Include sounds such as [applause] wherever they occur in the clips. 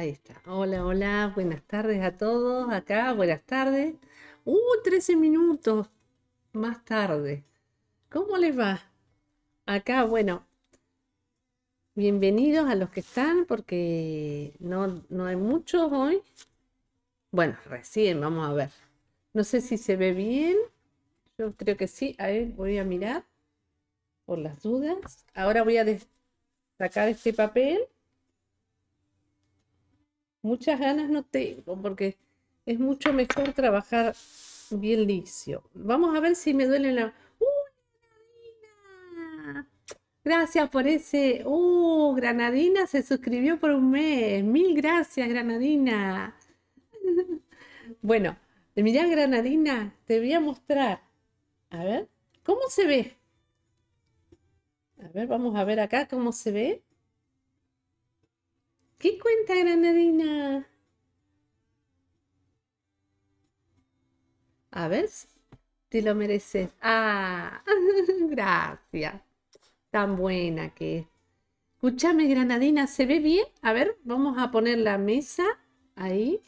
Ahí está. Hola, hola, buenas tardes a todos acá, buenas tardes. Uh, 13 minutos más tarde. ¿Cómo les va? Acá, bueno, bienvenidos a los que están porque no, hay muchos hoy. Bueno, recién, vamos a ver. No sé si se ve bien. Yo creo que sí. A ver, voy a mirar por las dudas. Ahora voy a sacar este papel Muchas ganas no tengo porque es mucho mejor trabajar bien licio. Vamos a ver si me duele la... ¡Uh, Gracias por ese. ¡Uh! Granadina se suscribió por un mes. Mil gracias, Granadina. [laughs] bueno, mirá, Granadina, te voy a mostrar. A ver, ¿cómo se ve? A ver, vamos a ver acá cómo se ve. ¿Qué cuenta Granadina? A ver, te lo mereces. Ah, [laughs] gracias. Tan buena que es. Escúchame, Granadina, ¿se ve bien? A ver, vamos a poner la mesa ahí.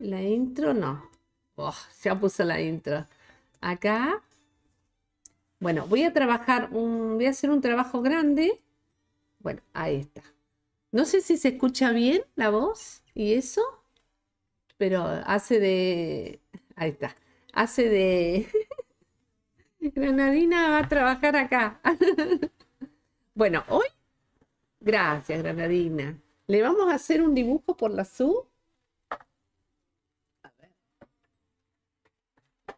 La intro no. Oh, ya puso la intro. Acá. Bueno, voy a trabajar voy a hacer un trabajo grande. Bueno, ahí está. No sé si se escucha bien la voz y eso, pero hace de... Ahí está. Hace de... [laughs] Granadina va a trabajar acá. [laughs] bueno, hoy... Gracias, Granadina. Le vamos a hacer un dibujo por la SU. A ver.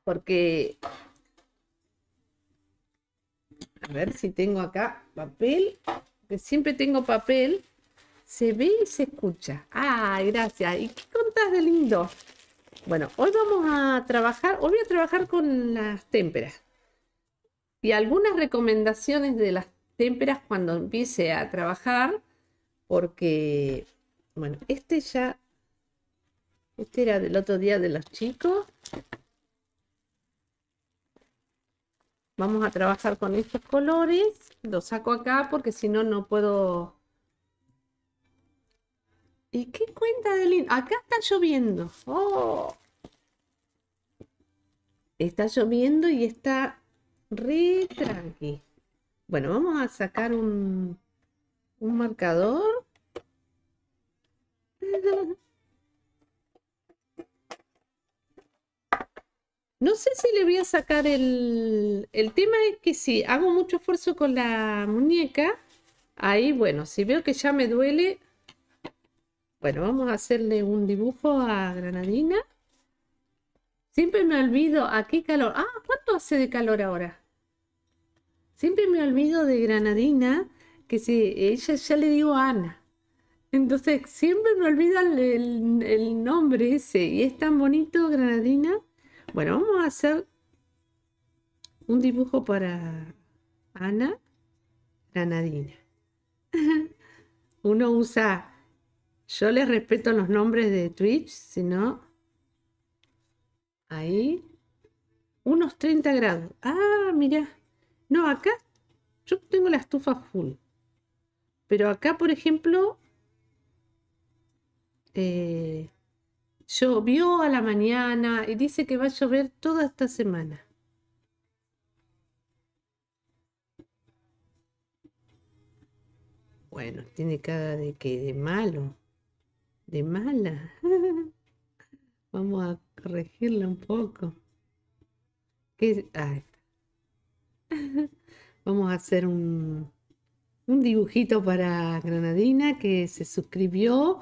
Porque... A ver si tengo acá papel. Que siempre tengo papel se ve y se escucha. Ay, gracias. ¿Y qué contás de lindo? Bueno, hoy vamos a trabajar, hoy voy a trabajar con las témperas. Y algunas recomendaciones de las témperas cuando empiece a trabajar, porque, bueno, este ya, este era del otro día de los chicos. Vamos a trabajar con estos colores. Los saco acá porque si no, no puedo ¿Y qué cuenta de lindo? Acá está lloviendo. Oh. Está lloviendo y está re tranqui. Bueno, vamos a sacar un, un marcador. No sé si le voy a sacar el... El tema es que si hago mucho esfuerzo con la muñeca, ahí, bueno, si veo que ya me duele, bueno, vamos a hacerle un dibujo a Granadina. Siempre me olvido, qué calor. Ah, ¿cuánto hace de calor ahora? Siempre me olvido de Granadina, que ella ya le digo Ana. Entonces siempre me olvida el, el, nombre ese. Y es tan bonito, Granadina. Bueno, vamos a hacer un dibujo para Ana Granadina. [laughs] Uno usa yo les respeto los nombres de Twitch, si no. Ahí. Unos 30 grados. Ah, mirá. No, acá yo tengo la estufa full. Pero acá, por ejemplo, llovió eh, a la mañana y dice que va a llover toda esta semana. Bueno, tiene cara de que de malo de mala. [laughs] Vamos a corregirla un poco. Ah, [laughs] Vamos a hacer un, un dibujito para Granadina que se suscribió.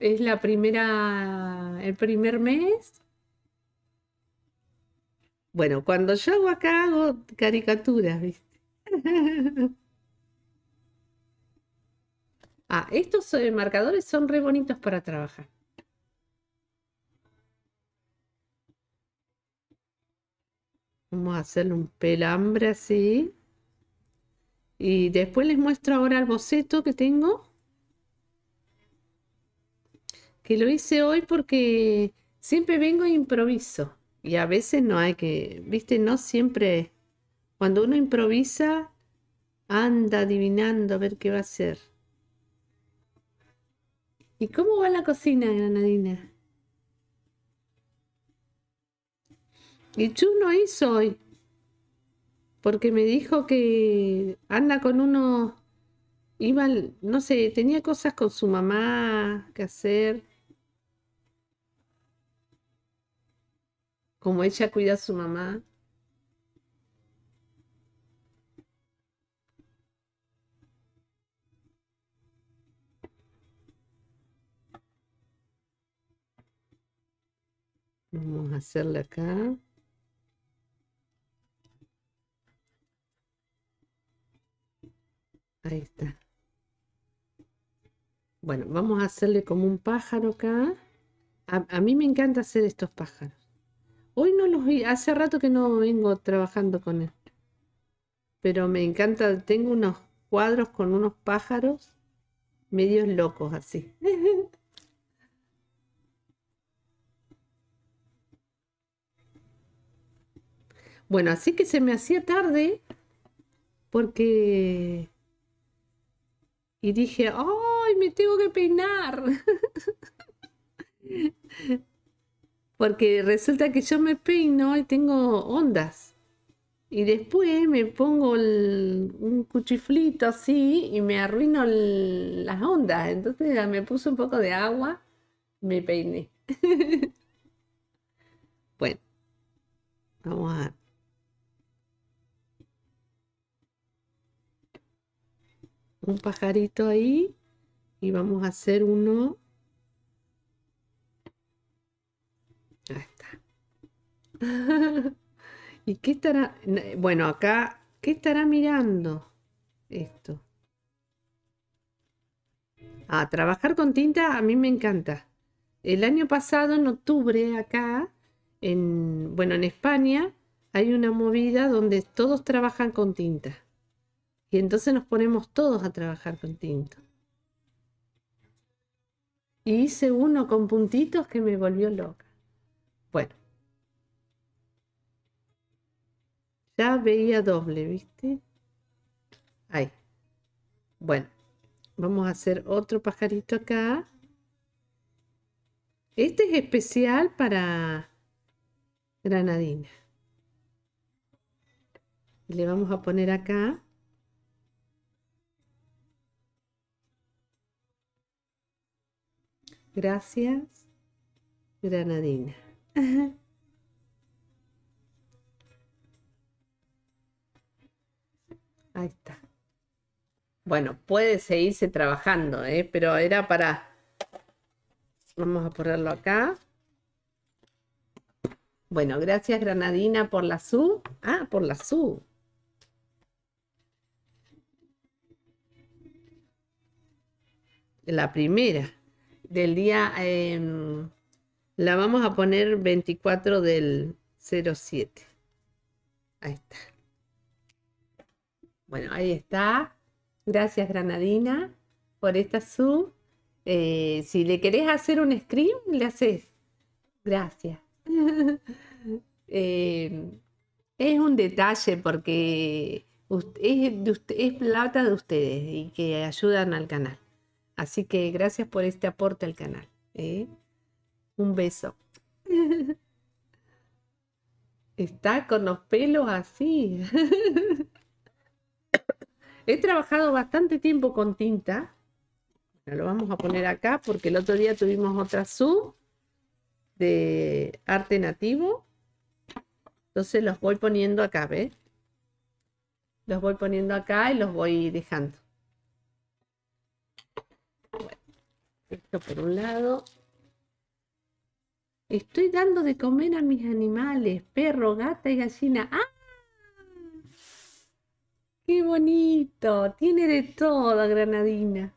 Es la primera, el primer mes. Bueno, cuando yo hago acá hago caricaturas, [laughs] Ah, estos eh, marcadores son re bonitos para trabajar. Vamos a hacerle un pelambre así. Y después les muestro ahora el boceto que tengo. Que lo hice hoy porque siempre vengo e improviso. Y a veces no hay que, viste, no siempre. Cuando uno improvisa, anda adivinando a ver qué va a hacer. ¿Y cómo va la cocina, Granadina? Y Chu no hizo hoy. Porque me dijo que anda con uno. Iba, no sé, tenía cosas con su mamá que hacer. Como ella cuida a su mamá. Vamos a hacerle acá. Ahí está. Bueno, vamos a hacerle como un pájaro acá. A, mí me encanta hacer estos pájaros. Hoy no los vi, hace rato que no vengo trabajando con esto. Pero me encanta, tengo unos cuadros con unos pájaros medios locos así. [laughs] Bueno, así que se me hacía tarde porque... Y dije, ¡ay, me tengo que peinar! [laughs] porque resulta que yo me peino y tengo ondas. Y después me pongo un cuchiflito así y me arruino las ondas. Entonces me puse un poco de agua, me peiné. [laughs] bueno, vamos a un pajarito ahí y vamos a hacer uno. Ahí está. [laughs] ¿Y qué estará? Bueno, acá, ¿qué estará mirando esto? a ah, trabajar con tinta a mí me encanta. El año pasado, en octubre, acá, en, bueno, en España, hay una movida donde todos trabajan con tinta. Y entonces nos ponemos todos a trabajar con tinto. Y hice uno con puntitos que me volvió loca. Bueno. Ya veía doble, ¿viste? Ahí. Bueno. Vamos a hacer otro pajarito acá. Este es especial para granadina. Le vamos a poner acá. Gracias, Granadina. [laughs] Ahí está. Bueno, puede seguirse trabajando, ¿eh? pero era para... Vamos a ponerlo acá. Bueno, gracias Granadina por la SU. Ah, por la SU. La primera del día, em, la vamos a poner 24 del 07. Ahí está. Bueno, ahí está. Gracias Granadina por esta sub. Eh, si le querés hacer un screen, le haces. Gracias. [laughs] Em, es un detalle porque es plata de ustedes y que ayudan al canal. Así que gracias por este aporte al canal. ¿eh? Un beso. [laughs] Está con los pelos así. [laughs] He trabajado bastante tiempo con tinta. lo vamos a poner acá porque el otro día tuvimos otra sub de arte nativo. Entonces los voy poniendo acá, ¿ves? Los voy poniendo acá y los voy dejando. Esto por un lado. Estoy dando de comer a mis animales, perro, gata y gallina. ¡Ah! ¡Qué bonito! Tiene de todo, Granadina.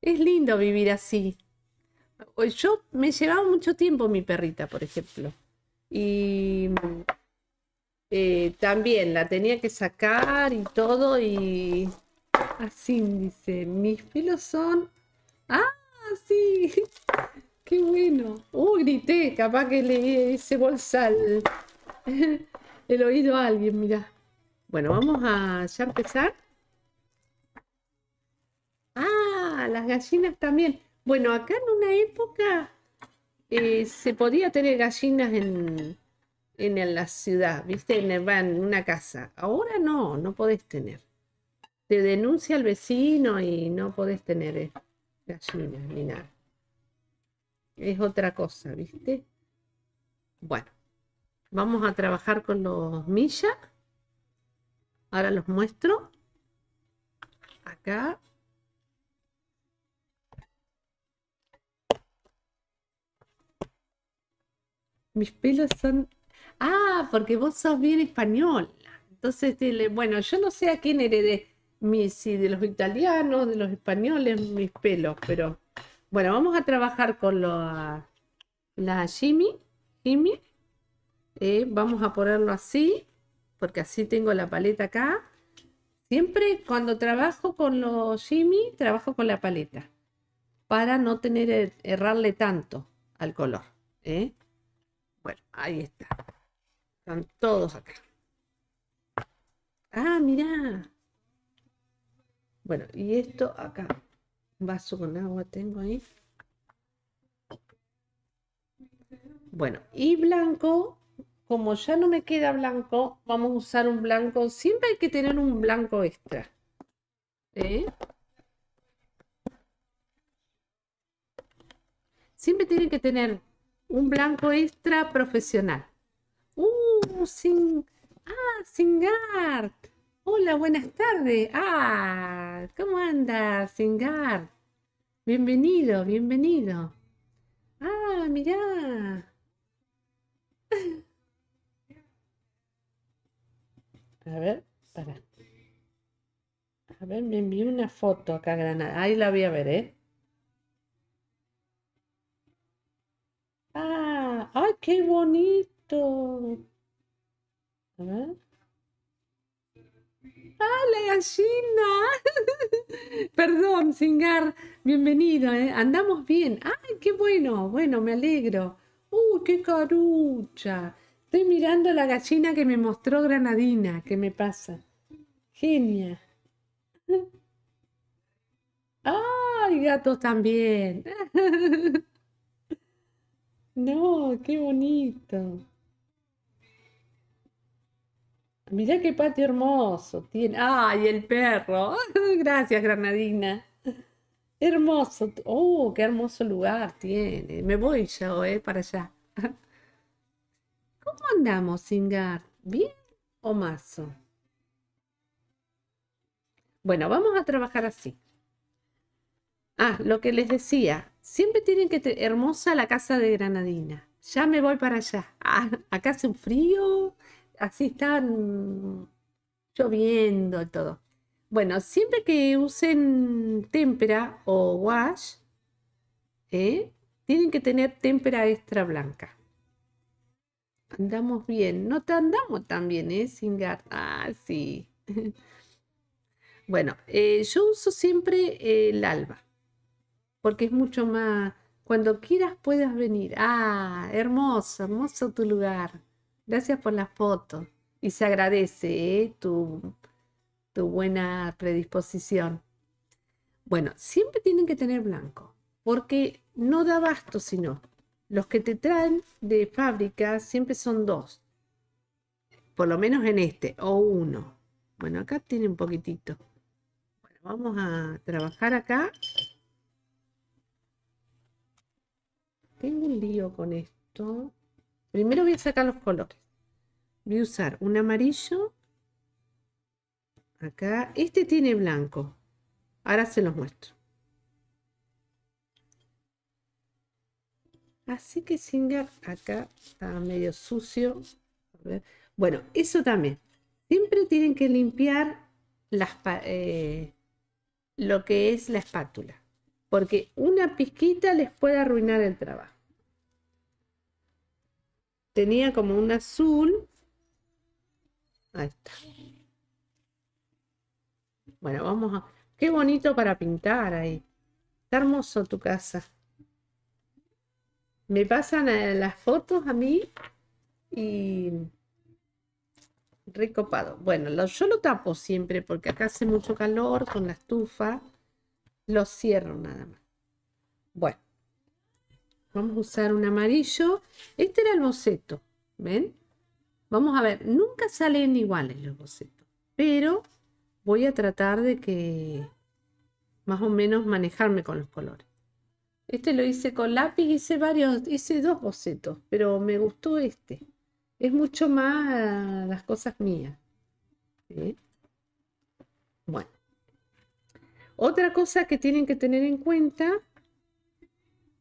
Es lindo vivir así. Yo me llevaba mucho tiempo mi perrita, por ejemplo. Y eh, también la tenía que sacar y todo y así dice, mis pelos son... ¡Ah! sí! ¡Qué bueno! ¡Oh, grité! Capaz que le hice bolsa al... el oído a alguien, mira. Bueno, vamos a ya empezar. ¡Ah! Las gallinas también. Bueno, acá en una época eh, se podía tener gallinas en, la ciudad, ¿viste? En, en una casa. Ahora no, no podés tener. Te denuncia el vecino y no podés tener... esto. Eh. Es otra cosa, ¿viste? Bueno, vamos a trabajar con los millas. Ahora los muestro. Acá. Mis pelos son... Ah, porque vos sos bien español Entonces, bueno, yo no sé a quién heredé mis, de los italianos, de los españoles, mis pelos, pero bueno, vamos a trabajar con ah, la, Jimmy, Jimmy. Eh, vamos a ponerlo así, porque así tengo la paleta acá. Siempre cuando trabajo con los Jimmy, trabajo con la paleta, para no tener, er, errarle tanto al color. ¿eh? Bueno, ahí está. Están todos acá. Ah, mirá. Bueno, y esto acá, un vaso con agua tengo ahí. Bueno, y blanco, como ya no me queda blanco, vamos a usar un blanco. Siempre hay que tener un blanco extra. ¿Eh? Siempre tienen que tener un blanco extra profesional. ¡Uh! Sin, ¡Ah! Hola, buenas tardes. Ah, ¿cómo andas, Singar. Bienvenido, bienvenido. Ah, mirá. A ver, para. A ver, me envió una foto acá, Granada. Ahí la voy a ver, ¿eh? Ah, ay, qué bonito. A ver. ¡Ah, la Gallina! [laughs] Perdón, Singar, bienvenido, ¿eh? Andamos bien. ¡Ay, qué bueno! Bueno, me alegro. ¡Uy, ¡Uh, qué carucha! Estoy mirando la gallina que me mostró Granadina. ¿Qué me pasa? Genia. [laughs] ¡Ay, gatos también! [laughs] No, qué bonito. Mirá qué patio hermoso tiene. ¡Ay, el perro! [laughs] Gracias, Granadina. Hermoso. ¡Oh, qué hermoso lugar tiene! Me voy yo, ¿eh? Para allá. [laughs] ¿Cómo andamos, Singar? ¿Bien o mazo? Bueno, vamos a trabajar así. Ah, lo que les decía. Siempre tienen que... Hermosa la casa de Granadina. Ya me voy para allá. Ah, acá hace un frío así están lloviendo todo. Bueno, siempre que usen témpera o wash, ¿eh? tienen que tener témpera extra blanca. Andamos bien, no te andamos tan bien, ¿eh? Singar, ah, sí. [laughs] bueno, eh, yo uso siempre eh, el alba, porque es mucho más, cuando quieras puedas venir. Ah, hermoso, hermoso tu lugar. Gracias por la foto. Y se agradece ¿eh? tu, buena predisposición. Bueno, siempre tienen que tener blanco, porque no da abasto sino. Los que te traen de fábrica siempre son dos, por lo menos en este, o uno. Bueno, acá tiene un poquitito. Bueno, vamos a trabajar acá. Tengo un lío con esto. Primero voy a sacar los colores voy a usar un amarillo. Acá, este tiene blanco. Ahora se los muestro. Así que Singer acá está medio sucio. Bueno, eso también. Siempre tienen que limpiar las, eh, lo que es la espátula. Porque una pizquita les puede arruinar el trabajo. Tenía como un azul Ahí está. Bueno, vamos a... Qué bonito para pintar ahí. Está hermoso tu casa. Me pasan eh, las fotos a mí y... Recopado. Bueno, yo lo tapo siempre porque acá hace mucho calor con la estufa. Lo cierro nada más. Bueno. Vamos a usar un amarillo. Este era el boceto. ¿Ven? Vamos a ver, nunca salen iguales los bocetos, pero voy a tratar de que más o menos manejarme con los colores. Este lo hice con lápiz, hice varios, hice dos bocetos, pero me gustó este. Es mucho más las cosas mías. Bueno. Otra cosa que tienen que tener en cuenta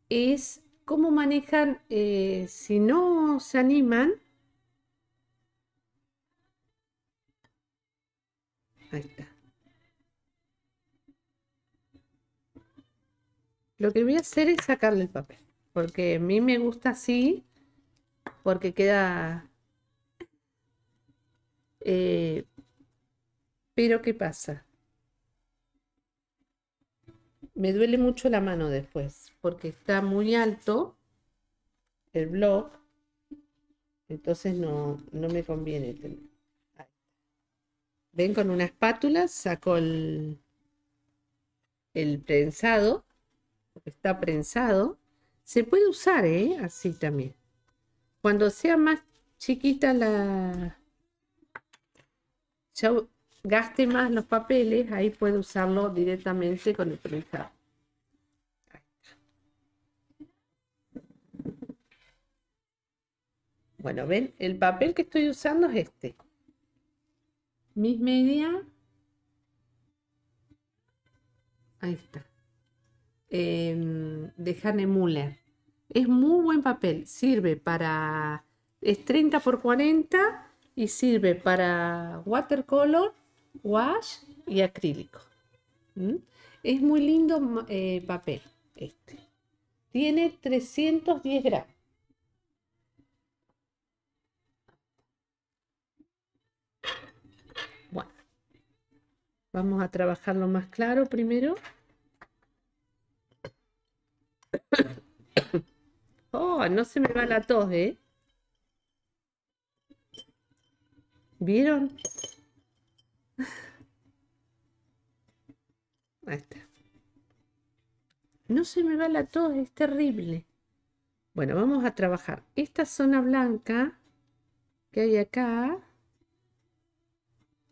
es cómo manejan, eh, si no se animan, Ahí está. Lo que voy a hacer es sacarle el papel. Porque a mí me gusta así. Porque queda... Eh, pero ¿qué pasa? Me duele mucho la mano después. Porque está muy alto el blog. Entonces no, no me conviene tener ven con una espátula, sacó el, prensado, está prensado. Se puede usar ¿eh? así también. Cuando sea más chiquita la... Ya gaste más los papeles, ahí puede usarlo directamente con el prensado. Bueno, ven, el papel que estoy usando es este mis media. Ahí está. Em, de Hanne Es muy buen papel. Sirve para. Es 30 por 40 y sirve para watercolor, wash y acrílico. ¿Mm? Es muy lindo eh, papel este. Tiene 310 gramos. Vamos a trabajarlo más claro primero. [coughs] Oh, no se me va la tos, ¿eh? ¿Vieron? Ahí está. No se me va la tos, es terrible. Bueno, vamos a trabajar esta zona blanca que hay acá.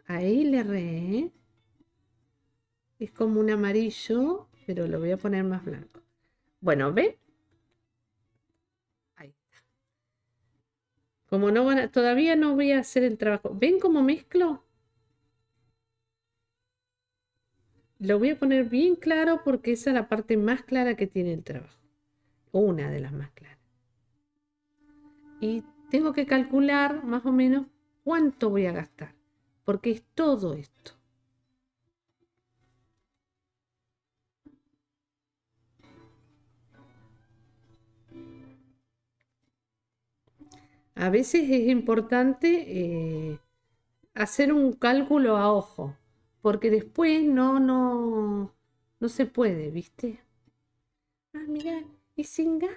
Ahí le re. ¿eh? Es como un amarillo, pero lo voy a poner más blanco. Bueno, ¿ven? Ahí está. Como no van todavía no voy a hacer el trabajo. ¿Ven cómo mezclo? Lo voy a poner bien claro porque esa es la parte más clara que tiene el trabajo. Una de las más claras. Y tengo que calcular más o menos cuánto voy a gastar. Porque es todo esto. a veces es importante eh, hacer un cálculo a ojo, porque después no, no, no se puede, ¿viste? Ah, mira, y sin yo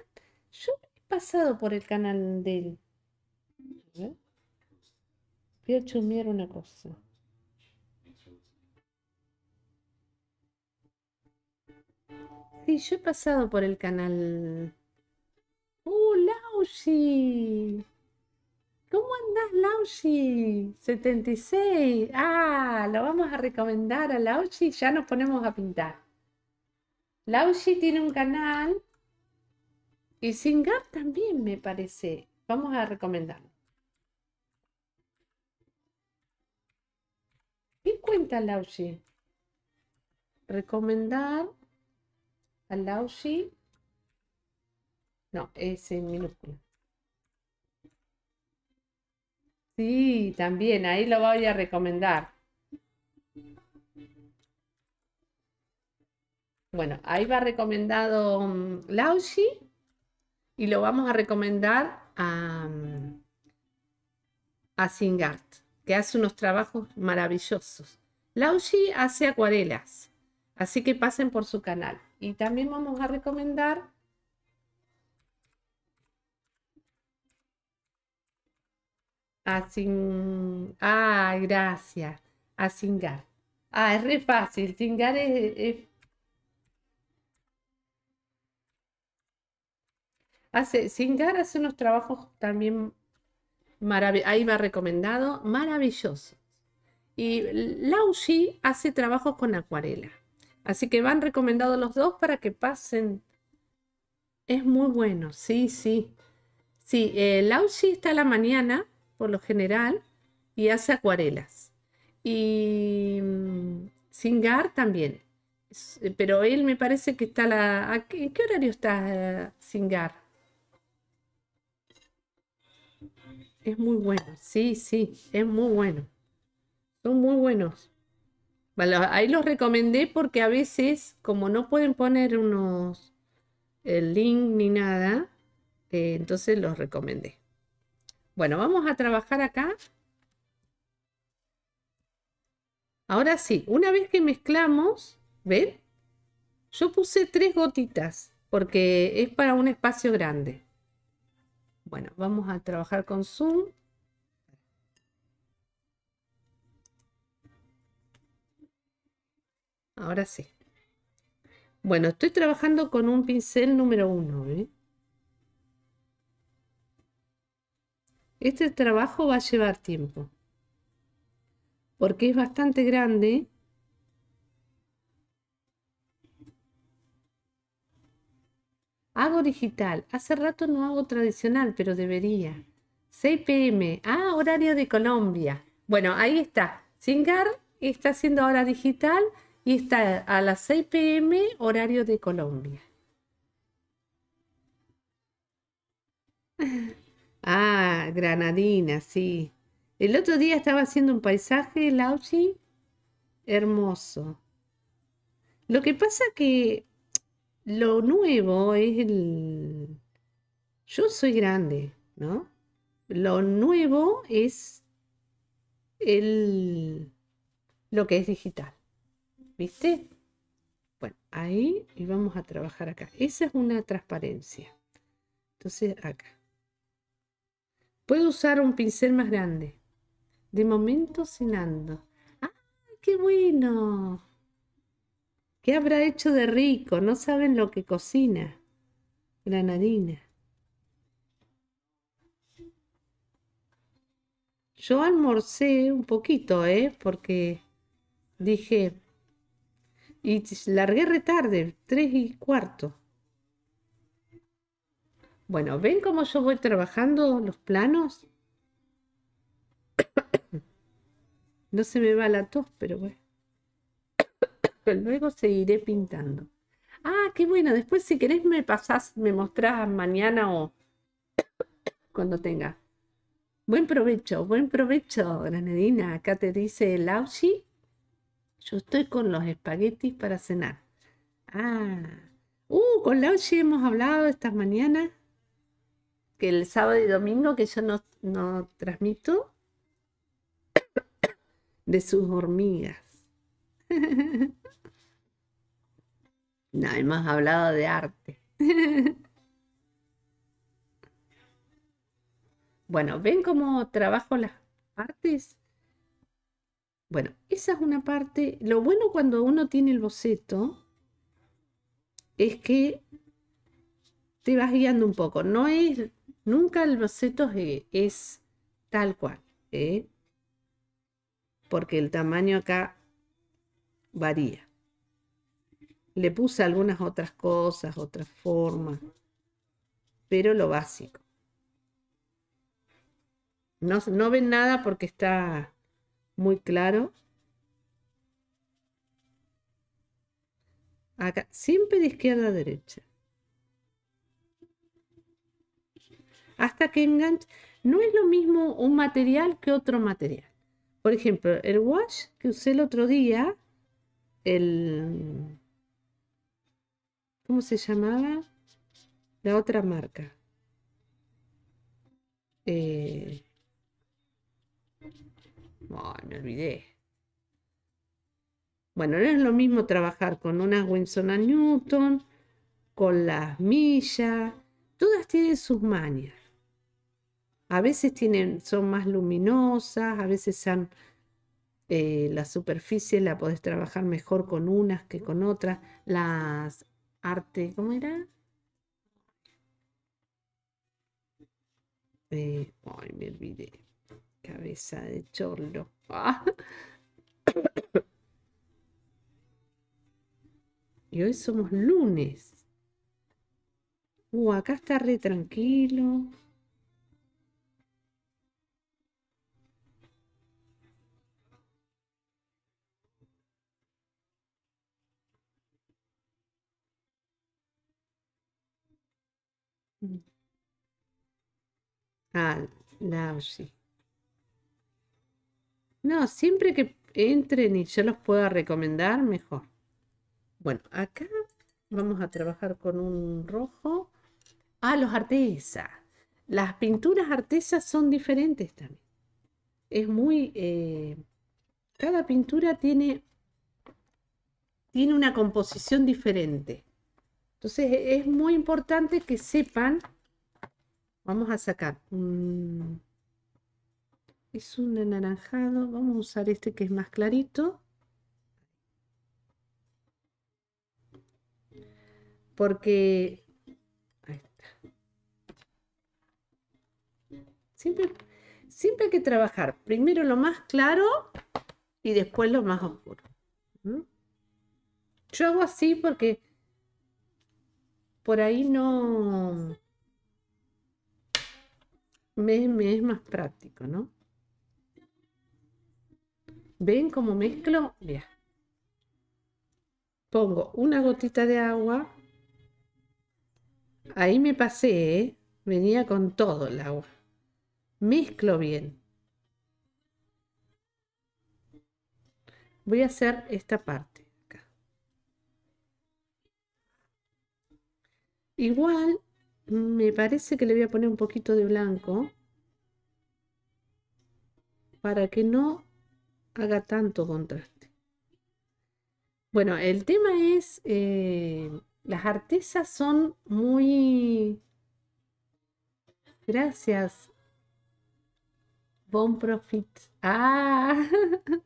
he pasado por el canal de él. Voy a chumear una cosa. Sí, yo he pasado por el canal. ¡Uh, Lauchi. ¿Cómo andás, Lauchi? 76. Ah, lo vamos a recomendar a Lauchi. Ya nos ponemos a pintar. Lauchi tiene un canal. Y Singap también, me parece. Vamos a recomendarlo. ¿Qué cuenta Lauchi? Recomendar a Lauchi. No, es en minúscula. Sí, también, ahí lo voy a recomendar. Bueno, ahí va recomendado um, y lo vamos a recomendar mm, a, Singart, que hace unos trabajos maravillosos. Laushi hace acuarelas, así que pasen por su canal. Y también vamos a recomendar Ah, gracias. A Singar. Ah, es re fácil. Singar es, Hace, Singar hace unos trabajos también maravillosos. Ahí ha recomendado. Maravillosos. Y Laushi hace trabajos con acuarela. Así que van recomendados los dos para que pasen. Es muy bueno, sí, sí. Sí, eh, está a la mañana por lo general, y hace acuarelas. Y mm, Singar también. Eh, pero él me parece que está la... ¿En qué, horario está eh, Singar? Es muy bueno, sí, sí, es muy bueno. Son muy buenos. Bueno, ahí los recomendé porque a veces, como no pueden poner unos el eh, link ni nada, entonces los recomendé. Bueno, vamos a trabajar acá. Ahora sí, una vez que mezclamos, ¿ven? Yo puse tres gotitas porque es para un espacio grande. Bueno, vamos a trabajar con Zoom. Ahora sí. Bueno, estoy trabajando con un pincel número uno, ¿eh? Este trabajo va a llevar tiempo, porque es bastante grande. Hago digital. Hace rato no hago tradicional, pero debería. 6 pm. Ah, horario de Colombia. Bueno, ahí está. Singar está haciendo ahora digital y está a las 6 pm horario de Colombia. [laughs] Ah, granadina, sí. El otro día estaba haciendo un paisaje, Lauchi, hermoso. Lo que pasa que lo nuevo es el... Yo soy grande, ¿no? Lo nuevo es el... lo que es digital. ¿Viste? Bueno, ahí y vamos a trabajar acá. Esa es una transparencia. Entonces, acá. Puedo usar un pincel más grande. De momento cenando. ¡Ah, qué bueno! ¿Qué habrá hecho de rico? No saben lo que cocina. Granadina. Yo almorcé un poquito, ¿eh? Porque dije... Y largué retarde, tres y cuarto. Bueno, ¿ven cómo yo voy trabajando los planos? [coughs] no se me va la tos, pero bueno. [coughs] Luego seguiré pintando. Ah, qué bueno. Después, si querés, me pasás, me mostrás mañana o [coughs] cuando tenga. Buen provecho, buen provecho, Granedina. Acá te dice Lauchi. Yo estoy con los espaguetis para cenar. Ah, uh, con Lauchi hemos hablado esta mañana que el sábado y domingo que yo no, no transmito de sus hormigas. [laughs] No, más hablado de arte. [laughs] Bueno, ¿ven cómo trabajo las partes? Bueno, esa es una parte. Lo bueno cuando uno tiene el boceto es que te vas guiando un poco. No es Nunca el boceto es, tal cual, ¿eh? porque el tamaño acá varía. Le puse algunas otras cosas, otras formas, pero lo básico. No, no ven nada porque está muy claro. Acá, siempre de izquierda a derecha. hasta que enganch, No es lo mismo un material que otro material. Por ejemplo, el wash que usé el otro día, el... ¿Cómo se llamaba? La otra marca. Eh... me olvidé. Bueno, no es lo mismo trabajar con una Winsor Newton, con las millas. Todas tienen sus manias. A veces tienen, son más luminosas, a veces eh, la superficie la podés trabajar mejor con unas que con otras. Las arte, ¿cómo era? Eh, ay, me olvidé. Cabeza de chorlo. Ah. y hoy somos lunes. Uh, acá está re tranquilo. Ah, No, siempre que entren y yo los pueda recomendar, mejor. Bueno, acá vamos a trabajar con un rojo. Ah, los artesas. Las pinturas artesas son diferentes también. Es muy... Eh, cada pintura tiene, tiene una composición diferente. Entonces es muy importante que sepan Vamos a sacar un... Es un anaranjado. Vamos a usar este que es más clarito. Porque... Ahí está. Siempre, siempre hay que trabajar. Primero lo más claro y después lo más oscuro. Yo hago así porque por ahí no me, es más práctico, ¿no? ¿Ven cómo mezclo? Pongo una gotita de agua. Ahí me pasé, ¿eh? venía con todo el agua. Mezclo bien. Voy a hacer esta parte. Acá. Igual me parece que le voy a poner un poquito de blanco para que no haga tanto contraste. Bueno, el tema es, eh, las artesas son muy... Gracias. Bon Profit. Ah, [laughs]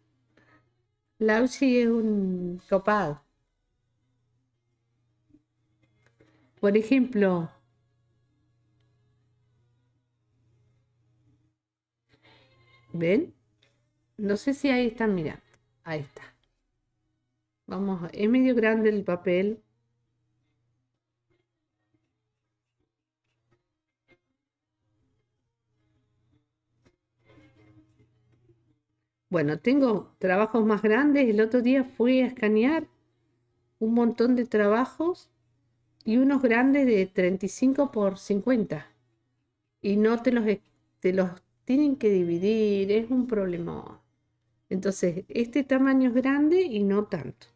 Lauchi es un copado. Por ejemplo, ¿Ven? No sé si ahí están mirando. Ahí está. Vamos, es medio grande el papel. Bueno, tengo trabajos más grandes. El otro día fui a escanear un montón de trabajos y unos grandes de 35 por 50. Y no te los, te los tienen que dividir, es un problema. Entonces, este tamaño es grande y no tanto.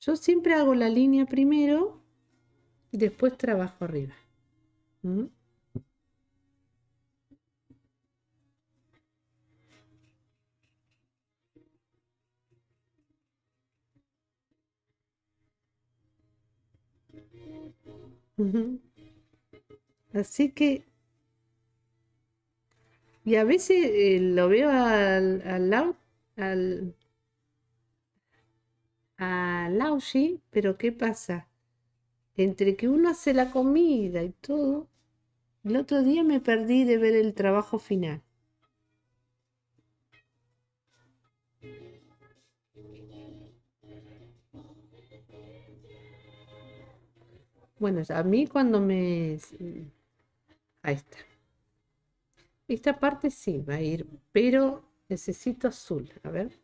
Yo siempre hago la línea primero y después trabajo arriba. Así que... Y a veces eh, lo veo al, al, al, pero ¿qué pasa? Entre que uno hace la comida y todo, el otro día me perdí de ver el trabajo final. Bueno, a mí cuando me... Mm, ahí está. Esta parte sí va a ir, pero necesito azul. A ver.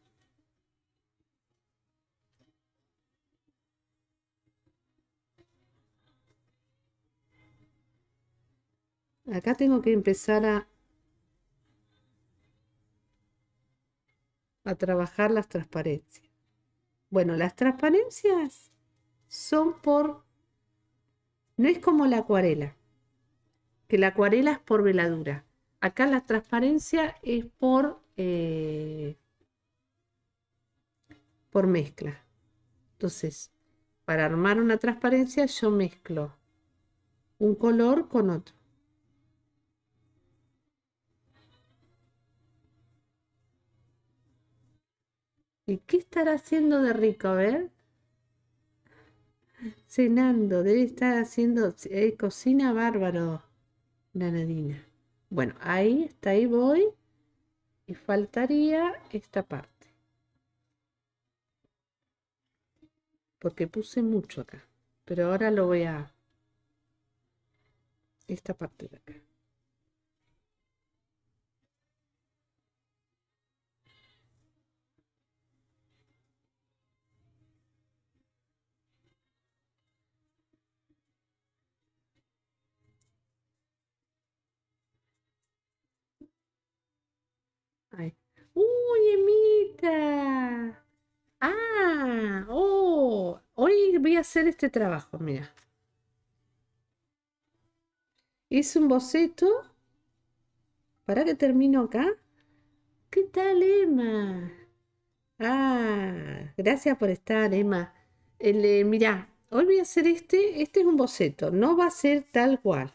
Acá tengo que empezar a, a trabajar las transparencias. Bueno, las transparencias son por no es como la acuarela, que la acuarela es por veladura. Acá la transparencia es por, eh, por mezcla. Entonces, para armar una transparencia yo mezclo un color con otro. ¿Y qué estará haciendo de rico? A ver cenando, debe estar haciendo eh, cocina bárbaro, la Nadina. Bueno, ahí está, ahí voy. Y faltaría esta parte. Porque puse mucho acá. Pero ahora lo voy a... Esta parte de acá. ¡Uy, Emita! ¡Ah! ¡Oh! Hoy voy a hacer este trabajo, mira. Hice un boceto. Para que termino acá. ¿Qué tal, Emma? Ah, gracias por estar, Emma. Eh, mira hoy voy a hacer este. Este es un boceto. No va a ser tal cual.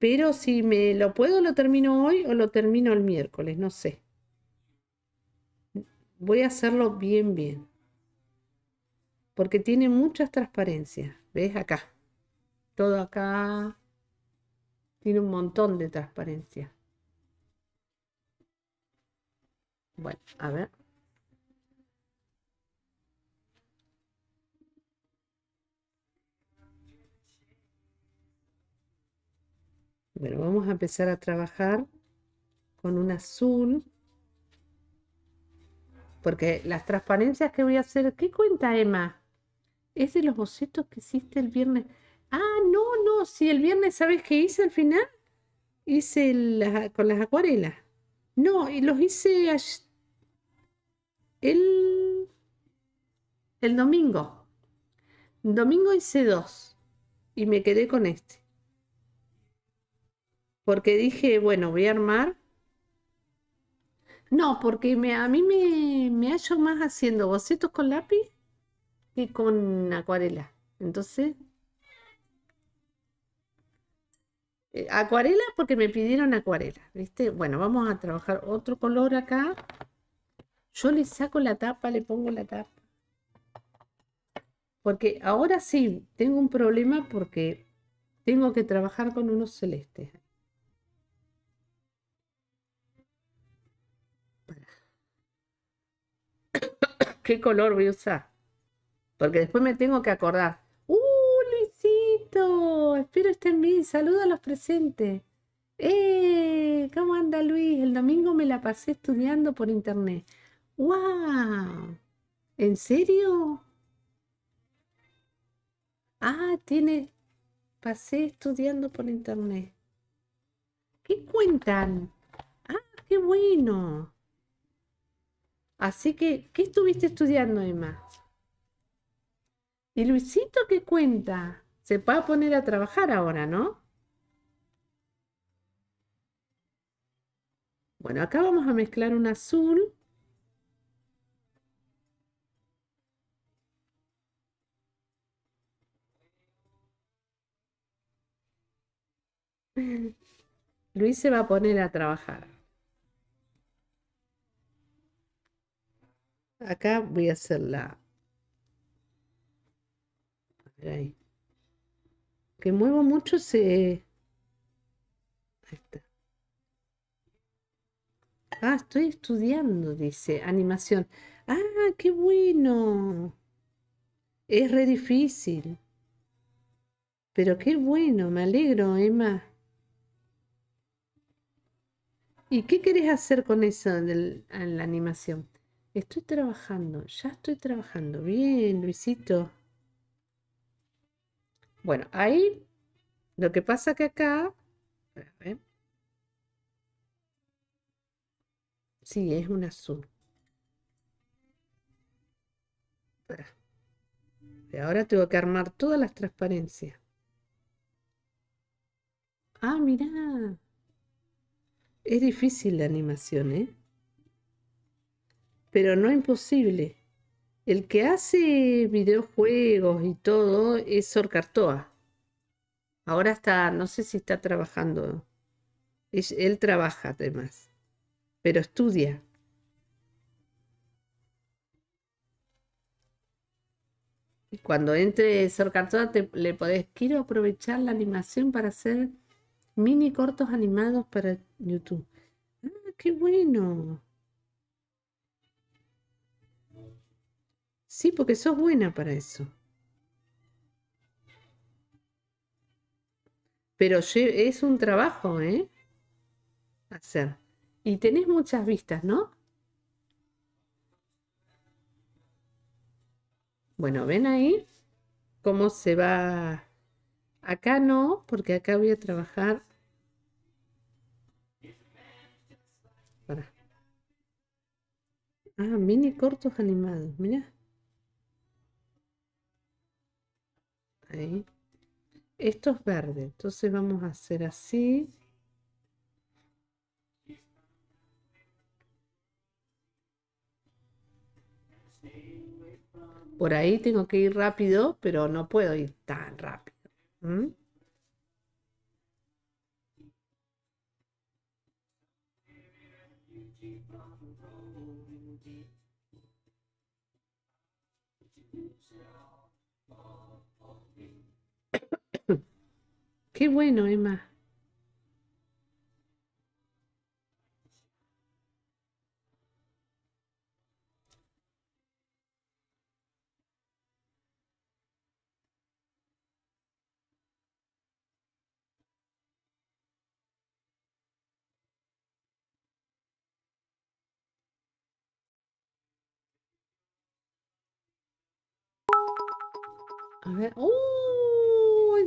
Pero si me lo puedo, lo termino hoy o lo termino el miércoles, no sé. Voy a hacerlo bien, bien. Porque tiene muchas transparencias. ¿Ves? Acá. Todo acá. Tiene un montón de transparencia. Bueno, a ver. Bueno, vamos a empezar a trabajar con un azul. Porque las transparencias que voy a hacer, ¿qué cuenta Emma? Es de los bocetos que hiciste el viernes. Ah, no, no, si el viernes, ¿sabes qué hice al final? Hice con las acuarelas. No, y los hice el, el domingo. Domingo hice dos y me quedé con este porque dije, bueno, voy a armar. No, porque a mí me, me hallo más haciendo bocetos con lápiz que con acuarela. Entonces, eh, acuarela porque me pidieron acuarela, ¿viste? Bueno, vamos a trabajar otro color acá. Yo le saco la tapa, le pongo la tapa. Porque ahora sí, tengo un problema porque tengo que trabajar con unos celestes. qué color voy a usar. Porque después me tengo que acordar. ¡Uh, Luisito! Espero estén bien. Saludos a los presentes. ¡Eh! ¿Cómo anda Luis? El domingo me la pasé estudiando por internet. ¡Wow! ¿En serio? Ah, tiene. Pasé estudiando por internet. ¿Qué cuentan? ¡Ah, qué bueno! Así que, ¿qué estuviste estudiando, Emma? ¿Y Luisito qué cuenta? Se va a poner a trabajar ahora, ¿no? Bueno, acá vamos a mezclar un azul. [laughs] Luis se va a poner a trabajar. Acá voy a hacer la... Que muevo mucho se... Ah, estoy estudiando, dice, animación. Ah, qué bueno. Es re difícil. Pero qué bueno, me alegro, Emma. ¿Y qué querés hacer con eso en la animación? Estoy trabajando, ya estoy trabajando. Bien, Luisito. Bueno, ahí lo que pasa que acá... Sí, es un azul. Ahora tengo que armar todas las transparencias. Ah, mira Es difícil la animación, ¿eh? pero no imposible. El que hace videojuegos y todo es Cartoa. Ahora está, no sé si está trabajando. él trabaja además, pero estudia. Y cuando entre Sor te, le podés, quiero aprovechar la animación para hacer mini cortos animados para YouTube. Ah, qué bueno. Sí, porque sos buena para eso. Pero es un trabajo, ¿eh? Hacer. Y tenés muchas vistas, ¿no? Bueno, ven ahí cómo se va. Acá no, porque acá voy a trabajar. Ah, mini cortos animados, mira. ahí. Esto es verde, entonces vamos a hacer así. Por ahí tengo que ir rápido, pero no puedo ir tan rápido. Qué bueno, Emma. A ver. ¡uh!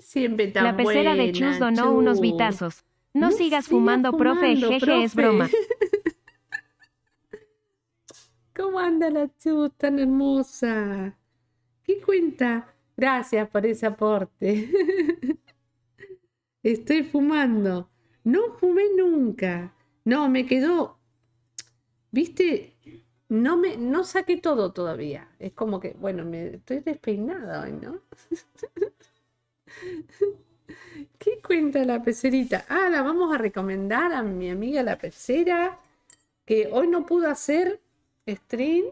siempre La pecera de Chus donó unos vitazos. No, sigas fumando, profe, jeje, es broma. [laughs] ¿Cómo anda la Chus tan hermosa? ¿Qué cuenta? Gracias por ese aporte. [laughs] Estoy fumando. No fumé nunca. No, me quedó. ¿Viste? No me no saqué todo todavía. Es como que, bueno, me estoy despeinada hoy, ¿no? [laughs] [laughs] ¿Qué cuenta la pecerita? Ah, la vamos a recomendar a mi amiga la pecera, que hoy no pudo hacer stream.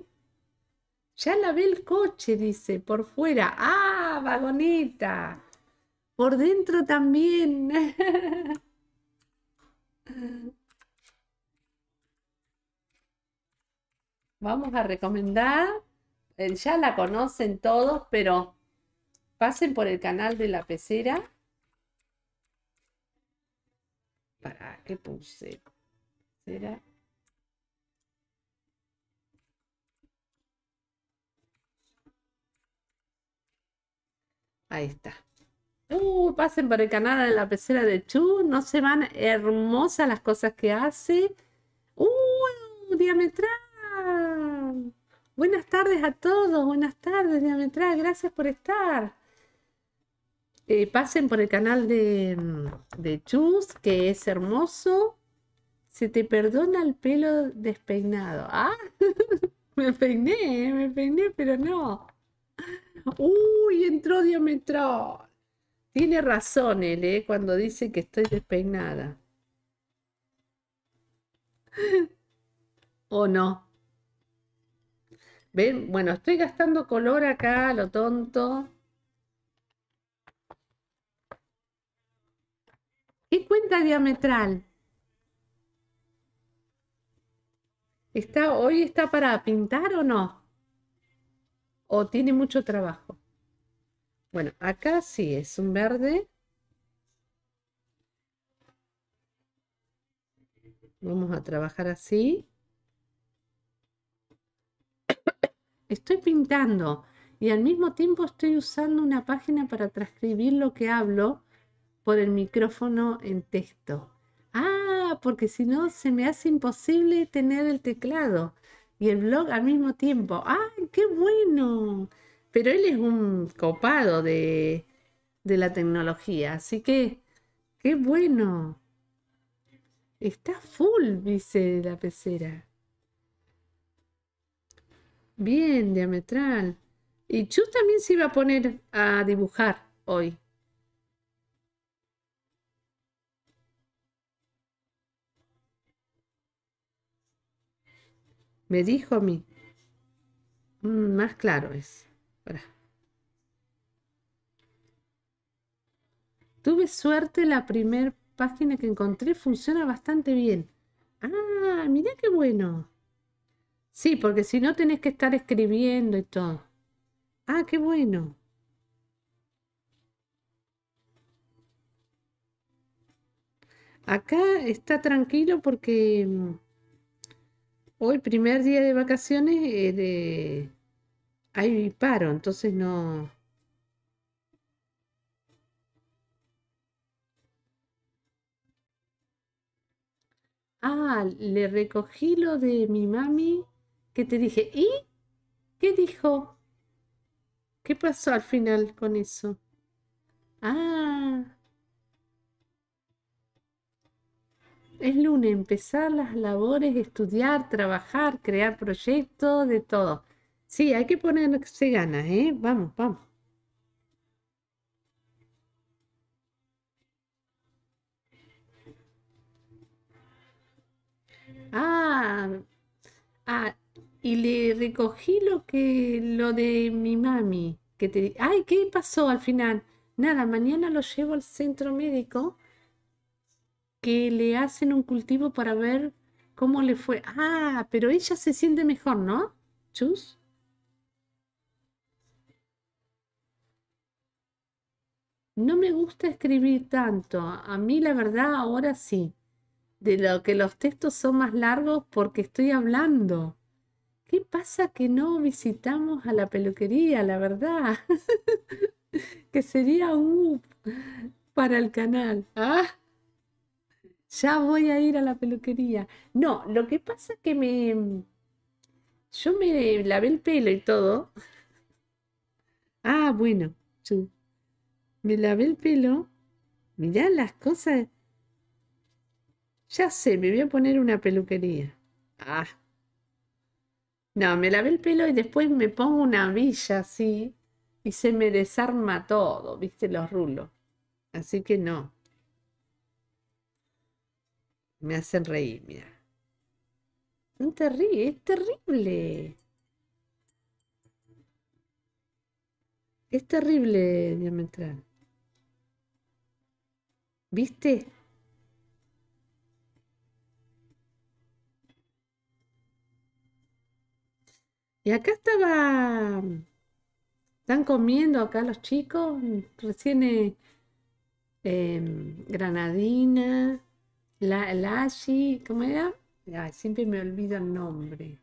Ya la ve el coche, dice, por fuera. Ah, vagonita Por dentro también. [laughs] Vamos a recomendar, eh, ya la conocen todos, pero Pasen por el canal de la pecera. ¿Para qué puse? Pecera. Ahí está. Uh, pasen por el canal de la pecera de Chu. No se van hermosas las cosas que hace. ¡Uh! Diametral. Buenas tardes a todos. Buenas tardes, Diametral. Gracias por estar. Eh, pasen por el canal de, mm, de Chus, que es hermoso. Se te perdona el pelo despeinado. Ah, [laughs] me peiné, me peiné, pero no. Uy, entró diametro. Tiene razón él, eh, cuando dice que estoy despeinada. [laughs] ¿O no? ¿Ven? Bueno, estoy gastando color acá, lo tonto. ¿Qué cuenta diametral? ¿Está, ¿Hoy está para pintar o no? ¿O tiene mucho trabajo? Bueno, acá sí es un verde. Vamos a trabajar así. Estoy pintando y al mismo tiempo estoy usando una página para transcribir lo que hablo el micrófono en texto. Ah, porque si no se me hace imposible tener el teclado y el blog al mismo tiempo. ¡Ah, qué bueno! Pero él es un copado de, de la tecnología, así que qué bueno. Está full, dice la pecera. Bien, diametral. Y Chu también se iba a poner a dibujar hoy. Me dijo a mí. Mm, más claro es. Tuve suerte, la primera página que encontré funciona bastante bien. Ah, mira qué bueno. Sí, porque si no tenés que estar escribiendo y todo. Ah, qué bueno. Acá está tranquilo porque mm, Hoy, primer día de vacaciones, eh, de... hay paro, entonces no, Ah, le recogí lo de mi mami que te dije. ¿Y qué dijo? ¿Qué pasó al final con eso? Ah. es lunes, empezar las labores, estudiar, trabajar, crear proyectos, de todo. Sí, hay que se ganas, ¿eh? Vamos, vamos. Ah, ah, y le recogí lo que lo de mi mami, que te, ay, ¿qué pasó al final? Nada, mañana lo llevo al centro médico que le hacen un cultivo para ver cómo le fue. Ah, pero ella se siente mejor, ¿no? Chus. No me gusta escribir tanto. A mí la verdad ahora sí. De lo que los textos son más largos porque estoy hablando. ¿Qué pasa que no visitamos a la peluquería, la verdad? [laughs] que sería un para el canal. ¿Ah? ya voy a ir a la peluquería. No, lo que pasa es que me... Yo me lavé el pelo y todo. Ah, bueno, me lavé el pelo. Mirá las cosas. Ya sé, me voy a poner una peluquería. Ah. No, me lavé el pelo y después me pongo una villa así y se me desarma todo, viste, los rulos. Así que no me hacen reír, mira. es terrible. Es terrible, Diametral. ¿Viste? Y acá estaba... Están comiendo acá los chicos. Recién eh, em, granadina la, la ¿cómo era? siempre me olvido el nombre.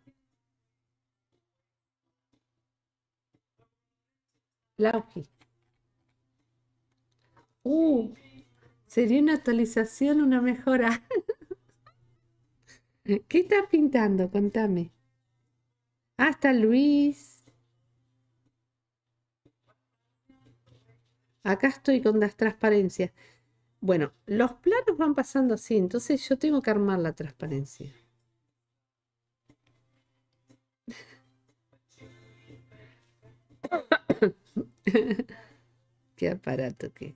Lauki. Uh, sería una actualización, una mejora. [laughs] ¿Qué estás pintando? Contame. Hasta ah, Luis. Acá estoy con las transparencias. Bueno, los planos van pasando así, entonces yo tengo que armar la transparencia. [coughs] Qué aparato que...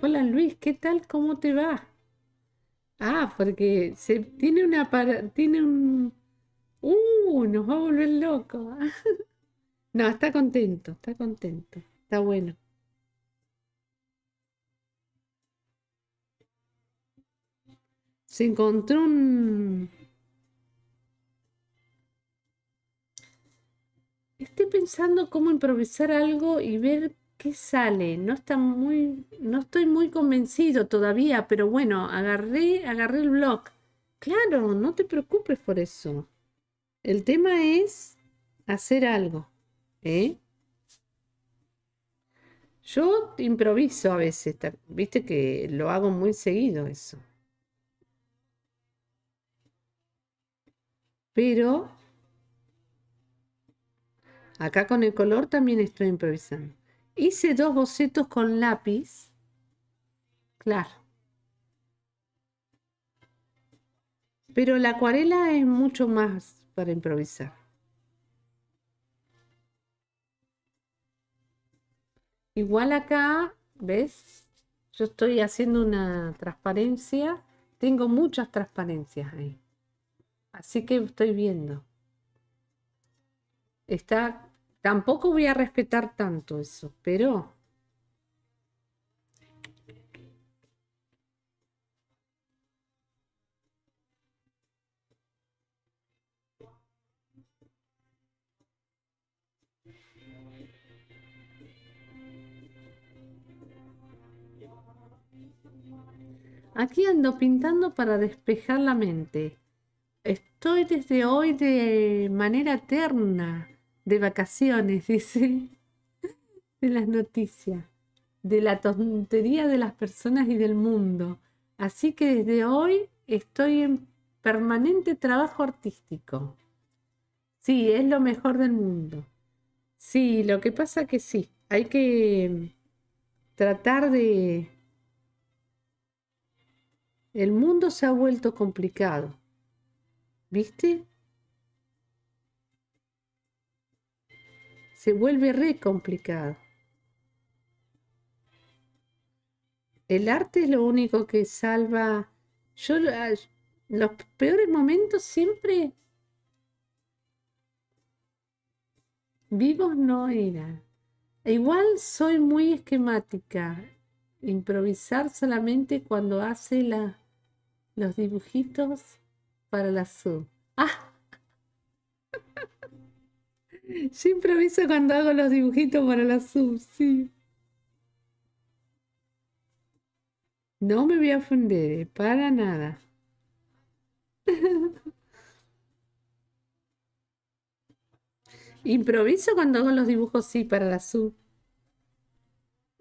Hola Luis, ¿qué tal? ¿Cómo te va? Ah, porque se, tiene una para, tiene un uh, nos va a volver loco. [laughs] no, está contento, está contento, está bueno. Se encontró un Estoy pensando cómo improvisar algo y ver ¿Qué sale? No, está muy, no estoy muy convencido todavía, pero bueno, agarré, agarré el blog. Claro, no te preocupes por eso. El tema es hacer algo. ¿eh? Yo improviso a veces, viste que lo hago muy seguido eso. Pero acá con el color también estoy improvisando. Hice dos bocetos con lápiz. Claro. Pero la acuarela es mucho más para improvisar. Igual acá, ¿ves? Yo estoy haciendo una transparencia. Tengo muchas transparencias ahí. Así que estoy viendo. Está Tampoco voy a respetar tanto eso, pero... Aquí ando pintando para despejar la mente. Estoy desde hoy de manera eterna de vacaciones, dice, [laughs] de las noticias, de la tontería de las personas y del mundo. Así que desde hoy estoy en permanente trabajo artístico. Sí, es lo mejor del mundo. Sí, lo que pasa que sí, hay que tratar de... El mundo se ha vuelto complicado. ¿Viste? se vuelve re complicado. El arte es lo único que salva. Yo ah, los peores momentos siempre vivos no eran. Igual soy muy esquemática. Improvisar solamente cuando hace la, los dibujitos para la Zoom. ¡Ah! Yo improviso cuando hago los dibujitos para la sub, sí. No me voy a ofender, eh, para nada. [laughs] Improviso cuando hago los dibujos, sí, para la sub.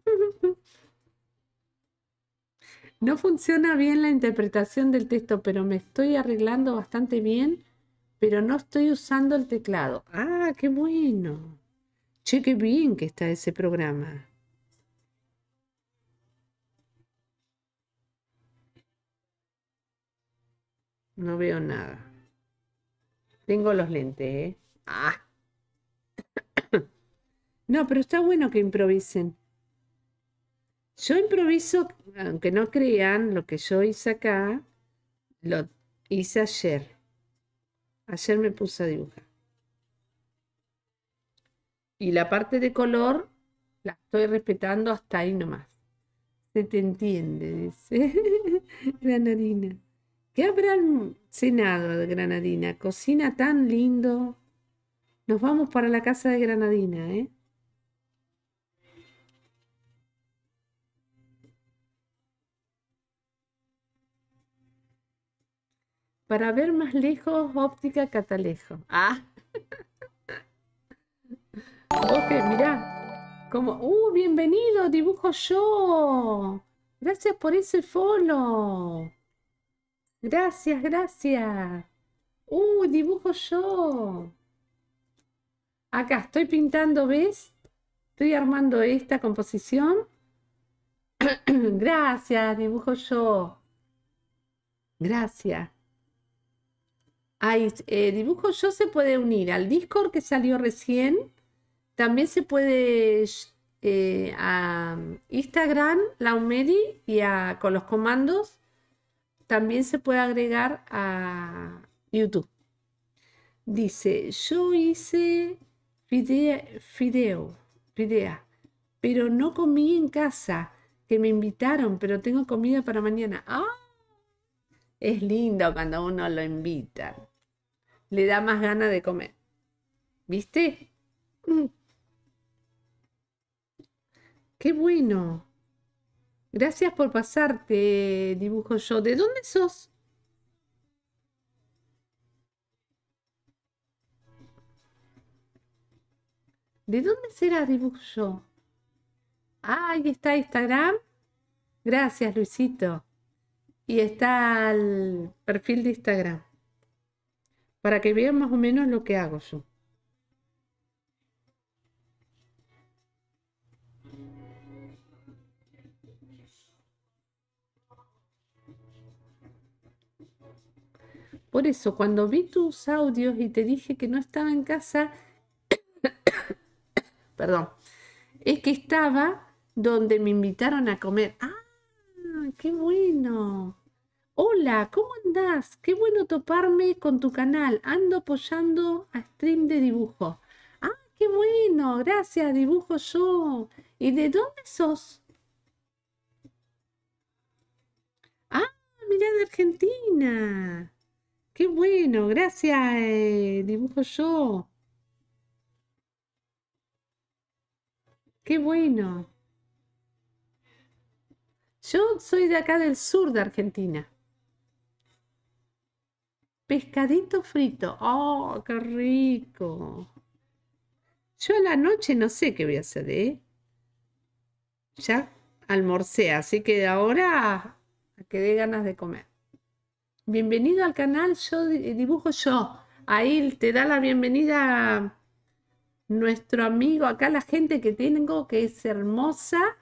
[laughs] No funciona bien la interpretación del texto, pero me estoy arreglando bastante bien pero no estoy usando el teclado. Ah, qué bueno. Che, bien que está ese programa. No veo nada. Tengo los lentes, ¿eh? Ah. [coughs] no, pero está bueno que improvisen. Yo improviso, aunque no crean, lo que yo hice acá, lo hice ayer. Ayer me puse a dibujar. Y la parte de color la estoy respetando hasta ahí nomás. Se te entiende, dice [laughs] Granadina. ¿Qué habrá cenado de Granadina? Cocina tan lindo. Nos vamos para la casa de Granadina, ¿eh? Para ver más lejos, óptica catalejo. Ah. ok, mirá. Como, ¡uh, bienvenido! Dibujo yo. Gracias por ese follow. Gracias, gracias. ¡Uh, dibujo yo! Acá estoy pintando, ¿ves? Estoy armando esta composición. [clears throat] gracias, dibujo yo. Gracias. Eh, dibujo yo se puede unir al Discord que salió recién, también se puede eh, a Instagram, Laumeri y con los comandos, también se puede agregar a YouTube. Dice, yo hice video, fideo, pero no comí en casa, que me invitaron, pero tengo comida para mañana. ¡Ah! Es lindo cuando uno lo invita le da más ganas de comer. ¿Viste? Mm. Qué bueno. Gracias por pasarte, dibujo yo. ¿De dónde sos? ¿De dónde será dibujo yo? Ah, ahí está Instagram. Gracias, Luisito. Y está el perfil de Instagram para que vean más o menos lo que hago yo. Por eso, cuando vi tus audios y te dije que no estaba en casa, [coughs] perdón, es que estaba donde me invitaron a comer. ¡Ah! ¡Qué bueno! Hola, ¿cómo andás? Qué bueno toparme con tu canal. Ando apoyando a stream de dibujo. Ah, qué bueno, gracias, dibujo yo. ¿Y de dónde sos? Ah, mirá de Argentina. Qué bueno, gracias, eh, dibujo yo. Qué bueno. Yo soy de acá del sur de Argentina. Pescadito frito. ¡Oh, qué rico! Yo a la noche no sé qué voy a hacer, ¿eh? Ya almorcé, así que ahora que dé ganas de comer. Bienvenido al canal Yo Dibujo Yo. Ahí te da la bienvenida nuestro amigo, acá la gente que tengo, que es hermosa,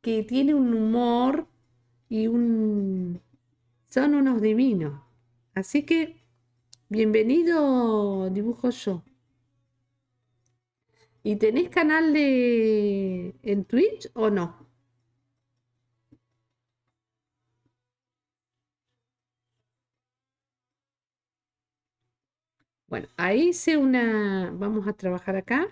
que tiene un humor y un... Son unos divinos. Así que, bienvenido, dibujo yo. ¿Y tenés canal de en Twitch o no? Bueno, ahí se una... Vamos a trabajar acá.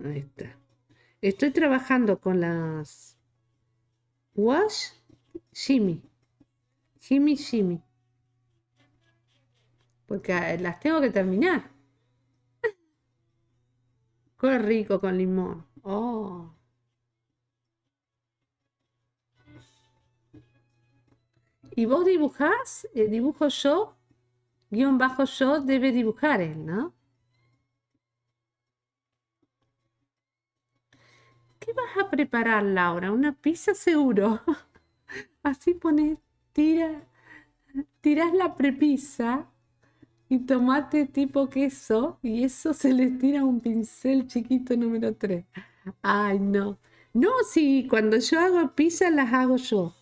Ahí está. Estoy trabajando con las Wash Jimmy. Jimmy Jimmy. Porque ah, eh, las tengo que terminar. [laughs] Qué rico con limón. Oh. Y vos dibujás, eh, dibujo yo, guión bajo yo, debe dibujar él, ¿no? ¿Qué vas a preparar, Laura? Una pizza seguro. [laughs] Así pones, tira, tiras la prepizza y tomate tipo queso y eso se le tira un pincel chiquito número 3. Ay, no. No, sí, cuando yo hago pizza las hago yo.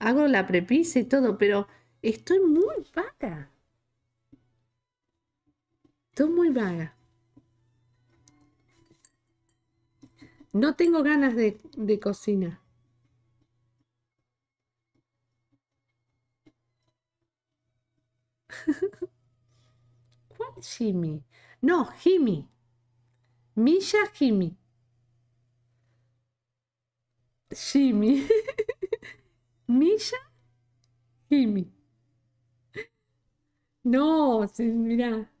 Hago la prepizza y todo, pero estoy muy vaga. Estoy muy vaga. No tengo ganas de, cocina. [laughs] ¿Cuál Jimmy? No, Jimmy. Milla Jimmy. Jimmy. [laughs] Milla Jimmy. No, sí, mirá.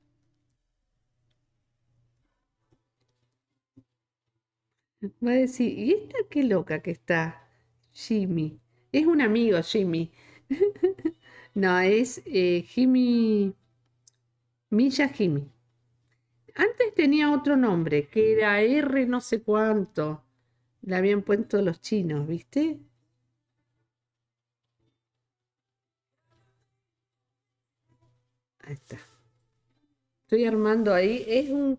Va a decir, ¿y esta qué loca que está? Jimmy. Es un amigo, Jimmy. [laughs] no, es eh, Jimmy. Milla Jimmy. Antes tenía otro nombre, que era R no sé cuánto. La habían puesto los chinos, ¿viste? Ahí está. Estoy armando ahí. Es un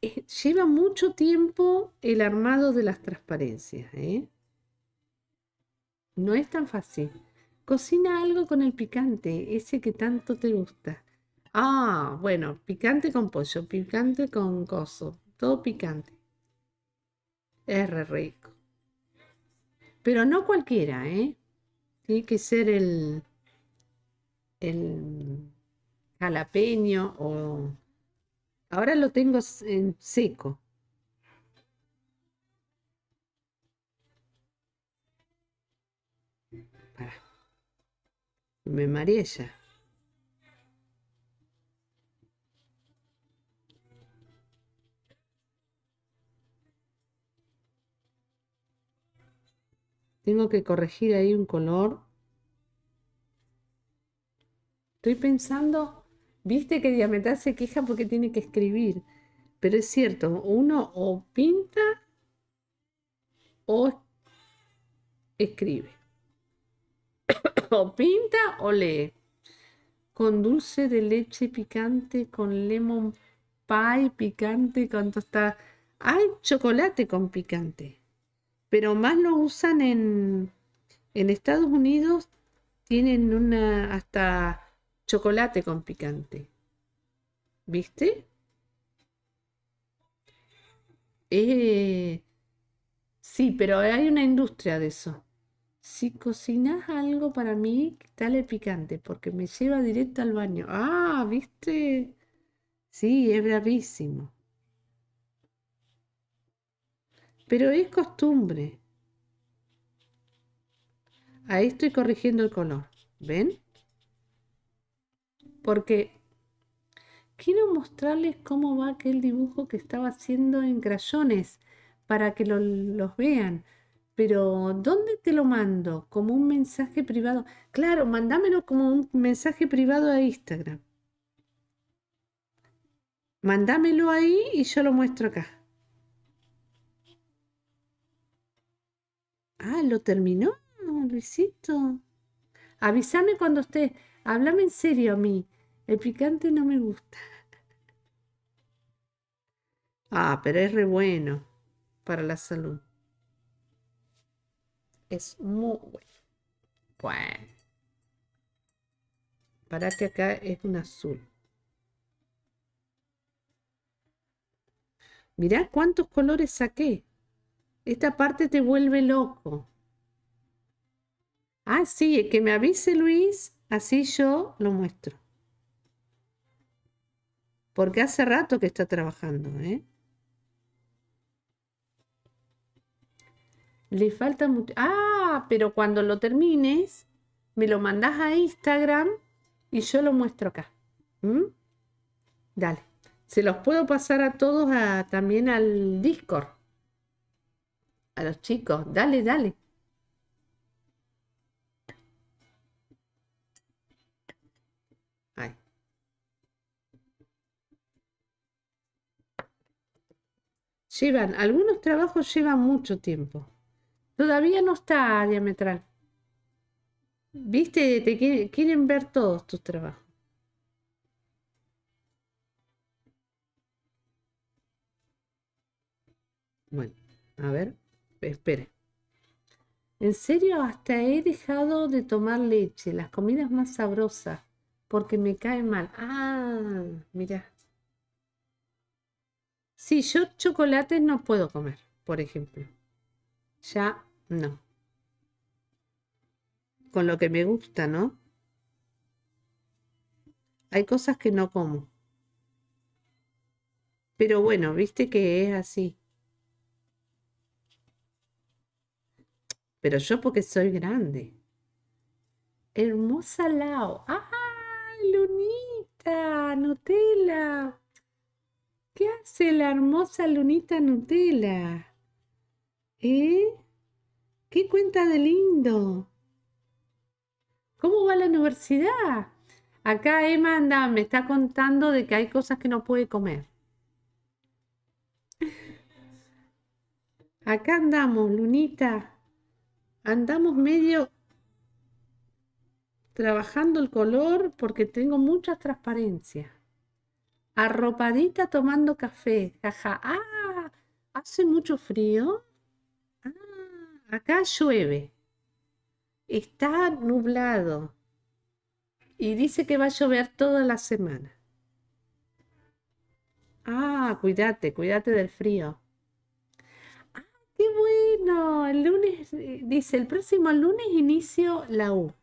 eh, lleva mucho tiempo el armado de las transparencias. ¿eh? No es tan fácil. Cocina algo con el picante, ese que tanto te gusta. Ah, bueno, picante con pollo, picante con coso, todo picante. Es re rico. Pero no cualquiera, ¿eh? Tiene que ser el, el jalapeño o Ahora lo tengo en seco. Me mareé Tengo que corregir ahí un color. Estoy pensando Viste que Diametal se queja porque tiene que escribir. Pero es cierto, uno o pinta o escribe. [coughs] o pinta o lee. Con dulce de leche picante, con lemon pie picante, con tostada. Hay chocolate con picante. Pero más lo usan en, en Estados Unidos. Tienen una hasta chocolate con picante. ¿Viste? Eh, sí, pero hay una industria de eso. Si cocinas algo para mí, dale picante, porque me lleva directo al baño. Ah, ¿viste? Sí, es bravísimo. Pero es costumbre. Ahí estoy corrigiendo el color. ¿Ven? porque quiero mostrarles cómo va aquel dibujo que estaba haciendo en crayones para que los vean. Pero, ¿dónde te lo mando? Como un mensaje privado. Claro, mandámelo como un mensaje privado a Instagram. Mándamelo ahí y yo lo muestro acá. Ah, lo terminó, Luisito. Avísame cuando esté. Háblame en serio a mí. El picante no me gusta. Ah, pero es re bueno para la salud. Es muy bueno. Bueno. que acá es un azul. Mirá cuántos colores saqué. Esta parte te vuelve loco. Ah, sí, que me avise Luis, así yo lo muestro porque hace rato que está trabajando, ¿eh? Le falta mucho. Ah, pero cuando lo termines, me lo mandas a Instagram y yo lo muestro acá. ¿Mm? Dale. Se los puedo pasar a todos también al Discord. A los chicos. Dale, dale. Llevan, algunos trabajos llevan mucho tiempo. Todavía no está diametral. Viste, te quieren, ver todos tus trabajos. Bueno, a ver, espere. En serio, hasta he dejado de tomar leche, las comidas más sabrosas, porque me cae mal. Ah, mira. Si yo chocolates no puedo comer, por ejemplo. Ya no. Con lo que me gusta, ¿no? Hay cosas que no como. Pero bueno, viste que es así. Pero yo porque soy grande. Hermosa Lao. ¡Ay, Lunita! Nutella. ¿Qué hace la hermosa lunita Nutella? ¿Eh? ¿Qué cuenta de lindo? ¿Cómo va la universidad? Acá Emma anda, me está contando de que hay cosas que no puede comer. Acá andamos, Lunita. Andamos medio trabajando el color porque tengo mucha transparencia arropadita tomando café, jaja, ah, hace mucho frío, ah, acá llueve, está nublado y dice que va a llover toda la semana. Ah, cuídate, cuídate del frío. Ah, qué bueno. El lunes, dice, el próximo lunes inicio la U,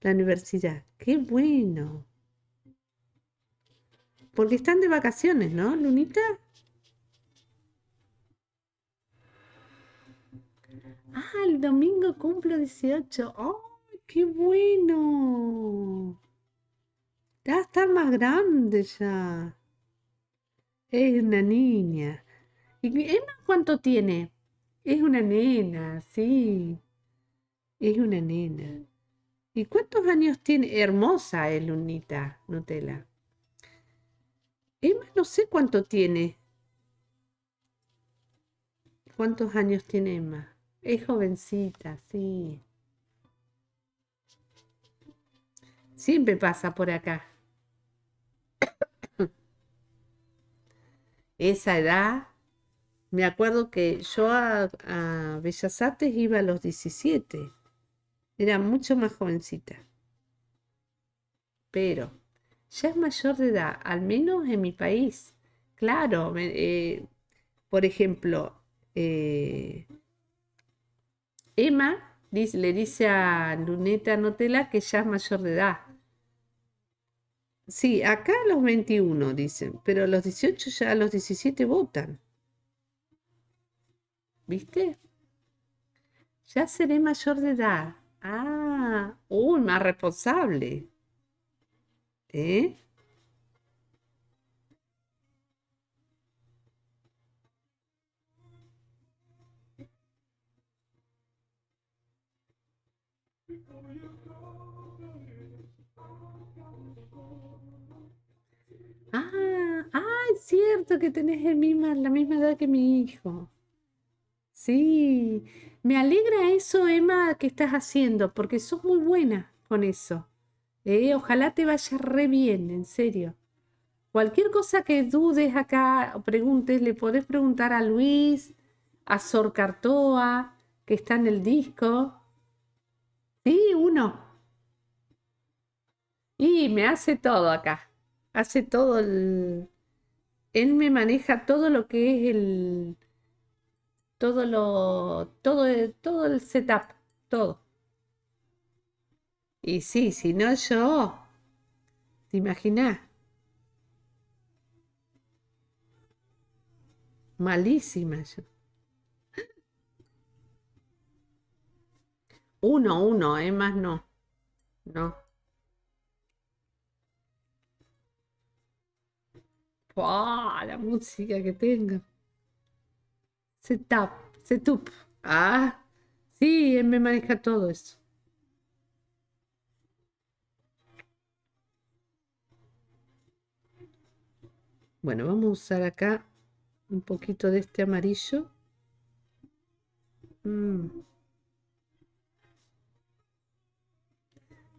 la universidad. Qué bueno. Porque están de vacaciones, ¿no, Lunita? Ah, el domingo cumplo 18. ¡Ay, qué bueno! Ya estar más grande ya. Es una niña. ¿Y Emma cuánto tiene? Es una nena, sí. Es una nena. ¿Y cuántos años tiene? Hermosa es Lunita Nutella. Emma no sé cuánto tiene. ¿Cuántos años tiene Emma? Es jovencita, sí. Siempre pasa por acá. [coughs] Esa edad, me acuerdo que yo a, a Bellas Artes iba a los 17. Era mucho más jovencita. Pero ya es mayor de edad, al menos en mi país. Claro, eh, por ejemplo, eh, Emma le dice a Luneta Notela que ya es mayor de edad. Sí, acá los 21 dicen, pero los 18 ya los 17 votan. ¿Viste? Ya seré mayor de edad. Ah, uy, más responsable. ¿Eh? Ah, ah, es cierto que tenés la misma edad que mi hijo. Sí, me alegra eso, Emma, que estás haciendo, porque sos muy buena con eso. Eh, ojalá te vaya re bien, en serio. Cualquier cosa que dudes acá o preguntes, le podés preguntar a Luis, a Sor Cartoa, que está en el disco. Sí, uno. Y me hace todo acá. Hace todo el. Él me maneja todo lo que es el. Todo lo. Todo, todo el setup. Todo. Y sí, si no yo, ¿te imaginas. Malísima yo. Uno, uno, es ¿eh? Más no. No. ¡Oh! La música que tengo. Setup, setup. Ah, sí, él me maneja todo eso. Bueno, vamos a usar acá un poquito de este amarillo. Mm.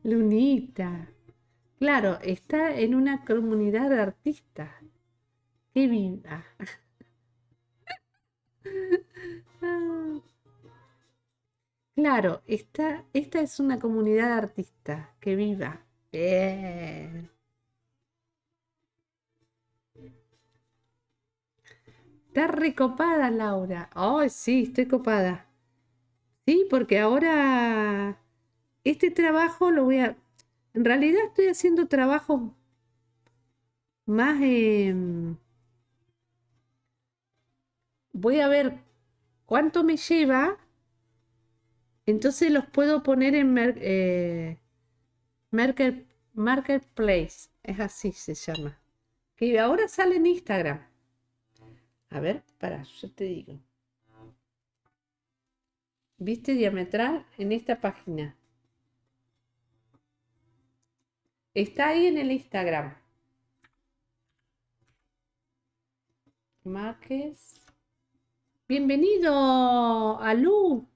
Lunita. Claro, está en una comunidad de artistas. Qué viva! [laughs] Claro, esta, esta es una comunidad de artistas que viva. Está recopada, Laura. oh, sí, estoy copada. Sí, porque ahora este trabajo lo voy a... En realidad estoy haciendo trabajo más... Voy a ver cuánto me lleva. Entonces los puedo poner en eh, Marketplace. Es así se llama. Que ahora sale en Instagram. A ver, para, yo te digo. ¿Viste diametral en esta página? Está ahí en el Instagram. Márquez. Bienvenido, Alú.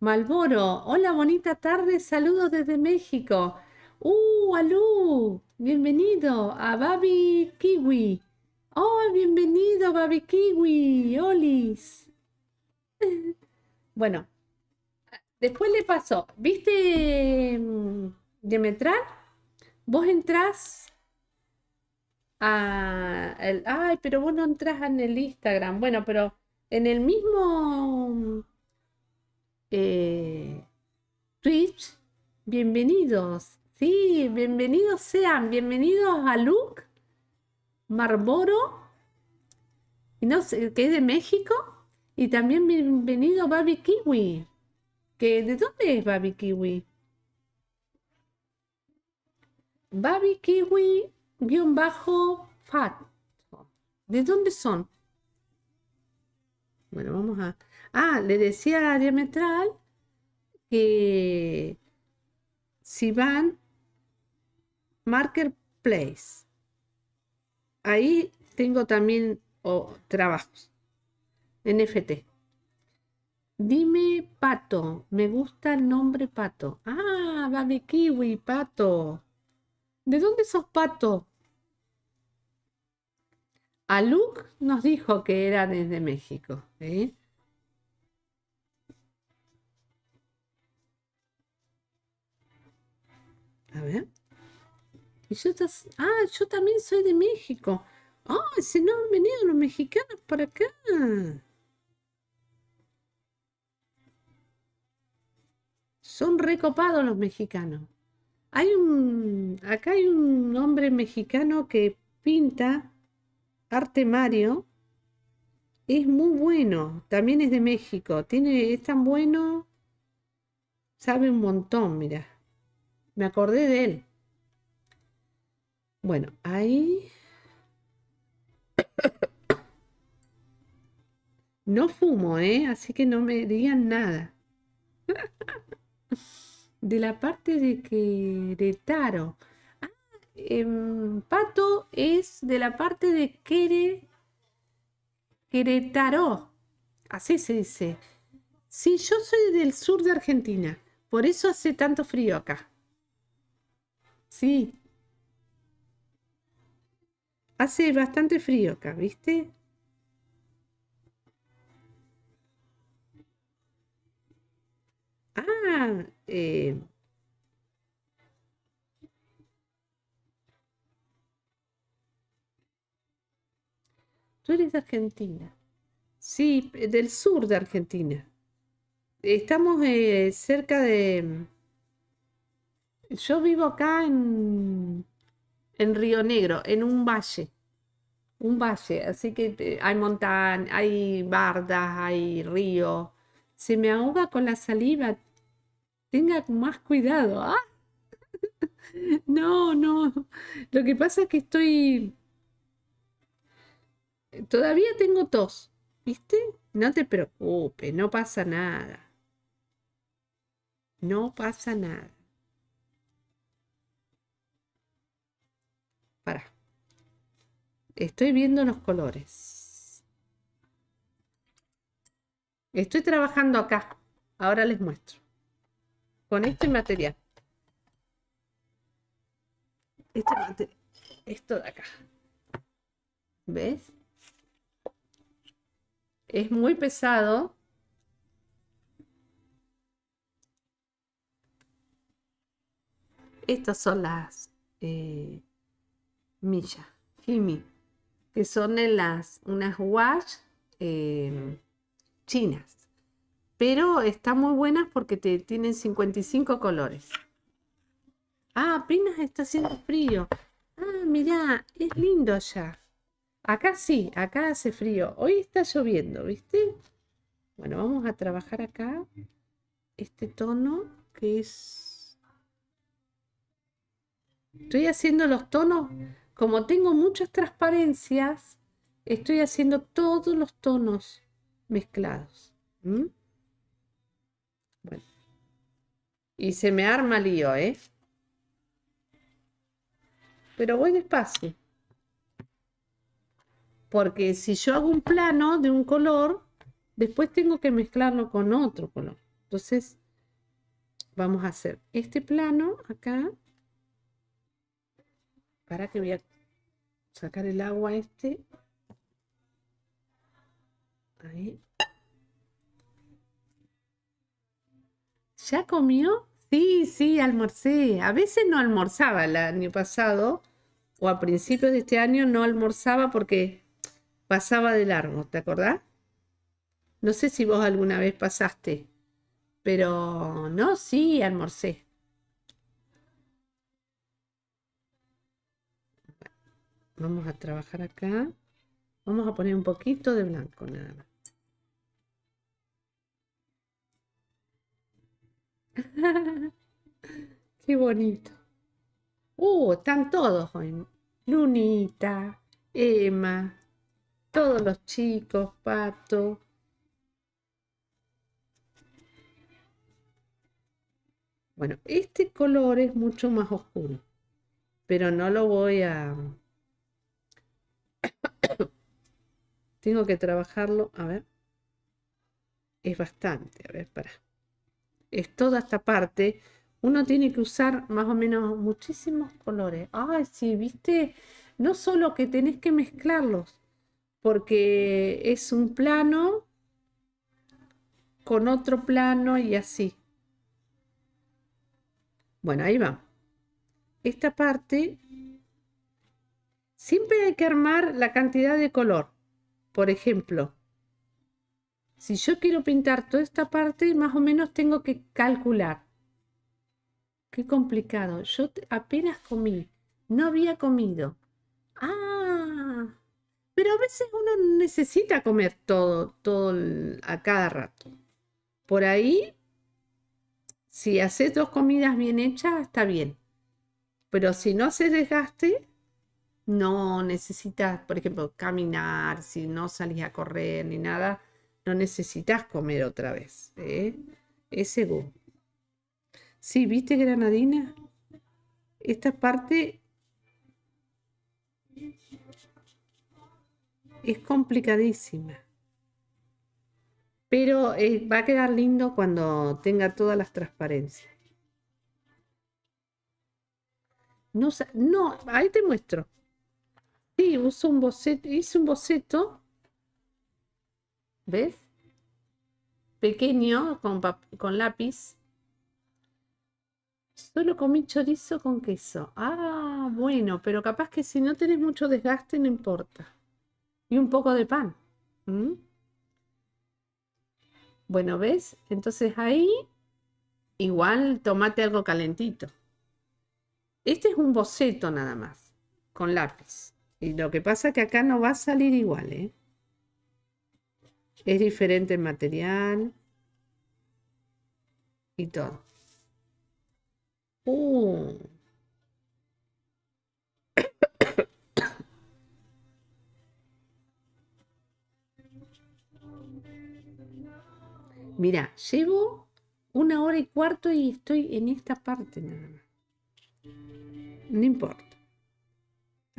Malboro. Hola, bonita tarde. Saludos desde México. Uh, Alú. Bienvenido a Babi Kiwi. ¡Oh, bienvenido, Baby Kiwi! ¡Olis! [laughs] bueno, después le pasó. ¿Viste Demetral? Mm, vos entrás a. El, ay, pero vos no entras en el Instagram. Bueno, pero en el mismo. Mm, eh, Twitch, bienvenidos. Sí, bienvenidos sean. Bienvenidos a Luke Marlboro, no sé, que es de México, y también bienvenido Babi Kiwi, que ¿de dónde es Babi Kiwi? Babi Kiwi bajo Fat. ¿De dónde son? Bueno, vamos a... Ah, le decía a Diametral que si van Marketplace ahí tengo también o trabajos. NFT. Dime pato. Me gusta el nombre pato. Ah, baby kiwi, pato. ¿De dónde sos pato? Aluk nos dijo que era desde México. ¿eh? A ver yo, ah, yo también soy de México. Ah, si no han venido los mexicanos para acá. Son recopados los mexicanos. Hay un, acá hay un hombre mexicano que pinta arte Mario. Es muy bueno. También es de México. Tiene, es tan bueno. Sabe un montón, mira. Me acordé de él. Bueno, ahí no fumo, ¿eh? Así que no me digan nada. De la parte de Querétaro. Ah, em, Pato es de la parte de querer Querétaro. Así se dice. Sí, yo soy del sur de Argentina. Por eso hace tanto frío acá. Sí, Hace bastante frío acá, ¿viste? Ah, eh. Tú eres de Argentina. Sí, eh, del sur de Argentina. Estamos eh, cerca de... Mm, yo vivo acá en en Río Negro, en un valle. Un valle, así que hay montaña, hay bardas, hay río. Se me ahoga con la saliva. Tenga más cuidado. ¿ah? [laughs] No, no. Lo que pasa es que estoy... Todavía tengo tos, ¿viste? No te preocupes, no pasa nada. No pasa nada. Estoy viendo los colores. Estoy trabajando acá. Ahora les muestro. Con este material. Este material. Esto de acá. ¿Ves? Es muy pesado. Estas son las... Eh, Milla, Jimmy, que son las, unas wash em, chinas. Pero están muy buenas porque te, tienen 55 colores. Ah, apenas está haciendo frío. Ah, mirá, es lindo allá. Acá sí, acá hace frío. Hoy está lloviendo, ¿viste? Bueno, vamos a trabajar acá este tono que es... Estoy haciendo los tonos como tengo muchas transparencias, estoy haciendo todos los tonos mezclados. Y se me arma lío, ¿eh? Pero voy despacio. Porque si yo hago un plano de un color, después tengo que mezclarlo con otro color. Entonces, vamos a hacer este plano acá. Para que voy a sacar el agua este. Ahí. ¿Ya comió? Sí, sí, almorcé. A veces no almorzaba el año pasado o a principios de este año no almorzaba porque pasaba de largo, ¿te acordás? No sé si vos alguna vez pasaste, pero no, sí, almorcé. Vamos a trabajar acá. Vamos a poner un poquito de blanco nada más. [laughs] Qué bonito. Uh, están todos hoy. Lunita, Emma, todos los chicos, Pato. Bueno, este color es mucho más oscuro, pero no lo voy a, [coughs] Tengo que trabajarlo, a ver. Es bastante, a ver, para. Es toda esta parte. Uno tiene que usar más o menos muchísimos colores. Ay, sí, viste. No solo que tenés que mezclarlos, porque es un plano con otro plano y así. Bueno, ahí va. Esta parte Siempre hay que armar la cantidad de color. Por ejemplo, si yo quiero pintar toda esta parte, más o menos tengo que calcular. Qué complicado. Yo apenas comí. No había comido. Ah, pero a veces uno necesita comer todo, todo a cada rato. Por ahí, si haces dos comidas bien hechas, está bien. Pero si no se desgaste, no necesitas, por ejemplo, caminar, si no salís a correr ni nada, no necesitas comer otra vez. ¿eh? Es seguro. Sí, ¿viste granadina? Esta parte es complicadísima. Pero eh, va a quedar lindo cuando tenga todas las transparencias. No, no, ahí te muestro. Sí, uso un boceto, hice un boceto, ¿ves? Pequeño, con, lápiz. Solo comí chorizo con queso. Ah, bueno, pero capaz que si no tenés mucho desgaste, no importa. Y un poco de pan. Bueno, ¿ves? Entonces ahí igual tomate algo calentito. Este es un boceto nada más, con lápiz. Y lo que pasa es que acá no va a salir igual, ¿eh? Es diferente el material. Y todo. Uh. Mira, llevo una hora y cuarto y estoy en esta parte nada más. No importa.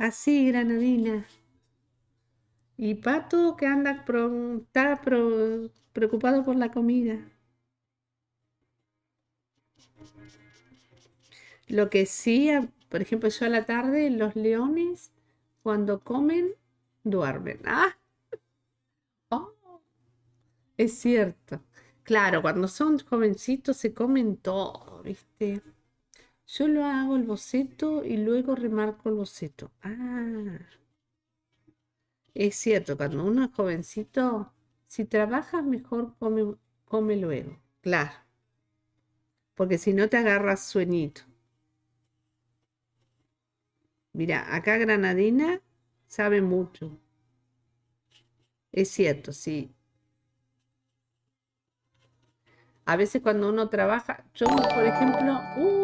Así, granadina. Y Pato que anda preocupado por la comida. Lo que sí, por ejemplo, yo a la tarde, los leones, cuando comen, duermen. [laughs] ¡Ah! es cierto. Claro, cuando son jovencitos se comen todo, ¿viste? Yo lo hago el boceto y luego remarco el boceto. Ah, es cierto, cuando uno es jovencito, si trabajas mejor, come, come luego. Claro. Porque si no te agarras sueñito. Mira, acá Granadina sabe mucho. Es cierto, sí. A veces cuando uno trabaja, yo por ejemplo, uh,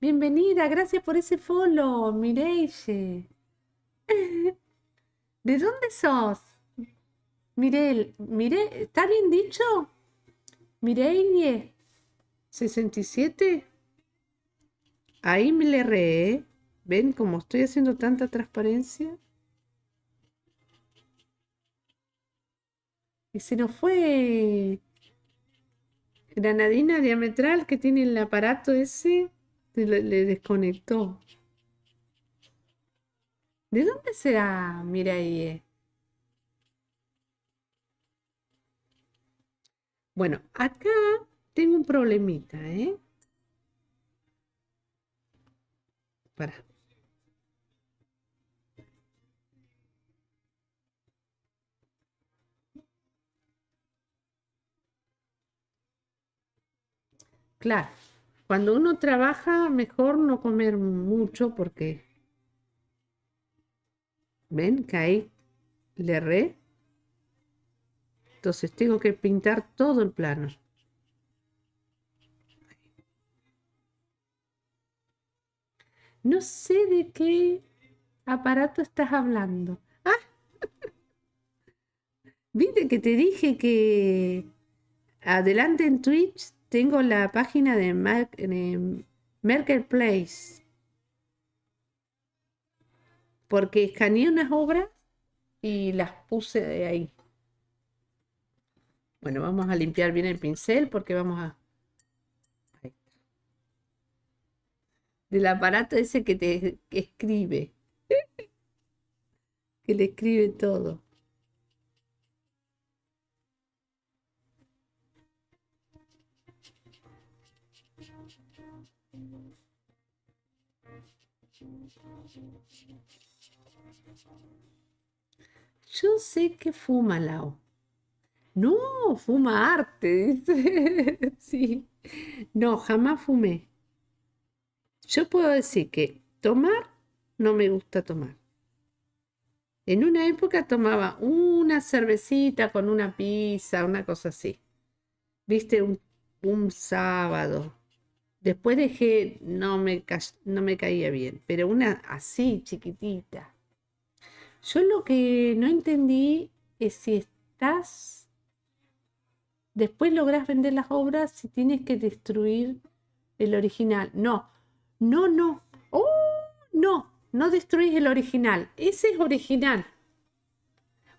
Bienvenida, gracias por ese follow, Mireille. [laughs] ¿De dónde sos? Mirel, Mire, ¿está bien dicho? Mireille, 67. Ahí me le re, ¿eh? ¿Ven como estoy haciendo tanta transparencia? Y se nos fue granadina diametral que tiene el aparato ese le, desconectó. ¿De dónde será ahí. Bueno, acá tengo un problemita, ¿eh? Para. Claro, cuando uno trabaja, mejor no comer mucho porque... ¿Ven que ahí le re? Entonces tengo que pintar todo el plano. No sé de qué aparato estás hablando. Ah. [laughs] Viste que te dije que adelante en Twitch tengo la página de, Mar Place Porque escaneé unas obras y las puse de ahí. Bueno, vamos a limpiar bien el pincel porque vamos a... Del aparato ese que te escribe. [laughs] que le escribe todo. Yo sé que fuma Lao. No, fuma arte, [laughs] sí. No, jamás fumé. Yo puedo decir que tomar no me gusta tomar. En una época tomaba una cervecita con una pizza, una cosa así. Viste, un, un sábado. Después dejé, no no me caía bien, pero una así chiquitita. Yo lo que no entendí es si estás, después logras vender las obras, si tienes que destruir el original. No, no, no. Oh, no, no destruís el original. Ese es original.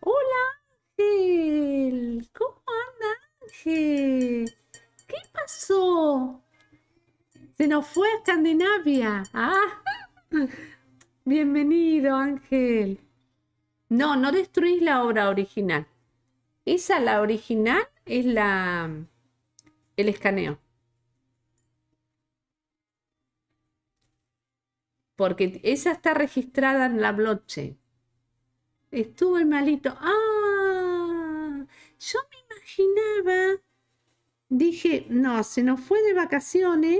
Hola Ángel, ¿cómo anda Ángel? ¿Qué pasó? Se nos fue a Escandinavia. Ah. [laughs] Bienvenido Ángel. No, no destruís la obra original. Esa, la original, es la el escaneo. Porque esa está registrada en la bloche. Estuvo el malito. ¡Ah! Yo me imaginaba. Dije, no, se nos fue de vacaciones.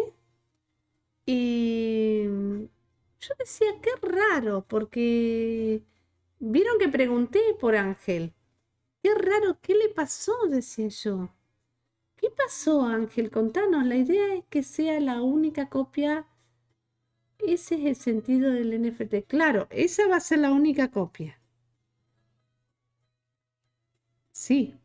Y yo decía, qué raro, porque Vieron que pregunté por Ángel. Qué raro, ¿qué le pasó? decía yo. ¿Qué pasó, Ángel? Contanos, la idea es que sea la única copia. Ese es el sentido del NFT. Claro, esa va a ser la única copia. Sí.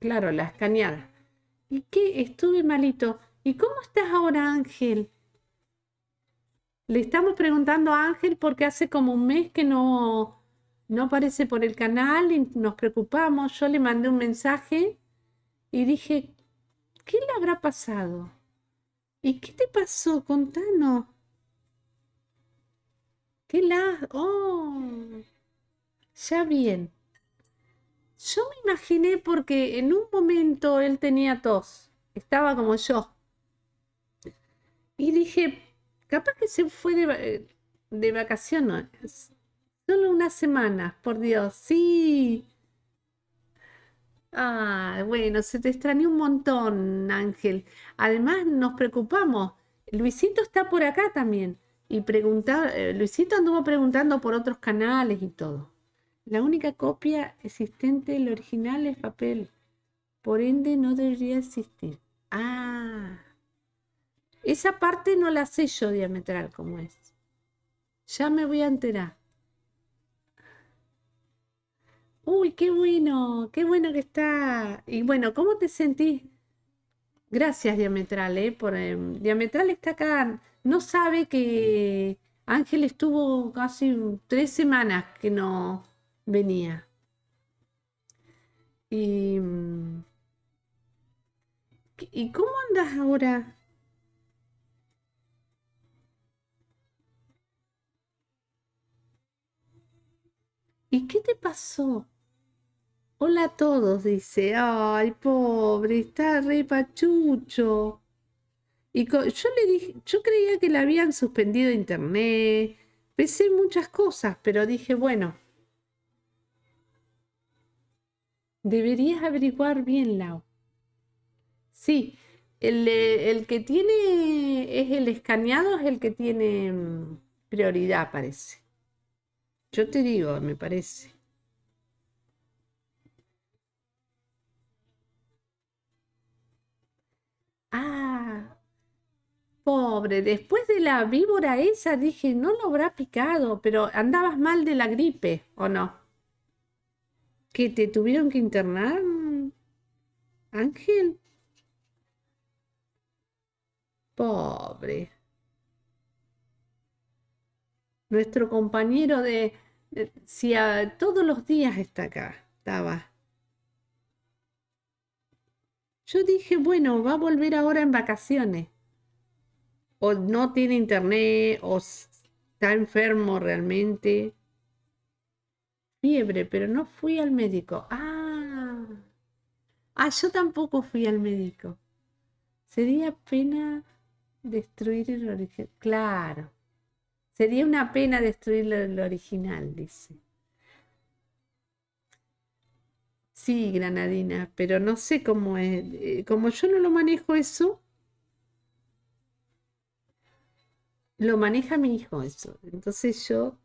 Claro, la escaneada. ¿Y qué? Estuve malito. ¿Y cómo estás ahora, Ángel? Le estamos preguntando a Ángel porque hace como un mes que no, no aparece por el canal y nos preocupamos. Yo le mandé un mensaje y dije, ¿qué le habrá pasado? ¿Y qué te pasó? Contanos. ¿Qué la... Oh, ya bien. Yo me imaginé porque en un momento él tenía tos. Estaba como yo. Y dije, capaz que se fue de, eh, de vacaciones. Solo unas semanas, por Dios, sí. Ah, bueno, se te extrañó un montón, Ángel. Además, nos preocupamos. Luisito está por acá también. Y preguntaba, eh, Luisito anduvo preguntando por otros canales y todo. La única copia existente del original es papel. Por ende, no debería existir. Ah. Esa parte no la sé yo diametral como es. Ya me voy a enterar. Uy, qué bueno, qué bueno que está. Y bueno, ¿cómo te sentís? Gracias, Diametral, eh, por em, Diametral está acá. No sabe que Ángel estuvo casi tres semanas que no venía. ¿Y, mm, ¿y cómo andas ahora? qué te pasó? Hola a todos, dice. Ay, pobre, está re Y yo le dije, yo creía que le habían suspendido internet. Pensé muchas cosas, pero dije, bueno. Deberías averiguar bien, lao. Sí, el, eh, el que tiene, es el escaneado, es el que tiene mm, prioridad, parece. Yo te digo, me parece. Ah, pobre, después de la víbora esa dije, no lo habrá picado, pero andabas mal de la gripe, ¿o no? ¿Que te tuvieron que internar, Ángel? Pobre. Nuestro compañero de, si a, todos los días está acá, estaba. Yo dije, bueno, va a volver ahora en vacaciones. O no tiene internet, o está enfermo realmente. Fiebre, pero no fui al médico. Ah, ah yo tampoco fui al médico. Sería pena destruir el origen. Claro. Sería una pena destruir lo original, dice. Sí, Granadina, pero no sé cómo es. Eh, como yo no lo manejo eso, lo maneja mi hijo eso. Entonces yo,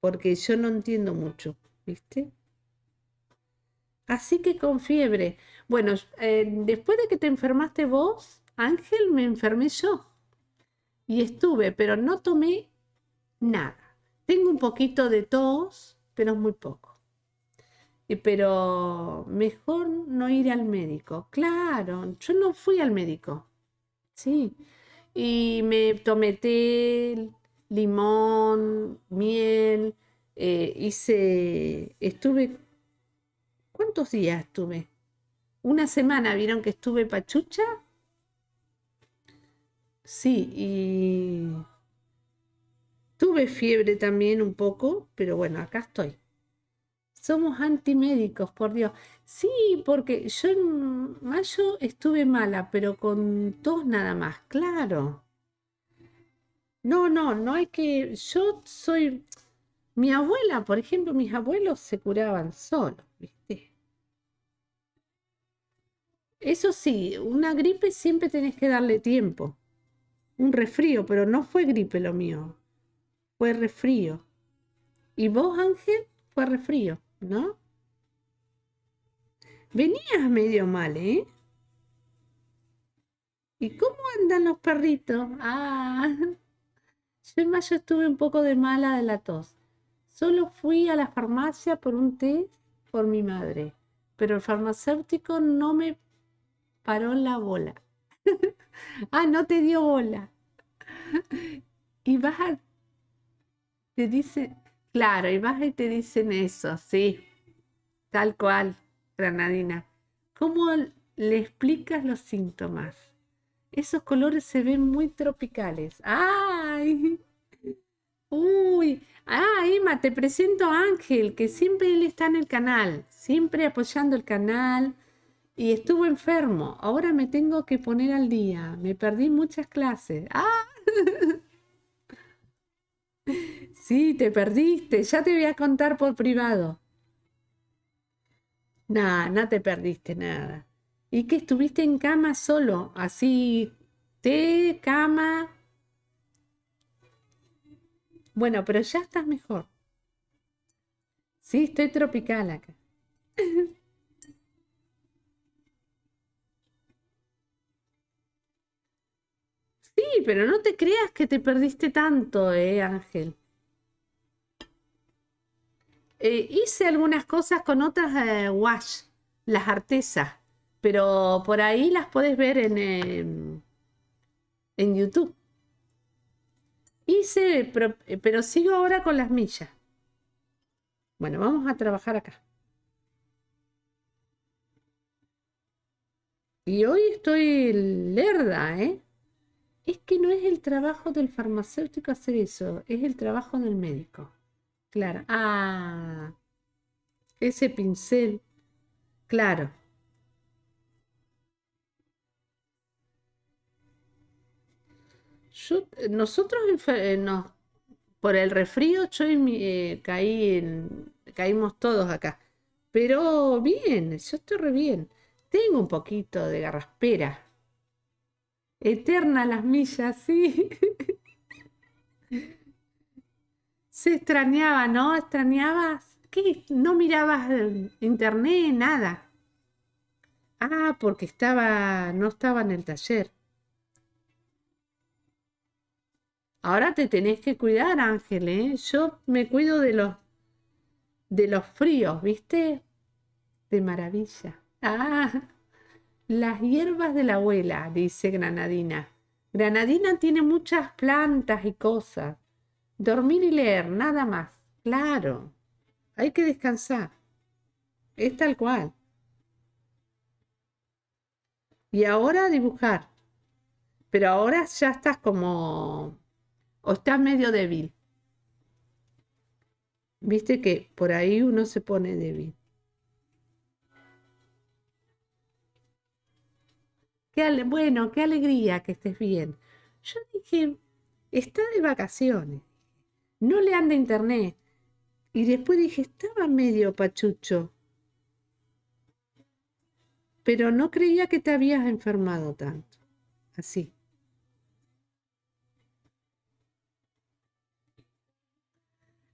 porque yo no entiendo mucho, ¿viste? Así que con fiebre. Bueno, eh, después de que te enfermaste vos, Ángel, me enfermé yo y estuve, pero no tomé nada. Tengo un poquito de tos, pero muy poco. Y, pero mejor no ir al médico. Claro, yo no fui al médico. Sí. Y me tomé té, limón, miel. Eh, hice, estuve, ¿cuántos días estuve? Una semana, ¿vieron que estuve pachucha? Sí, y tuve fiebre también un poco, pero bueno, acá estoy. Somos antimédicos, por Dios. Sí, porque yo en mayo estuve mala, pero con tos nada más, claro. No, no, no hay que. Yo soy. Mi abuela, por ejemplo, mis abuelos se curaban solos, ¿viste? Eso sí, una gripe siempre tenés que darle tiempo un resfrío, pero no fue gripe lo mío, fue resfrío. Y vos, Ángel, fue resfrío, ¿no? Venías medio mal, ¿eh? ¿Y cómo andan los perritos? Ah, [laughs] yo en estuve un poco de mala de la tos. Solo fui a la farmacia por un té por mi madre, pero el farmacéutico no me paró la bola. [laughs] ah, no te dio bola. y vas te dice... claro, y vas y te dicen eso, sí, tal cual, granadina. ¿Cómo le explicas los síntomas? Esos colores se ven muy tropicales. ¡Ay! Uy, ah, Emma, te presento a Ángel, que siempre él está en el canal, siempre apoyando el canal, y estuvo enfermo. Ahora me tengo que poner al día. Me perdí muchas clases. ¡Ah! [laughs] sí, te perdiste. Ya te voy a contar por privado. Nah, no te perdiste nada. Y qué? estuviste en cama solo, así, té, cama. Bueno, pero ya estás mejor. Sí, estoy tropical acá. [laughs] pero no te creas que te perdiste tanto, eh, Ángel. Eh, hice algunas cosas con otras eh, wash, las artesas, pero por ahí las puedes ver en, em, en YouTube. Hice, pero, eh, pero sigo ahora con las millas. Bueno, vamos a trabajar acá. Y hoy estoy lerda, ¿eh? es que no es el trabajo del farmacéutico hacer eso, es el trabajo del médico. Claro. Ah, ese pincel. Claro. Eh, nosotros eh, por el refrío yo eh, caí en, caímos todos acá. Pero bien, yo estoy re bien. Tengo un poquito de garraspera Eterna las millas, sí. Se extrañaba, ¿no? ¿Extrañabas? ¿Qué? No mirabas internet, nada. Ah, porque estaba, no estaba en el taller. Ahora te tenés que cuidar, Ángel, ¿eh? Yo me cuido de los de los fríos, ¿viste? De maravilla. Ah. Las hierbas de la abuela, dice Granadina. Granadina tiene muchas plantas y cosas. Dormir y leer, nada más. Claro. Hay que descansar. Es tal cual. Y ahora dibujar. Pero ahora ya estás como... o estás medio débil. Viste que por ahí uno se pone débil. bueno, qué alegría que estés bien. Yo dije, está de vacaciones, no le anda internet. Y después dije, estaba medio pachucho, pero no creía que te habías enfermado tanto, así.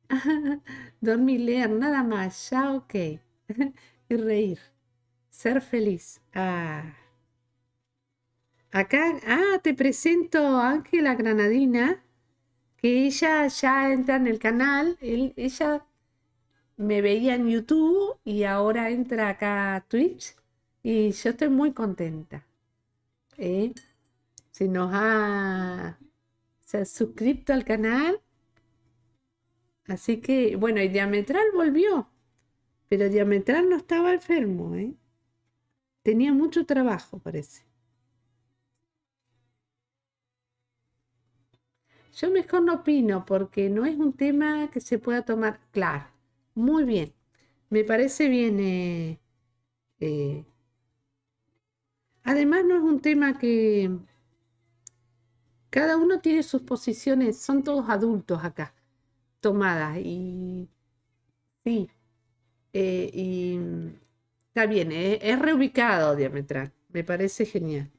[laughs] Dormir, leer, nada más, ya ok. [laughs] y reír, ser feliz. Ah. Acá, ah, te presento a Ángela Granadina, que ella ya entra en el canal, ella me veía en YouTube y ahora entra acá a Twitch y yo estoy muy contenta. ¿eh? Se nos ha, se ha suscrito al canal. Así que, bueno, y Diametral volvió, pero Diametral no estaba enfermo, ¿eh? Tenía mucho trabajo, parece. Yo mejor no opino porque no es un tema que se pueda tomar. Claro, muy bien. Me parece bien. Eh, eh, además, no es un tema que... Cada uno tiene sus posiciones, son todos adultos acá, tomadas. Y sí, eh, y está bien, es reubicado diametral. Me parece genial.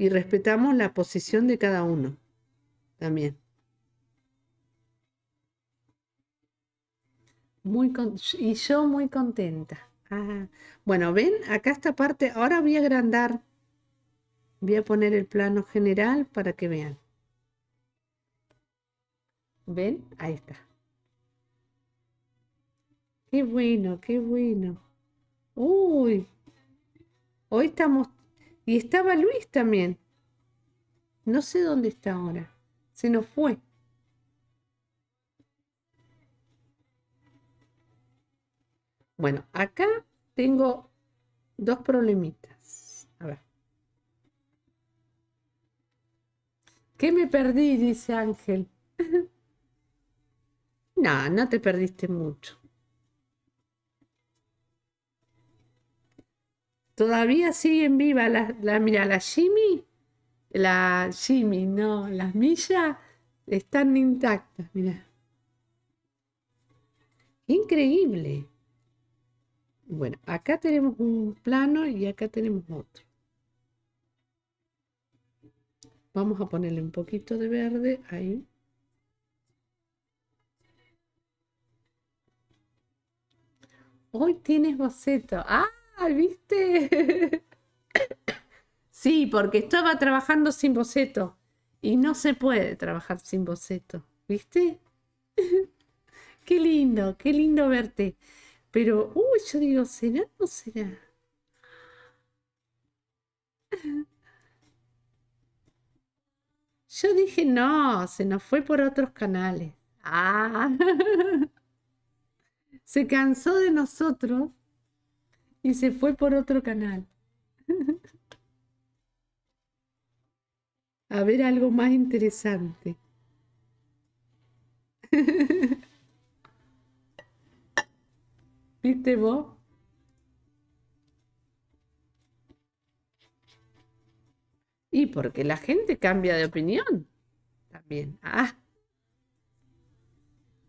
y respetamos la posición de cada uno también. Muy y yo muy contenta. Ah, bueno, ven, acá esta parte, ahora voy a agrandar, voy a poner el plano general para que vean. ¿Ven? Ahí está. Qué bueno, qué bueno. Uy, hoy estamos y estaba Luis también. No sé dónde está ahora. Se nos fue. Bueno, acá tengo dos problemitas. A ver. ¿Qué me perdí? Dice Ángel. [laughs] no, no te perdiste mucho. Todavía siguen viva las, la, mira, la Jimmy, la Jimmy, no, las millas están intactas, mira. Increíble. Bueno, acá tenemos un plano y acá tenemos otro. Vamos a ponerle un poquito de verde ahí. Hoy tienes boceto. ¡Ah! ¿viste? [laughs] sí, porque estaba trabajando sin boceto. Y no se puede trabajar sin boceto, ¿viste? [laughs] qué lindo, qué lindo verte. Pero, uy, yo digo, ¿será o no será? [laughs] Yo dije, no, se nos fue por otros canales. Ah. se cansó de nosotros y se fue por otro canal. [laughs] A ver algo más interesante. [laughs] ¿Viste vos? Y porque la gente cambia de opinión también. Ah.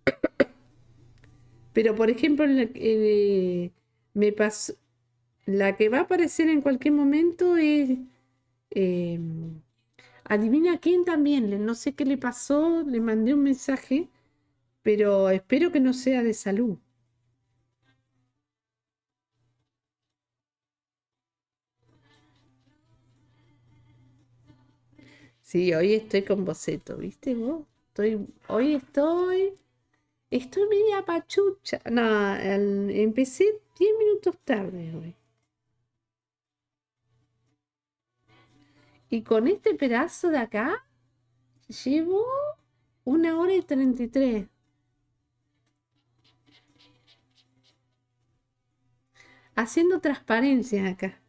[coughs] Pero por ejemplo, en la, eh, me pasó, la que va a aparecer en cualquier momento es... Em, adivina quién también, no sé qué le pasó, le mandé un mensaje, pero espero que no sea de salud. Sí, hoy estoy con boceto, ¿viste vos? Estoy, hoy estoy, estoy media pachucha. No, empecé 10 minutos tarde hoy. Y con este pedazo de acá, llevo una hora y 33. Haciendo transparencia acá.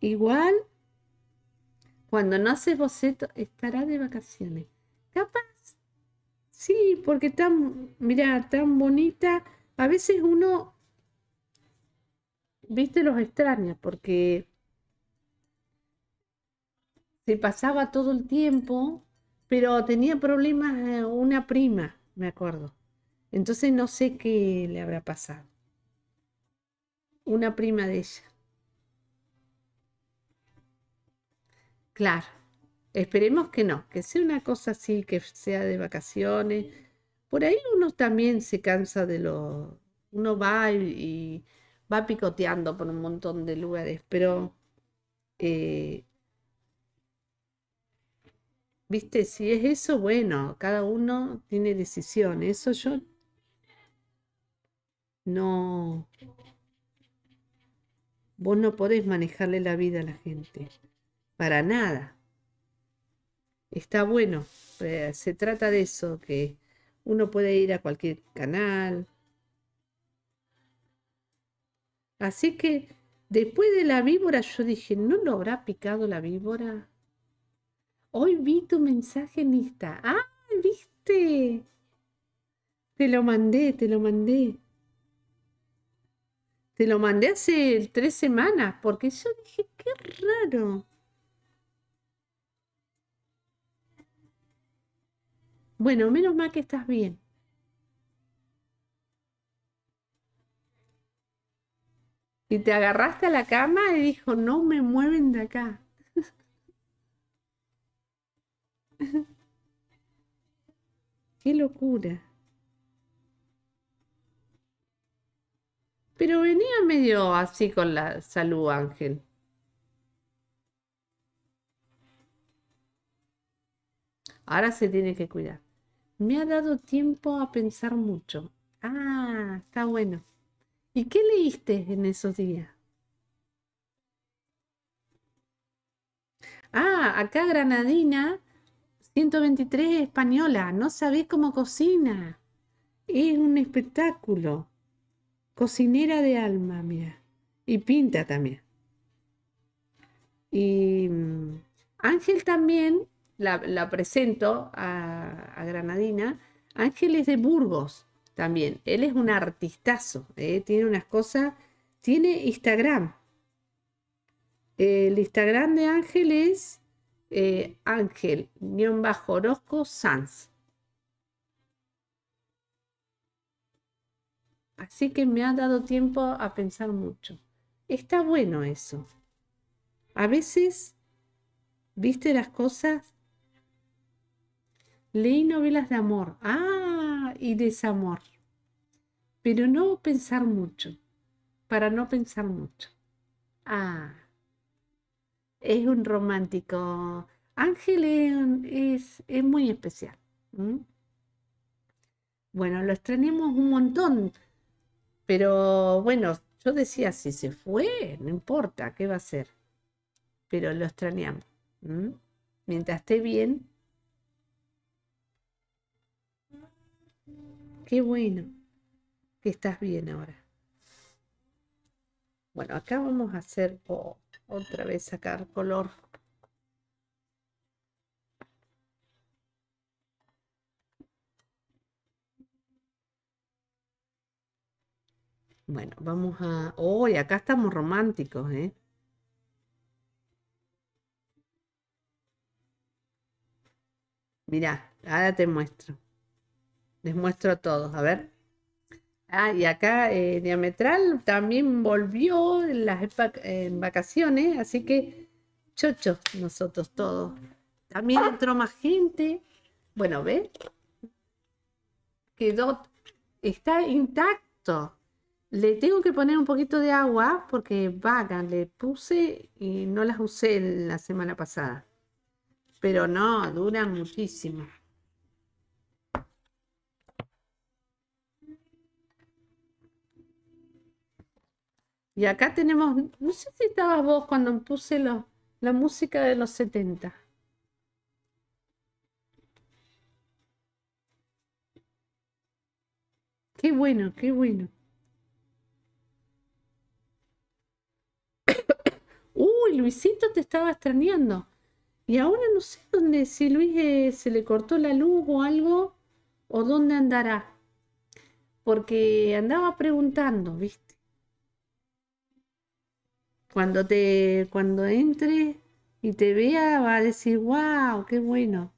Igual, cuando no haces boceto, estará de vacaciones. Capaz Sí, porque tan, mira tan bonita. A veces uno, viste, los extraña porque se pasaba todo el tiempo, pero tenía problemas eh, una prima, me acuerdo. Entonces no sé qué le habrá pasado. Una prima de ella. Claro. Esperemos que no, que sea una cosa así, que sea de vacaciones. Por ahí uno también se cansa de lo... Uno va y, va picoteando por un montón de lugares, pero... Eh, viste, si es eso, bueno, cada uno tiene decisión. Eso yo no... Vos no podés manejarle la vida a la gente. Para nada está bueno. Eh, se trata de eso, que uno puede ir a cualquier canal. Así que después de la víbora yo dije, ¿no lo habrá picado la víbora? Hoy vi tu mensaje en Insta. Ah, viste. Te lo mandé, te lo mandé. Te lo mandé hace tres semanas porque yo dije, qué raro. Bueno, menos mal que estás bien. Y te agarraste a la cama y dijo, no me mueven de acá. [laughs] Qué locura. Pero venía medio así con la salud, Ángel. Ahora se tiene que cuidar. Me ha dado tiempo a pensar mucho. Ah, está bueno. ¿Y qué leíste en esos días? Ah, acá Granadina 123 española, no sabés cómo cocina. Es un espectáculo. Cocinera de alma, mira. Y pinta también. Y mm, Ángel también la, presento a, Granadina, Ángeles de Burgos también. Él es un artistazo, ¿eh? tiene unas cosas, tiene Instagram. El Instagram de Ángel es eh, Ángel-Orozco Sanz. Así que me ha dado tiempo a pensar mucho. Está bueno eso. A veces, viste las cosas Leí novelas de amor, ah, y desamor. Pero no pensar mucho, para no pensar mucho. Ah, es un romántico. Ángel es, es, muy especial. Bueno, lo extrañamos un montón, pero bueno, yo decía, si se fue, no importa, ¿qué va a ser? Pero lo extrañamos. Mientras esté bien, qué bueno que estás bien ahora. Bueno, acá vamos a hacer otra vez sacar color. Bueno, vamos a... Hoy oh, acá estamos románticos, ¿eh? Mirá, ahora te muestro. Les muestro a todos, a ver. Ah, y acá eh, Diametral también volvió en en vacaciones, así que chocho nosotros todos. También entró más gente. Bueno, ve. Quedó, está intacto. Le tengo que poner un poquito de agua porque vaca le puse y no las usé la semana pasada. Pero no, duran muchísimo. Y acá tenemos, no sé si estabas vos cuando puse la música de los 70. Qué bueno, qué bueno. [coughs] Uy, Luisito te estaba extrañando. Y ahora no sé dónde, si Luis eh, se le cortó la luz o algo, o dónde andará. Porque andaba preguntando, ¿viste? Cuando te, cuando entre y te vea, va a decir, wow, qué bueno.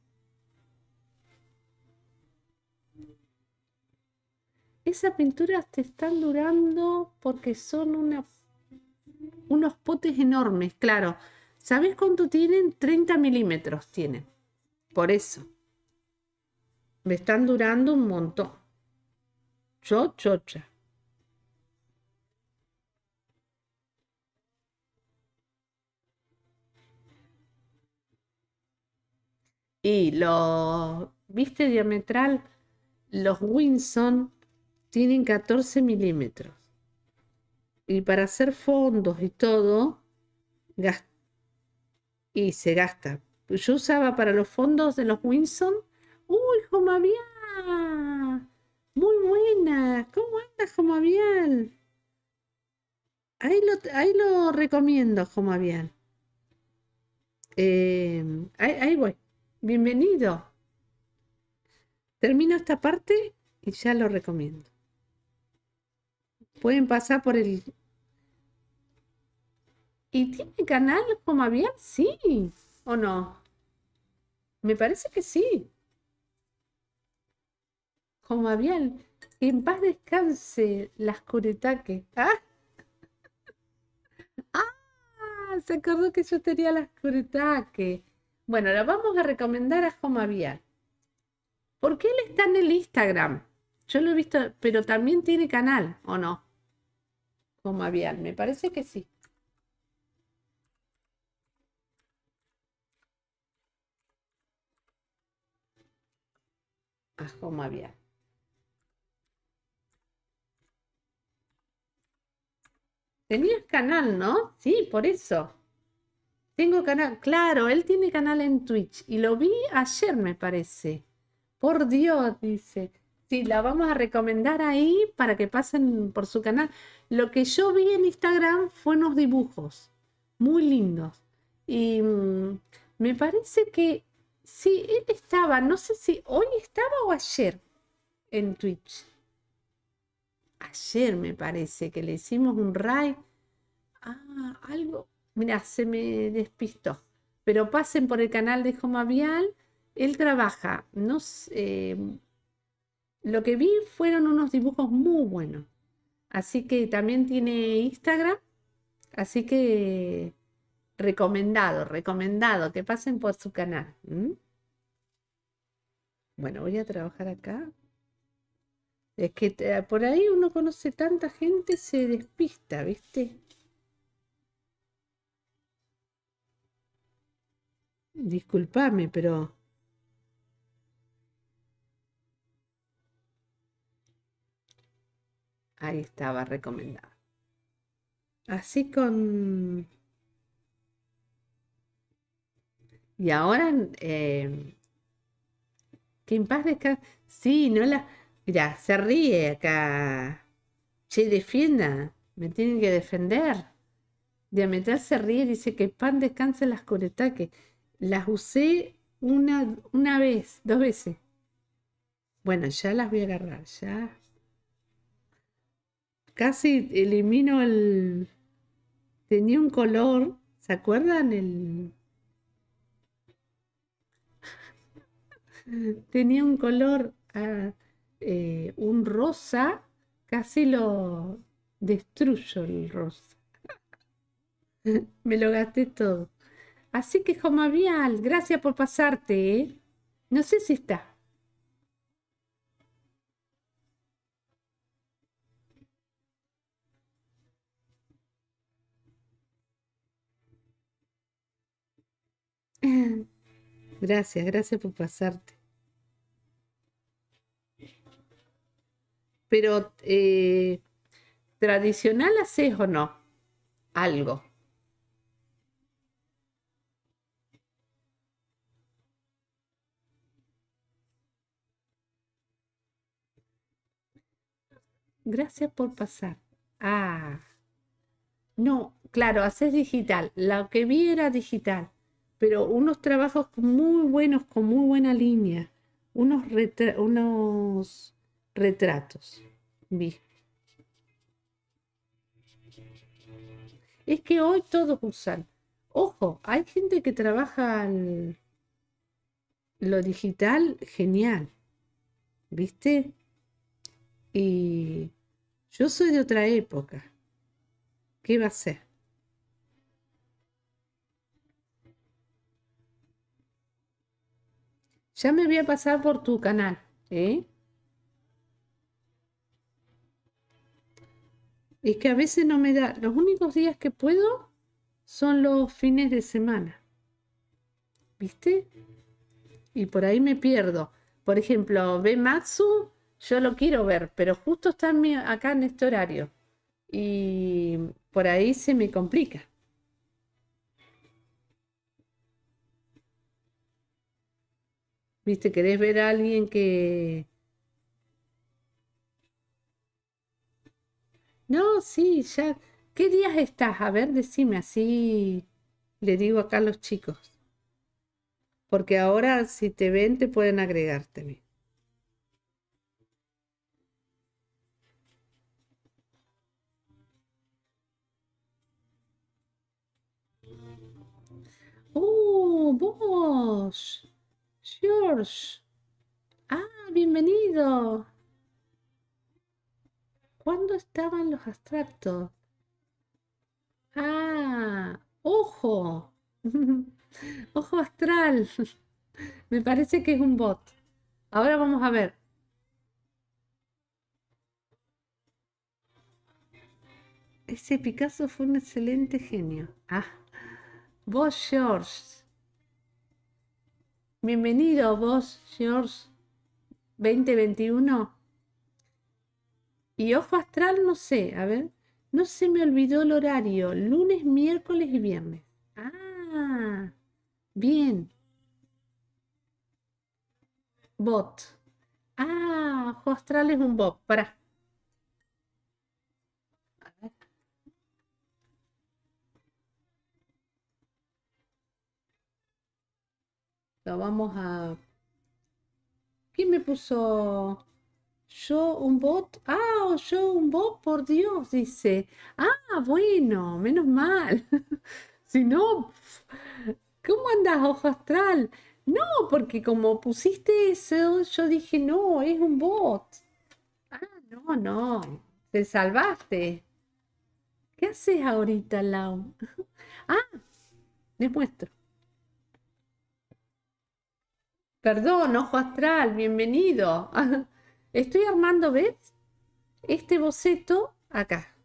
Esas pinturas te están durando porque son unos potes enormes, claro. ¿Sabes cuánto tienen? 30 milímetros tienen. Por eso. Me están durando un montón. Yo, chocha. Y los, viste, diametral, los Winson tienen 14 milímetros. Y para hacer fondos y todo, y se gasta. Yo usaba para los fondos de los Winson, uy, Jomavial, muy buena, ¿cómo anda Jomavial? Ahí lo, ahí lo recomiendo, como Eh, ahí, ahí voy. Bienvenido. Termino esta parte y ya lo recomiendo. Pueden pasar por el... ¿Y tiene canal como bien? Sí, ¿o no? Me parece que sí. Como bien. En paz descanse la curetaques. [laughs] ¿Ah? ¿Ah? se acordó que yo tenía las curetaques. Bueno, la vamos a recomendar a Joma ¿Por qué él está en el Instagram. Yo lo he visto, pero también tiene canal, ¿o no? Joma Vial, me parece que sí. A Joma Vial. Tenías canal, ¿no? Sí, por eso. Tengo canal, claro, él tiene canal en Twitch y lo vi ayer, me parece. Por Dios, dice. Sí, la vamos a recomendar ahí para que pasen por su canal. Lo que yo vi en Instagram fue unos dibujos muy lindos. Y mm, me parece que sí, él estaba, no sé si hoy estaba o ayer en Twitch. Ayer me parece que le hicimos un raid. Ah, algo, Mira, se me despistó. Pero pasen por el canal de Joma Vial. Él trabaja. No em, lo que vi fueron unos dibujos muy buenos. Así que también tiene Instagram. Así que recomendado, recomendado que pasen por su canal. Bueno, voy a trabajar acá. Es que eh, por ahí uno conoce tanta gente, se despista, ¿viste? Disculpame, pero... Ahí estaba recomendado. Así con... Y ahora, em, que en paz descanse. Sí, no la... mira se ríe acá. Che, defienda. Me tienen que defender. Diametral se ríe y dice que pan descanse las que... Las usé una, una vez, dos veces. Bueno, ya las voy a agarrar, ya. Casi elimino el... Tenía un color, ¿se acuerdan? El... [laughs] Tenía un color, ah, eh, un rosa, casi lo destruyo el rosa. [laughs] Me lo gasté todo. Así que, Jomavial, gracias por pasarte, ¿eh? No sé si está. [laughs] Gracias, gracias por pasarte. Pero eh, tradicional haces o no algo. Gracias por pasar. Ah. No, claro, haces digital. Lo que vi era digital, pero unos trabajos muy buenos, con muy buena línea. Unos, unos retratos. Vi. Es que hoy todos usan. Ojo, hay gente que trabaja lo digital genial. ¿Viste? Y yo soy de otra época. ¿Qué va a ser? Ya me voy a pasar por tu canal, ¿eh? Es que a veces no me da. Los únicos días que puedo son los fines de semana. ¿Viste? Y por ahí me pierdo. Por ejemplo, ve Matsu yo lo quiero ver, pero justo está acá en este horario y por ahí se me complica. ¿Viste? ¿Querés ver a alguien que... No, sí, ya... ¿Qué días estás? A ver, decime, así le digo acá a los chicos. Porque ahora si te ven te pueden agregarte. vos. George. Ah, bienvenido. ¿Cuándo estaban los abstractos? Ah, ojo. [laughs] ojo astral. [laughs] Me parece que es un bot. Ahora vamos a ver. Ese Picasso fue un excelente genio. Ah, vos, George. Bienvenido vos, George, 2021. Y ojo astral, no sé, a ver, no se me olvidó el horario, lunes, miércoles y viernes. Ah, bien. Bot. Ah, ojo astral es un bot, para. Lo vamos a... ¿Quién me puso? Yo un bot. Ah, yo un bot, por Dios, dice. Ah, bueno, menos mal. [laughs] si no, ¿cómo andas, ojo astral? No, porque como pusiste eso, yo dije, no, es un bot. Ah, no, no, te salvaste. ¿Qué haces ahorita, Lau? [laughs] ah, les muestro. Perdón, ojo astral, bienvenido. [laughs] Estoy armando, ¿ves? Este boceto acá.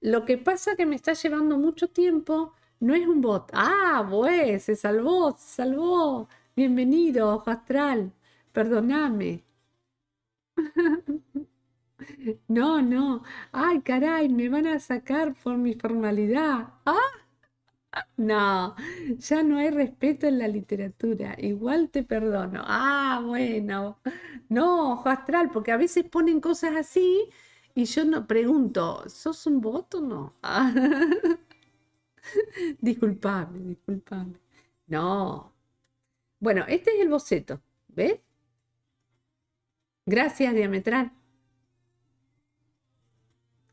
Lo que pasa que me está llevando mucho tiempo, no es un bot. Ah, pues, se salvó, se salvó. Bienvenido, ojo astral. Perdóname. [laughs] No, no. Ay, caray, me van a sacar por mi formalidad. ¡Ah! No, ya no hay respeto en la literatura. Igual te perdono. Ah, bueno. No, ojo astral, porque a veces ponen cosas así y yo no pregunto, ¿sos un voto o no? [laughs] disculpame, disculpame. No. Bueno, este es el boceto, ¿ves? Gracias, diametral.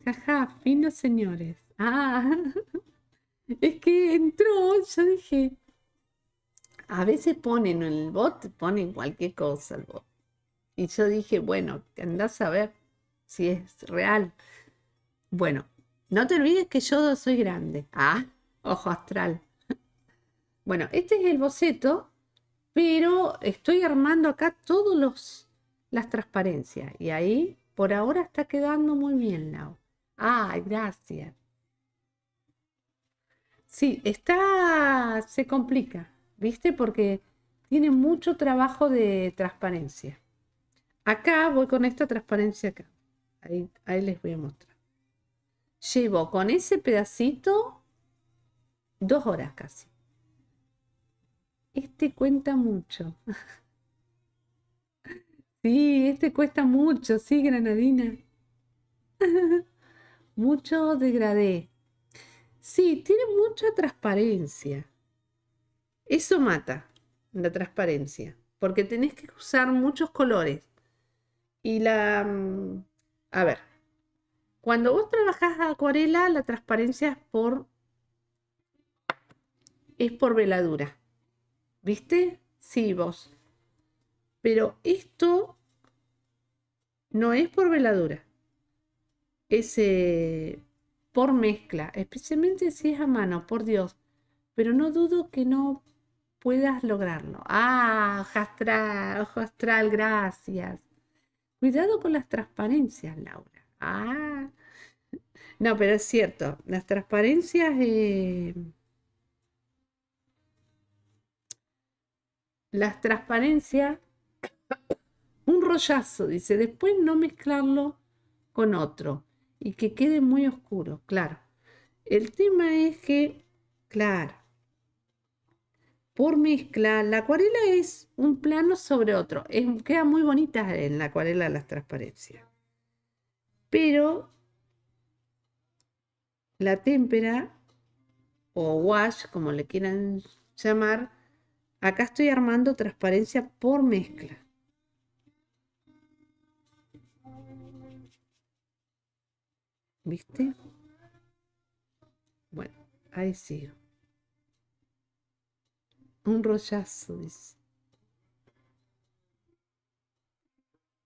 Jaja, finos señores. Ah es que entró, yo dije, a veces ponen el bot, ponen cualquier cosa el bot. Y yo dije, bueno, andás a ver si es real. Bueno, no te olvides que yo soy grande. Ah, ojo astral. Bueno, este es el boceto, pero estoy armando acá todos los las transparencias. Y ahí, por ahora, está quedando muy bien, Lau. Ah, gracias. Sí, está, se complica, ¿viste? Porque tiene mucho trabajo de transparencia. Acá voy con esta transparencia acá. Ahí, les voy a mostrar. Llevo con ese pedacito dos horas casi. Este cuenta mucho. [laughs] Sí, este cuesta mucho, sí, granadina. [laughs] mucho degradé. Sí, tiene mucha transparencia. Eso mata, la transparencia, porque tenés que usar muchos colores. Y la... Mm, a ver, cuando vos trabajás acuarela, la transparencia es por... es por veladura. ¿Viste? Sí, vos. Pero esto no es por veladura. Ese... Eh, por mezcla, especialmente si es a mano, por Dios. Pero no dudo que no puedas lograrlo. Ah, ojo astral, ojo astral, gracias. Cuidado con las transparencias, Laura. Ah, no, pero es cierto, las transparencias... Eh, las transparencias, un rollazo, dice, después no mezclarlo con otro y que quede muy oscuro, claro. El tema es que, claro, por mezcla, la acuarela es un plano sobre otro. queda muy bonita en la acuarela las transparencias. Pero la témpera o wash, como le quieran llamar, acá estoy armando transparencia por mezcla. ¿Viste? Bueno, ahí sigo. Un rollazo,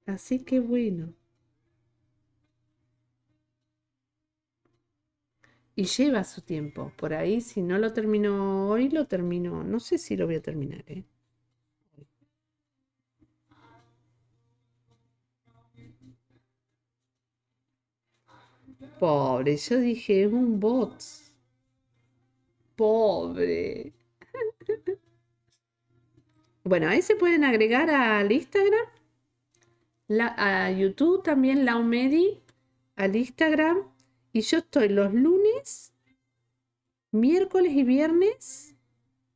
Así que bueno. Y lleva su tiempo. Por ahí, si no lo termino hoy, lo termino. No sé si lo voy a terminar, ¿eh? Pobre, yo dije, es un bot. Pobre. [laughs] Bueno, ahí se pueden agregar al Instagram, la, a YouTube también, Laumedi, al Instagram. Y yo estoy los lunes, miércoles y viernes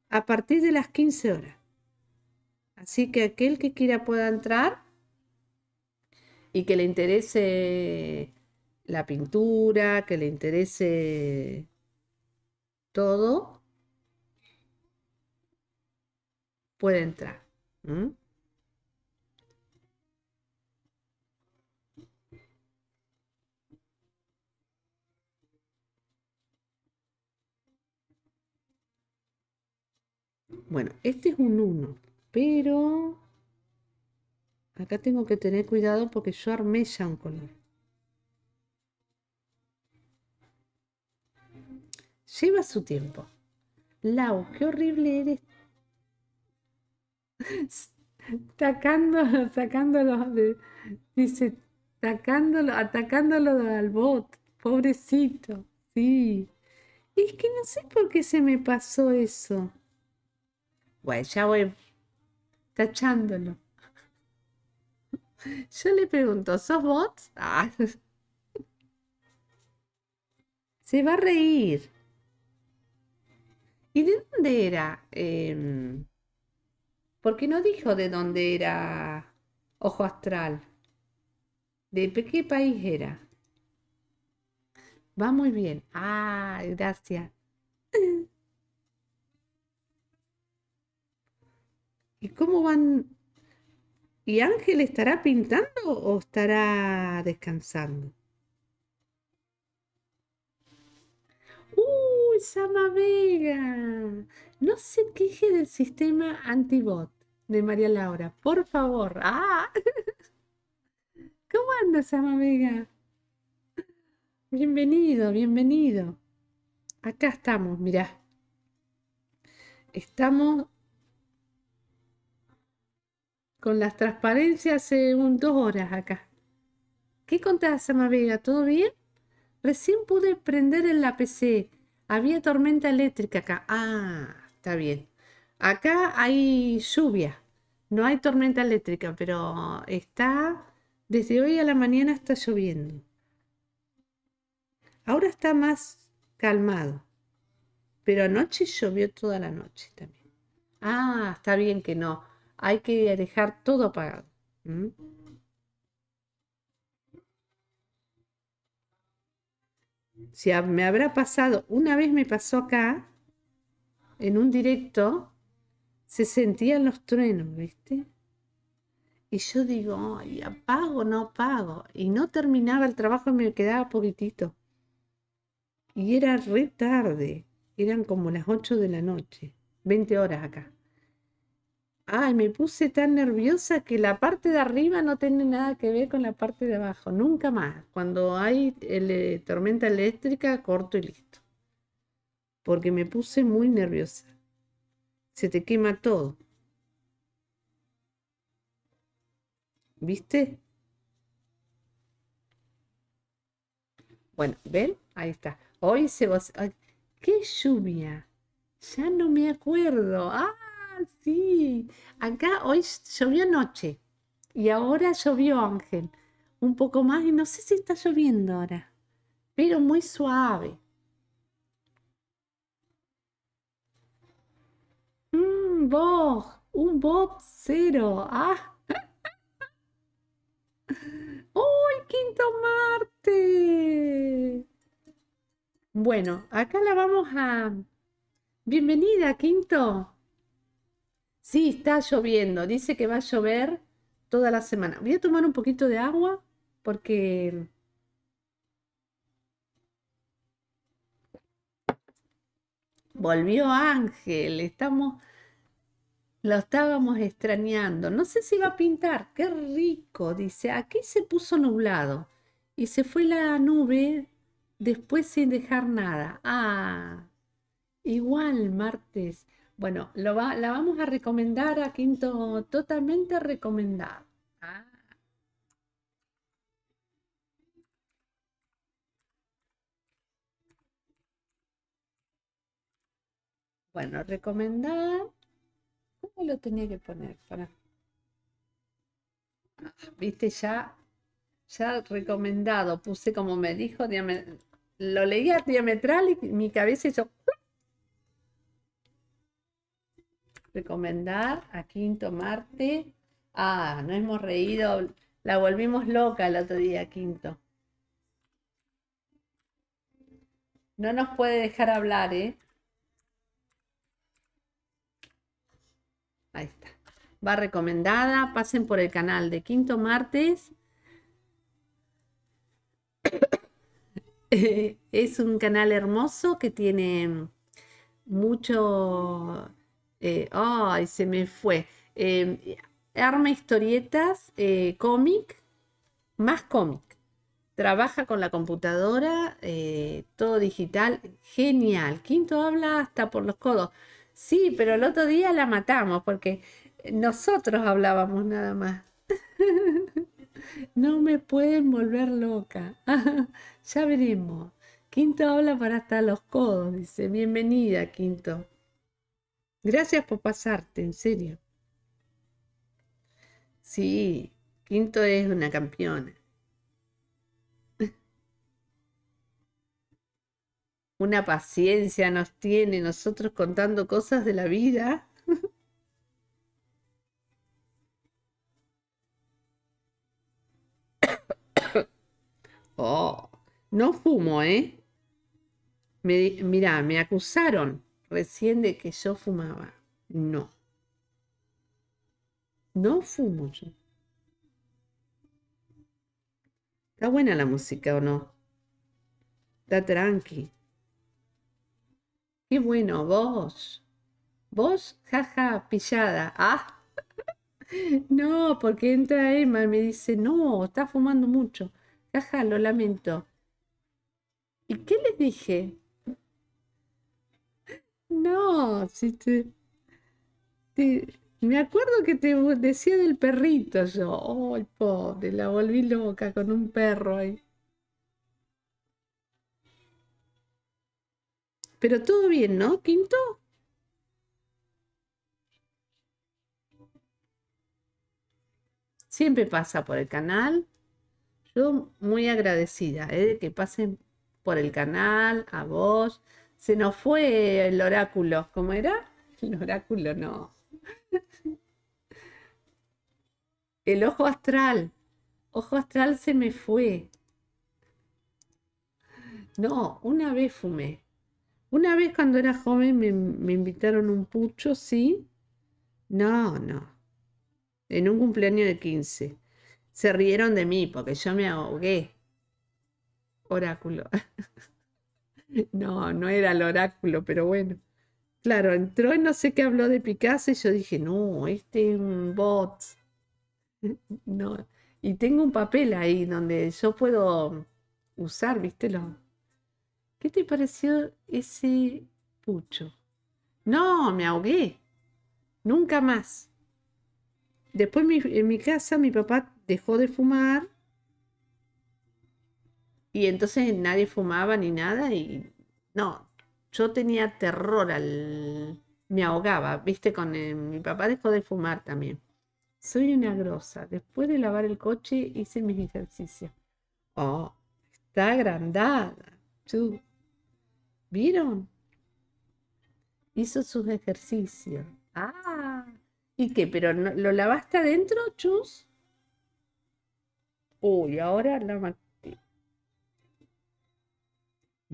a partir de las 15 horas. Así que aquel que quiera pueda entrar y que le interese la pintura, que le interese todo, puede entrar. Bueno, este es un 1, pero acá tengo que tener cuidado porque yo armé ya un color. Lleva su tiempo. Lau, qué horrible eres. Tacando, [laughs] sacándolo de, dice, atacándolo, atacándolo al bot, pobrecito, sí. Es que no sé por qué se me pasó eso. Bueno, ya voy tachándolo. [laughs] Yo le pregunto, ¿sos bot? Ah. [laughs] Se va a reír. ¿Y de dónde era? Em, porque no dijo de dónde era Ojo Astral. ¿De qué país era? Va muy bien. Ah, gracias. [clears throat] ¿Y cómo van? ¿Y Ángel estará pintando o estará descansando? Sama Vega! No se queje del sistema antibot de María Laura, por favor. Ah. [laughs] ¿Cómo anda Sama Vega? Bienvenido, bienvenido. Acá estamos, mirá. Estamos con las transparencias hace un, dos horas acá. ¿Qué contás, Sama Vega? ¿Todo bien? Recién pude prender en la PC. Había tormenta eléctrica acá. Ah, está bien. Acá hay lluvia. No hay tormenta eléctrica, pero está... Desde hoy a la mañana está lloviendo. Ahora está más calmado. Pero anoche llovió toda la noche también. Ah, está bien que no. Hay que dejar todo apagado. si me habrá pasado, una vez me pasó acá, en un directo, se sentían los truenos, ¿viste? Y yo digo, ay, apago, no apago. Y no terminaba el trabajo, me quedaba poquitito. Y era re tarde, eran como las 8 de la noche, 20 horas acá. Ay, me puse tan nerviosa que la parte de arriba no tiene nada que ver con la parte de abajo, nunca más. Cuando hay eh, tormenta eléctrica, corto y listo. Porque me puse muy nerviosa. Se te quema todo. ¿Viste? Bueno, ¿ven? Ahí está. Hoy se va... ¡Qué lluvia! Ya no me acuerdo. ¡Ah! Ah, sí. Acá hoy llovió noche y ahora llovió Ángel. Un poco más y no sé si está lloviendo ahora, pero muy suave. Mm, un bot, un bot cero. ¡Ah! [laughs] ¡Uy, quinto Marte! Bueno, acá la vamos a... Bienvenida, quinto. Sí, está lloviendo. Dice que va a llover toda la semana. Voy a tomar un poquito de agua porque... Volvió Ángel, estamos... Lo estábamos extrañando. No sé si va a pintar. Qué rico, dice. Aquí se puso nublado y se fue la nube después sin dejar nada. Ah, igual martes. Bueno, lo la vamos a recomendar a Quinto, totalmente recomendada. Ah. Bueno, recomendar, ¿Cómo lo tenía que poner? Ah, viste, ya, ya recomendado. Puse como me dijo, lo leía diametral y mi cabeza hizo... recomendar a Quinto Marte. Ah, no hemos reído, la volvimos loca el otro día, Quinto. No nos puede dejar hablar, ¿eh? Ahí está. Va recomendada. Pasen por el canal de Quinto Martes. [coughs] es un canal hermoso que tiene mucho eh, ay, se me fue. Em, arma historietas, eh, cómic, más cómic. Trabaja con la computadora, eh, todo digital, genial. Quinto habla hasta por los codos. Sí, pero el otro día la matamos porque nosotros hablábamos nada más. [laughs] no me pueden volver loca. [laughs] ya veremos. Quinto habla para hasta los codos, dice. Bienvenida, Quinto. Gracias por pasarte, en serio. Sí, Quinto es una campeona. [laughs] Una paciencia nos tiene nosotros contando cosas de la vida. [coughs] Oh, no fumo, ¿eh? Mira, me acusaron recién de que yo fumaba. No. No fumo yo. Está buena la música o no. Está tranqui. Qué bueno, vos. Vos, jaja, pillada. Ah. [laughs] no, porque entra Emma y me dice, no, está fumando mucho. Jaja, lo lamento. ¿Y qué les dije? No, si te, Me acuerdo que te decía del perrito yo. Oh, pobre, la volví loca con un perro ahí. Pero todo bien, ¿no, Quinto? Siempre pasa por el canal. Yo muy agradecida de ¿eh? que pasen por el canal, a vos, se nos fue el oráculo. ¿Cómo era? [laughs] El oráculo no. El ojo astral. Ojo astral se me fue. No, una vez fumé. Una vez cuando era joven me, me invitaron un pucho, sí. No, no. En un cumpleaños de 15. Se rieron de mí porque yo me ahogué. Oráculo. [laughs] [laughs] No, no era el oráculo, pero bueno. Claro, entró y no sé qué habló de Picasso y yo dije, no, este es un bot. [laughs] No. Y tengo un papel ahí donde yo puedo usar, ¿viste? ¿Qué te pareció ese pucho? No, me ahogué. Nunca más. Después en mi casa mi papá dejó de fumar y entonces nadie fumaba ni nada y no, yo tenía terror al... Me ahogaba, viste, con eh, mi papá dejó de fumar también. Soy una grosa. Después de lavar el coche hice mis ejercicios. Oh, está agrandada. ¿Tú ¿Vieron? Hizo sus ejercicios. Ah, ¿y qué? ¿Pero no, lo lavaste adentro, Chus? Uy, ahora la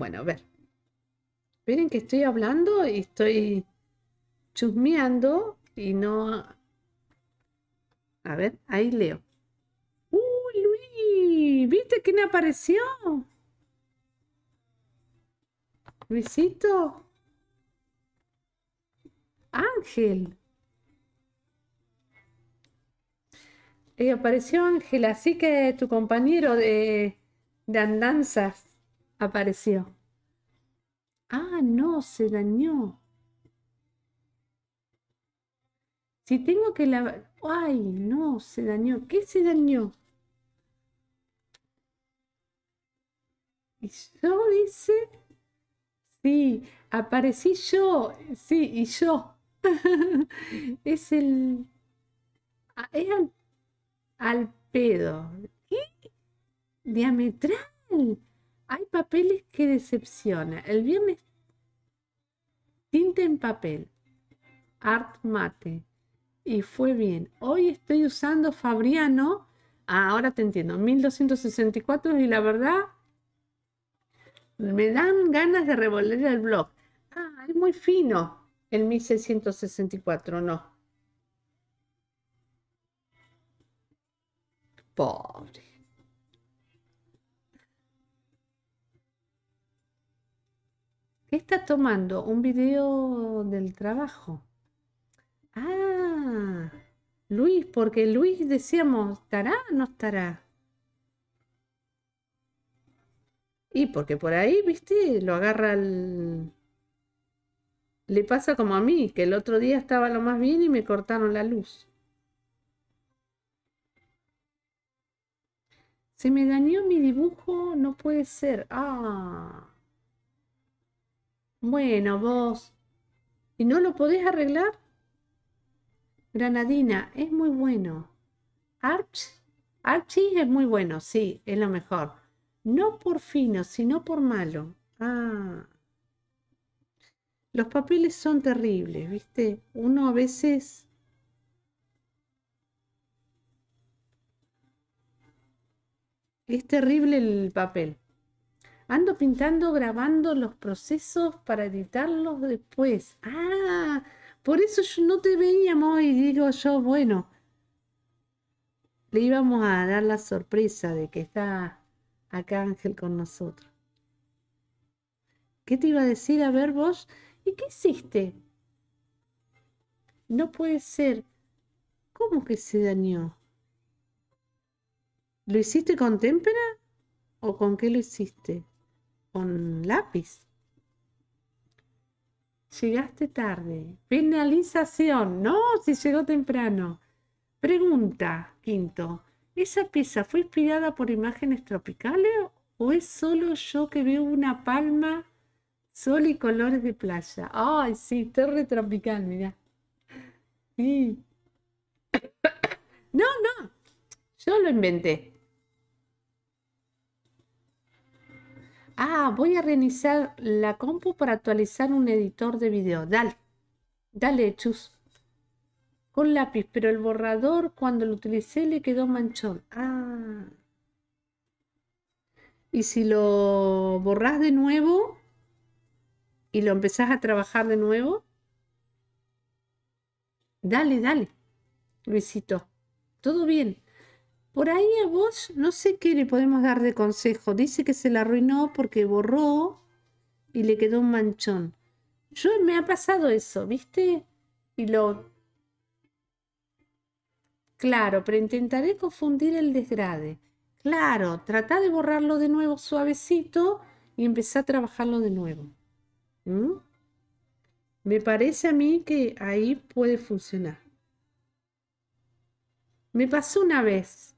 bueno, a ver. Miren que estoy hablando y estoy chusmeando y no... A ver, ahí leo. ¡Uy, Luis! ¿Viste quién apareció? Luisito. Ángel. ¿Y eh, apareció Ángel, así que tu compañero de andanzas apareció. Ah, no, se dañó. Si tengo que lavar... ¡Ay, no! Se dañó. ¿Qué se dañó? Y yo dice... Sí, aparecí yo. Sí, y yo. [laughs] es el... Ah, es al, al pedo. ¿Qué? Diametral hay papeles que decepciona. El viernes tinta en papel, art mate. Y fue bien. Hoy estoy usando Fabriano. Ah, ahora te entiendo. 1264 y la verdad me dan ganas de revolver el blog. Ah, es muy fino el 1664, no. Pobre. está tomando? Un video del trabajo. Ah, Luis, porque Luis decíamos, ¿estará o no estará? Y porque por ahí, viste, lo agarra el... Le pasa como a mí, que el otro día estaba lo más bien y me cortaron la luz. Se me dañó mi dibujo, no puede ser. Ah. Bueno, vos. ¿Y no lo podés arreglar? Granadina, es muy bueno. Arch, Archie es muy bueno, sí, es lo mejor. No por fino, sino por malo. Ah. Los papeles son terribles, ¿viste? Uno a veces... Es terrible el papel. Ando pintando, grabando los procesos para editarlos después. Ah, por eso yo no te veíamos y digo yo, bueno, le íbamos a dar la sorpresa de que está acá Ángel con nosotros. ¿Qué te iba a decir? A ver vos, ¿y qué hiciste? No puede ser. ¿Cómo que se dañó? ¿Lo hiciste con témpera o con qué lo hiciste? con lápiz. Llegaste tarde. Penalización. No, si llegó temprano. Pregunta, quinto. ¿Esa pieza fue inspirada por imágenes tropicales o es solo yo que veo una palma, sol y colores de playa? Ay, sí, torre tropical, Mira. Sí. [coughs] No, no. Yo lo inventé. Ah, voy a reiniciar la compu para actualizar un editor de video. Dale, dale, chus. Con lápiz, pero el borrador cuando lo utilicé le quedó manchón. Ah. Y si lo borrás de nuevo y lo empezás a trabajar de nuevo, dale, dale, Luisito. Todo bien. Por ahí a vos no sé qué le podemos dar de consejo. Dice que se la arruinó porque borró y le quedó un manchón. Yo me ha pasado eso, ¿viste? Y lo... Claro, pero intentaré confundir el desgrade. Claro, trata de borrarlo de nuevo suavecito y empezá a trabajarlo de nuevo. ¿Mm? Me parece a mí que ahí puede funcionar. Me pasó una vez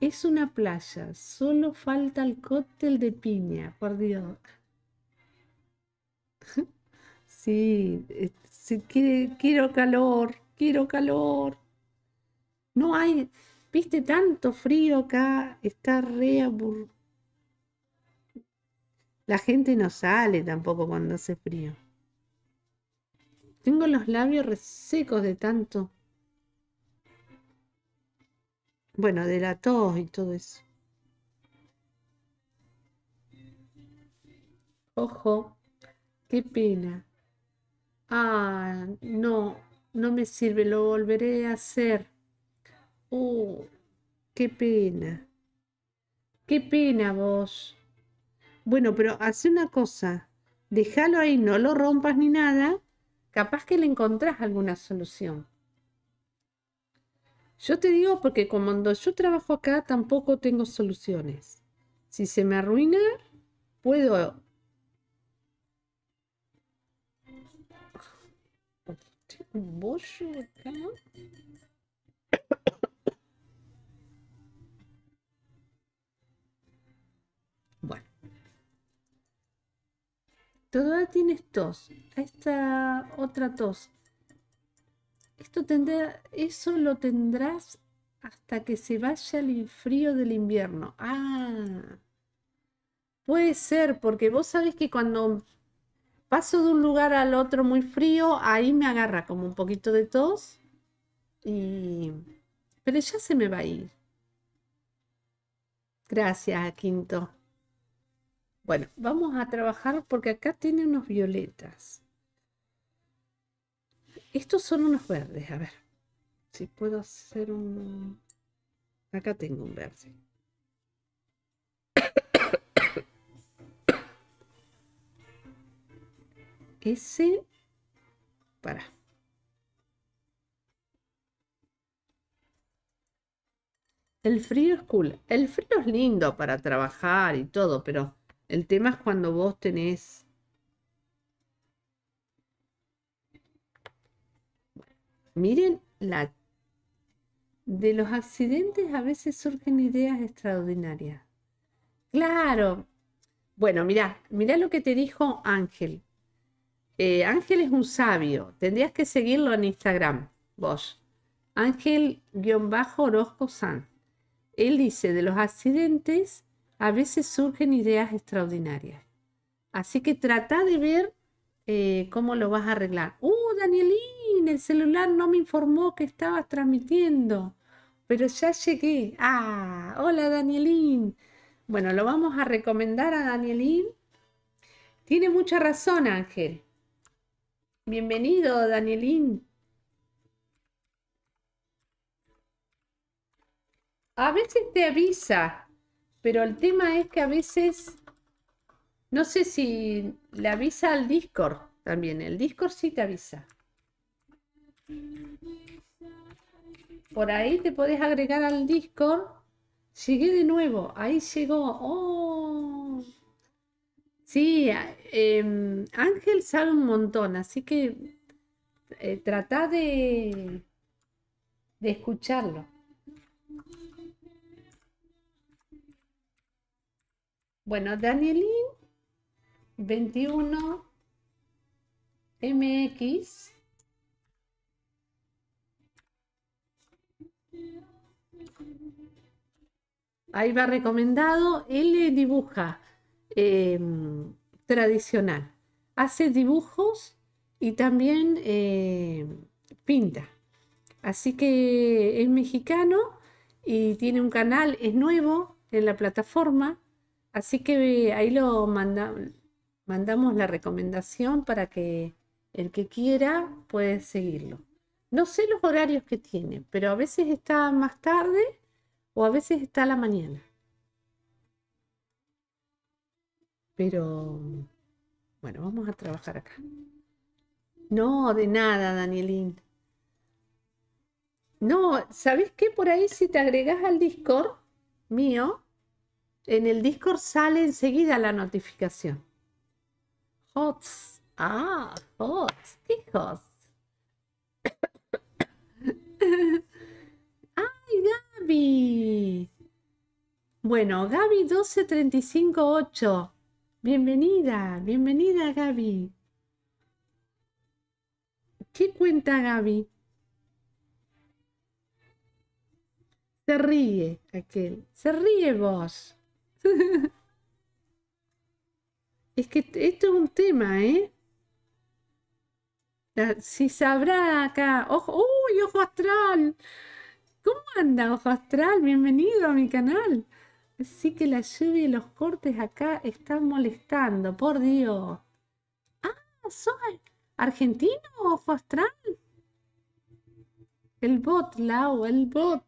Es una playa, solo falta el cóctel de piña, por Dios. [laughs] Sí, quiero calor, quiero calor. No hay, viste, tanto frío acá, está re aburrido. La gente no sale tampoco cuando hace frío. Tengo los labios resecos de tanto bueno, de la tos y todo eso. Ojo, qué pena. Ah, no, no me sirve, lo volveré a hacer. Oh, qué pena. Qué pena vos. Bueno, pero hace una cosa. Déjalo ahí, no lo rompas ni nada. Capaz que le encontrás alguna solución. Yo te digo porque cuando yo trabajo acá tampoco tengo soluciones. Si se me arruina, puedo... ¿Un bollo acá? Bueno. Todavía tienes tos. Esta otra tos. Esto tendrá, eso lo tendrás hasta que se vaya el frío del invierno. Ah, puede ser, porque vos sabés que cuando paso de un lugar al otro muy frío, ahí me agarra como un poquito de tos. Y... Pero ya se me va a ir. Gracias, Quinto. Bueno, vamos a trabajar porque acá tiene unos violetas. Estos son unos verdes, a ver. Si puedo hacer un... Acá tengo un verde. [coughs] Ese... Para. El frío es cool. El frío es lindo para trabajar y todo, pero el tema es cuando vos tenés Miren, de los accidentes a veces surgen ideas extraordinarias. Claro. Bueno, mirá, mira lo que te dijo Ángel. Eh, Ángel es un sabio. Tendrías que seguirlo en Instagram, vos. Ángel-Orozco San. Él dice, de los accidentes a veces surgen ideas extraordinarias. Así que trata de ver eh, cómo lo vas a arreglar. ¡Uh, Danielín! el celular no me informó que estabas transmitiendo, pero ya llegué. Ah, hola Danielín. Bueno, lo vamos a recomendar a Danielín. Tiene mucha razón, Ángel. Bienvenido, Danielín. A veces te avisa, pero el tema es que a veces, no sé si le avisa al Discord también. El Discord sí te avisa. Por ahí te podés agregar al Discord. Llegué de nuevo. Ahí llegó. ¡Oh! Sí, em, Ángel sabe un montón, así que eh, trata de, de escucharlo. Bueno, Danielín 21 MX ahí va recomendado, él dibuja em, tradicional, hace dibujos y también em, pinta. Así que es mexicano y tiene un canal, es nuevo en la plataforma, así que ahí lo mandamos la recomendación para que el que quiera puede seguirlo. No sé los horarios que tiene, pero a veces está más tarde o a veces está la mañana. Pero bueno, vamos a trabajar acá. No, de nada, Danielín. No, ¿sabes qué? Por ahí si te agregas al Discord mío, en el Discord sale enseguida la notificación. Hots. Ah, hots. ¿Qué Gaby. Bueno, Gaby 12358. Bienvenida, bienvenida Gaby. ¿Qué cuenta Gaby? Se ríe aquel. Se ríe vos. [laughs] es que esto es un tema, ¿eh? Si sabrá acá. Ojo, ¡Uy, ojo astral! ¿Cómo anda, Ojo Astral? Bienvenido a mi canal. Así que la lluvia y los cortes acá están molestando, por Dios. Ah, soy argentino, Ojo Astral. El bot, Lau, el bot.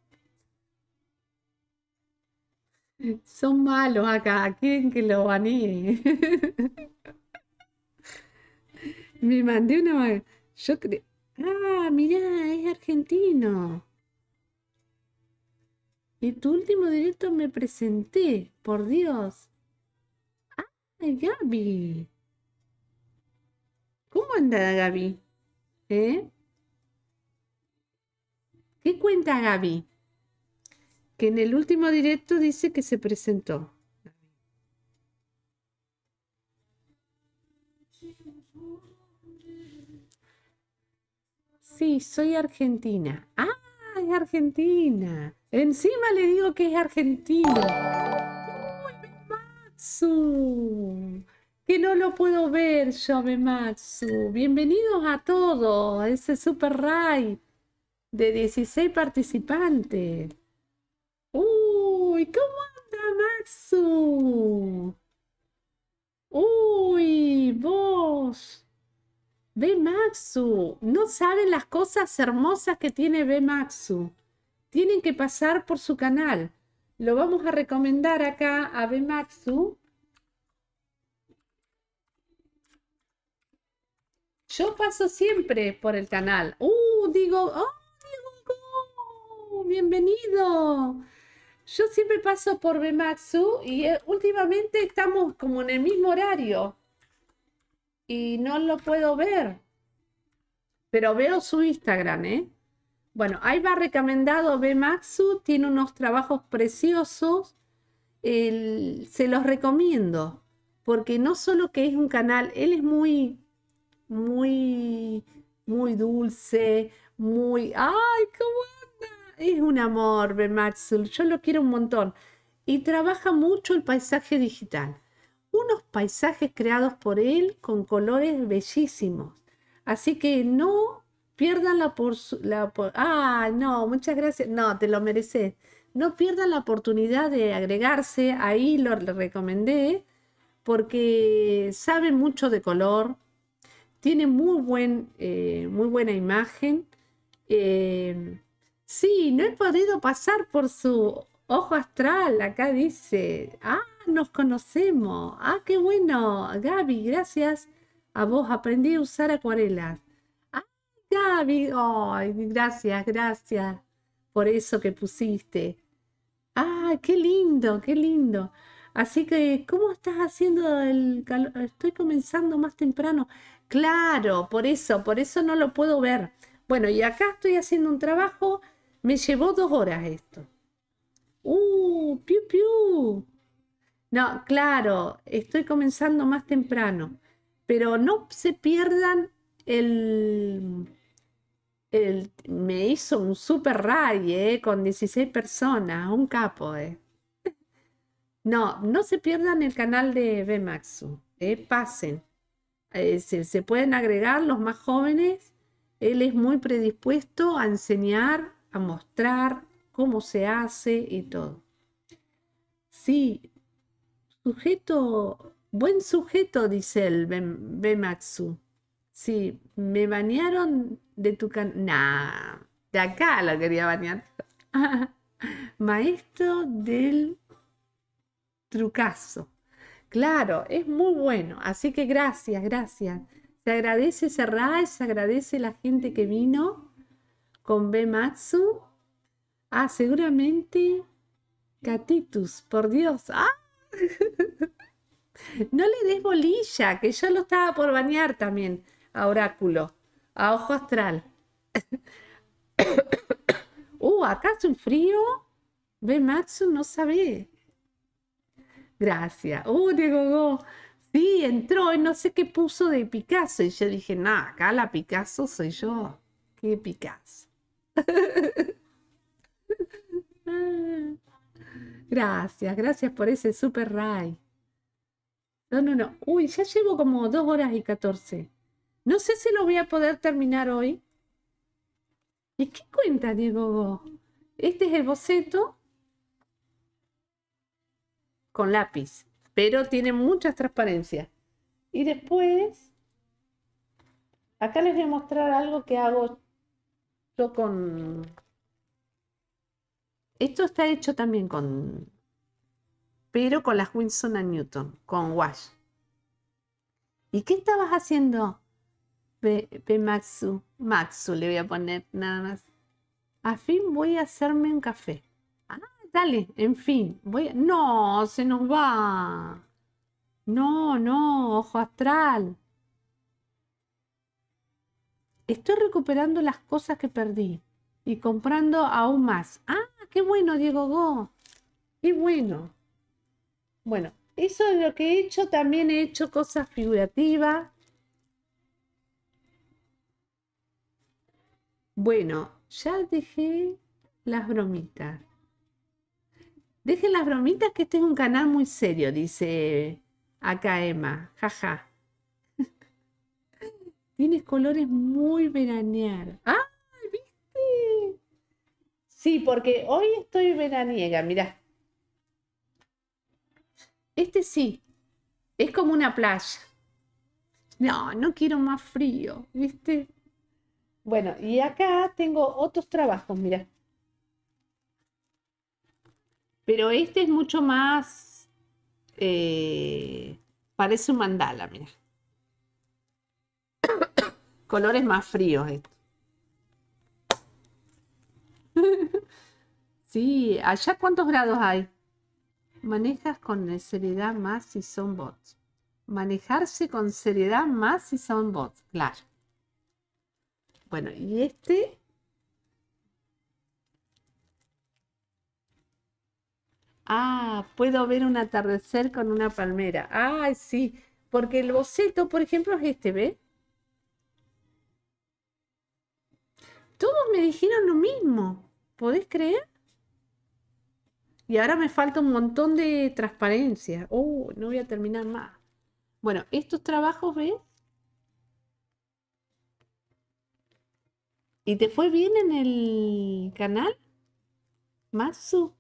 Son malos acá, quieren que lo banee. [laughs] Me mandé una... Yo creo... Ah, mirá, es argentino. Y tu último directo me presenté, por Dios. ¡Ay, Gaby! ¿Cómo anda Gaby? ¿Eh? ¿Qué cuenta Gaby? Que en el último directo dice que se presentó. Sí, soy argentina. ¡Ah! Argentina. Encima le digo que es argentino. ¡Uy, Que no lo puedo ver yo, Mematsu. Bienvenidos a todos a ese Super Ride de 16 participantes. ¡Uy! ¿Cómo anda, Matsu? ¡Uy! ¡Vos! Bemaxu, no saben las cosas hermosas que tiene Bemaxu. Tienen que pasar por su canal. Lo vamos a recomendar acá a Bemaxu. Yo paso siempre por el canal. ¡Uh! Digo, ¡oh! Digo, oh, bienvenido Yo siempre paso por Bemaxu y eh, últimamente estamos como en el mismo horario y no lo puedo ver. Pero veo su Instagram, ¿eh? Bueno, ahí va recomendado B. tiene unos trabajos preciosos. se los recomiendo, porque no solo que es un canal, él es muy, muy, muy dulce, muy... ¡Ay, cómo anda! Es un amor, B. yo lo quiero un montón. Y trabaja mucho el paisaje digital unos paisajes creados por él con colores bellísimos. Así que no pierdan la, por, ah, no, muchas gracias. No, te lo mereces. No pierdan la oportunidad de agregarse, ahí lo recomendé, porque sabe mucho de color, tiene muy, buen, eh, muy buena imagen. Em, sí, no he podido pasar por su ojo astral, acá dice. Ah, nos conocemos. Ah, qué bueno. Gaby, gracias a vos. Aprendí a usar acuarelas. Ah, Gaby. gracias, gracias por eso que pusiste. Ah, qué lindo, qué lindo. Así que, ¿cómo estás haciendo el Estoy comenzando más temprano. Claro, por eso, por eso no lo puedo ver. Bueno, y acá estoy haciendo un trabajo. Me llevó dos horas esto. ¡Uh! ¡Piu, piu! No, claro, estoy comenzando más temprano, pero no se pierdan el... me hizo un super ray eh, con 16 personas, un capo. Eh. [laughs] No, no se pierdan el canal de Bemaxu, eh, pasen. Eh, se, pueden agregar los más jóvenes. Él es muy predispuesto a enseñar, a mostrar cómo se hace y todo. Sí, Sujeto, buen sujeto, dice el Bematsu. Sí, me bañaron de tu can... Nah, de acá la quería bañar. [laughs] Maestro del trucazo. Claro, es muy bueno. Así que gracias, gracias. Se agradece Serra, se agradece la gente que vino con Bematsu. Ah, seguramente Catitus, por Dios. ¡Ah! No le des bolilla, que yo lo estaba por bañar también a oráculo, a ojo astral. [coughs] Uh, acá hace un frío. Ve, Matsu, no sabe. Gracias. Uh, gogó Sí, entró y no sé qué puso de Picasso. Y yo dije, nada, acá la Picasso soy yo. Qué Picasso. [laughs] Ah. Gracias, gracias por ese super ray. No, no, no. Uy, ya llevo como dos horas y 14. No sé si lo voy a poder terminar hoy. ¿Y qué cuenta, Diego? Este es el boceto con lápiz, pero tiene muchas transparencias. Y después, acá les voy a mostrar algo que hago yo con, esto está hecho también con, pero con las Wilson Newton, con Wash. ¿Y qué estabas haciendo, P, Maxu? le voy a poner nada más. A fin voy a hacerme un café. Ah, dale, en fin. Voy No, se nos va. No, no, ojo astral. Estoy recuperando las cosas que perdí y comprando aún más. Ah, qué bueno, Diego Go. Qué bueno. Bueno, eso es lo que he hecho. También he hecho cosas figurativas. Bueno, ya dejé las bromitas. Dejen las bromitas que tengo un canal muy serio, dice acá Emma. Jaja. [laughs] Tienes colores muy veranear. ¡Ah! Sí, porque hoy estoy veraniega, mirá. Este sí, es como una playa. No, no quiero más frío, ¿viste? Bueno, y acá tengo otros trabajos, mirá. Pero este es mucho más... Eh, parece un mandala, mirá. [coughs] Colores más fríos estos. [laughs] sí, allá cuántos grados hay. Manejas con seriedad más si son bots. Manejarse con seriedad más si son bots, claro. Bueno, y este. Ah, puedo ver un atardecer con una palmera. Ay, sí, porque el boceto, por ejemplo, es este, ¿ve? Todos me dijeron lo mismo. ¿Podés creer? Y ahora me falta un montón de transparencia. Oh, no voy a terminar más. Bueno, estos trabajos, ¿ves? ¿Y te fue bien en el canal? Matsu.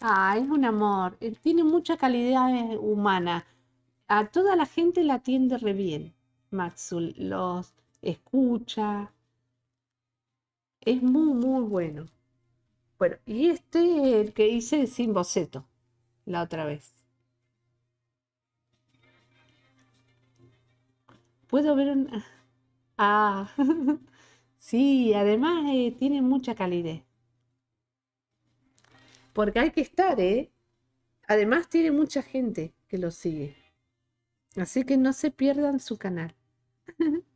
Ah, es un amor. Eh, tiene mucha calidad eh, humana. A toda la gente la atiende re bien. Matsu los escucha. Es muy, muy bueno. Bueno, y este es el que hice sin boceto la otra vez. Puedo ver un... Ah, ah [laughs] sí, además eh, tiene mucha calidez. Porque hay que estar, ¿eh? Además tiene mucha gente que lo sigue. Así que no se pierdan su canal. [laughs]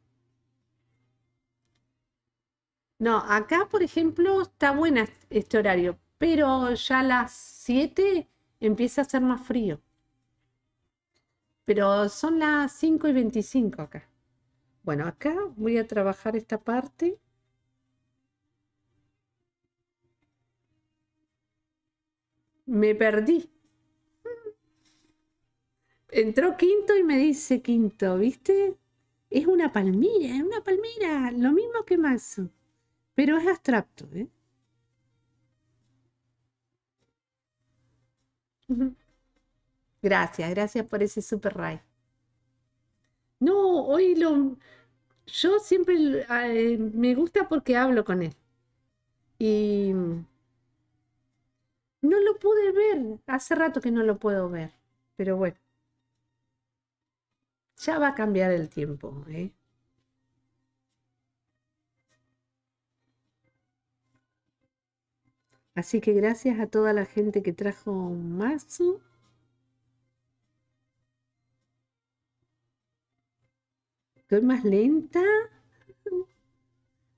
No, acá, por ejemplo, está buena este horario, pero ya a las 7 empieza a ser más frío. Pero son las 5 y 25 acá. Bueno, acá voy a trabajar esta parte. Me perdí. Entró quinto y me dice quinto, ¿viste? Es una palmira, es una palmira, lo mismo que mazo pero es abstracto. ¿eh? Gracias, gracias por ese super ray. No, hoy lo. Yo siempre eh, me gusta porque hablo con él. Y. No lo pude ver. Hace rato que no lo puedo ver. Pero bueno. Ya va a cambiar el tiempo, ¿eh? Así que gracias a toda la gente que trajo un mazo. Estoy más lenta.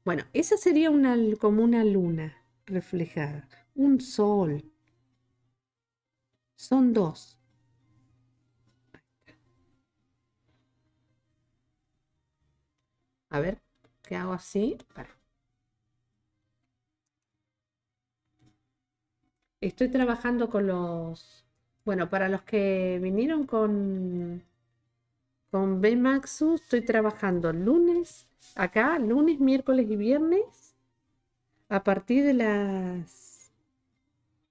Bueno, esa sería una, como una luna reflejada, un sol. Son dos. A ver, ¿qué hago así? Para. Estoy trabajando con los. Bueno, para los que vinieron con. Con Bemaxu, estoy trabajando lunes, acá, lunes, miércoles y viernes, a partir de las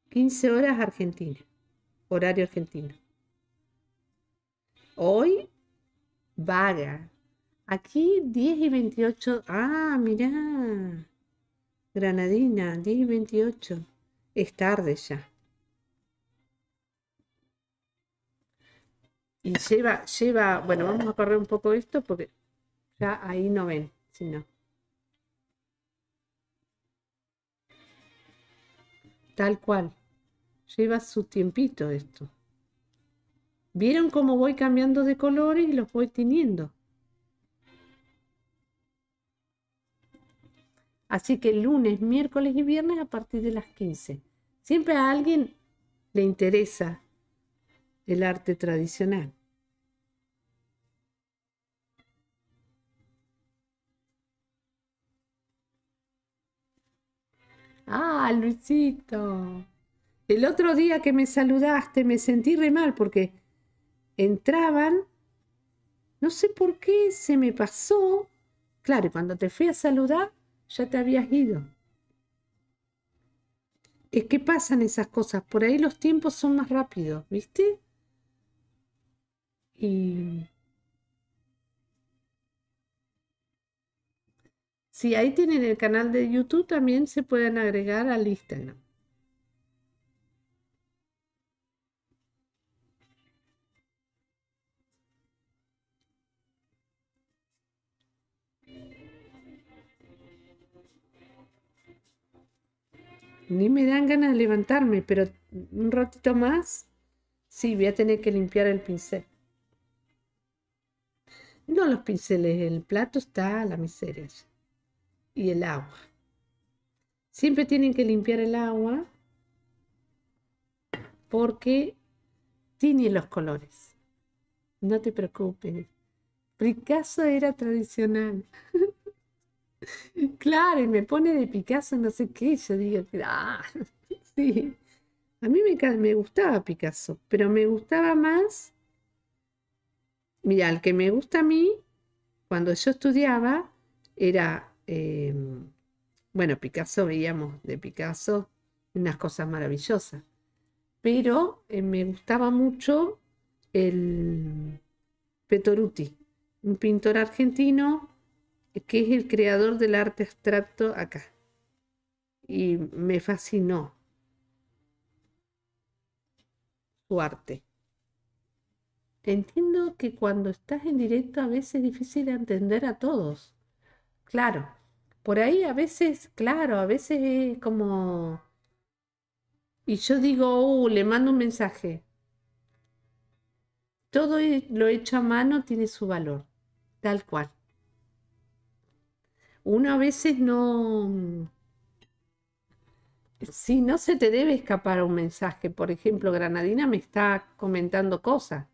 15 horas Argentina, horario argentino. Hoy, vaga. Aquí 10 y 28. Ah, mirá. Granadina, 10 y 28. Es tarde ya. Y lleva, lleva, bueno, vamos a correr un poco esto porque ya ahí no ven, sino Tal cual. Lleva su tiempito esto. ¿Vieron cómo voy cambiando de colores y los voy teniendo? Así que lunes, miércoles y viernes a partir de las 15. Siempre a alguien le interesa el arte tradicional. Ah, Luisito. El otro día que me saludaste me sentí re mal porque entraban, no sé por qué se me pasó. Claro, cuando te fui a saludar ya te habías ido es que pasan esas cosas. Por ahí los tiempos son más rápidos, ¿viste? Y... Si ahí tienen el canal de YouTube, también se pueden agregar al Instagram. ni me dan ganas de levantarme, pero un ratito más, sí, voy a tener que limpiar el pincel. No los pinceles, el plato está a la miseria. Y el agua. Siempre tienen que limpiar el agua porque tiñe los colores. No te preocupes. caso era tradicional. [laughs] [laughs] Claro, y me pone de Picasso no sé qué, yo digo, ah, [laughs] sí. A mí me, me gustaba Picasso, pero me gustaba más, mira, el que me gusta a mí, cuando yo estudiaba, era, em, bueno, Picasso, veíamos de Picasso unas cosas maravillosas, pero eh, me gustaba mucho el Petoruti, un pintor argentino que es el creador del arte abstracto acá. Y me fascinó su arte. Entiendo que cuando estás en directo a veces es difícil entender a todos. Claro, por ahí a veces, claro, a veces es como... Y yo digo, uh, le mando un mensaje. Todo lo hecho a mano tiene su valor, tal cual uno a veces no... Mm, si no se te debe escapar un mensaje, por ejemplo, Granadina me está comentando cosas.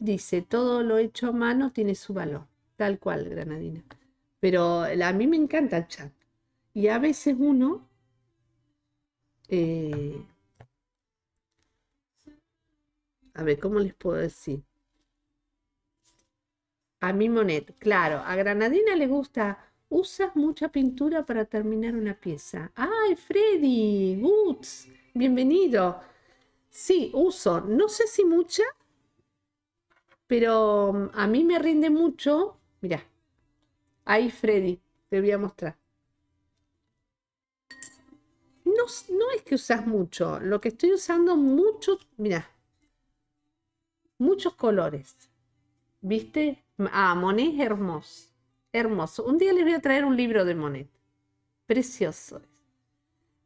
Dice, todo lo hecho a mano tiene su valor, tal cual, Granadina. Pero a mí me encanta el chat. Y a veces uno eh, a ver, ¿cómo les puedo decir? A mi Monet, claro, a Granadina le gusta Usas mucha pintura para terminar una pieza. ¡Ay, Freddy! ¡Guts! Bienvenido. Sí, uso. No sé si mucha, pero mm, a mí me rinde mucho. Mira, Ahí, Freddy, te voy a mostrar. No, no es que usas mucho. Lo que estoy usando mucho, mira, Muchos colores. ¿Viste? Ah, Monet es hermoso hermoso. Un día les voy a traer un libro de Monet. Precioso.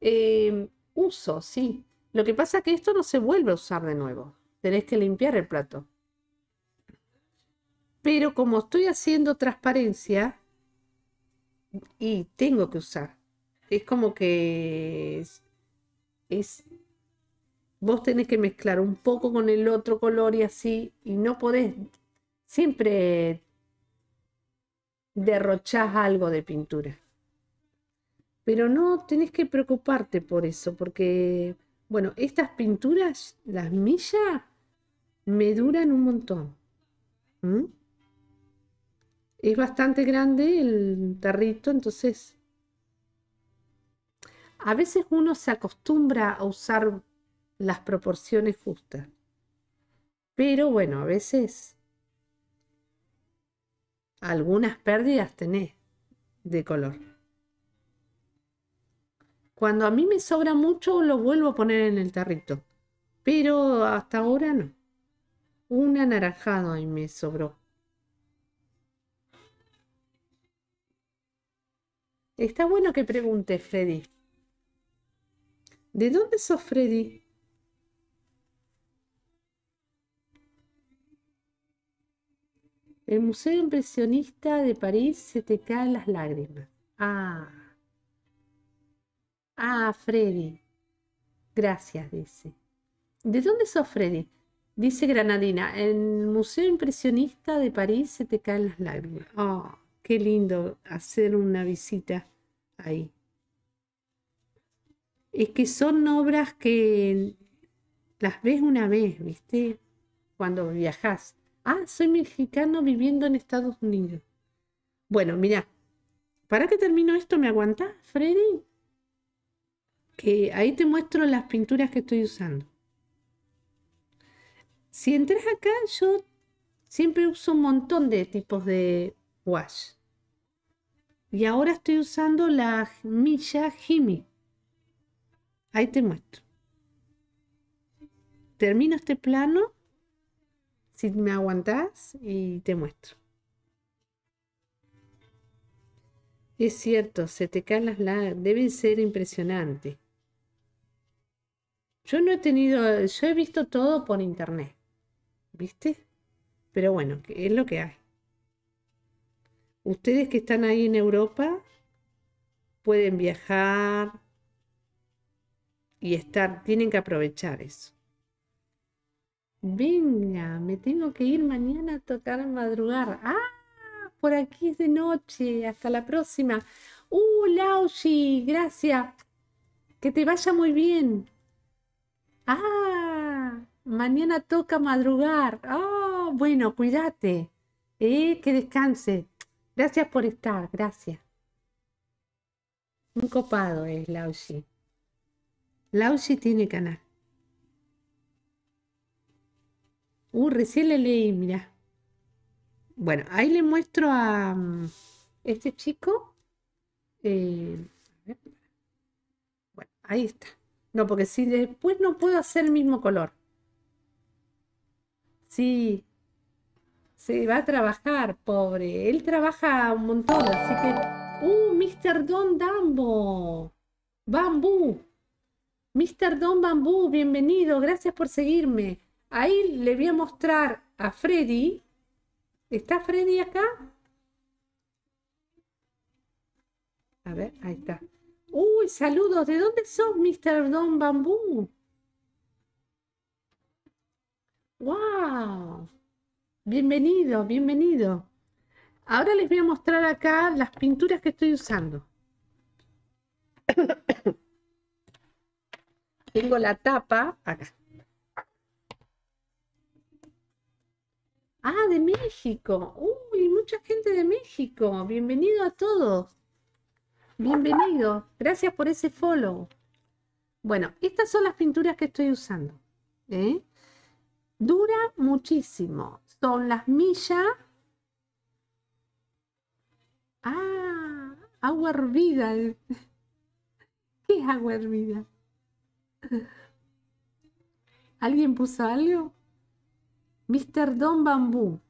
Em, uso, sí. Lo que pasa es que esto no se vuelve a usar de nuevo. Tenés que limpiar el plato. Pero como estoy haciendo transparencia y tengo que usar, es como que es, es vos tenés que mezclar un poco con el otro color y así, y no podés, siempre derrochás algo de pintura. Pero no tenés que preocuparte por eso, porque, bueno, estas pinturas, las millas, me duran un montón. ¿Mm? Es bastante grande el tarrito, entonces... A veces uno se acostumbra a usar las proporciones justas. Pero bueno, a veces algunas pérdidas tenés de color. Cuando a mí me sobra mucho, lo vuelvo a poner en el tarrito. Pero hasta ahora no. Un anaranjado ahí me sobró. Está bueno que pregunte, Freddy. ¿De dónde sos, Freddy? El Museo Impresionista de París se te caen las lágrimas. Ah. Ah, Freddy. Gracias, dice. ¿De dónde sos, Freddy? Dice Granadina. El Museo Impresionista de París se te caen las lágrimas. Ah, qué lindo hacer una visita ahí. Es que son obras que las ves una vez, ¿viste? Cuando viajas Ah, soy mexicano viviendo en Estados Unidos. Bueno, mira, para qué termino esto, ¿me aguantas, Freddy? Que ahí te muestro las pinturas que estoy usando. Si entras acá, yo siempre uso un montón de tipos de wash. Y ahora estoy usando la Milla Jimmy. Ahí te muestro. Termino este plano si me aguantas y te muestro. Es cierto, se te caen las lágrimas, deben ser impresionantes. Yo no he tenido, yo he visto todo por internet, ¿viste? Pero bueno, es lo que hay. Ustedes que están ahí en Europa pueden viajar y estar, tienen que aprovechar eso venga, me tengo que ir mañana a tocar madrugar. Ah, por aquí es de noche, hasta la próxima. Uh, Laushi, gracias. Que te vaya muy bien. Ah, mañana toca madrugar. Ah, bueno, cuídate. Eh, que descanse. Gracias por estar, gracias. Un copado es Laushi. Laushi tiene canal. Uh, recién le leí, mira. Bueno, ahí le muestro a mm, este chico. Eh, bueno, ahí está. No, porque si después no puedo hacer el mismo color. Sí, se va a trabajar, pobre. Él trabaja un montón, así que... ¡Uh, Mr. Don Dambo! ¡Bambú! Mr. Don Bambú, bienvenido, gracias por seguirme. Ahí le voy a mostrar a Freddy. ¿Está Freddy acá? A ver, ahí está. Uy, saludos. ¿De dónde son, Mr. Don Bambú? ¡Wow! Bienvenido, bienvenido. Ahora les voy a mostrar acá las pinturas que estoy usando. [coughs] Tengo la tapa acá. Ah, de México. Uy, mucha gente de México. Bienvenido a todos. Bienvenido. Gracias por ese follow. Bueno, estas son las pinturas que estoy usando. ¿eh? Dura muchísimo. Son las millas. Ah, agua hervida. ¿Qué es agua hervida? ¿Alguien puso algo? Mr. Don Bambú.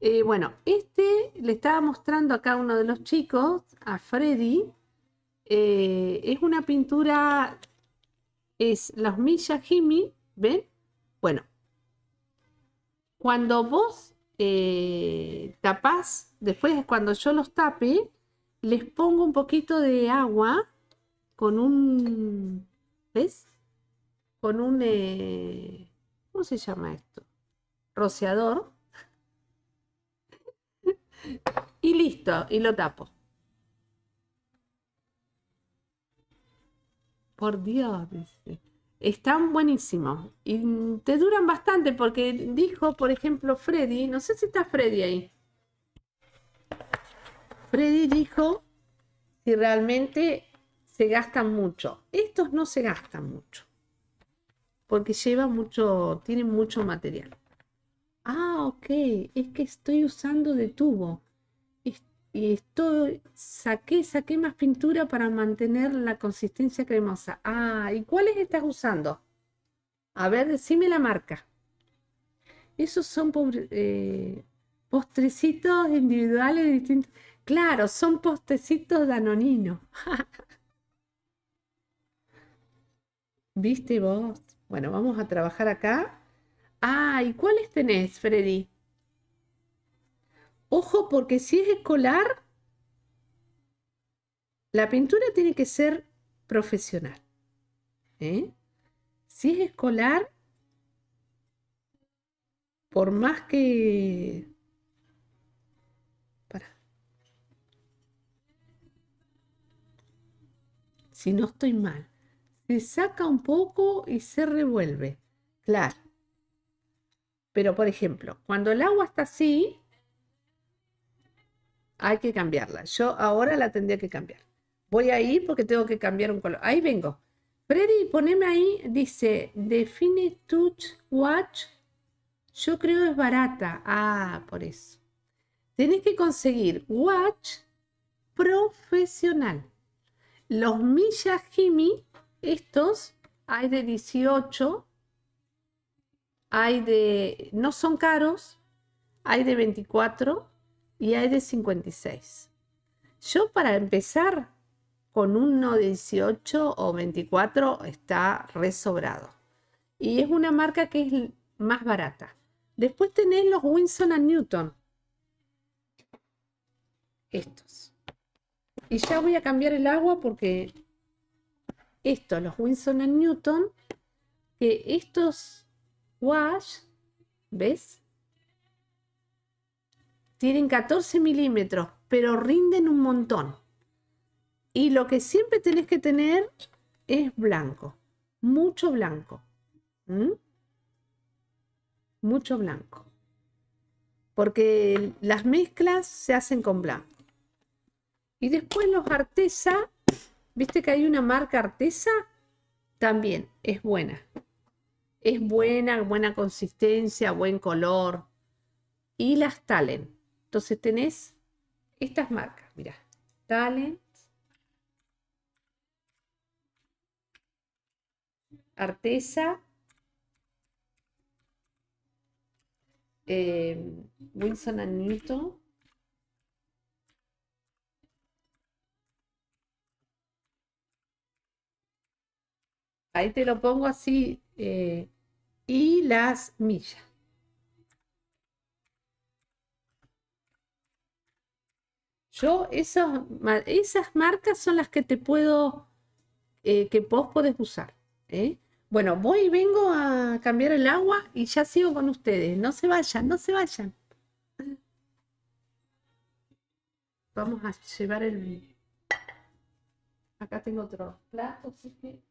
Eh, bueno, este le estaba mostrando acá a uno de los chicos, a Freddy. Eh, es una pintura, es los jimmy ¿ven? Bueno, cuando vos tapas, eh, tapás, después cuando yo los tape, les pongo un poquito de agua con un, ¿ves? Con un, ¿cómo se llama esto? rociador. y listo, y lo tapo. Por Dios, están buenísimos. Y te duran bastante porque dijo, por ejemplo, Freddy, no sé si está Freddy ahí. Freddy dijo si realmente se gastan mucho. Estos no se gastan mucho porque lleva mucho, tienen mucho material. Ah, ok, es que estoy usando de tubo. y Estoy, saqué, saqué más pintura para mantener la consistencia cremosa. Ah, ¿y cuáles estás usando? A ver, decime la marca. Esos son eh, postrecitos individuales distintos. Claro, son de danonino. [laughs] ¿Viste vos? Bueno, vamos a trabajar acá. Ah, ¿y cuáles tenés, Freddy? Ojo, porque si es escolar, la pintura tiene que ser profesional. ¿eh? Si es escolar, por más que... Para. Si no estoy mal. Se saca un poco y se revuelve. Claro. Pero, por ejemplo, cuando el agua está así, hay que cambiarla. Yo ahora la tendría que cambiar. Voy a ir porque tengo que cambiar un color. Ahí vengo. Freddy, poneme ahí, dice, define touch watch. Yo creo es barata. Ah, por eso. Tenés que conseguir watch profesional. Los Jimmy, estos, hay de 18 hay de, no son caros, hay de 24 y hay de 56. Yo para empezar con uno de 18 o 24 está resobrado. Y es una marca que es más barata. Después tenés los Winson and Newton. Estos. Y ya voy a cambiar el agua porque estos, los Winson and Newton, que estos wash, ¿ves? Tienen 14 milímetros, pero rinden un montón. Y lo que siempre tenés que tener es blanco, mucho blanco. Mucho blanco. Porque las mezclas se hacen con blanco. Y después los artesa, viste que hay una marca artesa, también es buena es buena, buena consistencia, buen color. Y las Talent. Entonces tenés estas marcas, mira Talent. Artesa. Eh, Wilson and Newton. Ahí te lo pongo así eh, y las millas. Yo, esas marcas son las que te puedo, eh, que vos podés usar. ¿eh? Bueno, voy vengo a cambiar el agua y ya sigo con ustedes. No se vayan, no se vayan. Vamos a llevar el... Acá tengo otro plato, así que...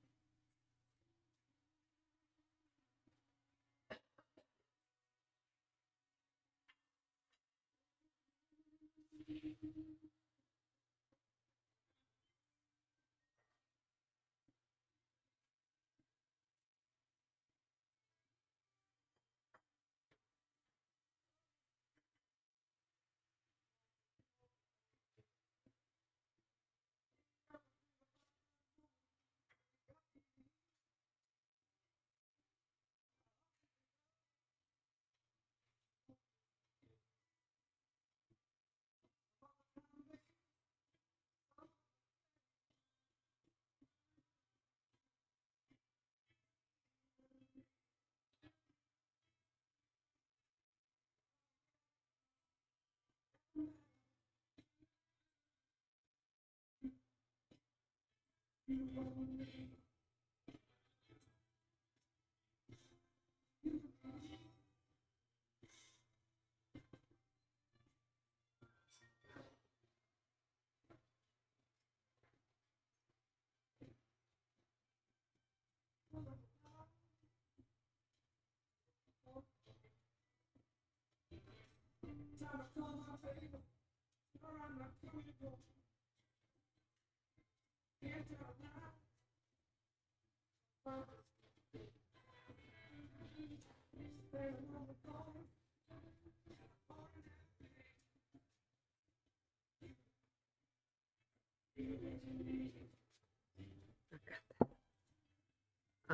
Thank you.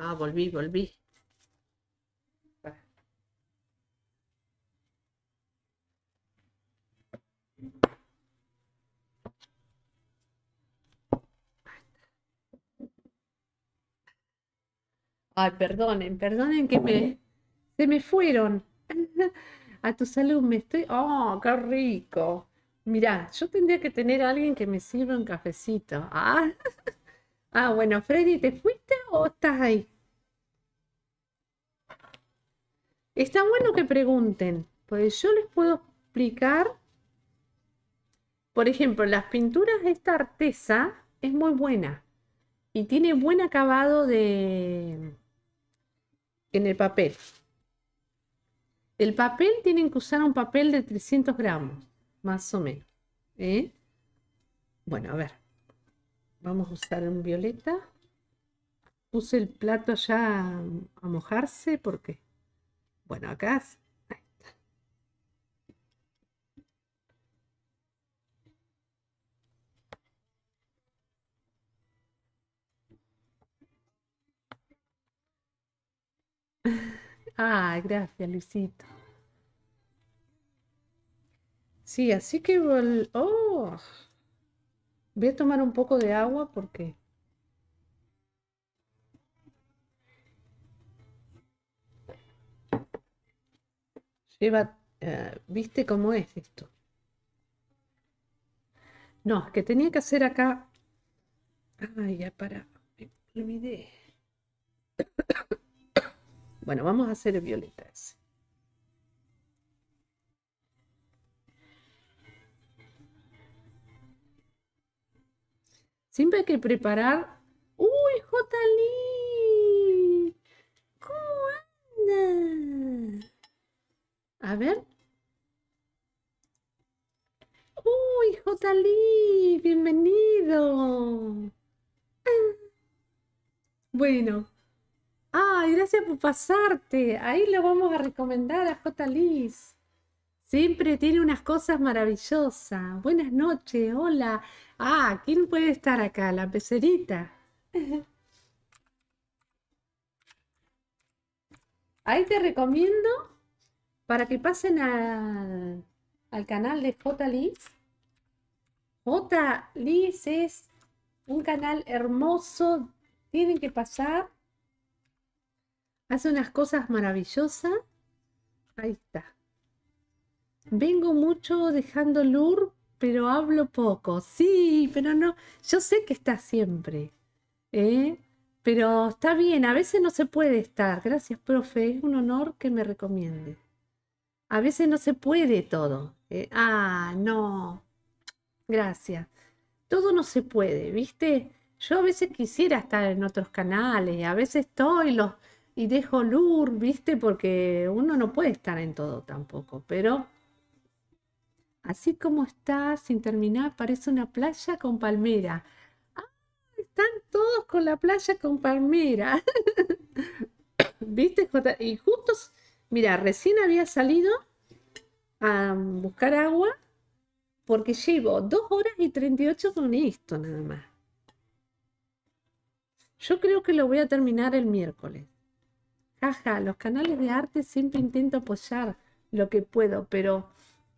Ah, volví, volví. Ay, perdonen, perdonen que me se me fueron. [laughs] A tu salud me estoy. Oh, qué rico. Mirá, yo tendría que tener a alguien que me sirva un cafecito. Ah. [laughs] Ah, bueno, Freddy, ¿te fuiste o estás ahí? Está bueno que pregunten, pues yo les puedo explicar. Por ejemplo, las pinturas de esta artesa es muy buena y tiene buen acabado de en el papel. El papel tienen que usar un papel de 300 gramos, más o menos. ¿eh? Bueno, a ver. Vamos a usar un violeta. Puse el plato ya a, mojarse porque, bueno, acá ahí Ah, [laughs] gracias, Luisito. Sí, así que... ¡Oh! Voy a tomar un poco de agua porque... Lleva... Eh, ¿Viste cómo es esto? No, es que tenía que hacer acá... Ay, ya para... Me olvidé. [coughs] Bueno, vamos a hacer violeta ese. Siempre hay que preparar. ¡Uy, Lee! ¿Cómo anda? A ver. ¡Uy, Lee! ¡Bienvenido! Bueno. ¡Ay, gracias por pasarte! Ahí lo vamos a recomendar a J. Siempre tiene unas cosas maravillosas. Buenas noches, hola. Ah, ¿quién puede estar acá? La pecerita. Ahí te recomiendo para que pasen al canal de J. Liz es un canal hermoso. Tienen que pasar. Hace unas cosas maravillosas. Ahí está vengo mucho dejando lur, pero hablo poco. Sí, pero no, yo sé que está siempre. ¿eh? Pero está bien, a veces no se puede estar. Gracias, profe, es un honor que me recomiende. A veces no se puede todo. ¿eh? Ah, no. Gracias. Todo no se puede, ¿viste? Yo a veces quisiera estar en otros canales, a veces estoy los, y dejo LUR, ¿viste? Porque uno no puede estar en todo tampoco, pero Así como está, sin terminar, parece una playa con palmera. Ah, están todos con la playa con palmera. [laughs] ¿Viste, Y justo, mira, recién había salido a buscar agua porque llevo dos horas y 38 con esto nada más. Yo creo que lo voy a terminar el miércoles. Jaja, los canales de arte siempre intento apoyar lo que puedo, pero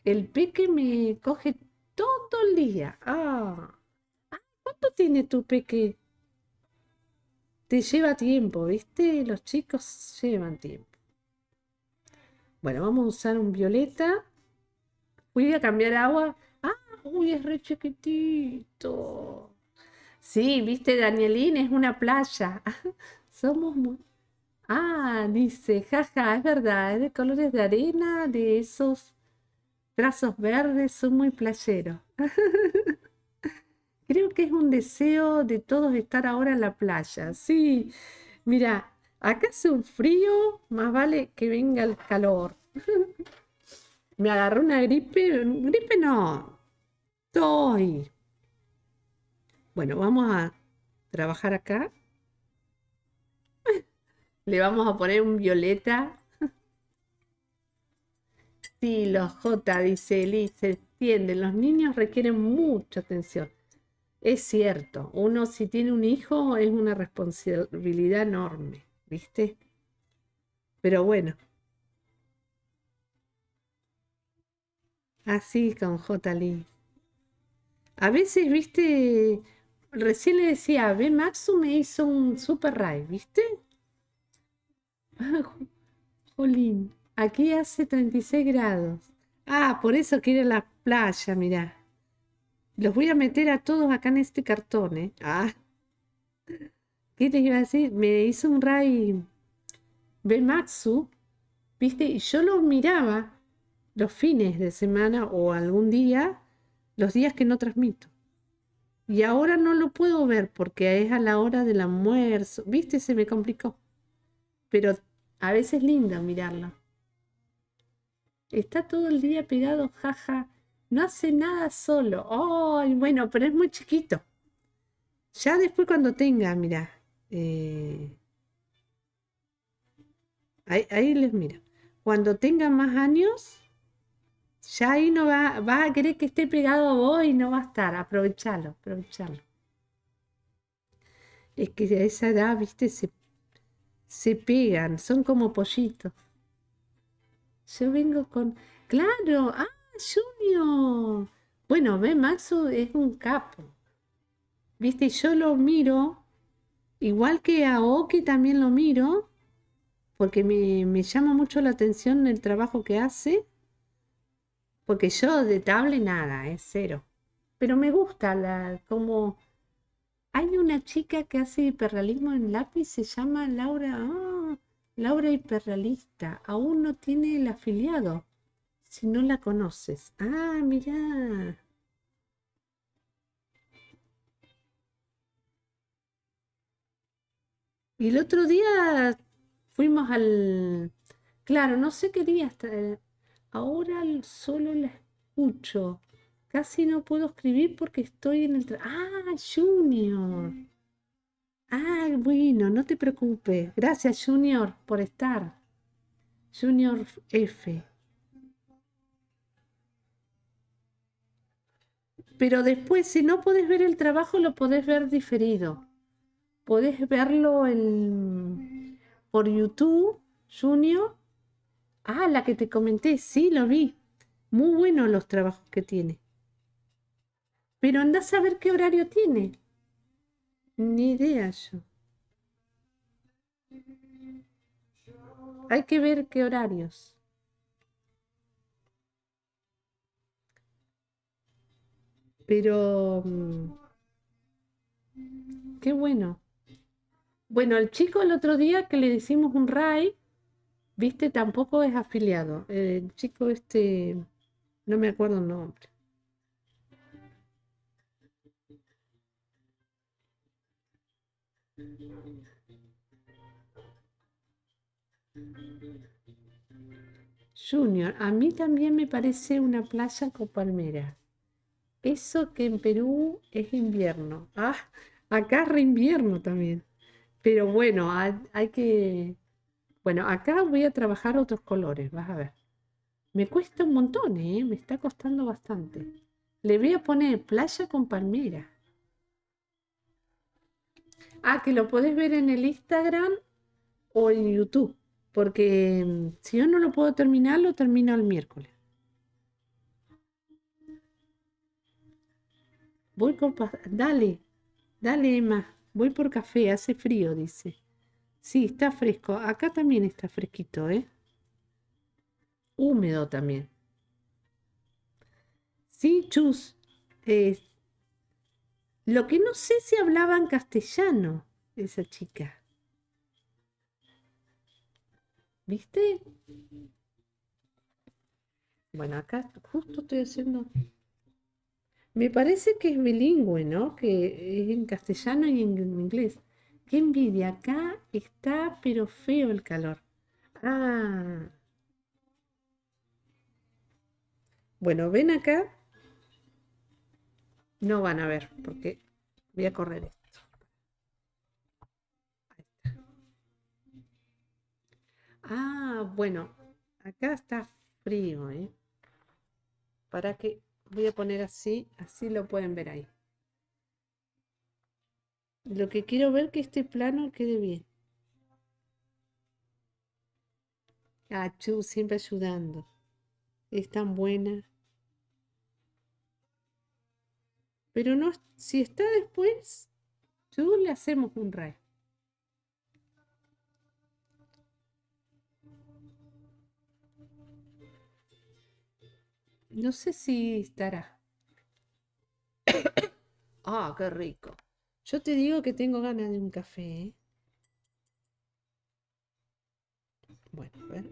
el peque me coge todo el día. Ah, ¿cuánto tiene tu peque? Te lleva tiempo, ¿viste? Los chicos llevan tiempo. Bueno, vamos a usar un violeta. Voy a cambiar agua. Ah, uy, es re chiquitito. Sí, viste, Danielín, es una playa. [laughs] Somos muy... Ah, dice, jaja, es verdad, es de colores de arena, de esos Trazos verdes son muy playeros. [laughs] Creo que es un deseo de todos estar ahora en la playa. Sí, mira, acá hace un frío, más vale que venga el calor. [laughs] Me agarró una gripe, gripe no, estoy. Bueno, vamos a trabajar acá. [laughs] Le vamos a poner un violeta Sí, los J, dice Elise, se entiende? Los niños requieren mucha atención. Es cierto, uno si tiene un hijo es una responsabilidad enorme, ¿viste? Pero bueno. Así con J. Lee. A veces, viste, recién le decía, ve, Maxu me hizo un super ride. ¿viste? [laughs] Jolín. Aquí hace 36 grados. Ah, por eso quiere la playa, mirá. Los voy a meter a todos acá en este cartón, ¿eh? Ah. ¿Qué te iba a decir? Me hizo un Ray Bematsu, ¿viste? Y yo lo miraba los fines de semana o algún día, los días que no transmito. Y ahora no lo puedo ver porque es a la hora del almuerzo. ¿Viste? Se me complicó. Pero a veces es lindo mirarlo. Está todo el día pegado, jaja. No hace nada solo. Ay, bueno, pero es muy chiquito. Ya después cuando tenga, mira. Eh, ahí, les mira. Cuando tenga más años, ya ahí no va, va a querer que esté pegado Hoy y no va a estar. Aprovechalo, aprovechalo. Es que a esa edad, viste, se, se pegan, son como pollitos. Yo vengo con... Claro, ah, Junio! Bueno, ve, Maxo es un capo. Viste, yo lo miro, igual que a Oki también lo miro, porque me, llama mucho la atención el trabajo que hace, porque yo de table nada, es cero. Pero me gusta la, como... Hay una chica que hace hiperrealismo en lápiz, se llama Laura... Ah, Laura hiperrealista aún no tiene el afiliado si no la conoces. Ah, mira. Y el otro día fuimos al... Claro, no sé qué día hasta... Eh, ahora solo la escucho. Casi no puedo escribir porque estoy en el... Ah, Junior. Ah, bueno, no te preocupes. Gracias, Junior, por estar. Junior F. Pero después, si no podés ver el trabajo, lo podés ver diferido. Podés verlo en, por YouTube, Junior. Ah, la que te comenté, sí, lo vi. Muy buenos los trabajos que tiene. Pero andás a ver qué horario tiene. Ni idea yo. Hay que ver qué horarios. Pero... Mm, qué bueno. Bueno, el chico el otro día que le hicimos un RAI, viste, tampoco es afiliado. El chico este, no me acuerdo el nombre. Junior, a mí también me parece una playa con palmera. Eso que en Perú es invierno. Ah, acá re invierno también. Pero bueno, hay, que... Bueno, acá voy a trabajar otros colores, vas a ver. Me cuesta un montón, ¿eh? Me está costando bastante. Le voy a poner playa con palmera. Ah, que lo podés ver en el Instagram o en YouTube, porque mm, si yo no lo puedo terminar, lo termino el miércoles. Voy por dale, dale Emma, voy por café, hace frío, dice. Sí, está fresco. Acá también está fresquito, ¿eh? Húmedo también. Sí, chus. Este... Lo que no sé si hablaba en castellano esa chica. ¿Viste? Bueno, acá justo estoy haciendo... Me parece que es bilingüe, ¿no? Que es en castellano y en inglés. Qué envidia. Acá está, pero feo el calor. Ah. Bueno, ven acá. No van a ver, porque voy a correr esto. Ah, bueno, acá está frío, ¿eh? Para que voy a poner así, así lo pueden ver ahí. Lo que quiero ver que este plano quede bien. Ah, Chu siempre ayudando. Es tan buena. Pero no, si está después, tú le hacemos un rey No sé si estará. [coughs] Ah, qué rico. Yo te digo que tengo ganas de un café. ¿eh? Bueno, a ver.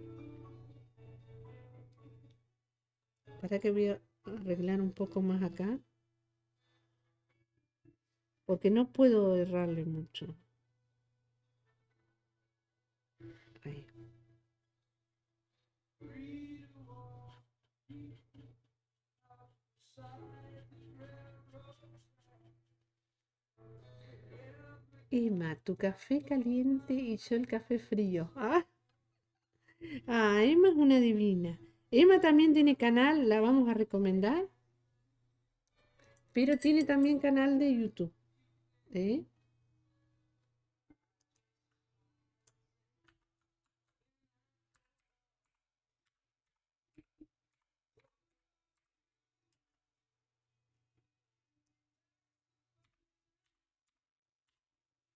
Para que voy a arreglar un poco más acá porque no puedo errarle mucho. Ahí. Emma, tu café caliente y yo el café frío. ¿Ah? ah, Emma es una divina. Emma también tiene canal, la vamos a recomendar. Pero tiene también canal de YouTube. Eh,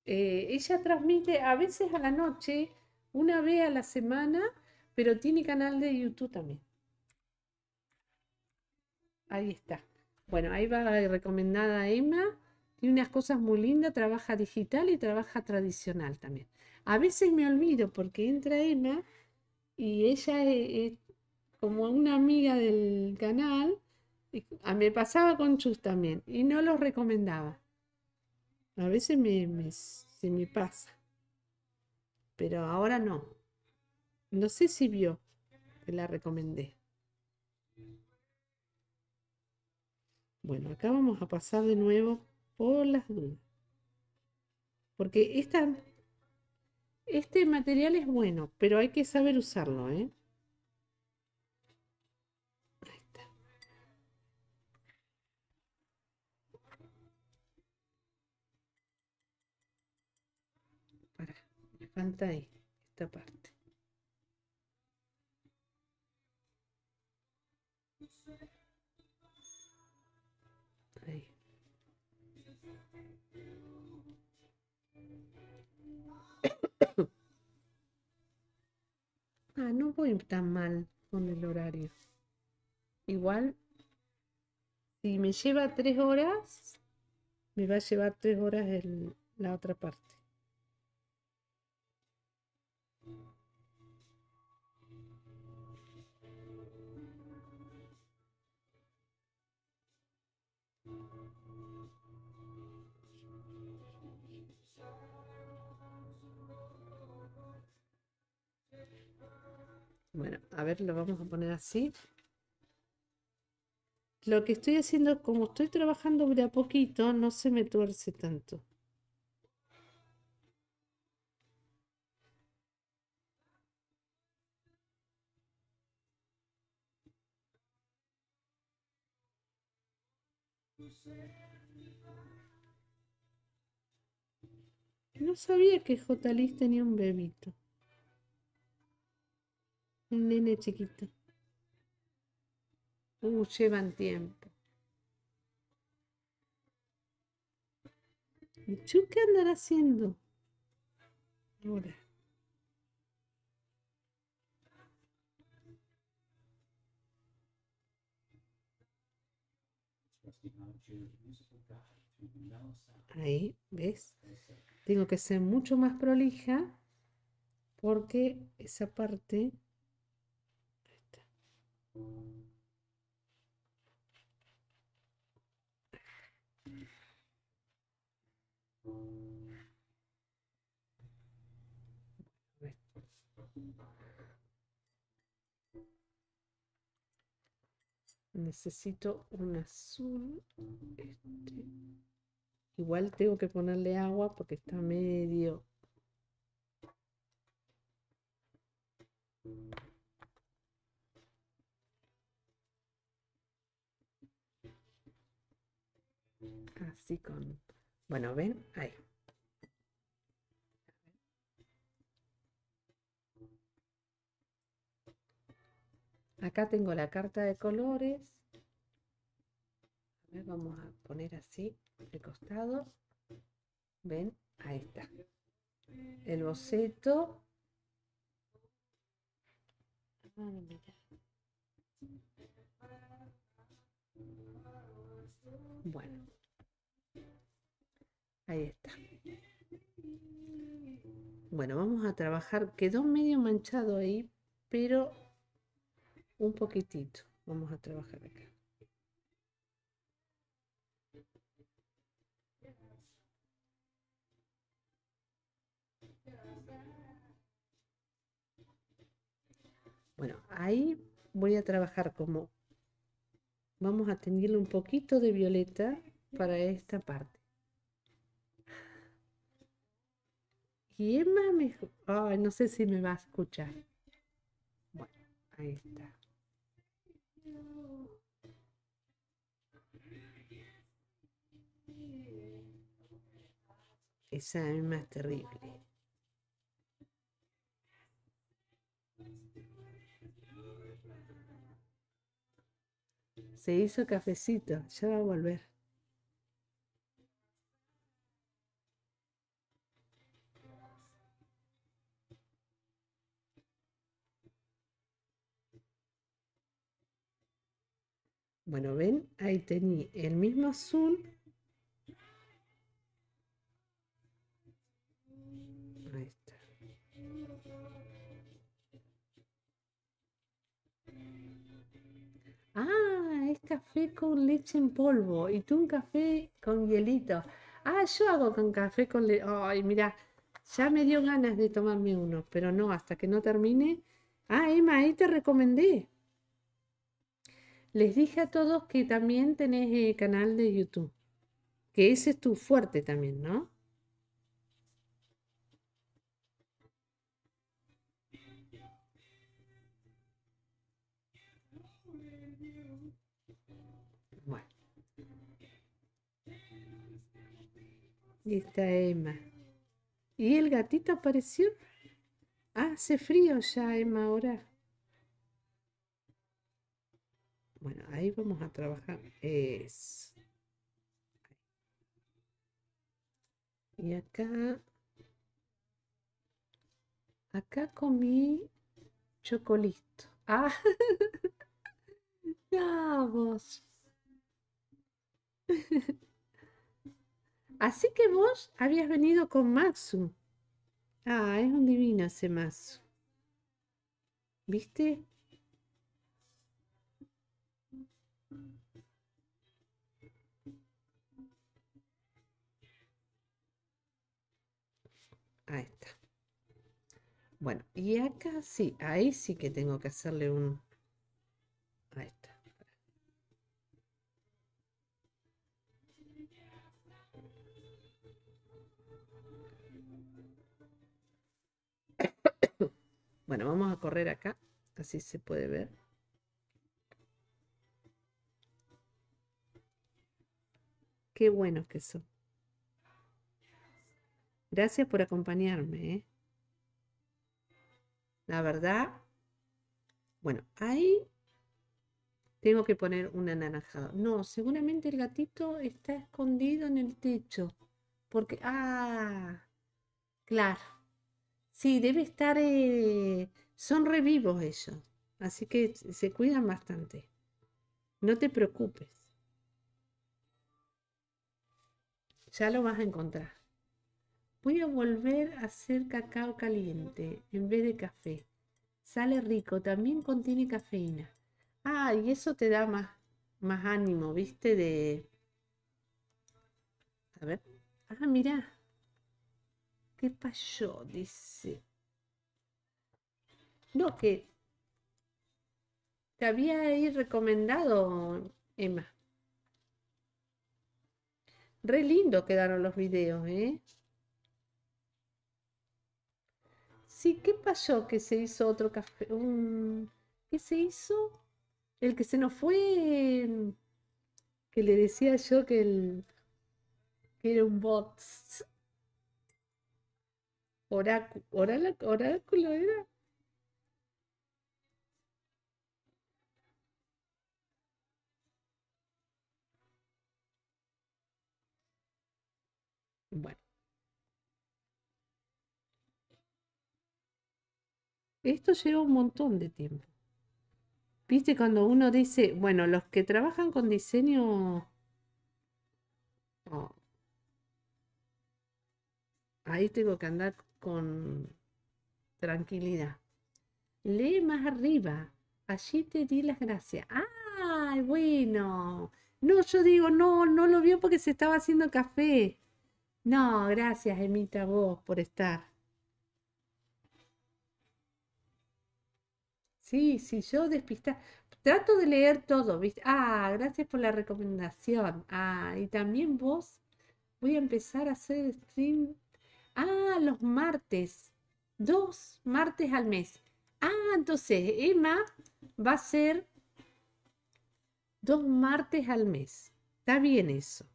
ella transmite a veces a la noche, una vez a la semana, pero tiene canal de YouTube también. Ahí está. Bueno, ahí va recomendada Emma. Y unas cosas muy lindas, trabaja digital y trabaja tradicional también. A veces me olvido porque entra Emma y ella es, e, como una amiga del canal, ah, me pasaba con Chus también y no lo recomendaba. A veces se me pasa, pero ahora no. No sé si vio que la recomendé. Bueno, acá vamos a pasar de nuevo por las dudas. Porque esta, este material es bueno, pero hay que saber usarlo, ¿eh? falta esta parte. Ah, no voy tan mal con el horario. Igual, si me lleva tres horas, me va a llevar tres horas en la otra parte. a ver, lo vamos a poner así. Lo que estoy haciendo, como estoy trabajando de a poquito, no se me tuerce tanto. No sabía que J. Liz tenía un bebito nene chiquito. Uh, llevan tiempo. ¿Y tú qué andará haciendo? Ahora. Ahí, ¿ves? Tengo que ser mucho más prolija porque esa parte Necesito un azul. Este. Igual tengo que ponerle agua porque está medio. Bueno, ¿ven? Ahí. Acá tengo la carta de colores. vamos a poner así de costado. ¿Ven? Ahí está. El boceto. Bueno, Ahí está. Bueno, vamos a trabajar. Quedó medio manchado ahí, pero un poquitito. Vamos a trabajar acá. Bueno, ahí voy a trabajar como vamos a tenerle un poquito de violeta para esta parte. ¿Quién no sé si me va a escuchar. Bueno, ahí está. Esa es más terrible. Se hizo cafecito, ya va a volver. Bueno, ven, ahí tenía el mismo azul. Ahí está. Ah, es café con leche en polvo y tú un café con hielito. Ah, yo hago con café con leche. Ay, mira, ya me dio ganas de tomarme uno, pero no, hasta que no termine. Ah, Emma, ahí te recomendé. Les dije a todos que también tenés eh, canal de YouTube, que ese es tu fuerte también, ¿no? Bueno. Y está Emma. ¿Y el gatito apareció? Ah, hace frío ya, Emma, ahora. Bueno, ahí vamos a trabajar es. Y acá, acá comí chocolito Ah, [laughs] vamos. [laughs] Así que vos habías venido con Maxu. Ah, es un divino ese Maxu. ¿Viste? Bueno, y acá sí, ahí sí que tengo que hacerle un... [coughs] Bueno, vamos a correr acá, así se puede ver. Qué buenos que son. Gracias por acompañarme, ¿eh? La verdad, bueno, ahí tengo que poner un anaranjado. No, seguramente el gatito está escondido en el techo. Porque, ah, claro. Sí, debe estar, eh, son revivos ellos. Así que se cuidan bastante. No te preocupes. Ya lo vas a encontrar. Voy a volver a hacer cacao caliente en vez de café. Sale rico, también contiene cafeína. Ah, y eso te da más, más ánimo, ¿viste? De... A ver. Ah, mira. ¿Qué pasó? Dice. No, que te había ahí recomendado, Emma. Re lindo quedaron los videos, ¿eh? Sí, ¿qué pasó que se hizo otro café? ¿Qué se hizo? El que se nos fue, mm, que le decía yo que, el... que era un bot. Oráculo era. Bueno. Esto lleva un montón de tiempo. Viste cuando uno dice, bueno, los que trabajan con diseño... Ahí tengo que andar con tranquilidad. Lee más arriba. Allí te di las gracias. ¡Ay, bueno! No, yo digo, no, no lo vio porque se estaba haciendo café. No, gracias, Emita, vos por estar. Sí, sí, yo despista. Trato de leer todo, ¿viste? Ah, gracias por la recomendación. Ah, y también vos, voy a empezar a hacer stream. Ah, los martes. Dos martes al mes. Ah, entonces Emma va a ser dos martes al mes. Está bien eso.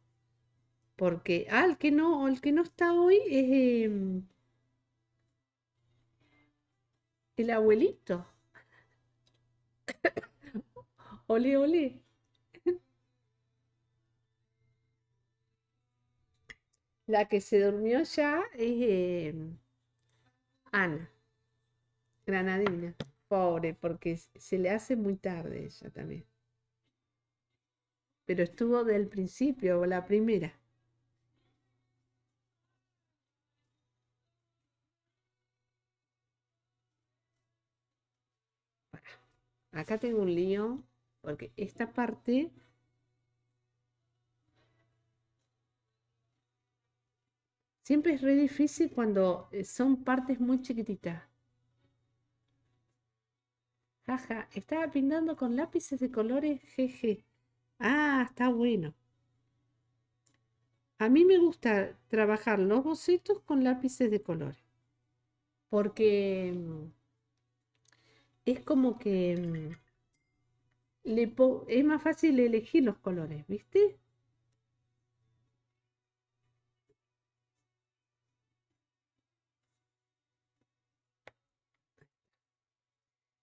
Porque al que no, el que no está hoy es em, el abuelito. Oli, Oli. La que se durmió ya es eh, Ana, granadina. Pobre, porque se le hace muy tarde ella también. Pero estuvo del principio, la primera. Acá tengo un lío porque esta parte... Siempre es re difícil cuando eh, son partes muy chiquititas. Jaja, estaba pintando con lápices de colores, jeje. Ah, está bueno. A mí me gusta trabajar los bocetos con lápices de colores. Porque mm, es como que mm, le es más fácil elegir los colores, ¿viste?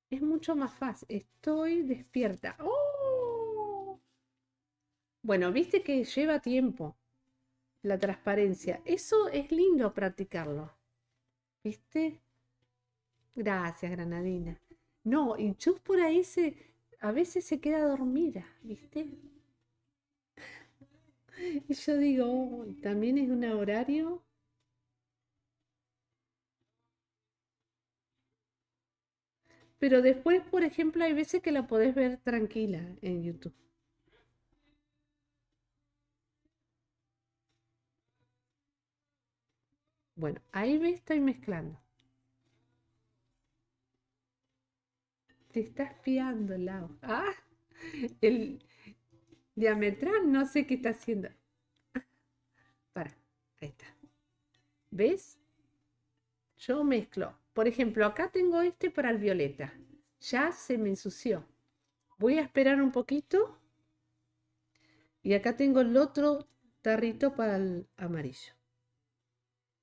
Es mucho más fácil. Estoy despierta. ¡Oh! Bueno, viste que lleva tiempo la transparencia. Eso es lindo practicarlo. ¿Viste? Gracias, Granadina. No, y Chus por ahí se, a veces se queda dormida, ¿viste? Y yo digo, oh, también es un horario. Pero después, por ejemplo, hay veces que la podés ver tranquila en YouTube. Bueno, ahí me estoy mezclando. Se está espiando, Lau. Ah, el diametral no sé qué está haciendo. Ah, para, ahí está. ¿Ves? Yo mezclo. Por ejemplo, acá tengo este para el violeta. Ya se me ensució. Voy a esperar un poquito. Y acá tengo el otro tarrito para el amarillo.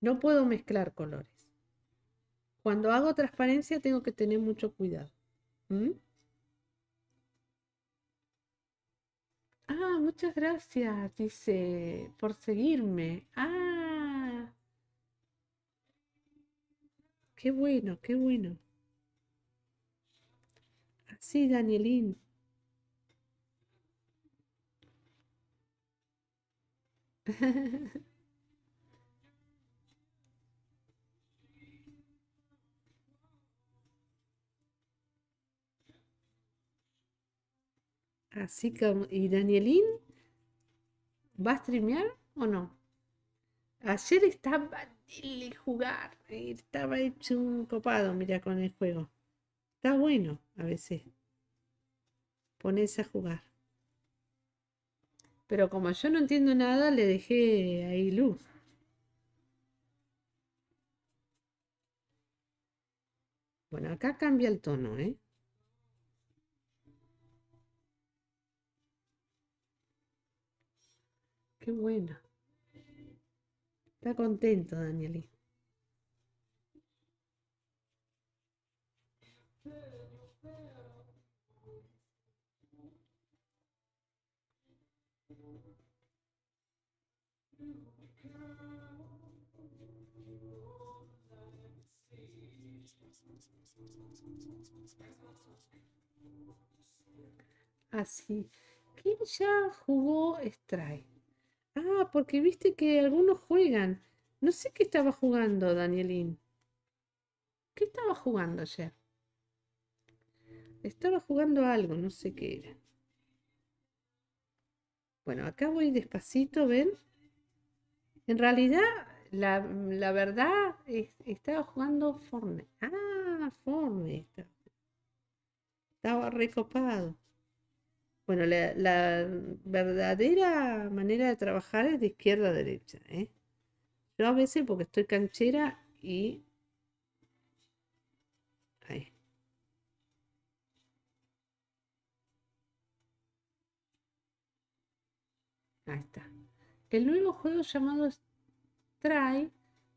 No puedo mezclar colores. Cuando hago transparencia tengo que tener mucho cuidado. ¿Mm? Ah, muchas gracias, dice, por seguirme. Ah, qué bueno, qué bueno. Así, Danielín. [laughs] Así como... ¿y Danielín? ¿Va a streamear o no? Ayer estaba Dile jugar, estaba hecho un copado, mira, con el juego. Está bueno a veces ponerse a jugar. Pero como yo no entiendo nada, le dejé ahí luz. Bueno, acá cambia el tono, ¿eh? Qué buena. Está contento, Danieli. Así. ¿Quién ya jugó Strike? Ah, porque viste que algunos juegan. No sé qué estaba jugando, Danielín. ¿Qué estaba jugando ayer? Estaba jugando algo, no sé qué era. Bueno, acá voy despacito, ¿ven? En realidad, la, verdad, estaba jugando Fortnite. Ah, Fortnite. Estaba recopado. Bueno, la, verdadera manera de trabajar es de izquierda a derecha. ¿eh? Yo a veces, porque estoy canchera y... Ahí. Ahí está. El nuevo juego llamado Try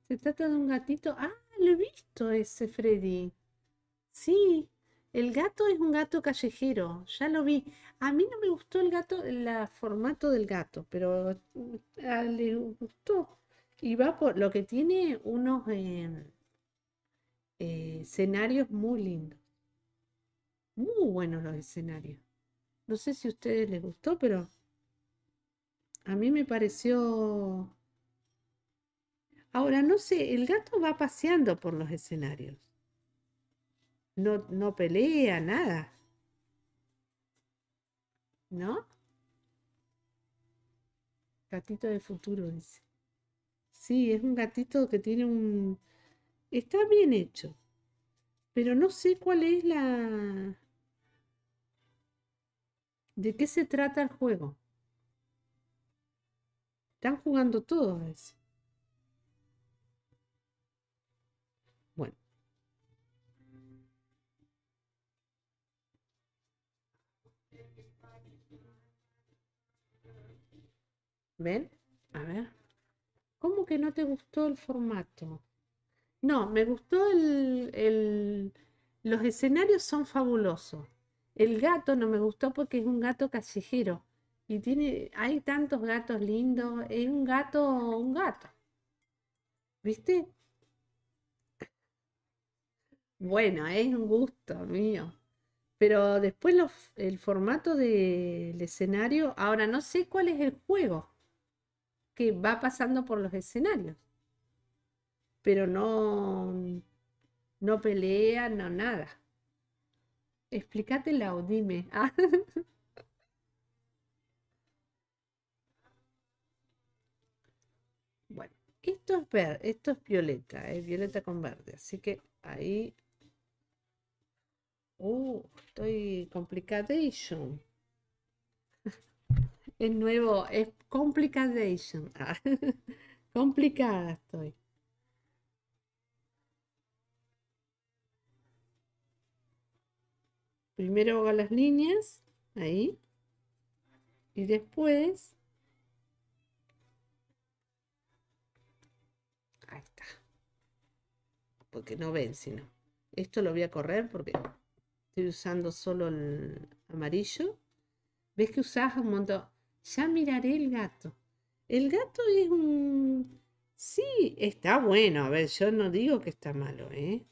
se trata de un gatito... Ah, lo he visto ese Freddy. Sí, el gato es un gato callejero, ya lo vi. A mí no me gustó el gato, el formato del gato, pero mm, a, ah, le gustó. Y va por lo que tiene unos em, eh, escenarios muy lindos. Muy buenos los escenarios. No sé si a ustedes les gustó, pero a mí me pareció... Ahora, no sé, el gato va paseando por los escenarios no, no pelea, nada. ¿No? Gatito de futuro, dice. Sí, es un gatito que tiene un... Está bien hecho. Pero no sé cuál es la... ¿De qué se trata el juego? Están jugando todos ¿Ven? A ver. ¿Cómo que no te gustó el formato? No, me gustó el, Los escenarios son fabulosos. El gato no me gustó porque es un gato callejero. Y tiene, hay tantos gatos lindos. Es un gato, un gato. ¿Viste? Bueno, es un gusto mío. Pero después el formato del escenario, ahora no sé cuál es el juego que va pasando por los escenarios. Pero no, no pelea, no nada. Explícatela o dime. [laughs] Ah. Bueno, esto es, verde, esto es violeta, es violeta con verde. Así que ahí... Uh, estoy yo. [laughs] el nuevo, es Complication. [laughs] complicada estoy. Primero hago las líneas, ahí. Y después... Ahí está. Porque no ven, sino... Esto lo voy a correr porque estoy usando solo el amarillo. ¿Ves que usas un montón? Ya miraré el gato. El gato es un... Sí, está bueno. A ver, yo no digo que está malo, ¿eh?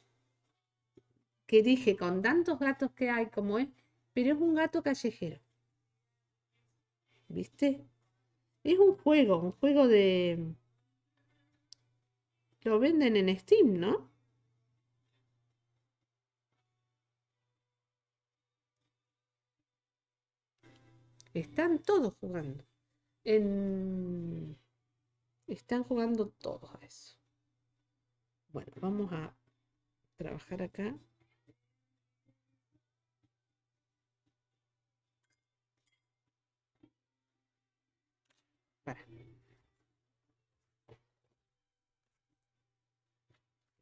Que dije, con tantos gatos que hay como es, pero es un gato callejero. ¿Viste? Es un juego, un juego de... Lo venden en Steam, ¿no? Están todos jugando. En... Están jugando todos a eso. Bueno, vamos a trabajar acá.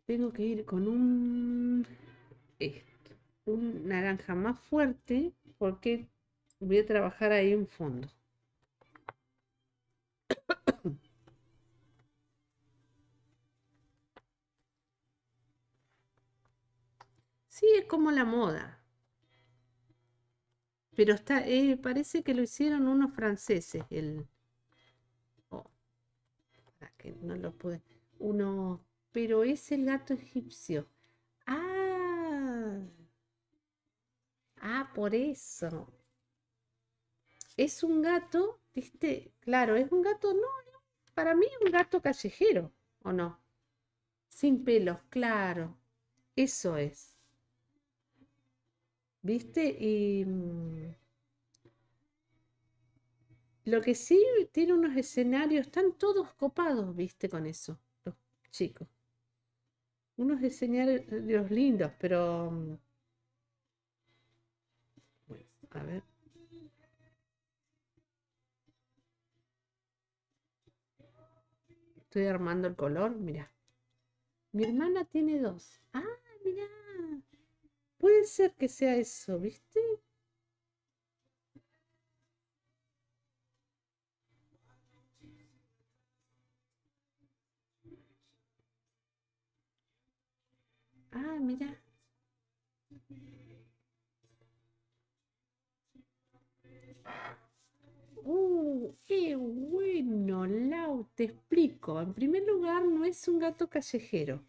Tengo que ir con un... un naranja más fuerte porque voy a trabajar ahí un fondo. Sí, es como la moda. Pero está, eh, parece que lo hicieron unos franceses. El, oh, que no lo pude. Uno, pero es el gato egipcio. Ah, ah, por eso es un gato, ¿viste? Claro, es un gato, no, para mí es un gato callejero, ¿o no? Sin pelos, claro. Eso es. ¿Viste? Y... Mm, lo que sí tiene unos escenarios, están todos copados, viste, con eso, los chicos. Unos escenarios lindos, pero... Mm, a ver. Estoy armando el color, mira. Mi hermana tiene dos. Ah, mira. Puede ser que sea eso, ¿viste? Ah, mira. ¡Uh! ¡Qué bueno, Lau! Te explico. En primer lugar, no es un gato callejero.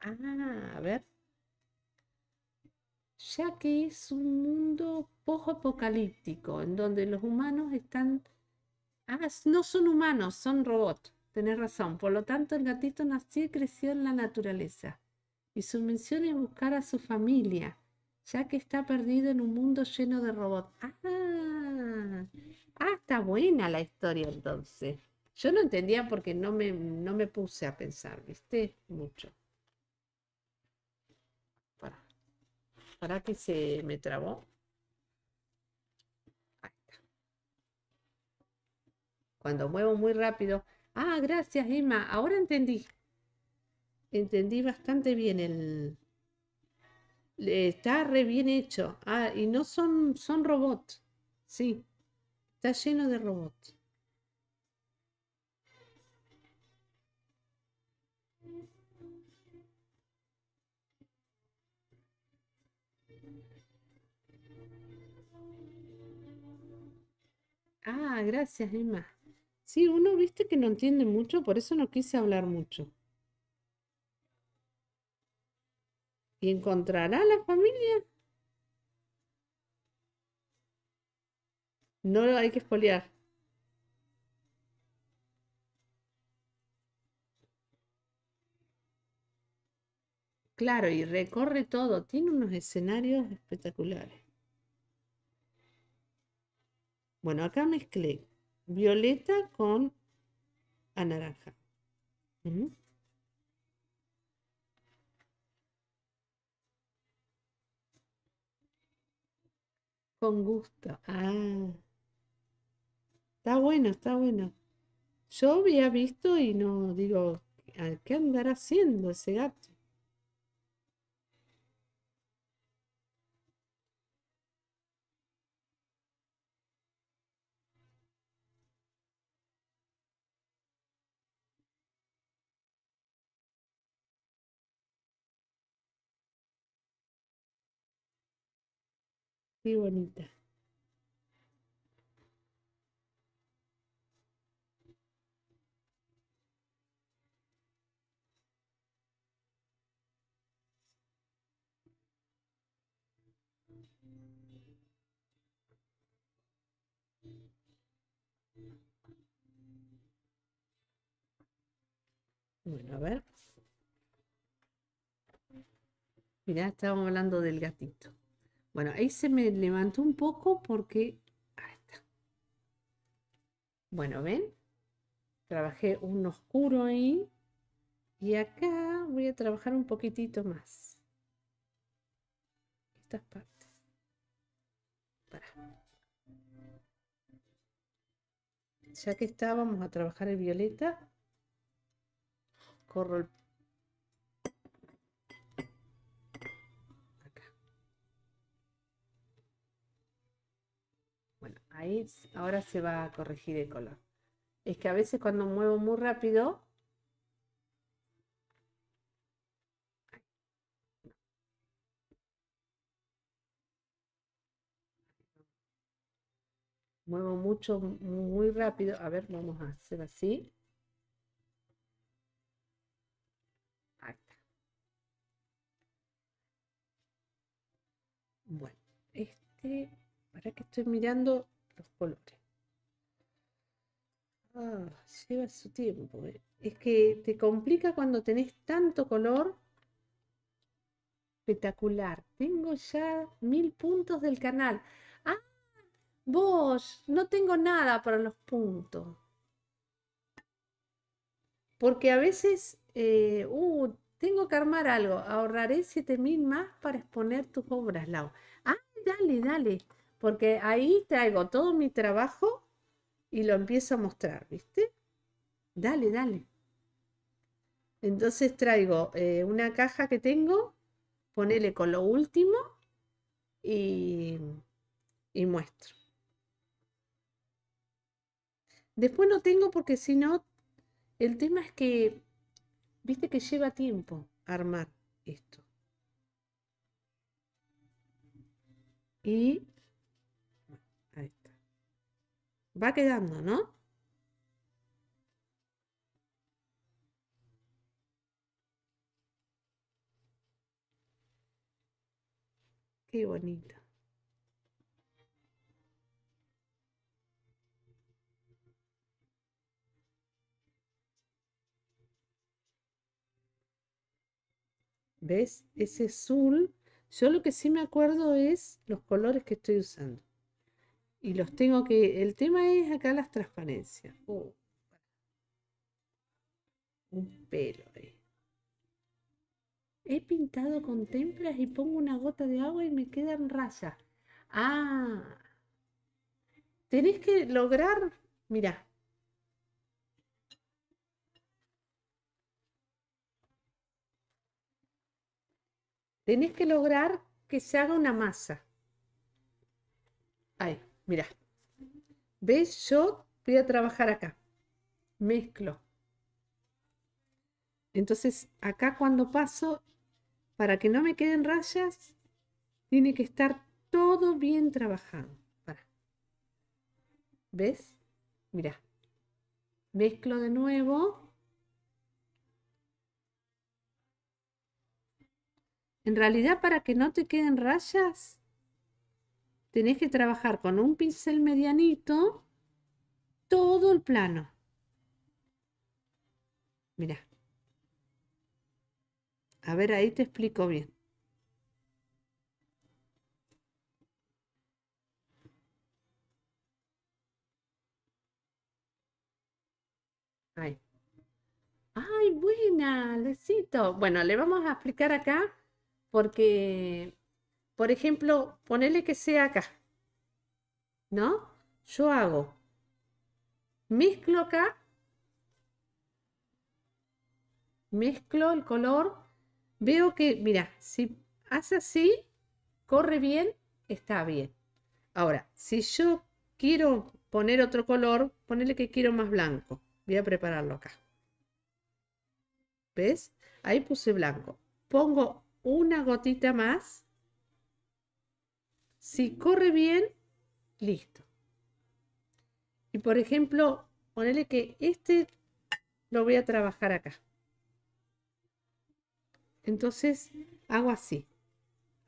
Ah, a ver. Ya que es un mundo poco apocalíptico en donde los humanos están... Ah, no son humanos, son robots. Tenés razón. Por lo tanto, el gatito nació y creció en la naturaleza. Y su misión es buscar a su familia, ya que está perdido en un mundo lleno de robots. ¡Ah! Ah, está buena la historia entonces. Yo no entendía porque no me, no me puse a pensar, ¿viste? Mucho. Para, para que se me trabó. Ahí está. Cuando muevo muy rápido. Ah, gracias, Emma. Ahora entendí. Entendí bastante bien el. Está re bien hecho. Ah, y no son, son robots. Sí. Está lleno de robots. Ah, gracias, Emma. Sí, uno viste que no entiende mucho, por eso no quise hablar mucho. ¿Y encontrará la familia? No lo hay que espolear. Claro, y recorre todo. Tiene unos escenarios espectaculares. Bueno, acá mezclé violeta con anaranja. naranja. Con gusto. Ah. Está bueno, está bueno. Yo había visto y no digo, ¿qué andará haciendo ese gato? Qué bonita. Bueno, a ver. Mirá, estábamos hablando del gatito. Bueno, ahí se me levantó un poco porque... Ahí está. Bueno, ¿ven? Trabajé un oscuro ahí. Y acá voy a trabajar un poquitito más. Estas partes. Ya que está, vamos a trabajar el violeta. Corro el... Acá. Bueno, ahí ahora se va a corregir el color. Es que a veces cuando muevo muy rápido, muevo mucho, muy rápido. A ver, vamos a hacer así. Bueno, este, para que estoy mirando los colores. Ah, lleva su tiempo. Eh. Es que te complica cuando tenés tanto color. Espectacular. Tengo ya mil puntos del canal. Vos, no tengo nada para los puntos. Porque a veces, eh, uh, tengo que armar algo. Ahorraré 7.000 más para exponer tus obras, Lau. Ah, dale, dale. Porque ahí traigo todo mi trabajo y lo empiezo a mostrar, ¿viste? Dale, dale. Entonces traigo eh, una caja que tengo, ponele con lo último y, y muestro. Después no tengo porque si no, el tema es que, viste que lleva tiempo armar esto. Y ahí está. Va quedando, ¿no? Qué bonito. ¿Ves? Ese azul. Yo lo que sí me acuerdo es los colores que estoy usando. Y los tengo que... El tema es acá las transparencias. Uh, un pelo ahí. He pintado con templas y pongo una gota de agua y me quedan rayas. Ah. Tenés que lograr... Mirá, Tenés que lograr que se haga una masa. Ahí, mirá. ¿Ves? Yo voy a trabajar acá. Mezclo. Entonces, acá cuando paso, para que no me queden rayas, tiene que estar todo bien trabajado. ¿Ves? Mirá. Mezclo de nuevo. En realidad, para que no te queden rayas, tenés que trabajar con un pincel medianito todo el plano. Mira, A ver, ahí te explico bien. Ahí. ¡Ay, buena! Lecito. Bueno, le vamos a explicar acá porque, por ejemplo, ponerle que sea acá, ¿no? Yo hago, mezclo acá, mezclo el color, veo que, mira, si hace así, corre bien, está bien. Ahora, si yo quiero poner otro color, ponerle que quiero más blanco. Voy a prepararlo acá. ¿Ves? Ahí puse blanco. Pongo una gotita más. Si corre bien, listo. Y por ejemplo, ponerle que este lo voy a trabajar acá. Entonces hago así.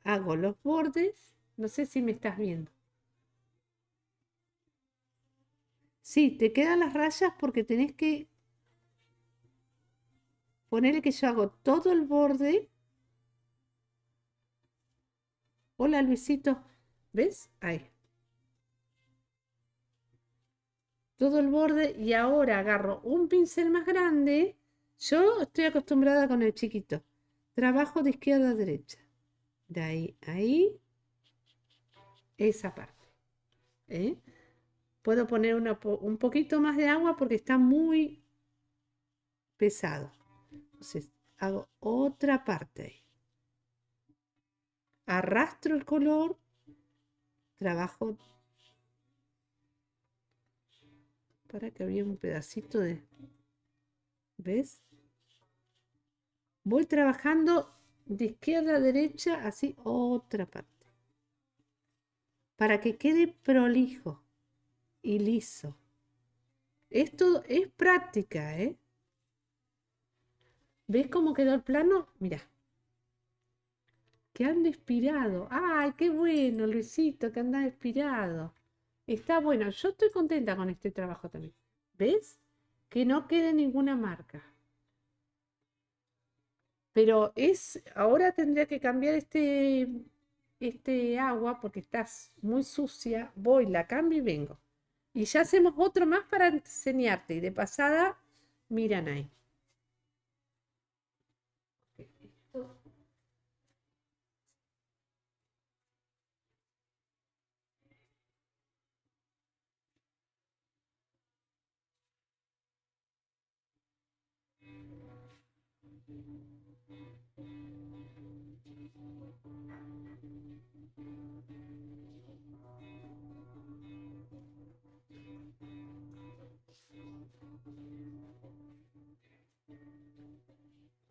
Hago los bordes. No sé si me estás viendo. Sí, te quedan las rayas porque tenés que ponerle que yo hago todo el borde Hola Luisito, ¿ves? Ahí. Todo el borde y ahora agarro un pincel más grande. Yo estoy acostumbrada con el chiquito. Trabajo de izquierda a derecha. De ahí, ahí. Esa parte. ¿Eh? Puedo poner un poquito más de agua porque está muy pesado. Entonces hago otra parte ahí arrastro el color, trabajo para que había un pedacito de... ¿Ves? Voy trabajando de izquierda a derecha, así otra parte. Para que quede prolijo y liso. Esto es práctica, ¿eh? ¿Ves cómo quedó el plano? mira que han despirado. ¡Ay, qué bueno, Luisito, que anda despirado. Está bueno, yo estoy contenta con este trabajo también. ¿Ves? Que no quede ninguna marca. Pero es, ahora tendría que cambiar este, este agua porque está muy sucia. Voy, la cambio y vengo. Y ya hacemos otro más para enseñarte. Y de pasada, miran ahí.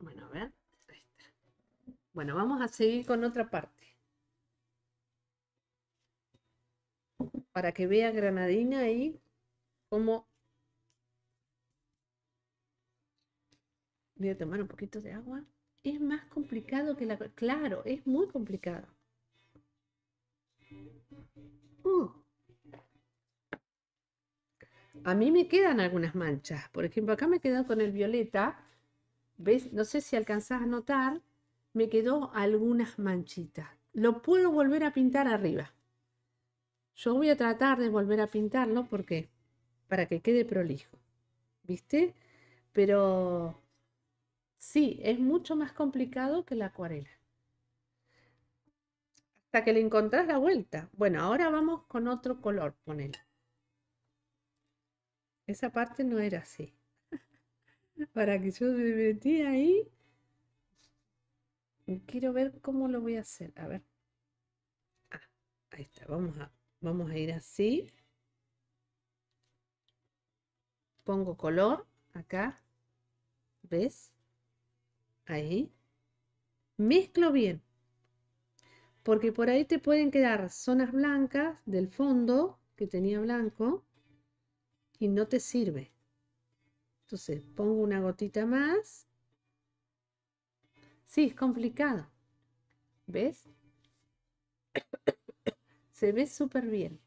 Bueno, a ver. Bueno, vamos a seguir con otra parte. Para que vea granadina ahí como Voy a tomar un poquito de agua. Es más complicado que la... Claro, es muy complicado. Uh. A mí me quedan algunas manchas. Por ejemplo, acá me quedado con el violeta no sé si alcanzás a notar, me quedó algunas manchitas. Lo puedo volver a pintar arriba. Yo voy a tratar de volver a pintarlo porque para que quede prolijo. ¿Viste? Pero sí, es mucho más complicado que la acuarela. Hasta que le encontrás la vuelta. Bueno, ahora vamos con otro color, ponelo. Esa parte no era así para que yo me metí ahí. Quiero ver cómo lo voy a hacer. A ver. Ah, ahí está. Vamos a, vamos a ir así. Pongo color acá. ¿Ves? Ahí. Mezclo bien. Porque por ahí te pueden quedar zonas blancas del fondo que tenía blanco y no te sirve. Entonces pongo una gotita más. Sí, es complicado. ¿Ves? [coughs] Se ve súper bien.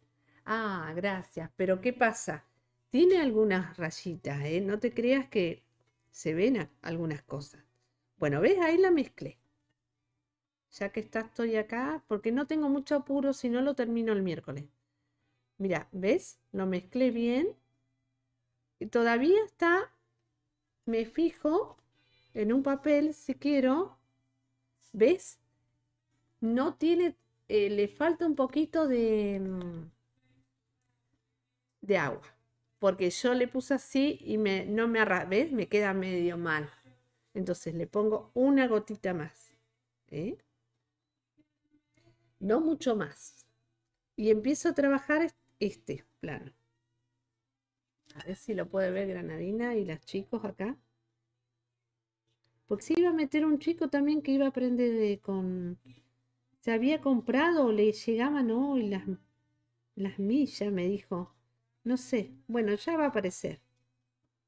Ah, gracias. Pero ¿qué pasa? Tiene algunas rayitas, ¿eh? No te creas que se ven algunas cosas. Bueno, ¿ves? Ahí la mezclé. Ya que está, estoy acá, porque no tengo mucho apuro, si no lo termino el miércoles. Mira, ¿ves? Lo mezclé bien todavía está, me fijo en un papel si quiero, ¿ves? No tiene, eh, le falta un poquito de, mm, de agua, porque yo le puse así y me, no me arra, ¿ves? Me queda medio mal. Entonces le pongo una gotita más, ¿eh? no mucho más. Y empiezo a trabajar este plano. A ver si lo puede ver Granadina y las chicos acá. Porque si iba a meter un chico también que iba a aprender de, con... Se había comprado, le llegaban hoy las, las millas, me dijo. No sé. Bueno, ya va a aparecer.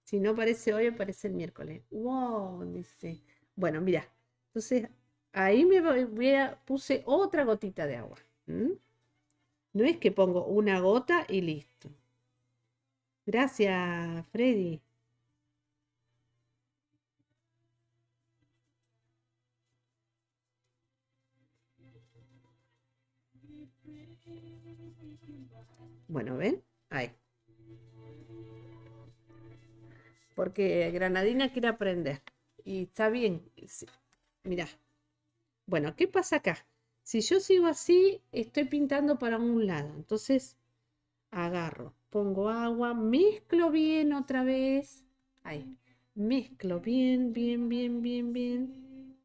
Si no aparece hoy, aparece el miércoles. ¡Wow! Dice. Bueno, mira. Entonces, ahí me voy puse otra gotita de agua. No es que pongo una gota y listo. Gracias, Freddy. Bueno, ¿ven? Ahí. Porque Granadina quiere aprender. Y está bien. Mirá. Bueno, ¿qué pasa acá? Si yo sigo así, estoy pintando para un lado. Entonces, agarro pongo agua, mezclo bien otra vez. Ahí, mezclo bien, bien, bien, bien, bien.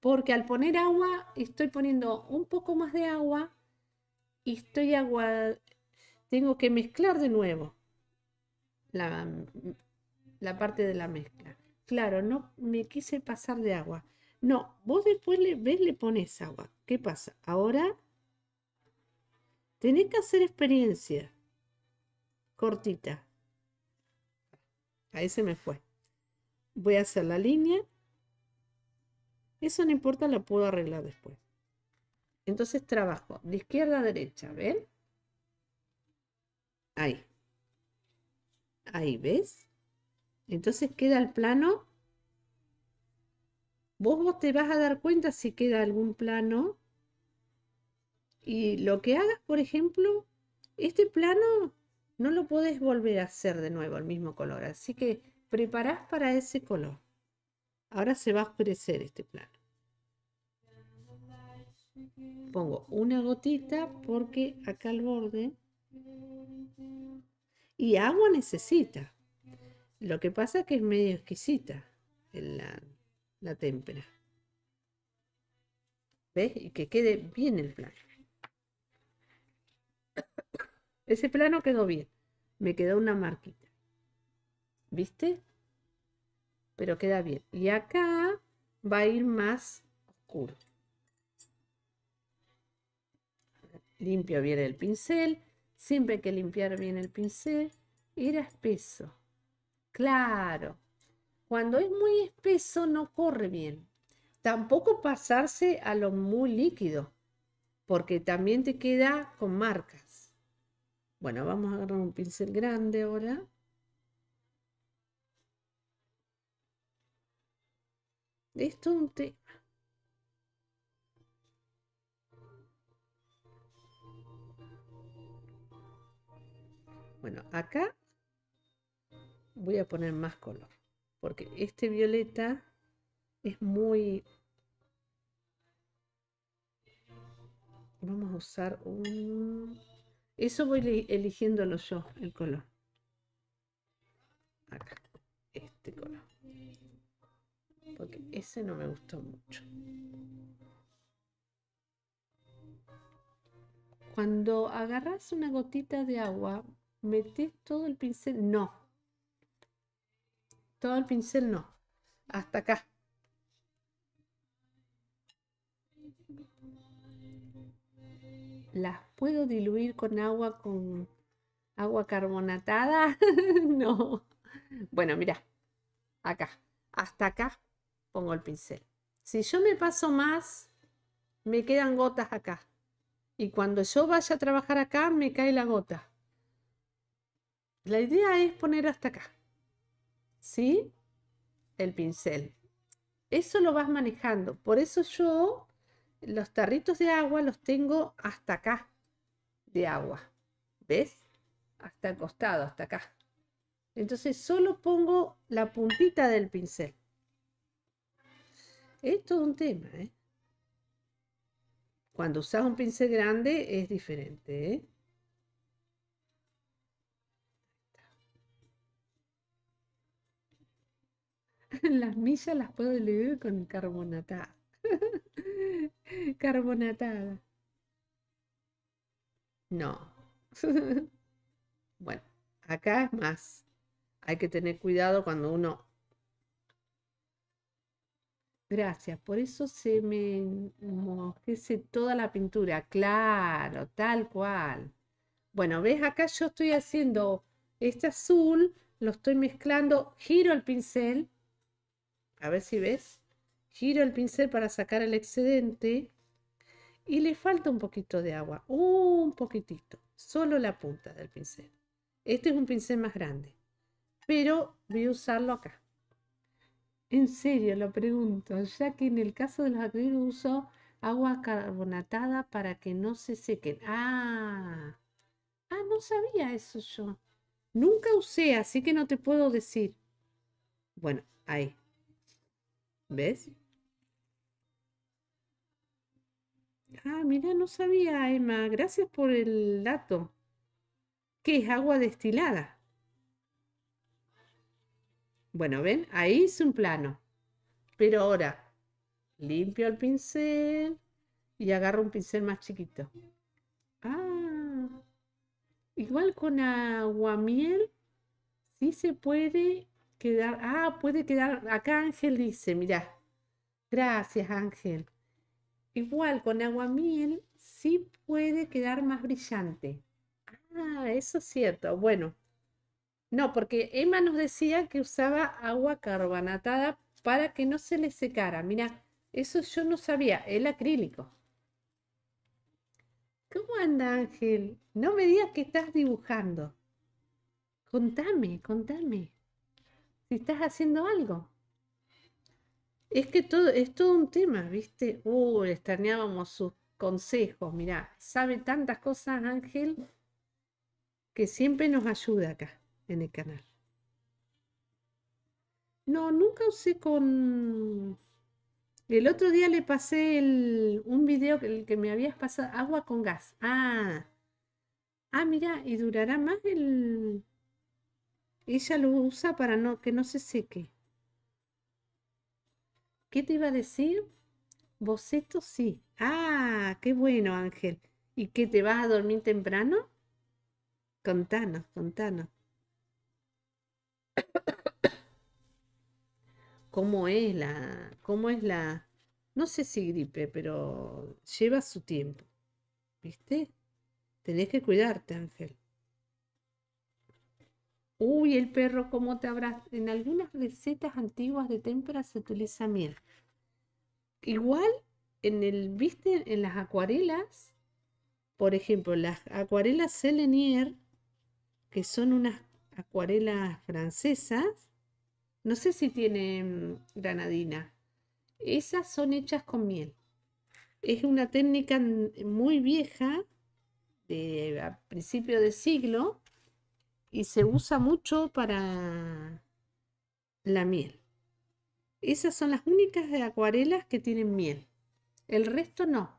Porque al poner agua, estoy poniendo un poco más de agua y estoy agua. Tengo que mezclar de nuevo la, parte de la mezcla. Claro, no me quise pasar de agua. No, vos después le ves, le pones agua. ¿Qué pasa? Ahora tenés que hacer experiencia cortita. Ahí se me fue. Voy a hacer la línea. Eso no importa, la puedo arreglar después. Entonces trabajo de izquierda a derecha, ¿ven? Ahí. Ahí, ¿ves? Entonces queda el plano. Vos, vos te vas a dar cuenta si queda algún plano. Y lo que hagas, por ejemplo, este plano no lo puedes volver a hacer de nuevo el mismo color. Así que preparás para ese color. Ahora se va a crecer este plano. Pongo una gotita porque acá al borde. Y agua necesita. Lo que pasa es que es medio exquisita la, la témpera. ¿Ves? Y que quede bien el plano. Ese plano quedó bien. Me quedó una marquita. ¿Viste? Pero queda bien. Y acá va a ir más oscuro. Limpio bien el pincel. Siempre hay que limpiar bien el pincel. Era espeso. Claro. Cuando es muy espeso no corre bien. Tampoco pasarse a lo muy líquido. Porque también te queda con marcas. Bueno, vamos a agarrar un pincel grande ahora. Esto es un tema. Bueno, acá voy a poner más color, porque este violeta es muy... Vamos a usar un eso voy eligiéndolo yo, el color. Acá, este color. Porque ese no me gustó mucho. Cuando agarras una gotita de agua, metes todo el pincel, no. Todo el pincel no. Hasta acá. ¿Las puedo diluir con agua con agua carbonatada? [laughs] no. Bueno, mira, acá, hasta acá pongo el pincel. Si yo me paso más, me quedan gotas acá. Y cuando yo vaya a trabajar acá, me cae la gota. La idea es poner hasta acá. ¿Sí? El pincel. Eso lo vas manejando. Por eso yo los tarritos de agua los tengo hasta acá de agua. ¿Ves? Hasta el costado, hasta acá. Entonces solo pongo la puntita del pincel. Es todo un tema, ¿eh? Cuando usas un pincel grande es diferente, ¿eh? [laughs] Las millas las puedo leer con carbonata. [laughs] [laughs] Carbonatada. No. [laughs] bueno, acá es más. Hay que tener cuidado cuando uno... Gracias, por eso se me mojese toda la pintura. Claro, tal cual. Bueno, ves, acá yo estoy haciendo este azul, lo estoy mezclando, giro el pincel. A ver si ves. Giro el pincel para sacar el excedente y le falta un poquito de agua, un poquitito, solo la punta del pincel. Este es un pincel más grande, pero voy a usarlo acá. En serio, lo pregunto, ya que en el caso de los acrílicos uso agua carbonatada para que no se sequen. Ah, ah, no sabía eso yo. Nunca usé, así que no te puedo decir. Bueno, ahí. ¿Ves? Ah, mira, no sabía, Emma. Gracias por el dato. ¿Qué es agua destilada? Bueno, ven, ahí hice un plano. Pero ahora limpio el pincel y agarro un pincel más chiquito. Ah, igual con agua miel. sí se puede quedar. Ah, puede quedar. Acá Ángel dice, mira. Gracias, Ángel. Igual con agua miel sí puede quedar más brillante. Ah, eso es cierto. Bueno, no, porque Emma nos decía que usaba agua carbonatada para que no se le secara. Mira, eso yo no sabía, el acrílico. ¿Cómo anda Ángel? No me digas que estás dibujando. Contame, contame. Si estás haciendo algo. Es que todo, es todo un tema, ¿viste? Uh, extrañábamos sus consejos. Mirá, sabe tantas cosas, Ángel, que siempre nos ayuda acá en el canal. No, nunca usé con. El otro día le pasé el, un video que, que me habías pasado, agua con gas. Ah, ah, mira, y durará más el. Ella lo usa para no, que no se seque. ¿Qué te iba a decir? Boceto sí. Ah, qué bueno, Ángel. ¿Y qué te vas a dormir temprano? Contanos, contanos. ¿Cómo es la, cómo es la, no sé si gripe, pero lleva su tiempo. ¿Viste? Tenés que cuidarte, Ángel. Uy, el perro, ¿cómo te habrás? En algunas recetas antiguas de témpera se utiliza miel. Igual en el, viste, en las acuarelas, por ejemplo, las acuarelas Selenier, que son unas acuarelas francesas, no sé si tienen mm, granadina, esas son hechas con miel. Es una técnica muy vieja, de, a principio de siglo, y se usa mucho para la miel. Esas son las únicas de acuarelas que tienen miel. El resto no.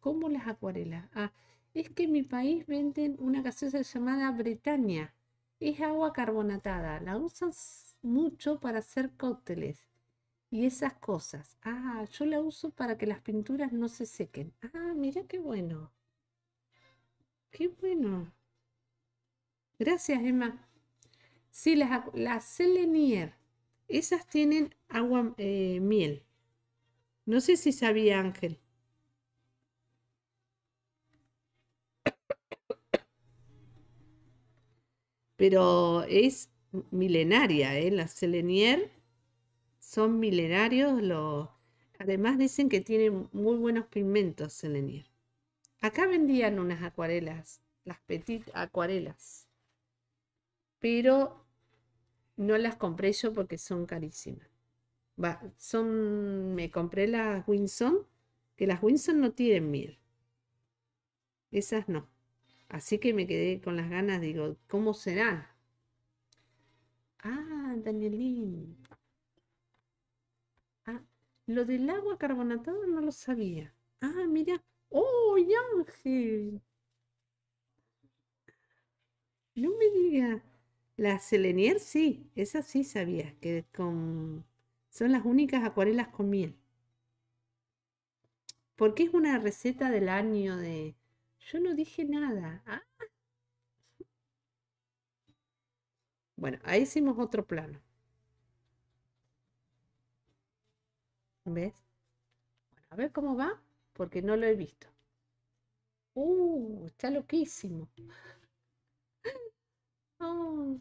¿Cómo las acuarelas? Ah, es que en mi país venden una gaseosa llamada Bretaña. Es agua carbonatada. La usan mucho para hacer cócteles y esas cosas. Ah, yo la uso para que las pinturas no se sequen. Ah, mira qué bueno. Qué bueno. Gracias, Emma. Sí, las, Selenier, esas tienen agua eh, miel. No sé si sabía Ángel. Pero es milenaria, ¿eh? Las Selenier son milenarios. Los... Además dicen que tienen muy buenos pigmentos Selenier. Acá vendían unas acuarelas, las petit acuarelas pero no las compré yo porque son carísimas. son, me compré las Winson, que las Winson no tienen mir. Esas no. Así que me quedé con las ganas, digo, ¿cómo será? Ah, Danielín. Ah, lo del agua carbonatada no lo sabía. Ah, mira. ¡Oh, Ángel! No me digas. La Selenier sí, esa sí sabía, que son las únicas acuarelas con miel. Porque es una receta del año de... Yo no dije nada. Ah. Bueno, ahí hicimos otro plano. ¿Ves? a ver cómo va, porque no lo he visto. ¡Uh! Está loquísimo. Oh.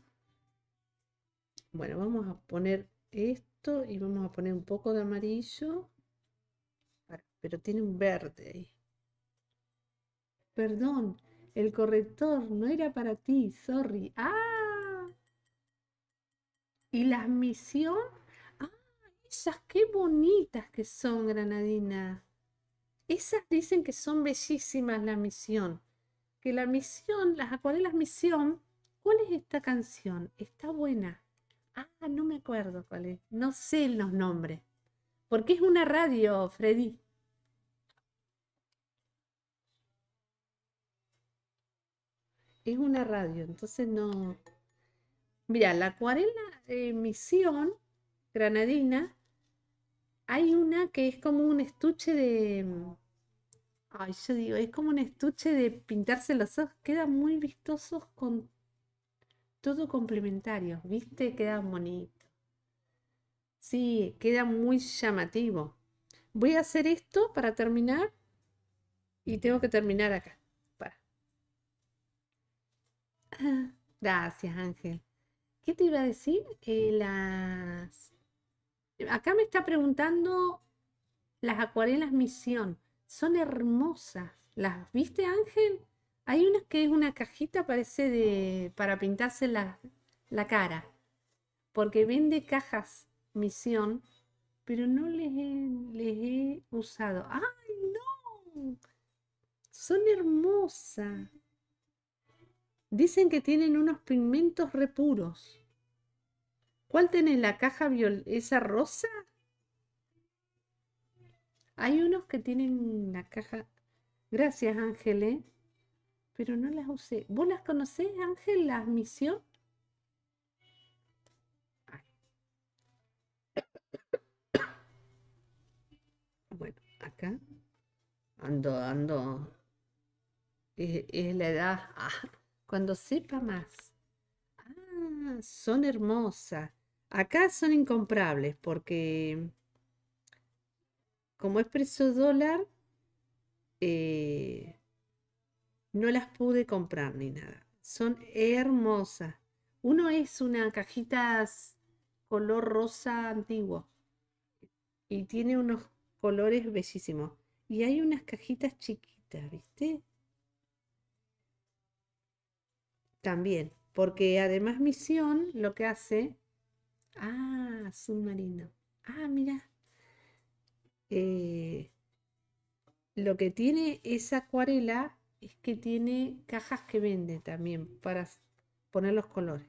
Bueno, vamos a poner esto y vamos a poner un poco de amarillo. Pero tiene un verde ahí. Perdón, el corrector no era para ti, sorry. ¡Ah! ¿Y la misión? ¡Ah! Esas, qué bonitas que son, granadina. Esas dicen que son bellísimas la misión. Que la misión, las acuarelas misión, ¿Cuál es esta canción? Está buena. Ah, no me acuerdo cuál es. No sé los nombres. Porque es una radio, Freddy. Es una radio, entonces no. Mira, la acuarela emisión eh, Misión Granadina, hay una que es como un estuche de. Mm, ay, yo digo, es como un estuche de pintarse los ojos. Quedan muy vistosos con todo complementario, ¿viste? Queda bonito. Sí, queda muy llamativo. Voy a hacer esto para terminar y tengo que terminar acá. Para. Ah, gracias, Ángel. ¿Qué te iba a decir? Eh, las... Acá me está preguntando las acuarelas misión. Son hermosas. ¿Las viste, Ángel? Hay unas que es una cajita, parece de para pintarse la, cara, porque vende cajas misión, pero no les he, he usado. ¡Ay, no! Son hermosas. Dicen que tienen unos pigmentos repuros. ¿Cuál tenés? ¿La caja viol esa rosa? Hay unos que tienen la caja. Gracias, Ángeles. ¿eh? pero no las usé. ¿Vos las conocés, Ángel, las misión? Bueno, acá ando, ando. Es, la edad. Ah, cuando sepa más. Ah, son hermosas. Acá son incomprables porque como es precio dólar, eh, no las pude comprar ni nada. Son hermosas. Uno es una cajita color rosa antiguo y tiene unos colores bellísimos. Y hay unas cajitas chiquitas, ¿viste? También, porque además Misión lo que hace... Ah, submarino. Ah, mira. Eh, lo que tiene esa acuarela es que tiene cajas que vende también para poner los colores.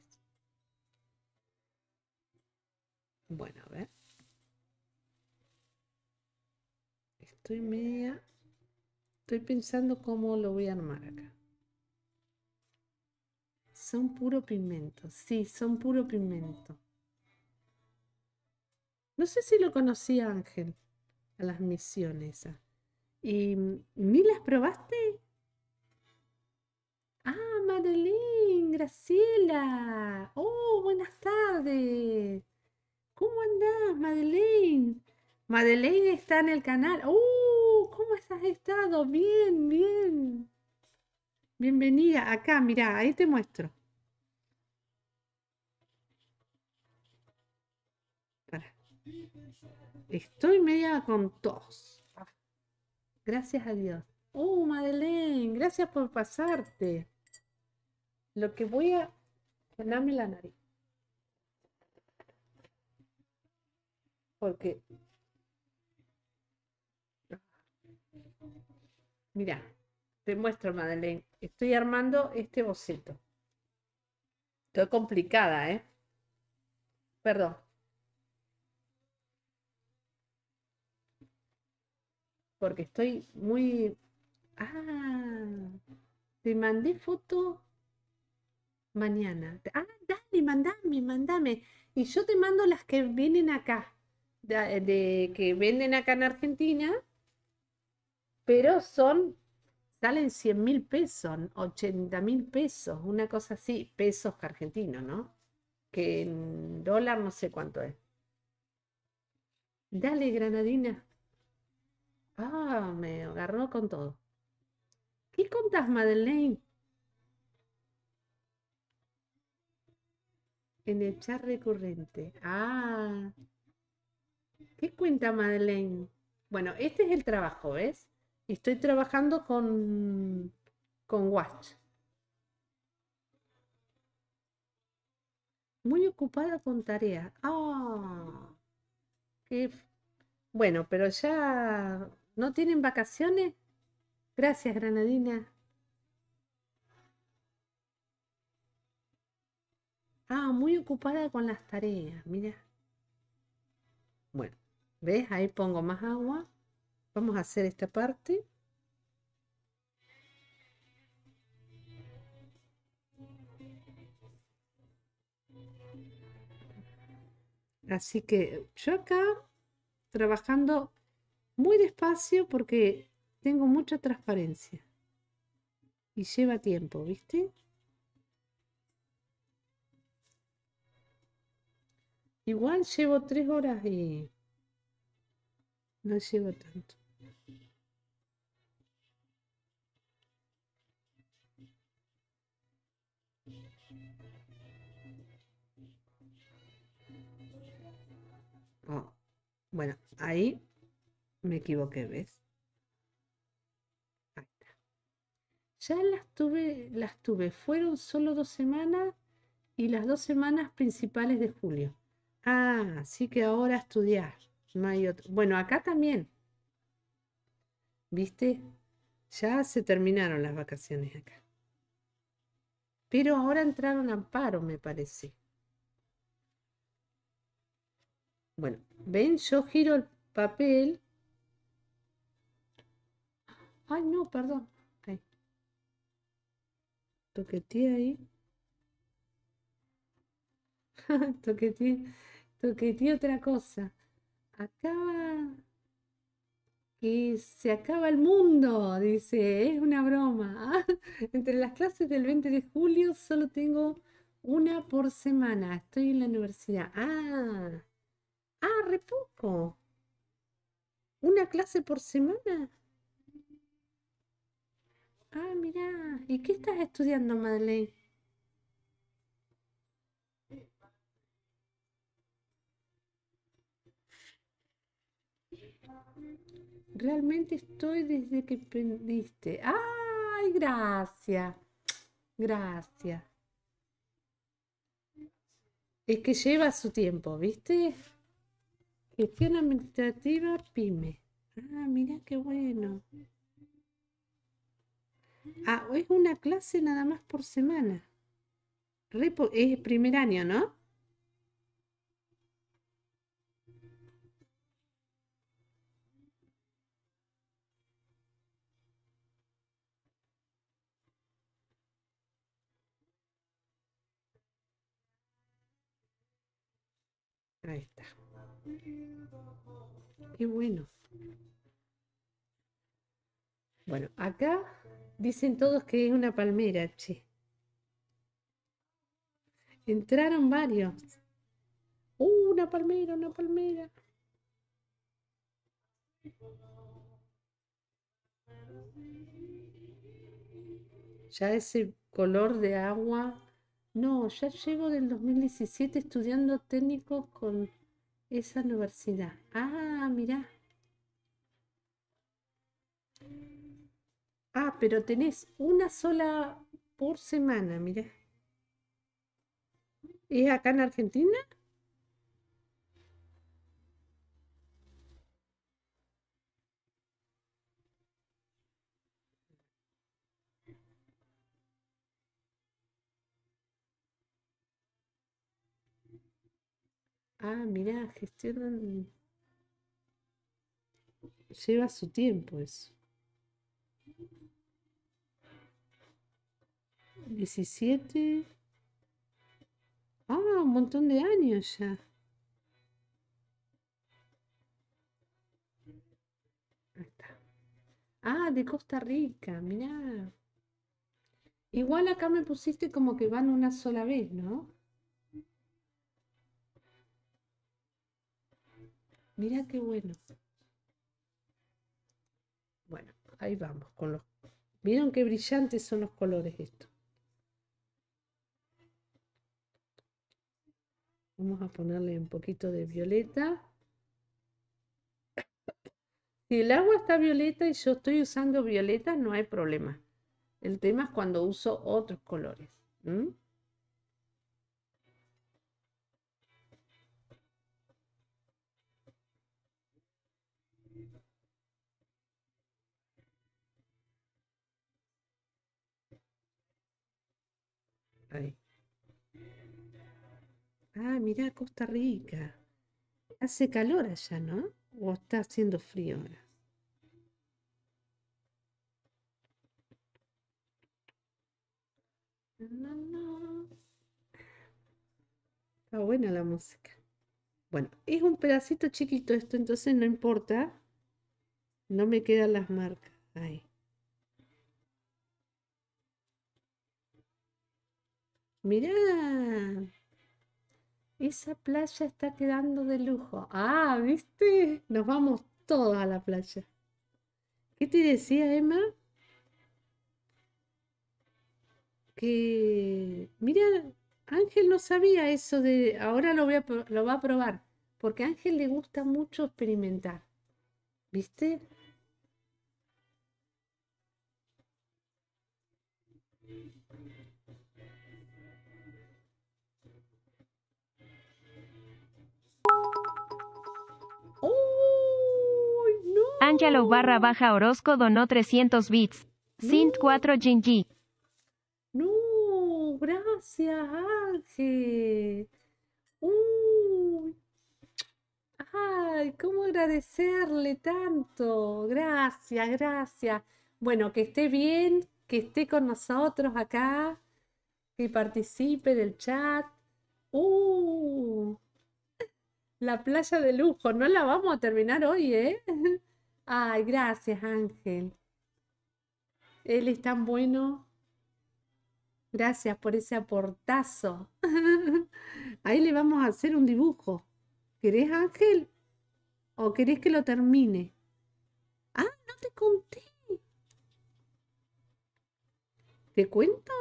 Bueno, a ver. Estoy media... Estoy pensando cómo lo voy a armar acá. Son puro pigmento. Sí, son puro pigmento. No sé si lo conocía Ángel a las misiones. ¿Y ni las probaste? Ah, Madeline, Graciela. Oh, buenas tardes. ¿Cómo andas, Madeleine? Madeleine está en el canal. ¡Oh! ¿Cómo has estado? Bien, bien. Bienvenida. Acá, mira, ahí te muestro. Estoy media con tos. Gracias a Dios. Oh, Madeleine, gracias por pasarte. Lo que voy a llenarme la nariz. Porque. Mira, te muestro, Madeleine. Estoy armando este boceto. Estoy complicada, ¿eh? Perdón. Porque estoy muy... Ah, te mandé foto mañana. Ah, dale, mandame, mandame. Y yo te mando las que vienen acá, de, que venden acá en Argentina, pero son, salen 100 mil pesos, 80 mil pesos, una cosa así, pesos argentinos, ¿no? Que en dólar no sé cuánto es. Dale, granadina. Ah, me agarró con todo. ¿Qué contas Madeleine? en el chat recurrente. Ah, ¿qué cuenta Madeleine? Bueno, este es el trabajo, ¿ves? Estoy trabajando con, con Watch. Muy ocupada con tareas. Ah, Bueno, pero ya no tienen vacaciones. Gracias, Granadina. Ah, muy ocupada con las tareas, mira. Bueno, ¿ves? Ahí pongo más agua. Vamos a hacer esta parte. Así que yo acá trabajando muy despacio porque tengo mucha transparencia. Y lleva tiempo, ¿viste? Igual llevo tres horas y no llevo tanto. Oh, bueno, ahí me equivoqué, ¿ves? Ya las tuve, las tuve. Fueron solo dos semanas y las dos semanas principales de julio. Ah, sí que ahora estudiar. Bueno, acá también. ¿Viste? Ya se terminaron las vacaciones acá. Pero ahora entraron a paro, me parece. Bueno, ven, yo giro el papel. Ay, no, perdón. Ahí. ahí. [laughs] Toqueteé. Que toqueteé otra cosa. Acaba. Y se acaba el mundo, dice. Es una broma. Ah, [laughs] entre las clases del 20 de julio solo tengo una por semana. Estoy en la universidad. Ah. Ah, re poco. Una clase por semana. Ah, mira. ¿Y qué estás estudiando, Madeleine? Realmente estoy desde que aprendiste. ¡Ay, gracias! Gracias. Es que lleva su tiempo, ¿viste? Gestión administrativa PyME. Ah, mira qué bueno. Ah, es una clase nada más por semana. Repo es primer año, ¿no? Ahí Qué bueno. Bueno, acá dicen todos que es una palmera, che. Entraron varios. Uh, una palmera, una palmera. Ya ese color de agua no, ya llevo del 2017 estudiando técnico con esa universidad. Ah, mirá. Ah, pero tenés una sola por semana, mirá. ¿Es acá en Argentina? Ah, mirá, gestionan. Lleva su tiempo eso. 17. Ah, un montón de años ya. Ah, de Costa Rica, mirá. Igual acá me pusiste como que van una sola vez, ¿no? Mira qué bueno. Bueno, ahí vamos con los... ¿Vieron qué brillantes son los colores estos? Vamos a ponerle un poquito de violeta. Si el agua está violeta y yo estoy usando violeta, no hay problema. El tema es cuando uso otros colores. Ahí. Ah, mirá, Costa Rica. Hace calor allá, ¿no? ¿O está haciendo frío ahora? No, no. Está buena la música. Bueno, es un pedacito chiquito esto, entonces no importa. No me quedan las marcas. Ahí. Mirá, esa playa está quedando de lujo. Ah, ¿viste? Nos vamos todos a la playa. ¿Qué te decía Emma? Que, mira, Ángel no sabía eso de, ahora lo, voy a, lo va a probar, porque a Ángel le gusta mucho experimentar. ¿Viste? Angelo barra baja Orozco donó 300 bits. Sint 4 Jinji. No, gracias Ángel. Uy. Ay, cómo agradecerle tanto. Gracias, gracias. Bueno, que esté bien, que esté con nosotros acá, que participe del chat. Uh, la playa de lujo, no la vamos a terminar hoy, ¿eh? Ay, gracias Ángel. Él es tan bueno. Gracias por ese aportazo. [laughs] Ahí le vamos a hacer un dibujo. ¿Querés Ángel? ¿O querés que lo termine? Ah, no te conté. ¿Te cuento?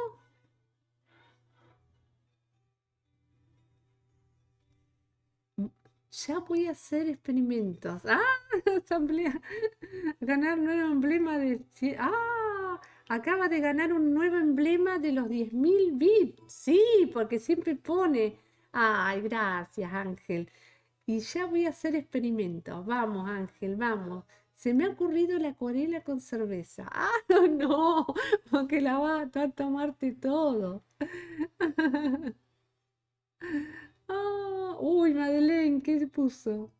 ya voy a hacer experimentos. [laughs] ¡Ah! Asamblea. Ganar nuevo emblema de. ¡Ah! Acaba de ganar un nuevo emblema de los 10.000 bits. Sí, porque siempre pone. ¡Ay, gracias, Ángel! Y ya voy a hacer experimentos. Vamos, Ángel, vamos. Se me ha ocurrido la acuarela con cerveza. [laughs] ¡Ah, no! Porque la va a tomarte todo. [laughs] Ah, uy, Madeleine, ¿qué puso?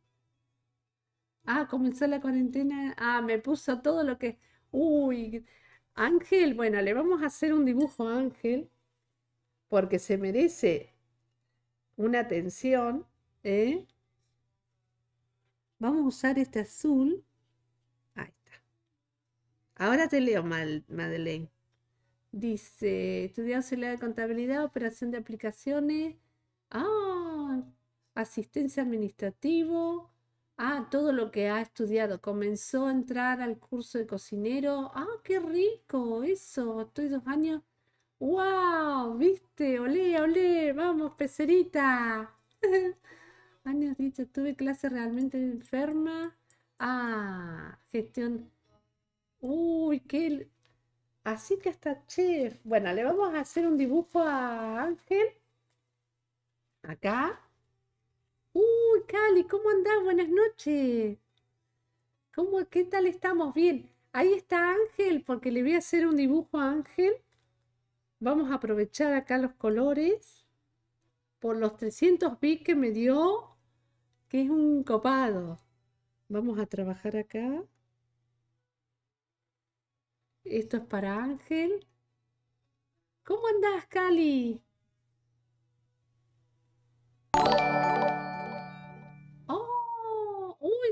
Ah, comenzó la cuarentena. Ah, me puso todo lo que. Uy, Ángel, bueno, le vamos a hacer un dibujo a Ángel porque se merece una atención. ¿eh? Vamos a usar este azul. Ahí está. Ahora te leo, Madeleine. Dice, estudiado celular de contabilidad, operación de aplicaciones. Ah, asistencia administrativo, a ah, todo lo que ha estudiado. Comenzó a entrar al curso de cocinero. Ah, qué rico eso. Estoy dos años. ¡Wow! ¿Viste? ¡Olé, olé! ¡Vamos, pecerita! [laughs] años dicho, tuve clase realmente enferma. a ah, gestión. Uy, qué... Así que está chef. Bueno, le vamos a hacer un dibujo a Ángel Acá. Uy, Cali, ¿cómo andás? Buenas noches. ¿Cómo, qué tal estamos? Bien. Ahí está Ángel, porque le voy a hacer un dibujo a Ángel. Vamos a aprovechar acá los colores. Por los 300 bits que me dio, que es un copado. Vamos a trabajar acá. Esto es para Ángel. ¿Cómo andás, Cali?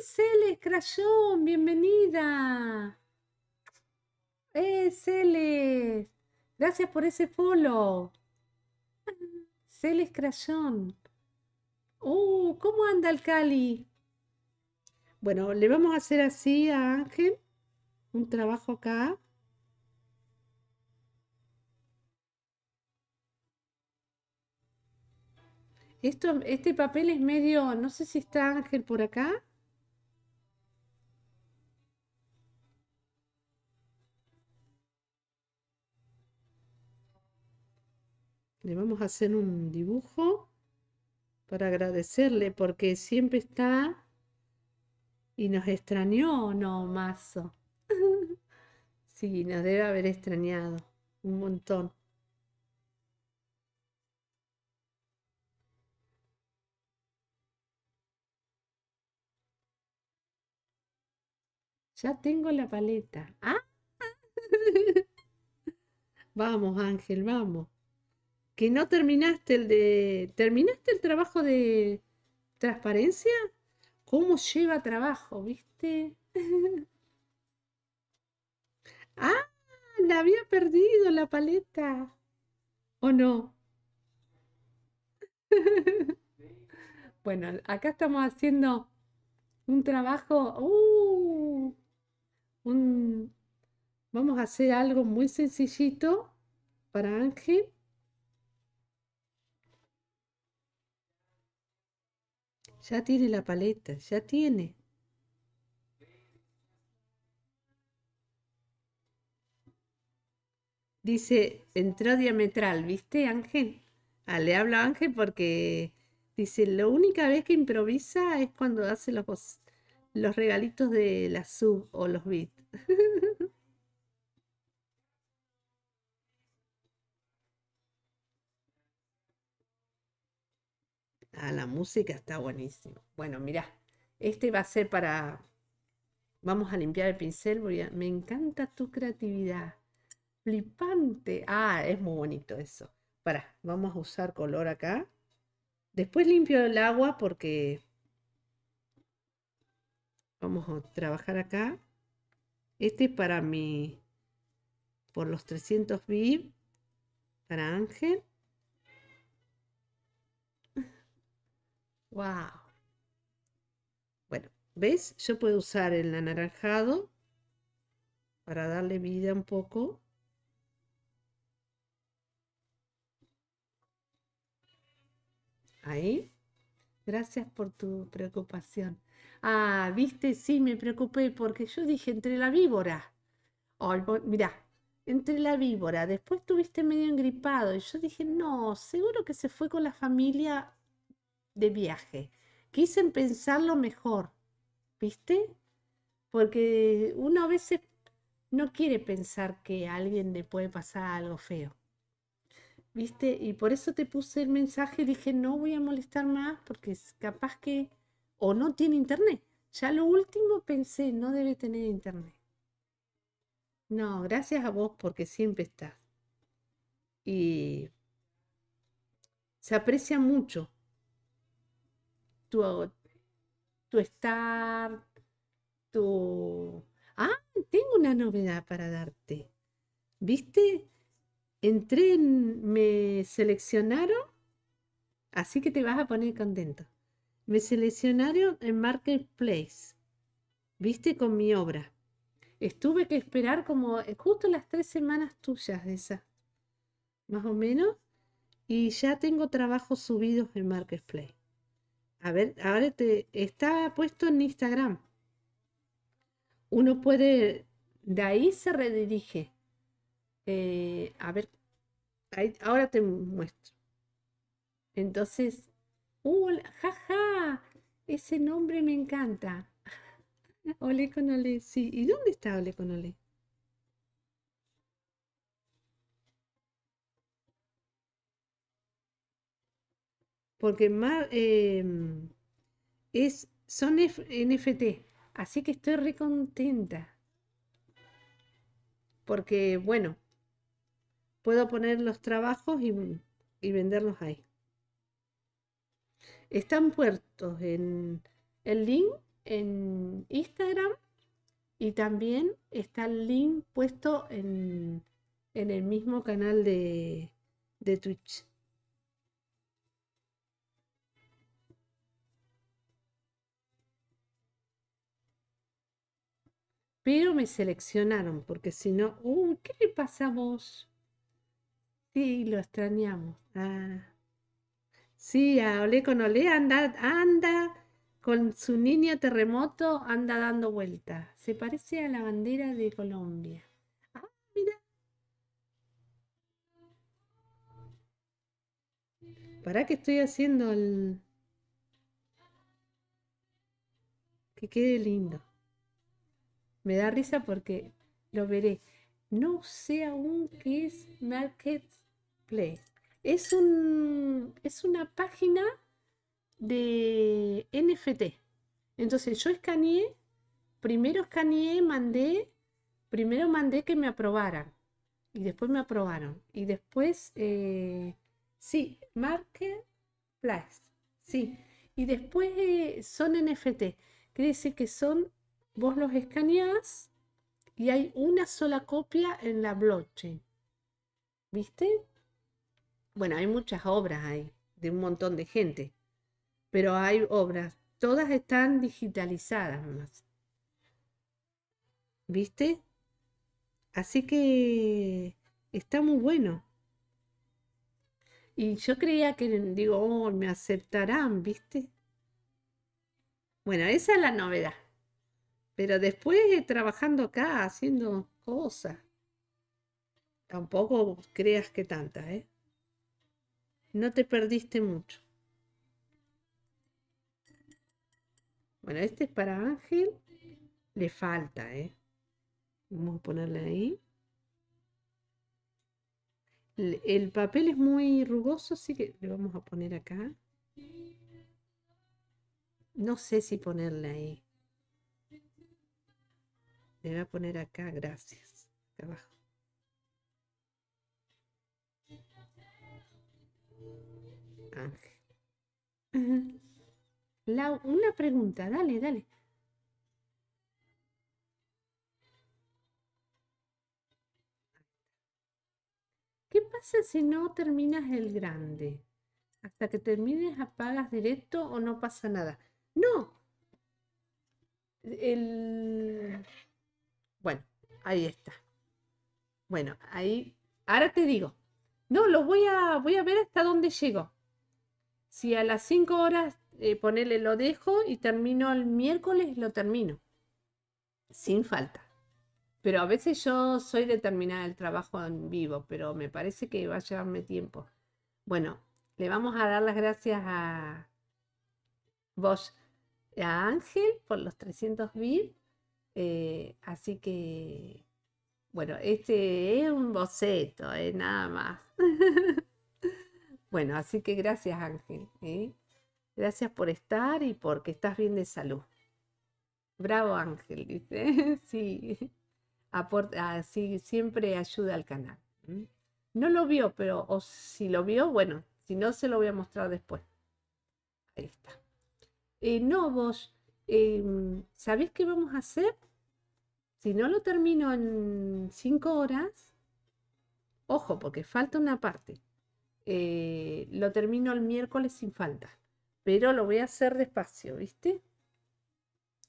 Celes Crayón, bienvenida. Eh, Celes, gracias por ese follow. Celes Crayón. Oh, ¿cómo anda el Cali? Bueno, le vamos a hacer así a Ángel, un trabajo acá. Esto, este papel es medio, no sé si está Ángel por acá. Le vamos a hacer un dibujo para agradecerle porque siempre está y nos extrañó o no, Mazo. [laughs] sí, nos debe haber extrañado un montón. Ya tengo la paleta. ¿Ah? [laughs] vamos, Ángel, vamos que no terminaste el de... ¿Terminaste el trabajo de transparencia? ¿Cómo lleva trabajo, viste? [laughs] ah, la había perdido la paleta. ¿O no? [laughs] bueno, acá estamos haciendo un trabajo... Uh, un, vamos a hacer algo muy sencillito para Ángel Ya tiene la paleta, ya tiene. Dice, entró diametral, ¿viste Ángel? Ah, le hablo a Ángel porque dice, la única vez que improvisa es cuando hace los, los regalitos de la sub o los beats. [laughs] la música está buenísimo. Bueno, mira este va a ser para... Vamos a limpiar el pincel. Me encanta tu creatividad. Flipante. Ah, es muy bonito eso. Para, vamos a usar color acá. Después limpio el agua porque vamos a trabajar acá. Este es para mi, por los 300 VIP, para Ángel. Wow. Bueno, ¿ves? Yo puedo usar el anaranjado para darle vida un poco. Ahí. Gracias por tu preocupación. Ah, viste, sí, me preocupé porque yo dije entre la víbora. Oh, mirá, entre la víbora. Después tuviste medio engripado y yo dije, no, seguro que se fue con la familia de viaje. Quise pensarlo mejor, ¿viste? Porque uno a veces no quiere pensar que a alguien le puede pasar algo feo. ¿Viste? Y por eso te puse el mensaje, dije, no voy a molestar más porque es capaz que o no tiene internet. Ya lo último pensé, no debe tener internet. No, gracias a vos porque siempre estás. Y se aprecia mucho tu, tu estar, tu... Ah, tengo una novedad para darte. ¿Viste? Entré, me seleccionaron, así que te vas a poner contento. Me seleccionaron en Marketplace, ¿viste? Con mi obra. Estuve que esperar como eh, justo las tres semanas tuyas de esa más o menos, y ya tengo trabajos subidos en Marketplace. A ver, ahora te, está puesto en Instagram. Uno puede, de ahí se redirige. Eh, a ver, ahora te muestro. Entonces, ¡Jaja! Ese nombre me encanta. [laughs] Ole con Ole, sí. ¿Y dónde está Ole con Ole? porque em, es, son NFT, así que estoy recontenta. Porque, bueno, puedo poner los trabajos y, venderlos ahí. Están puestos en el link en Instagram y también está el link puesto en, el mismo canal de, de Twitch. Pero me seleccionaron, porque si no, uh, ¿qué le pasa a vos? Sí, lo extrañamos. Ah. Sí, a Olé con Olé anda, anda con su niño terremoto, anda dando vueltas. Se parece a la bandera de Colombia. Ah, mira. ¿Para qué estoy haciendo el... Que quede lindo. Me da risa porque lo veré. No sé aún qué es Marketplace. Es, un, es una página de NFT. Entonces yo escaneé, primero escaneé, mandé, primero mandé que me aprobaran y después me aprobaron. Y después, eh, sí, Marketplace, sí. Y después eh, son NFT, quiere decir que son vos los escaneás y hay una sola copia en la blockchain. ¿Viste? Bueno, hay muchas obras ahí, de un montón de gente, pero hay obras, todas están digitalizadas ¿Viste? Así que está muy bueno. Y yo creía que, digo, oh, me aceptarán, ¿viste? Bueno, esa es la novedad. Pero después eh, trabajando acá, haciendo cosas, tampoco creas que tantas, ¿eh? No te perdiste mucho. Bueno, este es para Ángel. Le falta, ¿eh? Vamos a ponerle ahí. El papel es muy rugoso, así que le vamos a poner acá. No sé si ponerle ahí. Le voy a poner acá gracias, abajo. Ángel. La, una pregunta, dale, dale. ¿Qué pasa si no terminas el grande? Hasta que termines apagas directo o no pasa nada. No. El Ahí está. Bueno, ahí. Ahora te digo. No, lo voy a, voy a ver hasta dónde llego. Si a las 5 horas eh, ponerle lo dejo y termino el miércoles, lo termino. Sin falta. Pero a veces yo soy determinada del el trabajo en vivo, pero me parece que va a llevarme tiempo. Bueno, le vamos a dar las gracias a vos, a Ángel por los 300 bits eh, así que, bueno, este es un boceto, eh, nada más. [laughs] bueno, así que gracias Ángel. ¿eh? Gracias por estar y porque estás bien de salud. Bravo Ángel, dice. [laughs] sí, aporta, así ah, siempre ayuda al canal. No lo vio, pero o si lo vio, bueno, si no, se lo voy a mostrar después. Ahí está. Eh, no, vos eh, ¿sabés qué vamos a hacer? Si no lo termino en 5 horas, ojo, porque falta una parte. Eh, lo termino el miércoles sin falta, pero lo voy a hacer despacio, ¿viste?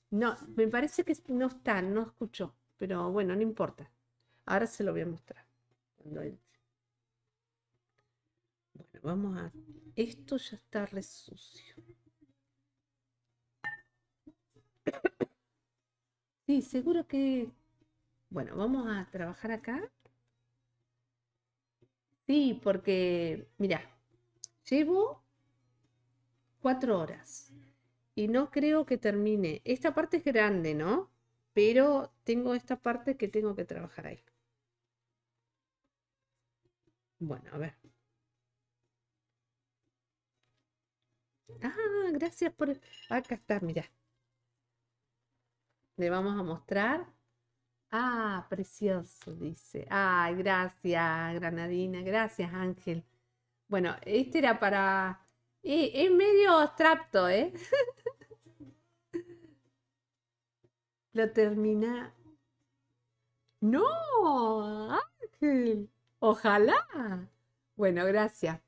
No, me parece que no está, no escuchó, pero bueno, no importa. Ahora se lo voy a mostrar Bueno, vamos a... Esto ya está resucio. Sí, seguro que... Bueno, vamos a trabajar acá. Sí, porque, mira, llevo cuatro horas y no creo que termine. Esta parte es grande, ¿no? Pero tengo esta parte que tengo que trabajar ahí. Bueno, a ver. Ah, gracias por... Acá está, mira. Le vamos a mostrar. Ah, precioso, dice. Ay, gracias, Granadina. Gracias, Ángel. Bueno, este era para... Eh, es medio abstracto, ¿eh? [laughs] Lo termina... No, Ángel. Ojalá. Bueno, gracias.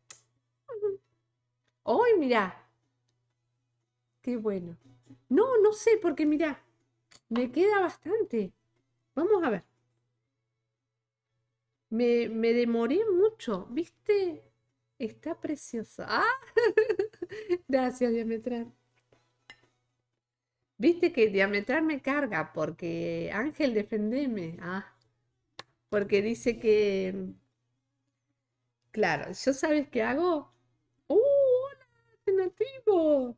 ¡Ay, mira Qué bueno. No, no sé, porque mira me queda bastante. Vamos a ver. Me, demoré mucho, ¿viste? Está preciosa. ¡Ah! [laughs] Gracias, Diametral. Viste que Diametral me carga porque Ángel, defendeme. Ah, porque dice que. Claro, ¿yo sabes qué hago? ¡Uh! ¡Hola, nativo!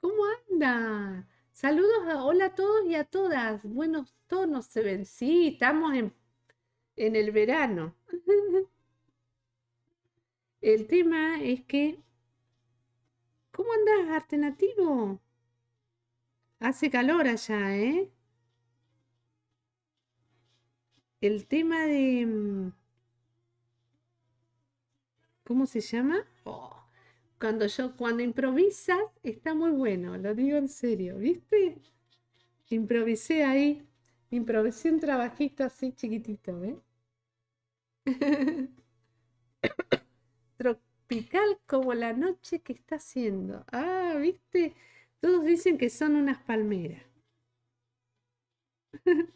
¿Cómo anda? Saludos a hola a todos y a todas. Buenos tonos se ven. Sí, estamos en, el verano. [laughs] el tema es que, ¿cómo andás, Nativo? Hace calor allá, ¿eh? El tema de... Mm, ¿Cómo se llama? Oh cuando yo, cuando improvisas, está muy bueno, lo digo en serio, ¿viste? Improvisé ahí, improvisé un trabajito así chiquitito, ¿eh? [laughs] Tropical como la noche que está haciendo. Ah, ¿viste? Todos dicen que son unas palmeras. [laughs]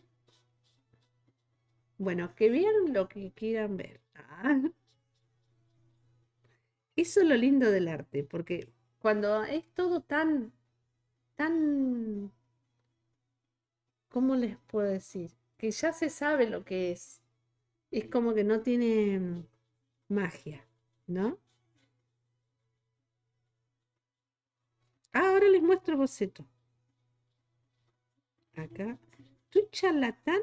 bueno, que vean lo que quieran ver. Ah. Eso es lo lindo del arte, porque cuando es todo tan, tan, ¿cómo les puedo decir? Que ya se sabe lo que es. Es como que no tiene mm, magia, ¿no? Ah, ahora les muestro boceto. Acá. Tu charlatán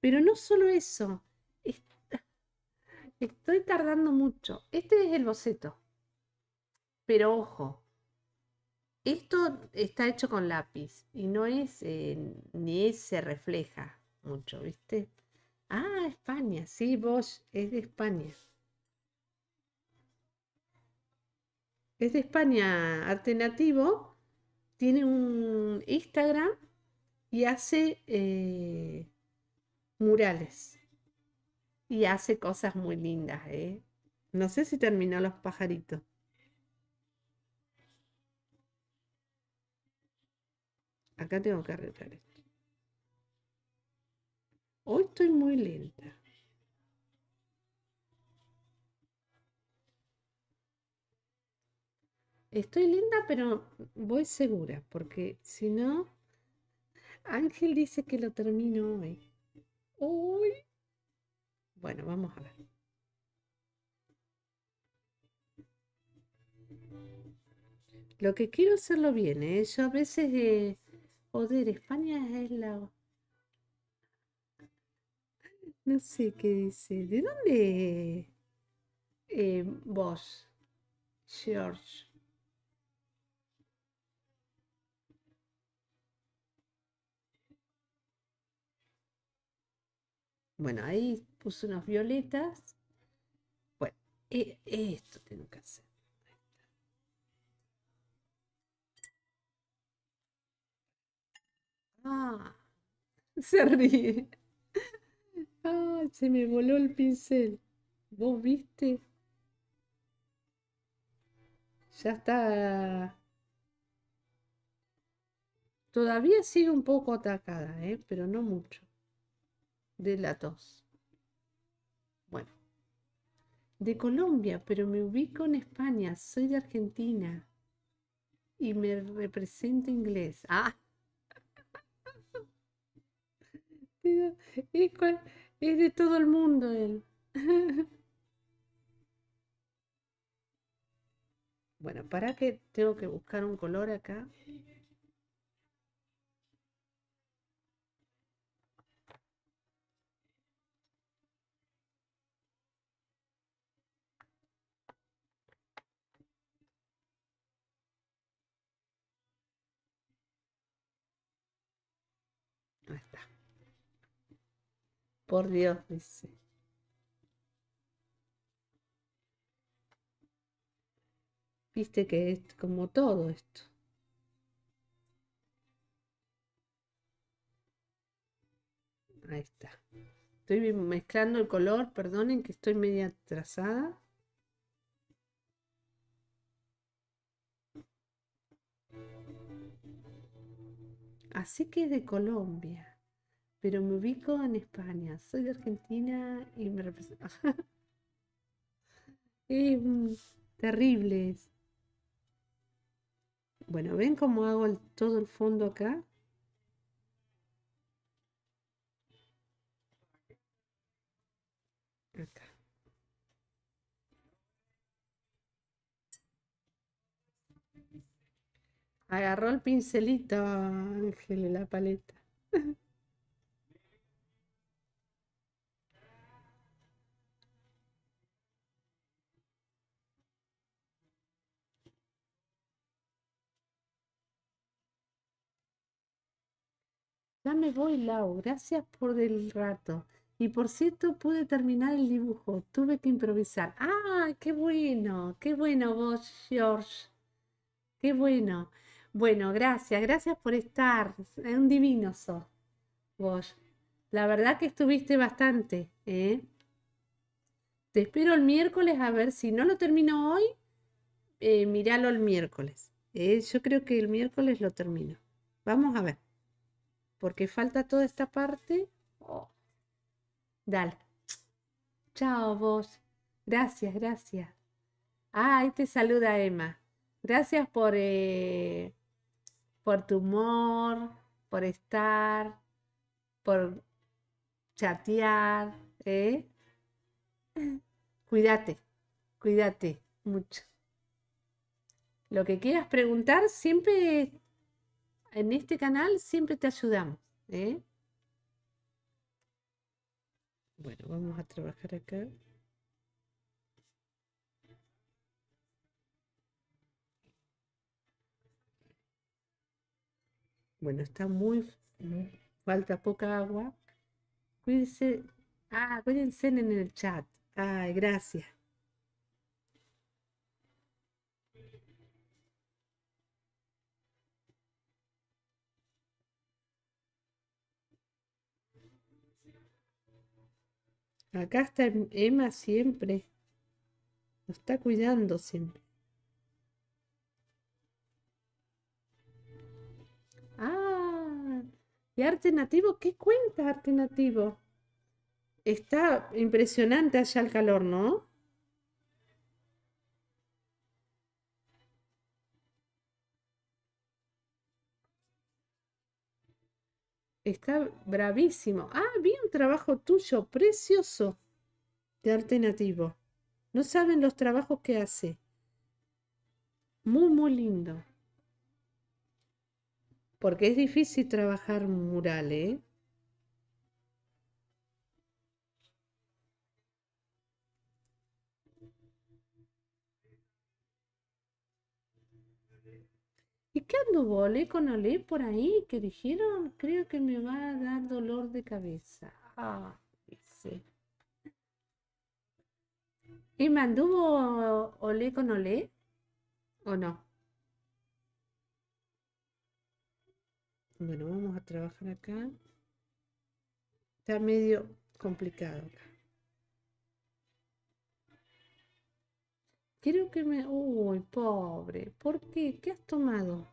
pero no solo eso. Estoy tardando mucho. Este es el boceto. Pero ojo, esto está hecho con lápiz y no es, eh, ni se refleja mucho, ¿viste? Ah, España, sí, vos, es de España. Es de España alternativo, tiene un Instagram y hace eh, murales y hace cosas muy lindas, ¿eh? No sé si terminó los pajaritos. Acá tengo que arreglar esto. Hoy estoy muy lenta. Estoy linda, pero voy segura, porque si no, Ángel dice que lo termino hoy. Hoy. Bueno, vamos a ver. Lo que quiero hacerlo bien, ¿eh? Yo a veces, de eh, joder, España es la... No sé qué dice. ¿De dónde eh, vos, George? Bueno, ahí puse unas violetas. Bueno, e, esto tengo que hacer. Ah, se ríe. Ah, se me voló el pincel. ¿Vos viste? Ya está. Todavía sigue un poco atacada, ¿eh? pero no mucho. De la tos de Colombia, pero me ubico en España, soy de Argentina y me represento inglés. Ah. [laughs] Es de todo el mundo él. [laughs] Bueno, para que tengo que buscar un color acá. Ahí está. Por Dios, dice. Viste que es como todo esto. Ahí está. Estoy mezclando el color, perdonen que estoy media atrasada. así que de Colombia, pero me ubico en España. Soy de Argentina y me represento. [laughs] Mm, terribles. Bueno, ¿ven cómo hago todo el fondo acá? Agarró el pincelito, Ángel, la paleta. [laughs] Ya me voy, Lau. Gracias por el rato. Y por cierto, pude terminar el dibujo. Tuve que improvisar. ¡Ah! ¡Qué bueno! ¡Qué bueno vos, George! ¡Qué bueno! Bueno, gracias, gracias por estar. Es un divino sos vos. La verdad que estuviste bastante. ¿eh? Te espero el miércoles a ver si no lo termino hoy. Eh, miralo el miércoles. ¿eh? yo creo que el miércoles lo termino. Vamos a ver. Porque falta toda esta parte. Dale. Chao vos. Gracias, gracias. Ah, ahí te saluda Emma. Gracias por... Eh, por tu humor, por estar, por chatear, ¿eh? Cuídate, cuídate mucho. Lo que quieras preguntar, siempre en este canal, siempre te ayudamos, ¿eh? Bueno, vamos a trabajar acá. Bueno, está muy, falta poca agua. Cuídense. Ah, cuídense en el chat. Ay, gracias. Acá está Emma siempre. Nos está cuidando siempre. ¿Y arte nativo? ¿Qué cuenta arte nativo? Está impresionante allá el calor, ¿no? Está bravísimo. Ah, vi un trabajo tuyo precioso de arte nativo. No saben los trabajos que hace. Muy, muy lindo porque es difícil trabajar murales. ¿eh? ¿Y qué anduvo? ¿Olé con olé por ahí? ¿Qué dijeron? Creo que me va a dar dolor de cabeza. Ah, ¿Y me anduvo olé con olé? ¿O no? Bueno, vamos a trabajar acá. Está medio complicado acá. Creo que me... Uy, pobre. ¿Por qué? ¿Qué has tomado?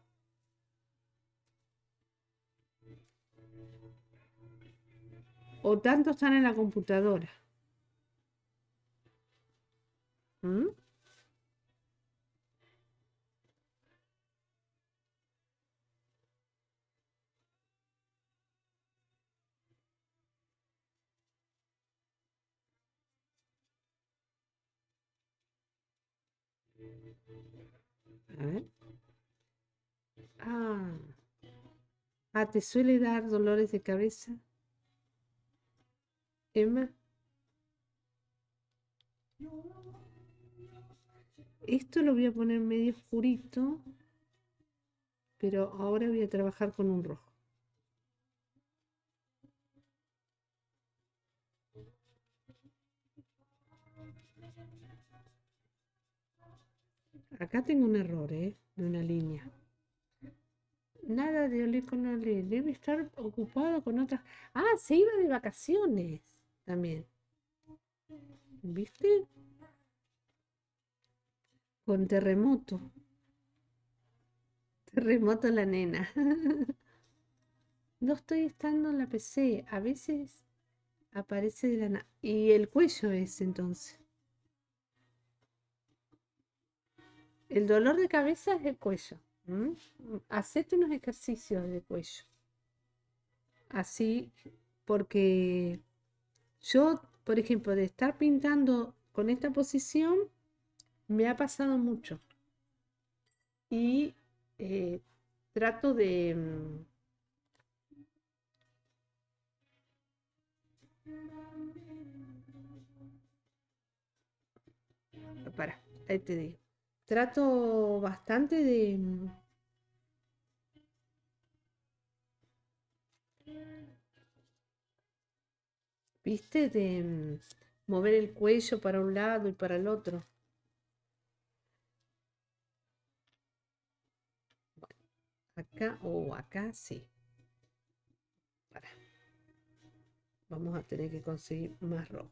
O tanto están en la computadora. ¿Mm? A ver. Ah. ah, ¿te suele dar dolores de cabeza? Emma. Esto lo voy a poner medio oscurito, pero ahora voy a trabajar con un rojo. Acá tengo un error ¿eh? de una línea. Nada de oler con Olí. Debe estar ocupado con otras. Ah, se iba de vacaciones también. ¿Viste? Con terremoto. Terremoto la nena. [laughs] no estoy estando en la PC. A veces aparece de la... y el cuello es entonces. El dolor de cabeza es el cuello. Hacete unos ejercicios de cuello. Así, porque yo, por ejemplo, de estar pintando con esta posición, me ha pasado mucho. Y eh, trato de... Mm, Para, ahí te digo trato bastante de... Mm, ¿Viste? De mm, mover el cuello para un lado y para el otro. acá o acá sí. Para. Vamos a tener que conseguir más rojo.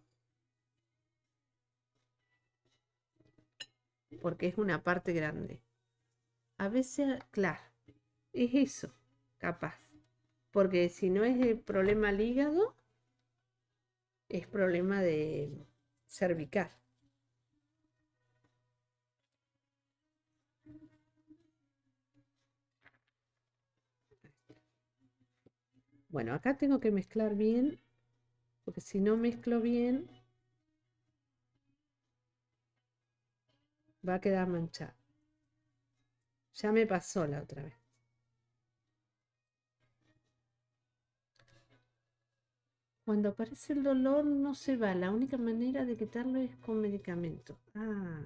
porque es una parte grande. A veces, claro, es eso, capaz. Porque si no es el problema hígado, es problema de cervical. Bueno, acá tengo que mezclar bien, porque si no mezclo bien, va a quedar manchada. Ya me pasó la otra vez. Cuando aparece el dolor no se va. La única manera de quitarlo es con medicamento. Ah.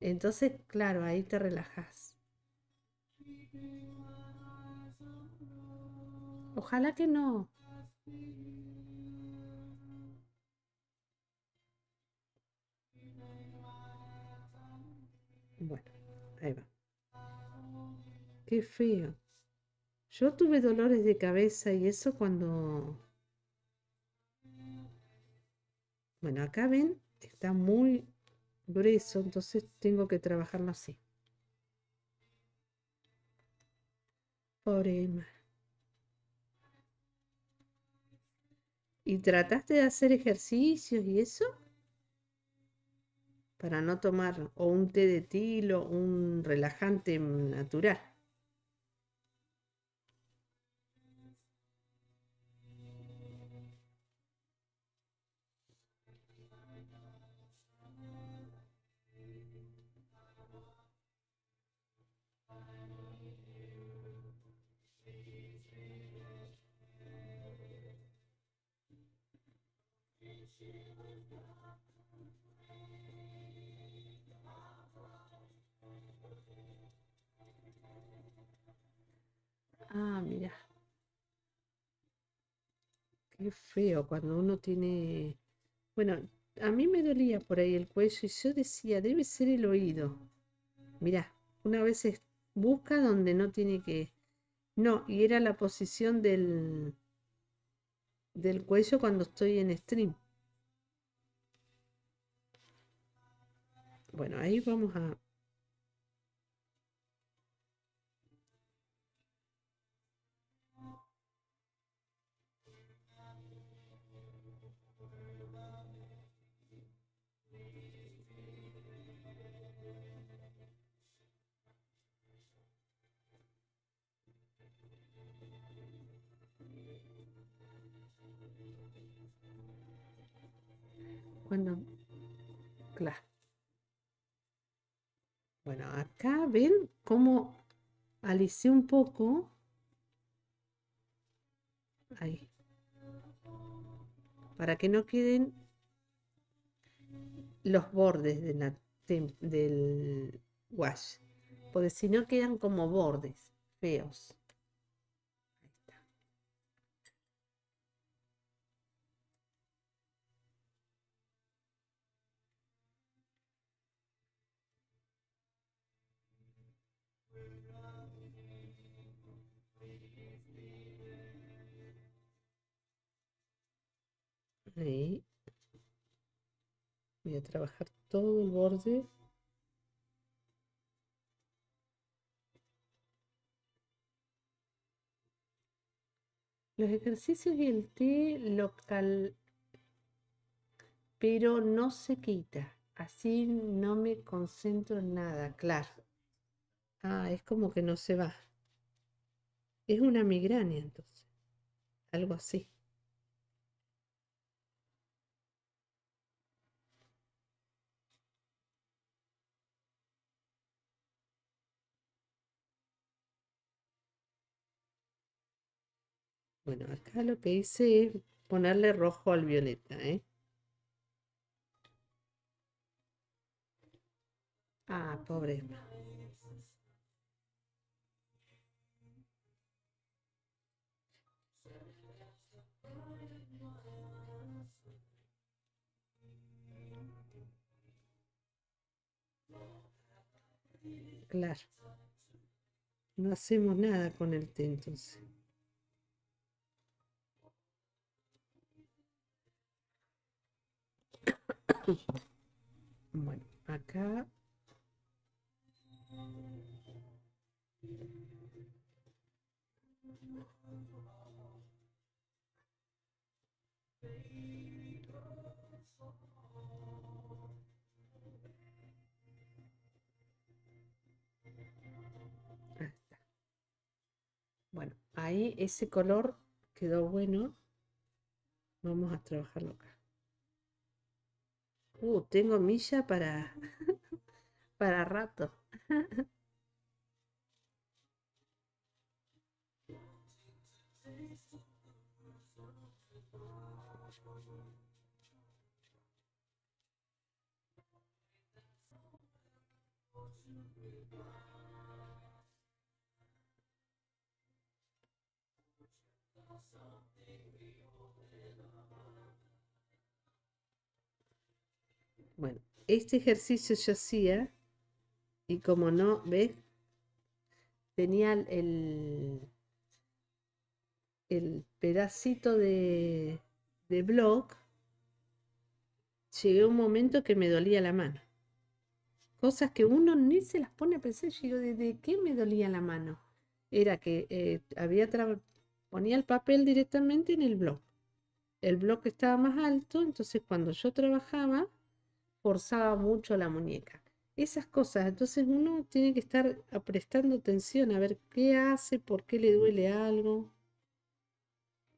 Entonces, claro, ahí te relajas. Ojalá que no. Bueno, ahí va. Qué frío. Yo tuve dolores de cabeza y eso cuando... Bueno, acá ven, está muy grueso, entonces tengo que trabajarlo así. Por Emma. ¿Y trataste de hacer ejercicios y eso? para no tomar o un té de tilo, un relajante natural. Ah, mira. Qué feo cuando uno tiene... Bueno, a mí me dolía por ahí el cuello y yo decía, debe ser el oído. mira, una vez busca donde no tiene que... No, y era la posición del, del cuello cuando estoy en stream. Bueno, ahí vamos a Bueno, acá ven cómo alisé un poco. Ahí. Para que no queden los bordes de la, del wash. Porque si no quedan como bordes feos. ahí voy a trabajar todo el borde los ejercicios y el té local pero no se quita así no me concentro en nada claro ah es como que no se va es una migraña entonces algo así Bueno, acá lo que hice es ponerle rojo al violeta, ¿eh? Ah, pobre. Claro. No hacemos nada con el té entonces. Bueno, acá. Bueno, ahí ese color quedó bueno. Vamos a trabajarlo acá. Uh, tengo milla para, [laughs] para rato. [laughs] este ejercicio yo hacía, y como no, ¿ves? Tenía el, el pedacito de, de blog, llegué a un momento que me dolía la mano. Cosas que uno ni se las pone a pensar. Yo digo, ¿desde qué me dolía la mano? Era que eh, había ponía el papel directamente en el blog. El blog estaba más alto, entonces cuando yo trabajaba, forzaba mucho la muñeca. Esas cosas, entonces uno tiene que estar prestando atención a ver qué hace, por qué le duele algo.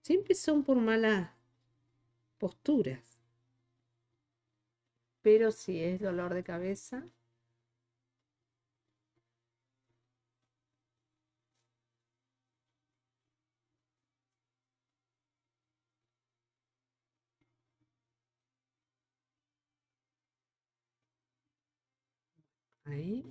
Siempre son por malas posturas. Pero si es dolor de cabeza, Ahí.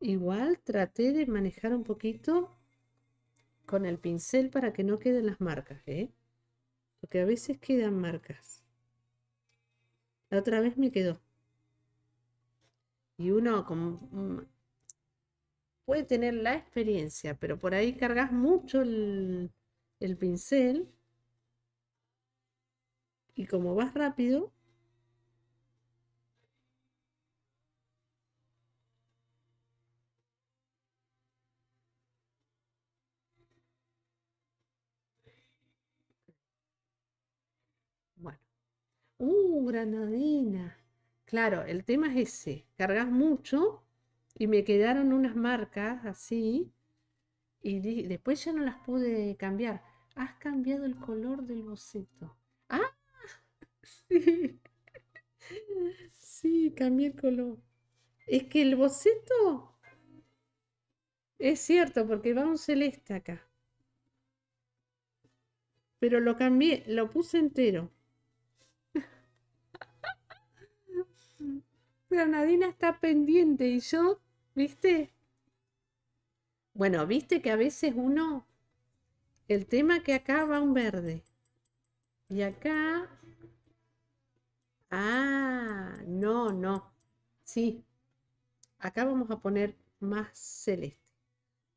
Igual traté de manejar un poquito con el pincel para que no queden las marcas, ¿eh? Porque a veces quedan marcas. La otra vez me quedó y uno mm, puede tener la experiencia, pero por ahí cargas mucho el, el pincel y como vas rápido, Bueno, uh, granadina. Claro, el tema es ese, cargas mucho y me quedaron unas marcas así y después ya no las pude cambiar. Has cambiado el color del boceto. Ah, [laughs] sí. Sí, cambié el color. Es que el boceto es cierto porque va un celeste acá. Pero lo cambié, lo puse entero. Granadina está pendiente y yo, ¿viste? Bueno, viste que a veces uno, el tema que acá va un verde. Y acá... Ah, no, no. Sí. Acá vamos a poner más celeste.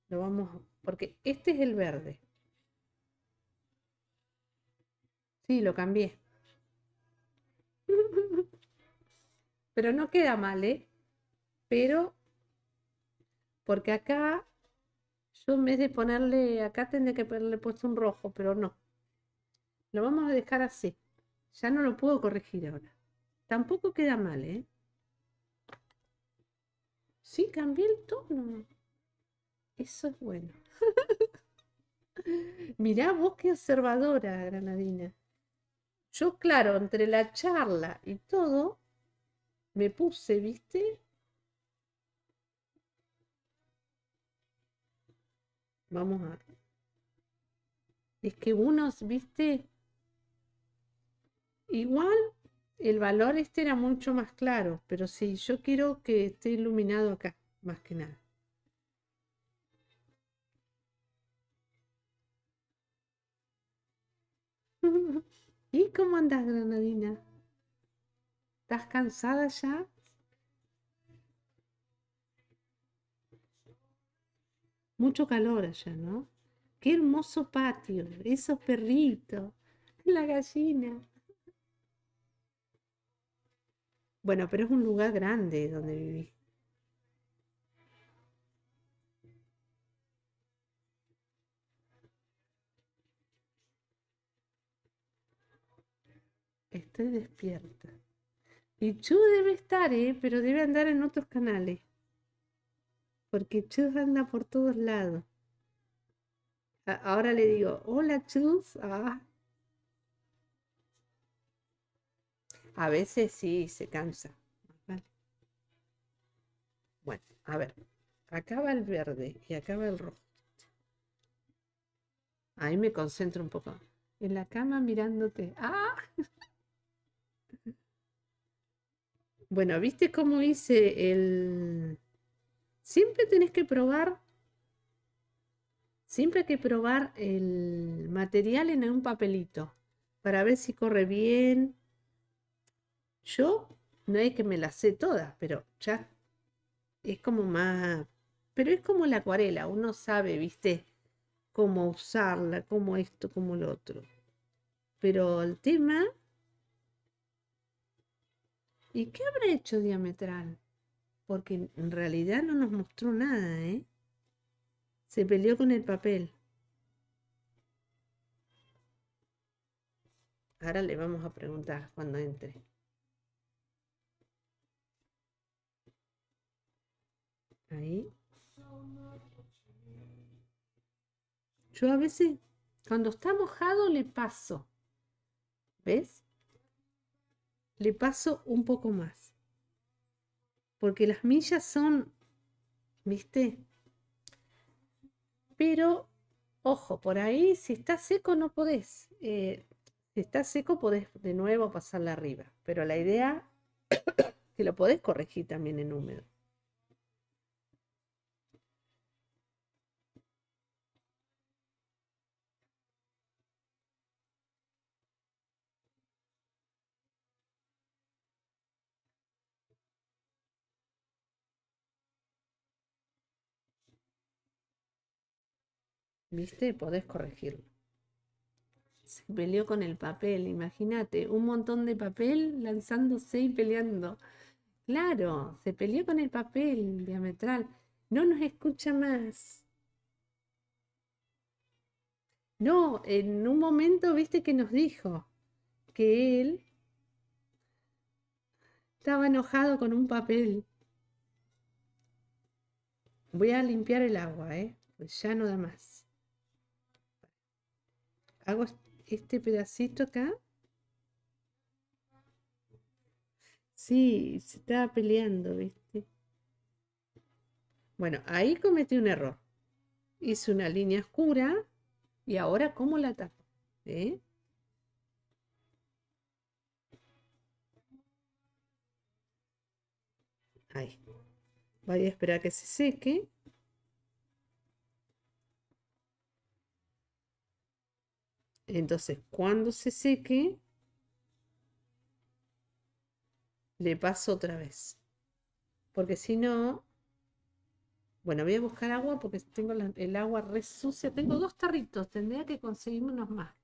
Lo vamos, porque este es el verde. Sí, lo cambié. [laughs] Pero no queda mal, ¿eh? Pero, porque acá, yo en vez de ponerle, acá tendría que haberle puesto un rojo, pero no. Lo vamos a dejar así. Ya no lo puedo corregir ahora. Tampoco queda mal, ¿eh? Sí, cambié el tono. Eso es bueno. [laughs] Mirá vos qué observadora, Granadina. Yo, claro, entre la charla y todo, me puse, ¿viste? Vamos a... Es que unos, ¿viste? Igual el valor este era mucho más claro, pero sí, yo quiero que esté iluminado acá, más que nada. [laughs] ¿Y cómo andas, granadina? ¿Estás cansada ya? Mucho calor allá, ¿no? Qué hermoso patio, esos perritos, la gallina. Bueno, pero es un lugar grande donde viví Estoy despierta y Chu debe estar, ¿eh? pero debe andar en otros canales. Porque Chu anda por todos lados. Ahora le digo, hola Chus. Ah. A veces sí, se cansa. Bueno, a ver. acaba el verde y acaba el rojo. Ahí me concentro un poco. En la cama mirándote. ¡Ah! Bueno, ¿viste cómo hice el... Siempre tenés que probar, siempre hay que probar el material en un papelito para ver si corre bien. Yo no es que me las sé todas, pero ya es como más... Pero es como la acuarela, uno sabe, viste, cómo usarla, cómo esto, cómo lo otro. Pero el tema ¿Y qué habrá hecho diametral? Porque en realidad no nos mostró nada, ¿eh? Se peleó con el papel. Ahora le vamos a preguntar cuando entre. Ahí. Yo a veces, cuando está mojado, le paso. ¿Ves? le paso un poco más. Porque las millas son, ¿viste? Pero, ojo, por ahí si está seco no podés. Eh, si está seco podés de nuevo pasarla arriba. Pero la idea [coughs] que lo podés corregir también en húmedo. ¿Viste? Podés corregirlo. Se peleó con el papel, imagínate, un montón de papel lanzándose y peleando. Claro, se peleó con el papel diametral. No nos escucha más. No, en un momento viste que nos dijo que él estaba enojado con un papel. Voy a limpiar el agua, ¿eh? Pues ya no da más hago este pedacito acá. Sí, se estaba peleando, ¿viste? Bueno, ahí cometí un error. Hice una línea oscura y ahora ¿cómo la tapo? ¿Eh? Ahí. Voy a esperar que se seque. Entonces, cuando se seque, le paso otra vez. Porque si no, bueno, voy a buscar agua porque tengo el agua re sucia. Tengo dos tarritos, tendría que conseguir unos más.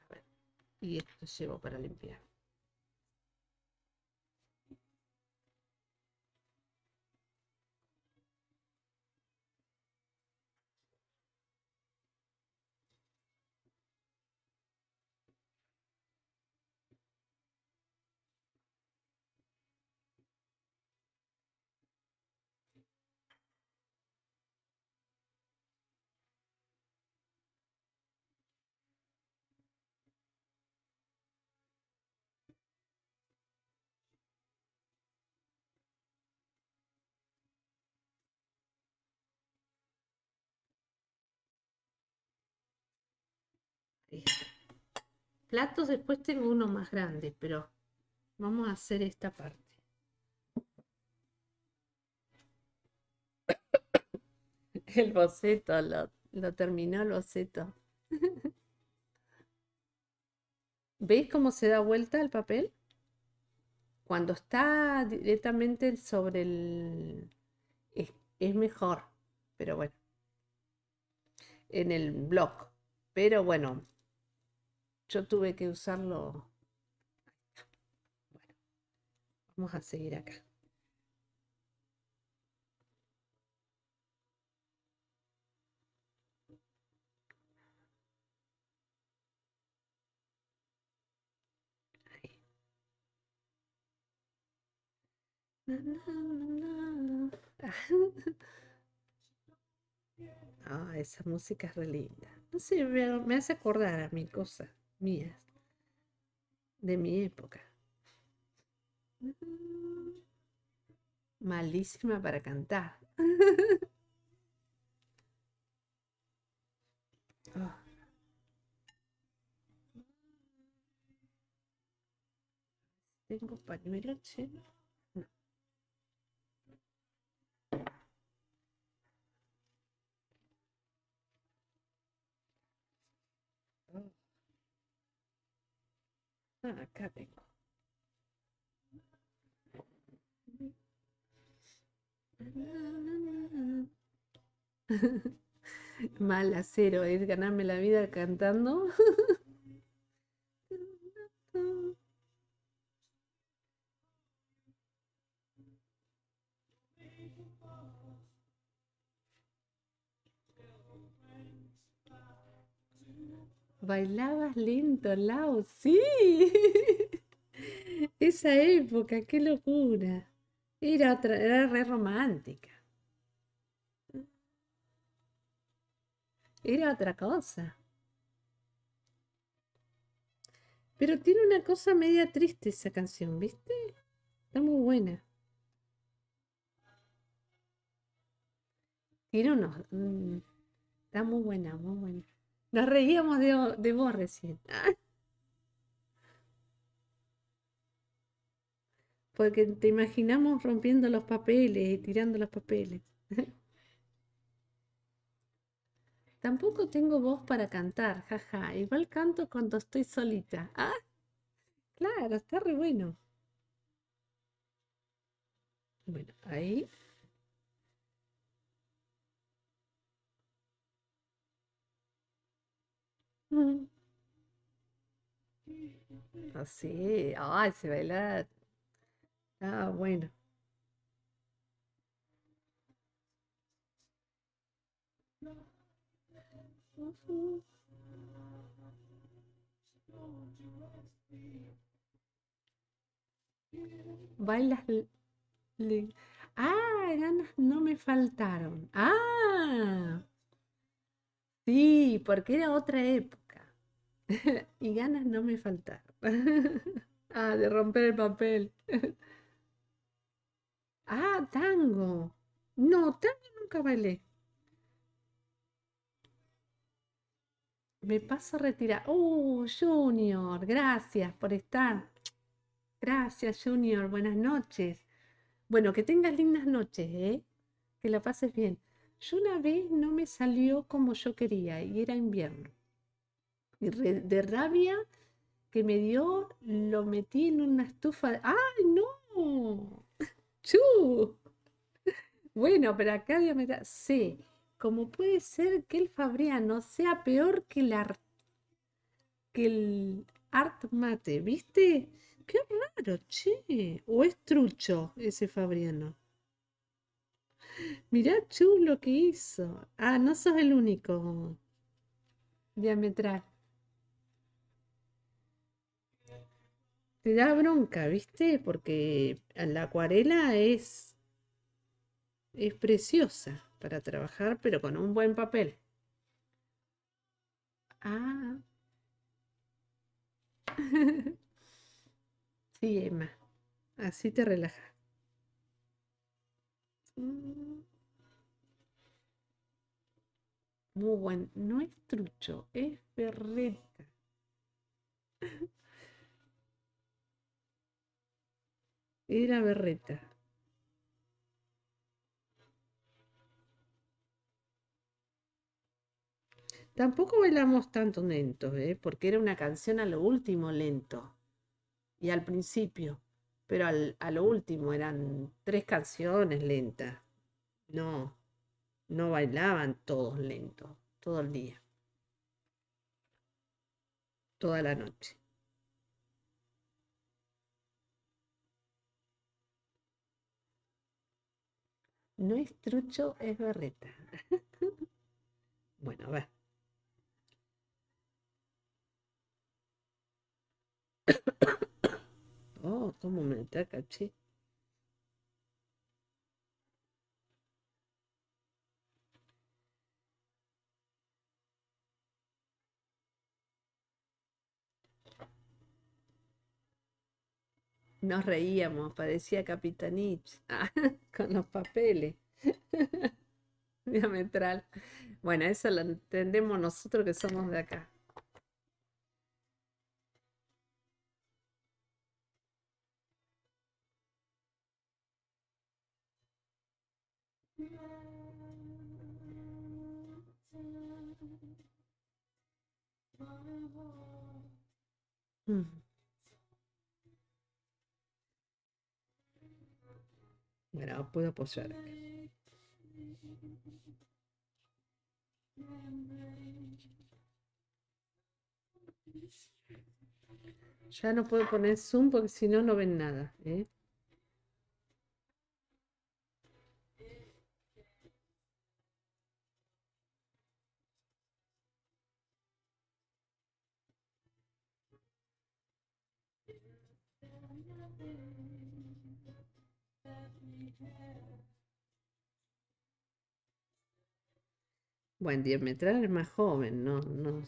A ver. Y esto llevo para limpiar. platos, después tengo uno más grande, pero vamos a hacer esta parte. [coughs] El boceto, lo, terminó el boceto. [laughs] ¿Veis cómo se da vuelta el papel? Cuando está directamente sobre el... Es, es mejor, pero bueno. En el blog. Pero bueno, yo tuve que usarlo. Bueno, vamos a seguir acá. [laughs] Ah, esa música es re linda. No sé, me, hace acordar a mi cosas mías de mi época. Malísima para cantar. [laughs] Tengo pañuelo che Ah, [laughs] Mal acero es ganarme la vida cantando. [laughs] Bailabas lento, Lau, sí. [laughs] Esa época, qué locura. Era, otra, era re romántica. Era otra cosa. Pero tiene una cosa media triste esa canción, ¿viste? Está muy buena. Tiene unos... Mm, está muy buena, muy buena. Nos reíamos de, de vos recién. Porque te imaginamos rompiendo los papeles y tirando los papeles. [laughs] Tampoco tengo voz para cantar, jaja. Igual canto cuando estoy solita. Ah, claro, está re bueno. Bueno, ahí. Así, ah, ay, se baila. Ah, bueno. Bailas. Ah, ganas no me faltaron. Ah. Sí, porque era otra época. [laughs] y ganas no me faltaron. [laughs] ah, de romper el papel. [laughs] ah, tango. No, tango nunca bailé. Me paso a retirar. Oh, Junior, gracias por estar. Gracias, Junior. Buenas noches. Bueno, que tengas lindas noches, ¿eh? Que la pases bien. Yo una vez no me salió como yo quería y era invierno de rabia que me dio, lo metí en una estufa. ¡Ay, no! [laughs] ¡Chu! Bueno, pero acá voy Sí, como puede ser que el fabriano sea peor que el art, que el art mate, ¿viste? Qué raro, che. O es trucho ese fabriano. Mirá, Chu, lo que hizo. Ah, no sos el único diametral. te da bronca, ¿viste? Porque la acuarela es, es preciosa para trabajar, pero con un buen papel. Ah. [laughs] sí, Emma. Así te relaja. Mm. Muy buen. No es trucho, es berreta. [laughs] Era berreta. Tampoco bailamos tanto lento, ¿eh? porque era una canción a lo último lento. Y al principio, pero a lo último eran tres canciones lentas. No, no bailaban todos lentos, todo el día. Toda la noche. No es trucho, es berreta. [laughs] bueno, a ver. [coughs] oh, cómo me ataca, che. nos reíamos, parecía Capitanich ah, [laughs] con los papeles. [laughs] Diametral. Bueno, eso lo entendemos nosotros que somos de acá. Mm. Bueno, puedo posar Ya no puedo poner zoom porque si no, no ven nada. ¿eh? Bueno, Diametral es más joven, no, no.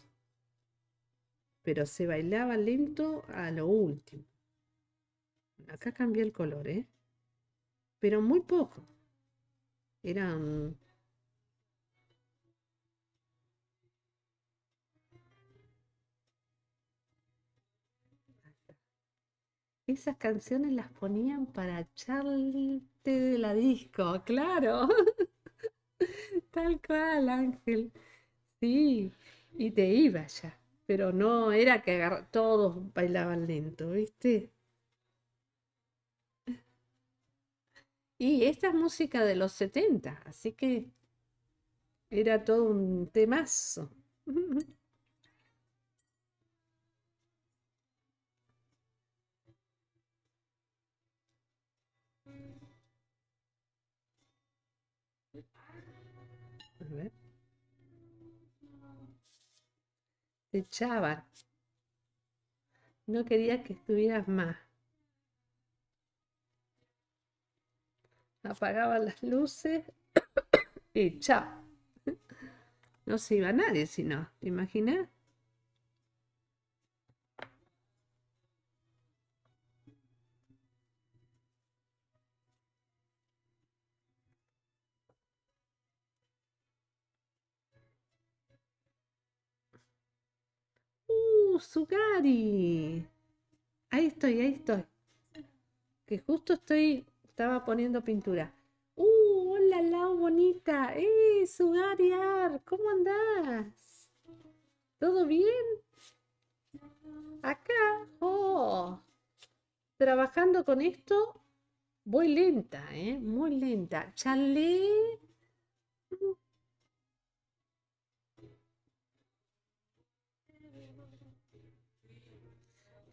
Pero se bailaba lento a lo último. Acá cambié el color, ¿eh? Pero muy poco. Eran mm, Esas canciones las ponían para Charlie de la disco, claro. [laughs] Tal cual, Ángel. Sí, y te iba ya. Pero no era que todos bailaban lento, ¿viste? Y esta es música de los 70, así que era todo un temazo. [laughs] No quería que estuvieras más. Apagaba las luces [coughs] y chao. No se iba nadie, si no, ¿te imaginas? Sugari! Ahí estoy, ahí estoy. Que justo estoy, estaba poniendo pintura. ¡Uh, hola, la bonita! ¡Eh, Sugari Ar! ¿Cómo andás? ¿Todo bien? Acá, ¡oh! Trabajando con esto, voy lenta, ¿eh? Muy lenta. Chale.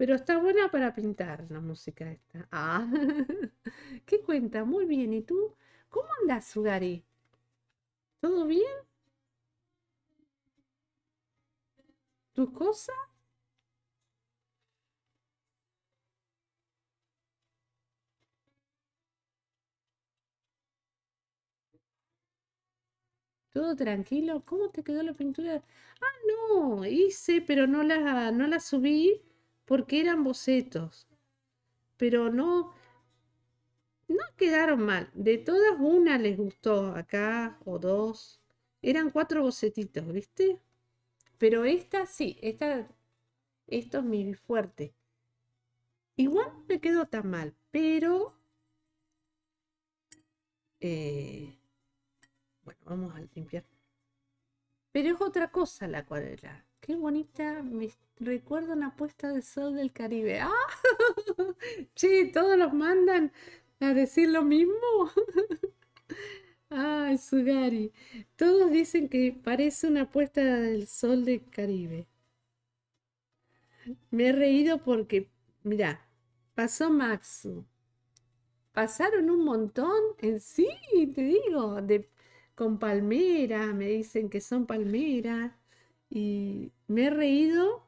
Pero está buena para pintar la música esta. Ah, [laughs] ¿qué cuenta? Muy bien. ¿Y tú? ¿Cómo andas, Sugari? ¿Todo bien? ¿Tu cosa? todo tranquilo. ¿Cómo te quedó la pintura? Ah, no, hice, pero no la, no la subí porque eran bocetos, pero no, no quedaron mal. De todas, una les gustó acá o dos. Eran cuatro bocetitos, ¿viste? Pero esta sí, esta, esto es mi fuerte. Igual me quedó tan mal, pero... Eh, bueno, vamos a limpiar. Pero es otra cosa la cuadra. Qué bonita, me recuerda una puesta de sol del Caribe. ¡Ah! Sí, [laughs] todos los mandan a decir lo mismo. [laughs] Ay, Sugari. Todos dicen que parece una puesta del sol del Caribe. Me he reído porque, mira, pasó Maxu. Pasaron un montón en sí, te digo, de, con palmera, me dicen que son palmeras y me he reído.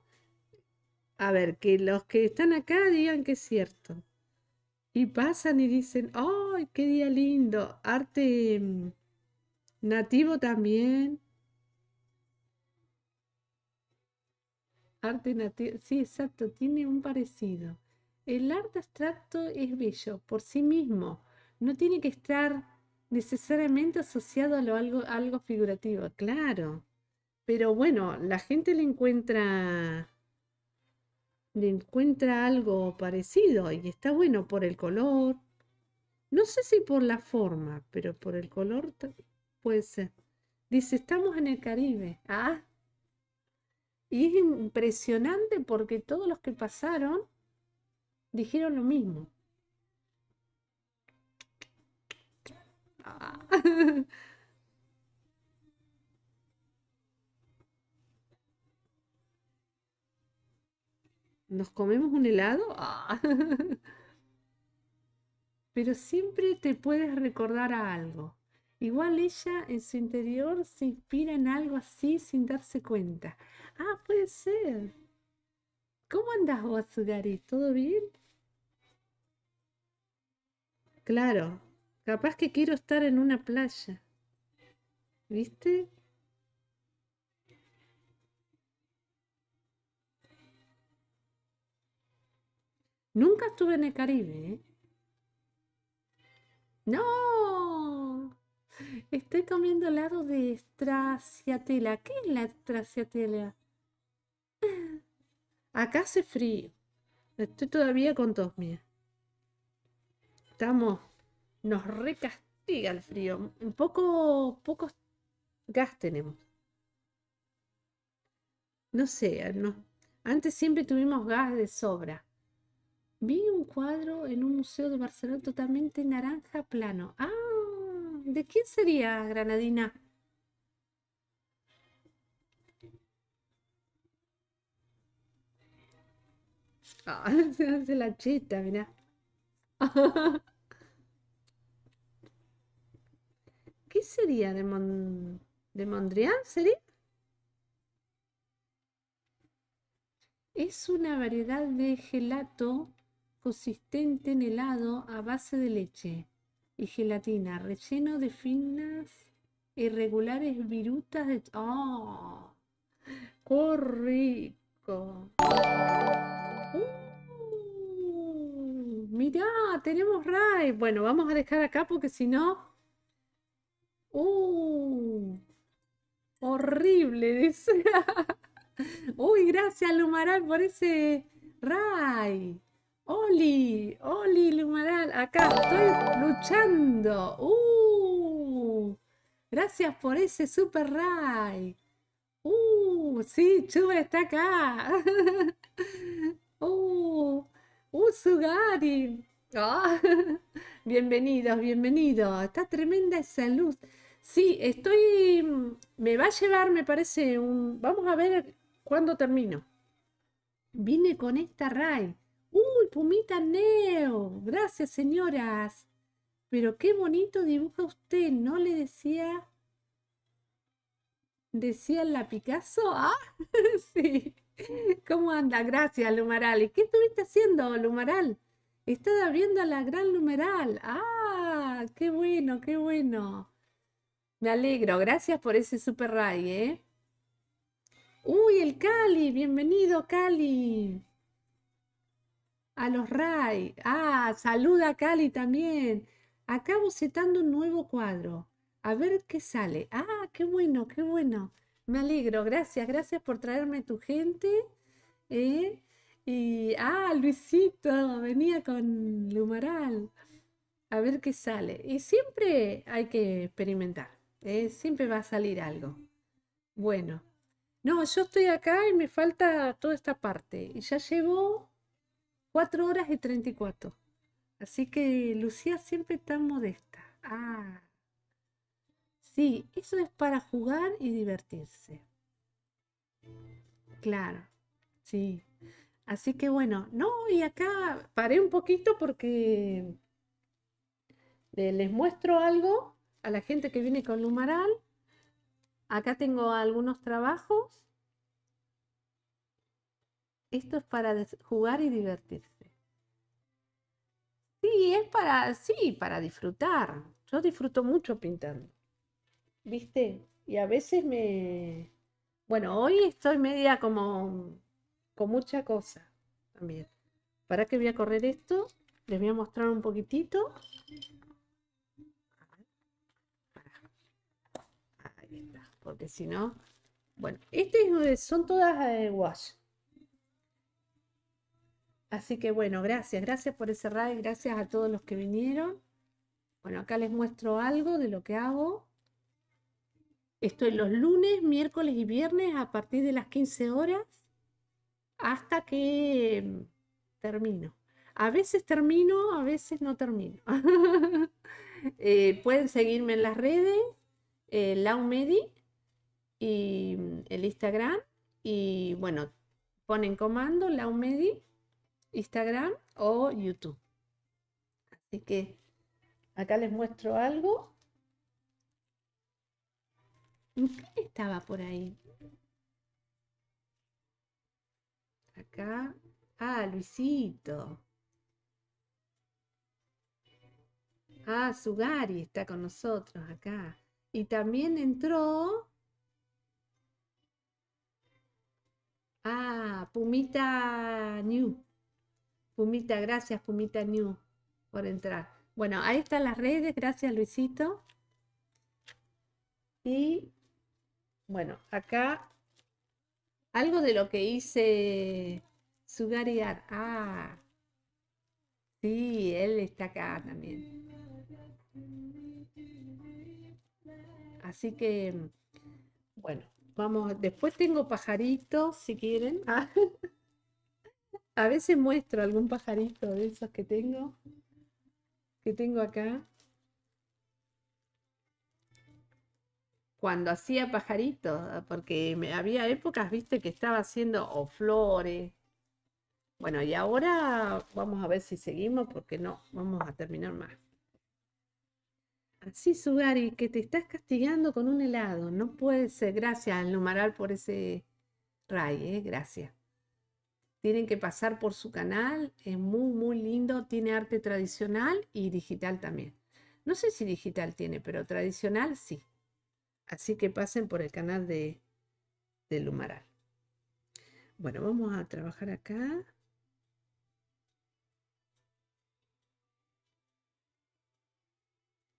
A ver, que los que están acá digan que es cierto. Y pasan y dicen, ¡ay, qué día lindo! Arte mm, nativo también. Arte nativo, sí, exacto, tiene un parecido. El arte abstracto es bello por sí mismo. No tiene que estar necesariamente asociado a, algo, a algo figurativo, claro. Pero bueno, la gente le encuentra le encuentra algo parecido y está bueno por el color. No sé si por la forma, pero por el color puede ser. Dice, estamos en el Caribe. Ah. Y es impresionante porque todos los que pasaron dijeron lo mismo. Ah. [laughs] ¿Nos comemos un helado? Ah. [laughs] Pero siempre te puedes recordar a algo. Igual ella en su interior se inspira en algo así sin darse cuenta. Ah, puede ser. ¿Cómo andas vos, ¿Todo bien? Claro, capaz que quiero estar en una playa. ¿Viste? Nunca estuve en el Caribe. ¿eh? No, estoy comiendo helado de Straciatela. ¿Qué es la estraciatela? Acá hace frío. Estoy todavía con tos mía. Estamos, nos recastiga el frío. Un Poco, pocos gas tenemos. No sé, antes siempre tuvimos gas de sobra. Vi un cuadro en un museo de Barcelona totalmente naranja plano. Ah, ¿de quién sería, Granadina? Ah, [laughs] se hace la chita, mirá. [laughs] ¿Qué sería? ¿De, ¿De Mondrian Es una variedad de gelato consistente en helado a base de leche y gelatina, relleno de finas irregulares virutas de... ¡Oh! ¡Qué rico! ¡Uh! mirá, tenemos Rai! Bueno, vamos a dejar acá porque si no... ¡Uh! Horrible, [laughs] Uy, gracias Lumaral por ese Ray. ¡Oli! ¡Oli, Lumaral! Acá estoy luchando. ¡Uh! Gracias por ese super ray. ¡Uh! Sí, Chuba está acá. [laughs] ¡Uh! ¡Uh, Sugari! Ah, [laughs] bienvenidos, bienvenidos. Está tremenda esa luz. Sí, estoy... Me va a llevar, me parece, un... Vamos a ver cuándo termino. Vine con esta ray. ¡Uy, Pumita Neo! Gracias, señoras. Pero qué bonito dibuja usted, ¿no? Le decía... Decía la Picasso. [laughs] Ah, sí. ¿Cómo anda? Gracias, Lumaral. ¿Y qué estuviste haciendo, Lumaral? Estaba viendo a la gran Lumeral. ¡Ah! ¡Qué bueno, qué bueno! Me alegro. Gracias por ese super ray, ¿eh? ¡Uy, el Cali! ¡Bienvenido, Cali! a los Rai. Ah, saluda a Cali también. Acabo bocetando un nuevo cuadro. A ver qué sale. Ah, qué bueno, qué bueno. Me alegro. Gracias, gracias por traerme tu gente. ¿eh? Y, ah, Luisito, venía con Lumaral. A ver qué sale. Y siempre hay que experimentar. ¿eh? Siempre va a salir algo. Bueno. No, yo estoy acá y me falta toda esta parte. Y ya llevo 4 horas y 34. Así que Lucía siempre tan modesta. Ah. Sí, eso es para jugar y divertirse. Claro, sí. Así que bueno, no, y acá paré un poquito porque eh, les muestro algo a la gente que viene con Lumaral. Acá tengo algunos trabajos esto es para jugar y divertirse. Sí, es para, sí, para disfrutar. Yo disfruto mucho pintando. ¿Viste? Y a veces me... Bueno, hoy estoy media como... con mucha cosa también. ¿Para qué voy a correr esto? Les voy a mostrar un poquitito. Ahí está, porque si no... Bueno, este son todas eh, wash. Así que bueno, gracias, gracias por cerrar y gracias a todos los que vinieron. Bueno, acá les muestro algo de lo que hago. Estoy los lunes, miércoles y viernes a partir de las 15 horas hasta que mm, termino. A veces termino, a veces no termino. [laughs] Eh, pueden seguirme en las redes, eh, Laumedi y mm, el Instagram. Y bueno, ponen comando Laumedi Instagram o YouTube. Así que acá les muestro algo. ¿Quién estaba por ahí? Acá. Ah, Luisito. Ah, Sugari está con nosotros acá. Y también entró. Ah, Pumita New. Pumita, gracias Pumita New por entrar. Bueno, ahí están las redes, gracias Luisito. Y bueno, acá algo de lo que hice Sugariar. Ah, sí, él está acá también. Así que, bueno, vamos, después tengo pajaritos, si quieren. Ah. [laughs] A veces muestro algún pajarito de esos que tengo, que tengo acá. Cuando hacía pajaritos, ah, porque me, había épocas, viste, que estaba haciendo o flores. Bueno, y ahora vamos a ver si seguimos, porque no, vamos a terminar más. Así, Sugari, que te estás castigando con un helado. No puede ser. Gracias al numeral por ese ray, ¿eh? Gracias. Tienen que pasar por su canal, es muy, muy lindo, tiene arte tradicional y digital también. No sé si digital tiene, pero tradicional sí. Así que pasen por el canal de, Lumaral. Bueno, vamos a trabajar acá.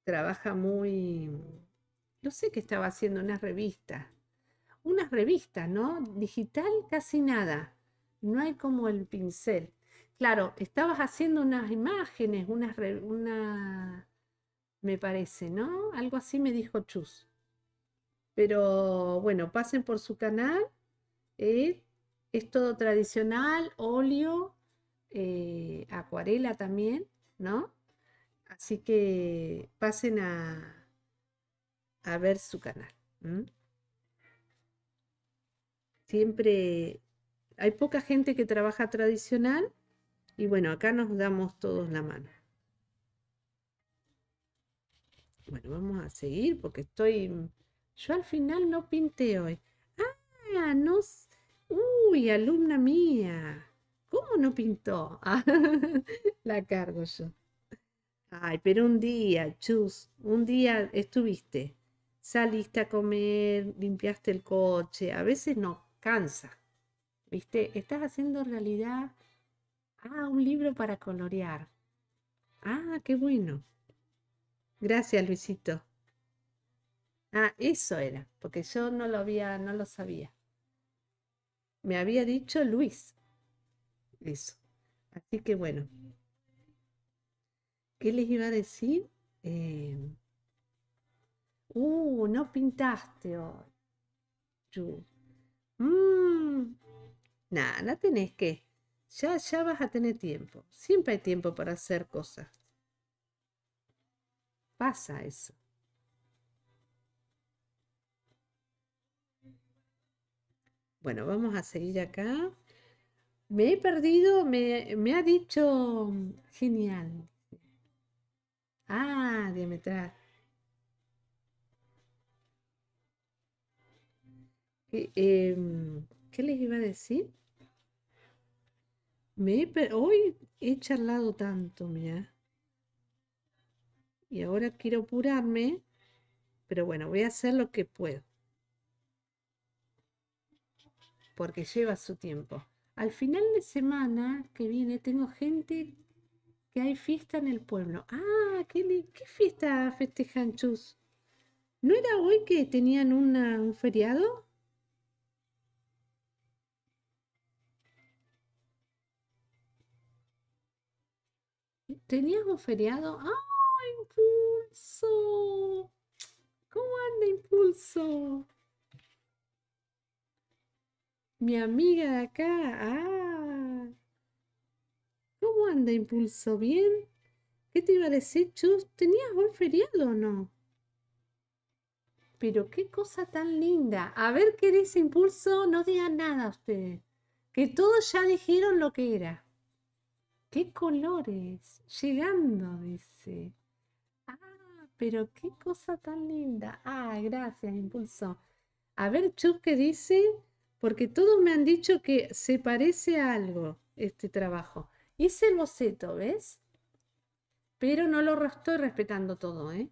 Trabaja muy... No sé qué estaba haciendo, unas revistas. Unas revistas, ¿no? Digital casi nada no hay como el pincel. Claro, estabas haciendo unas imágenes, unas, una, me parece, ¿no? Algo así me dijo Chus. Pero bueno, pasen por su canal. Eh, es todo tradicional, óleo, eh, acuarela también, ¿no? Así que pasen a, a ver su canal. Siempre hay poca gente que trabaja tradicional y bueno, acá nos damos todos la mano. Bueno, vamos a seguir porque estoy... Yo al final no pinté hoy. Ah, no... Uy, alumna mía. ¿Cómo no pintó? [laughs] la cargo yo. Ay, pero un día, chus, un día estuviste, saliste a comer, limpiaste el coche, a veces no, cansa. ¿Viste? Estás haciendo realidad, ah, un libro para colorear. Ah, qué bueno. Gracias, Luisito. Ah, eso era, porque yo no lo había, no lo sabía. Me había dicho Luis. Eso. Así que bueno. ¿Qué les iba a decir? Em, uh, no pintaste hoy. Mmm Nada, no tenés que. Ya, ya vas a tener tiempo. Siempre hay tiempo para hacer cosas. Pasa eso. Bueno, vamos a seguir acá. Me he perdido, me, ha dicho genial. Ah, diametral. Eh, em, ¿Qué les iba a decir? Me hoy he charlado tanto, mira. Y ahora quiero apurarme, pero bueno, voy a hacer lo que puedo. Porque lleva su tiempo. Al final de semana que viene tengo gente que hay fiesta en el pueblo. Ah, ¿qué, fiesta festejan chus? ¿No era hoy que tenían un feriado? Teníamos feriado. ¡Ah, impulso! ¿Cómo anda impulso? Mi amiga de acá. ¡Ah! ¿Cómo anda impulso? ¿Bien? ¿Qué te iba a decir, Chus? ¿Tenías buen feriado o no? Pero qué cosa tan linda. A ver qué dice impulso. No digan nada a ustedes. Que todos ya dijeron lo que era qué colores, llegando, dice. Ah, pero qué cosa tan linda. Ah, gracias, impulso. A ver, Chuck, ¿qué dice? Porque todos me han dicho que se parece a algo este trabajo. Hice el boceto, ¿ves? Pero no lo estoy respetando todo, ¿eh?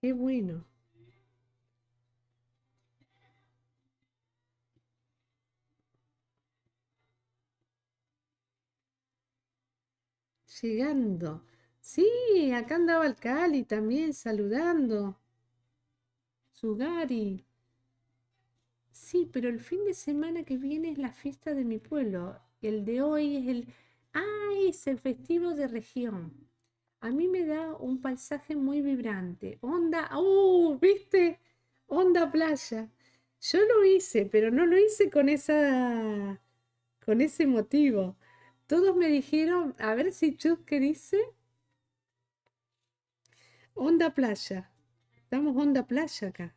Qué bueno. llegando. Sí, acá andaba el Cali también saludando. Sugari. Sí, pero el fin de semana que viene es la fiesta de mi pueblo. El de hoy es el... ay, es el festivo de región. A mí me da un paisaje muy vibrante. Onda... ¡Uh! ¿Viste? Onda playa. Yo lo hice, pero no lo hice con esa... con ese motivo. Todos me dijeron, a ver si Chus, ¿qué dice? Onda playa. Estamos onda playa acá.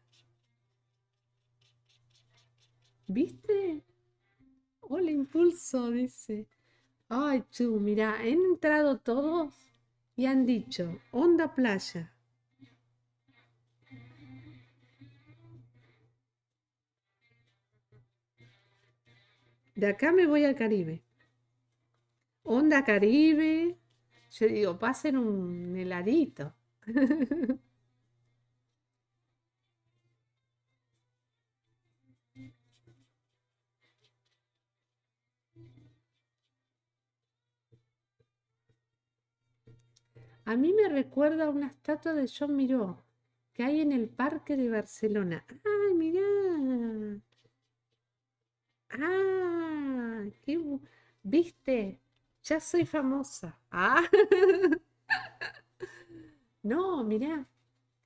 ¿Viste? Hola, impulso, dice. Ay, Chu, mira, han entrado todos y han dicho, onda playa. De acá me voy al Caribe. Onda Caribe. Yo digo, pasen un heladito. A mí me recuerda una estatua de John Miró que hay en el parque de Barcelona. ¡Ay, mirá! ¡Ah! Qué... ¿Viste? ya soy famosa. Ah. [laughs] No, mirá.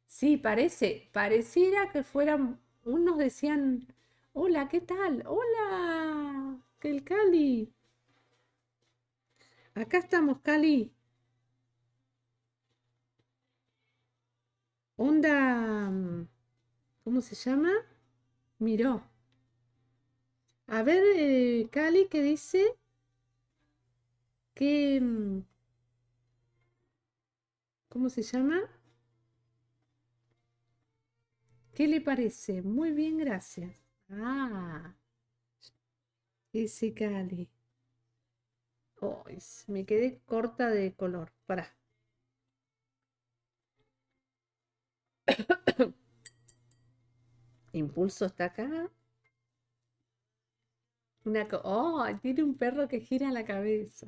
Sí, parece, pareciera que fueran, unos decían, hola, ¿qué tal? Hola, el Cali. Acá estamos, Cali. Onda, mm, ¿cómo se llama? Miró. A ver, eh, Cali, ¿qué dice? Mm? ¿Cómo se llama? ¿Qué le parece? Muy bien, gracias. Ah, ese cali. me quedé corta de color. para [coughs] Impulso está acá. Una tiene un perro que gira la cabeza.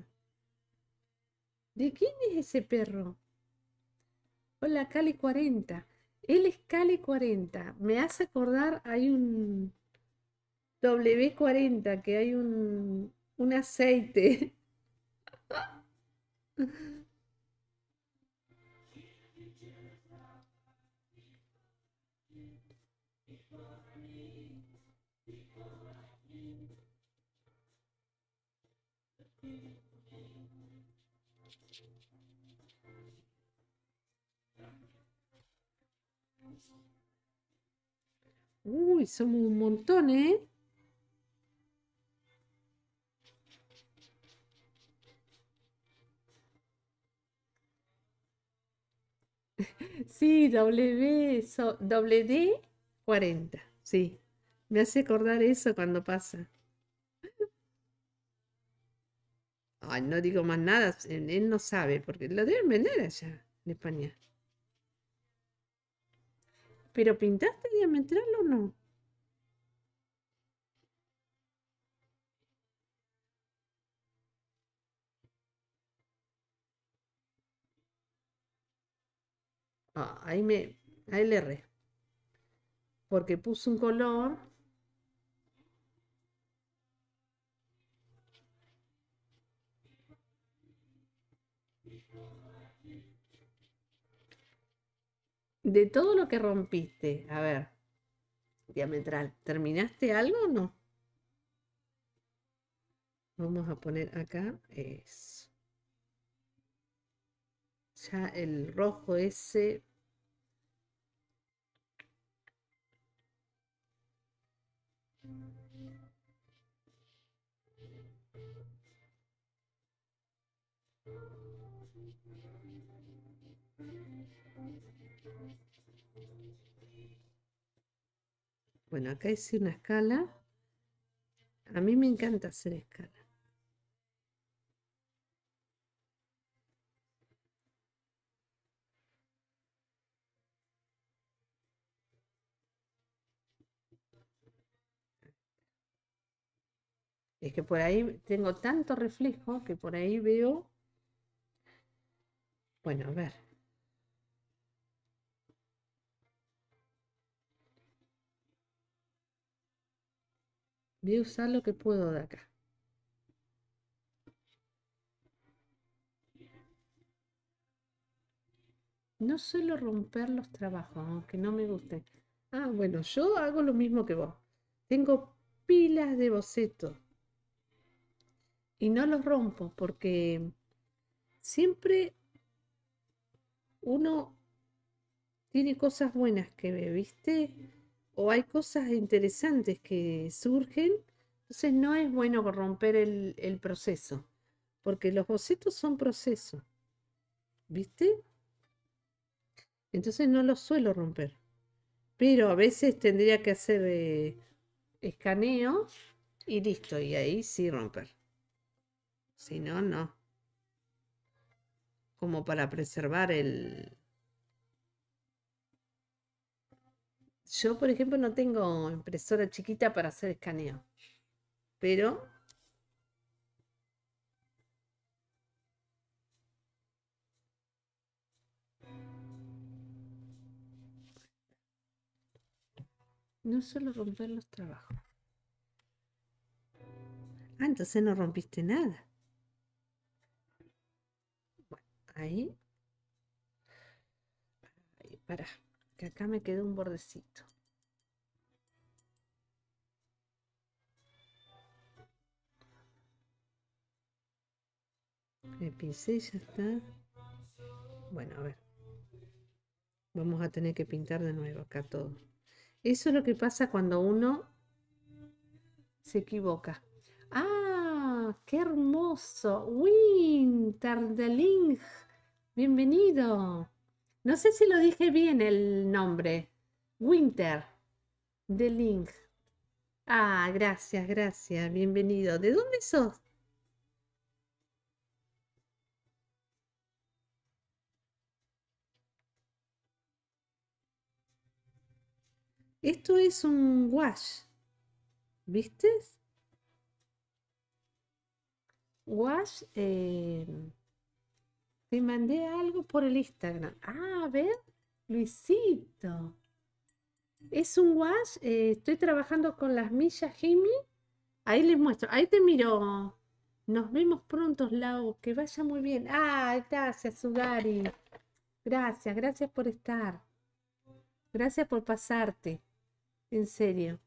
¿De quién es ese perro? Hola, Cali 40. Él es Cali 40. Me hace acordar, hay un W40, que hay un, un aceite. [laughs] Uy, somos un montón, ¿eh? [laughs] Sí, W, doble WD 40, sí. Me hace acordar eso cuando pasa. Ay, no digo más nada, él no sabe, porque lo deben vender allá en España. ¿Pero pintaste diametral o no? Ah, ahí me. Ahí le erré. Porque puse un color de todo lo que rompiste, a ver, diametral, ¿terminaste algo o no? Vamos a poner acá eso. Ya el rojo ese Bueno, acá hice una escala. A mí me encanta hacer escala. Es que por ahí tengo tanto reflejo que por ahí veo... Bueno, a ver. Voy a usar lo que puedo de acá. No suelo romper los trabajos, aunque no me guste Ah, bueno, yo hago lo mismo que vos. Tengo pilas de bocetos. Y no los rompo porque siempre uno tiene cosas buenas que ve, ¿viste? o hay cosas interesantes que surgen, entonces no es bueno romper el, proceso, porque los bocetos son proceso, ¿viste? Entonces no los suelo romper, pero a veces tendría que hacer eh, escaneo y listo, y ahí sí romper. Si no, no. Como para preservar el, Yo, por ejemplo, no tengo impresora chiquita para hacer escaneo, pero no suelo romper los trabajos. Ah, entonces no rompiste nada. Bueno, ahí. Ahí, para que acá me quedó un bordecito. El pincel ya está. Bueno, a ver. Vamos a tener que pintar de nuevo acá todo. Eso es lo que pasa cuando uno se equivoca. ¡Ah! ¡Qué hermoso! ¡Win! ¡Tardaling! ¡Bienvenido! No sé si lo dije bien el nombre. Winter de Link. Ah, gracias, gracias. Bienvenido. ¿De dónde sos? Esto es un wash. ¿Viste? Wash. Eh te mandé algo por el Instagram. Ah, a ver, Luisito. Es un wash. Eh, estoy trabajando con las millas Jimmy. Ahí les muestro. Ahí te miro. Nos vemos pronto, Lau. Que vaya muy bien. Ah, gracias, Sugari. Gracias, gracias por estar. Gracias por pasarte. En serio.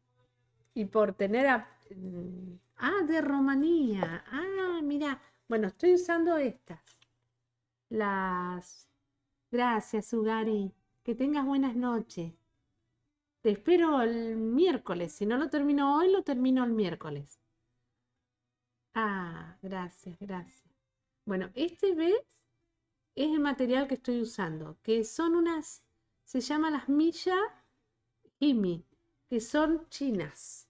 Y por tener a... Mm, ah, de Romanía. Ah, mira. Bueno, estoy usando estas las... Gracias, Ugari. Que tengas buenas noches. Te espero el miércoles. Si no lo termino hoy, lo termino el miércoles. Ah, gracias, gracias. Bueno, este vez es el material que estoy usando, que son unas, se llama las milla Imi, que son chinas,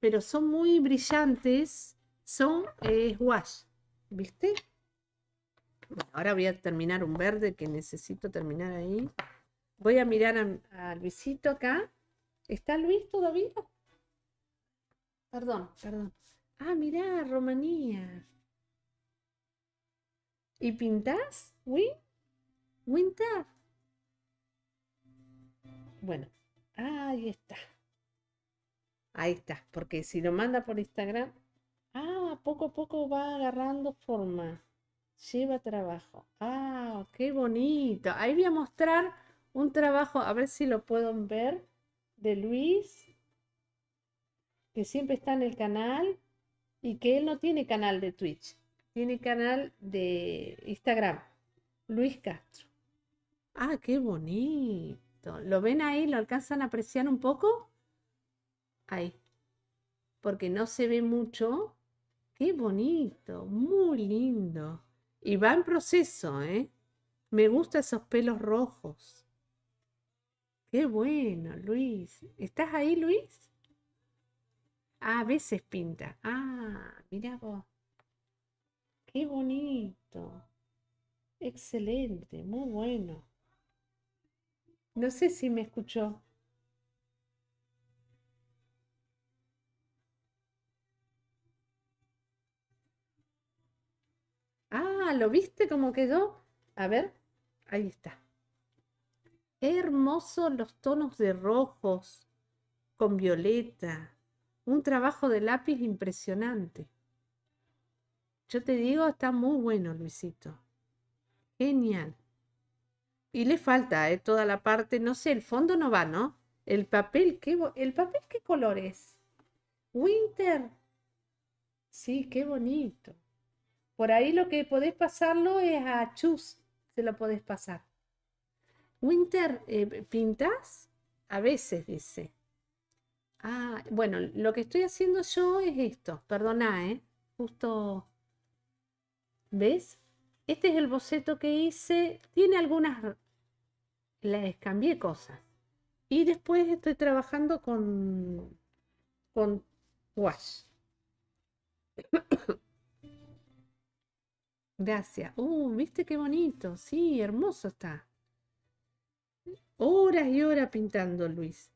pero son muy brillantes, son eh, wash, ¿viste? ahora voy a terminar un verde que necesito terminar ahí. Voy a mirar a, Luisito acá. ¿Está Luis todavía? Perdón, perdón. Ah, mirá, Romanía. ¿Y pintás? ¿Win? ¿Winter? Bueno, ahí está. Ahí está, porque si lo manda por Instagram, ah, poco a poco va agarrando forma. Lleva trabajo. ¡Ah, qué bonito! Ahí voy a mostrar un trabajo, a ver si lo pueden ver, de Luis, que siempre está en el canal y que él no tiene canal de Twitch, tiene canal de Instagram, Luis Castro. ¡Ah, qué bonito! ¿Lo ven ahí? ¿Lo alcanzan a apreciar un poco? Ahí. Porque no se ve mucho. ¡Qué bonito! Muy lindo. Y va en proceso, ¿eh? Me gustan esos pelos rojos. Qué bueno, Luis. ¿Estás ahí, Luis? a ah, veces pinta. Ah, mira vos. Qué bonito. Excelente, muy bueno. No sé si me escuchó. Ah, ¿lo viste cómo quedó? A ver, ahí está. hermosos los tonos de rojos con violeta. Un trabajo de lápiz impresionante. Yo te digo, está muy bueno, Luisito. Genial. Y le falta eh, toda la parte, no sé, el fondo no va, ¿no? El papel, ¿qué, el papel, ¿qué color es? Winter. Sí, qué bonito. Por ahí lo que podés pasarlo es a chus, se lo podés pasar. Winter, eh, ¿pintas? A veces, dice. Ah, bueno, lo que estoy haciendo yo es esto. Perdona, ¿eh? Justo... ¿Ves? Este es el boceto que hice. Tiene algunas... Les cambié cosas. Y después estoy trabajando con... con wash. [coughs] Gracias. Uh, viste qué bonito. Sí, hermoso está. Horas y horas pintando, Luis.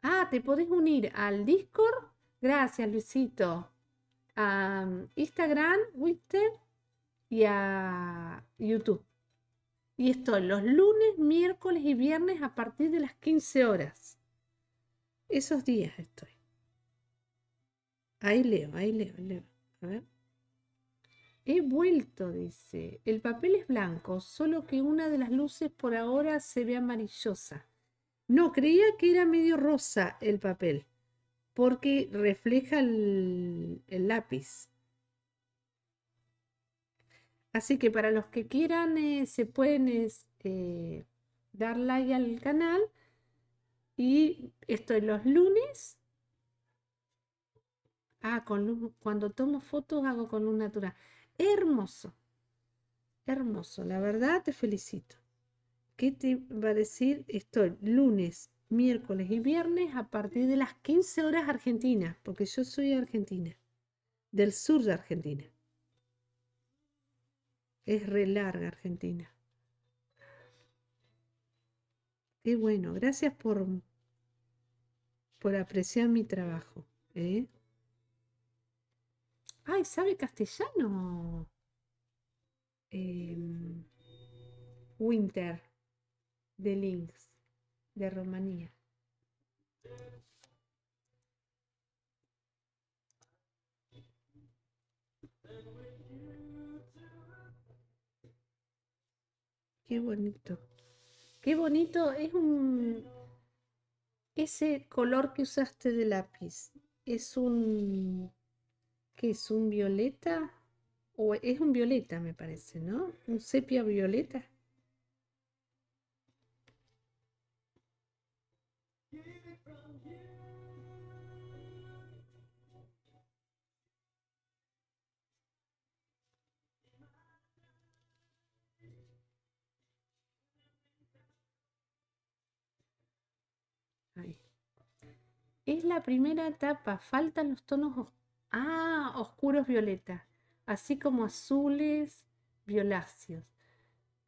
Ah, te podés unir al Discord. Gracias, Luisito. A um, Instagram, Twitter Y a YouTube. Y estoy los lunes, miércoles y viernes a partir de las 15 horas. Esos días estoy. Ahí leo, ahí leo, leo. He vuelto, dice. El papel es blanco, solo que una de las luces por ahora se ve amarillosa. No, creía que era medio rosa el papel, porque refleja el, lápiz. Así que para los que quieran, eh, se pueden eh, dar like al canal. Y esto estoy los lunes Ah, con cuando tomo fotos hago con luz natural. Hermoso. Hermoso. La verdad te felicito. ¿Qué te va a decir? Estoy lunes, miércoles y viernes a partir de las 15 horas argentinas, porque yo soy argentina, del sur de Argentina. Es re larga Argentina. Y bueno, gracias por, por apreciar mi trabajo. ¿eh? Ay, sabe castellano. Em, Winter de Lynx de Rumanía. Qué bonito. Qué bonito. Es un. Ese color que usaste de lápiz. Es un es un violeta, o es un violeta me parece, ¿no? Un sepia violeta. Es la primera etapa, faltan los tonos oscuros Ah, oscuros violetas, así como azules violáceos.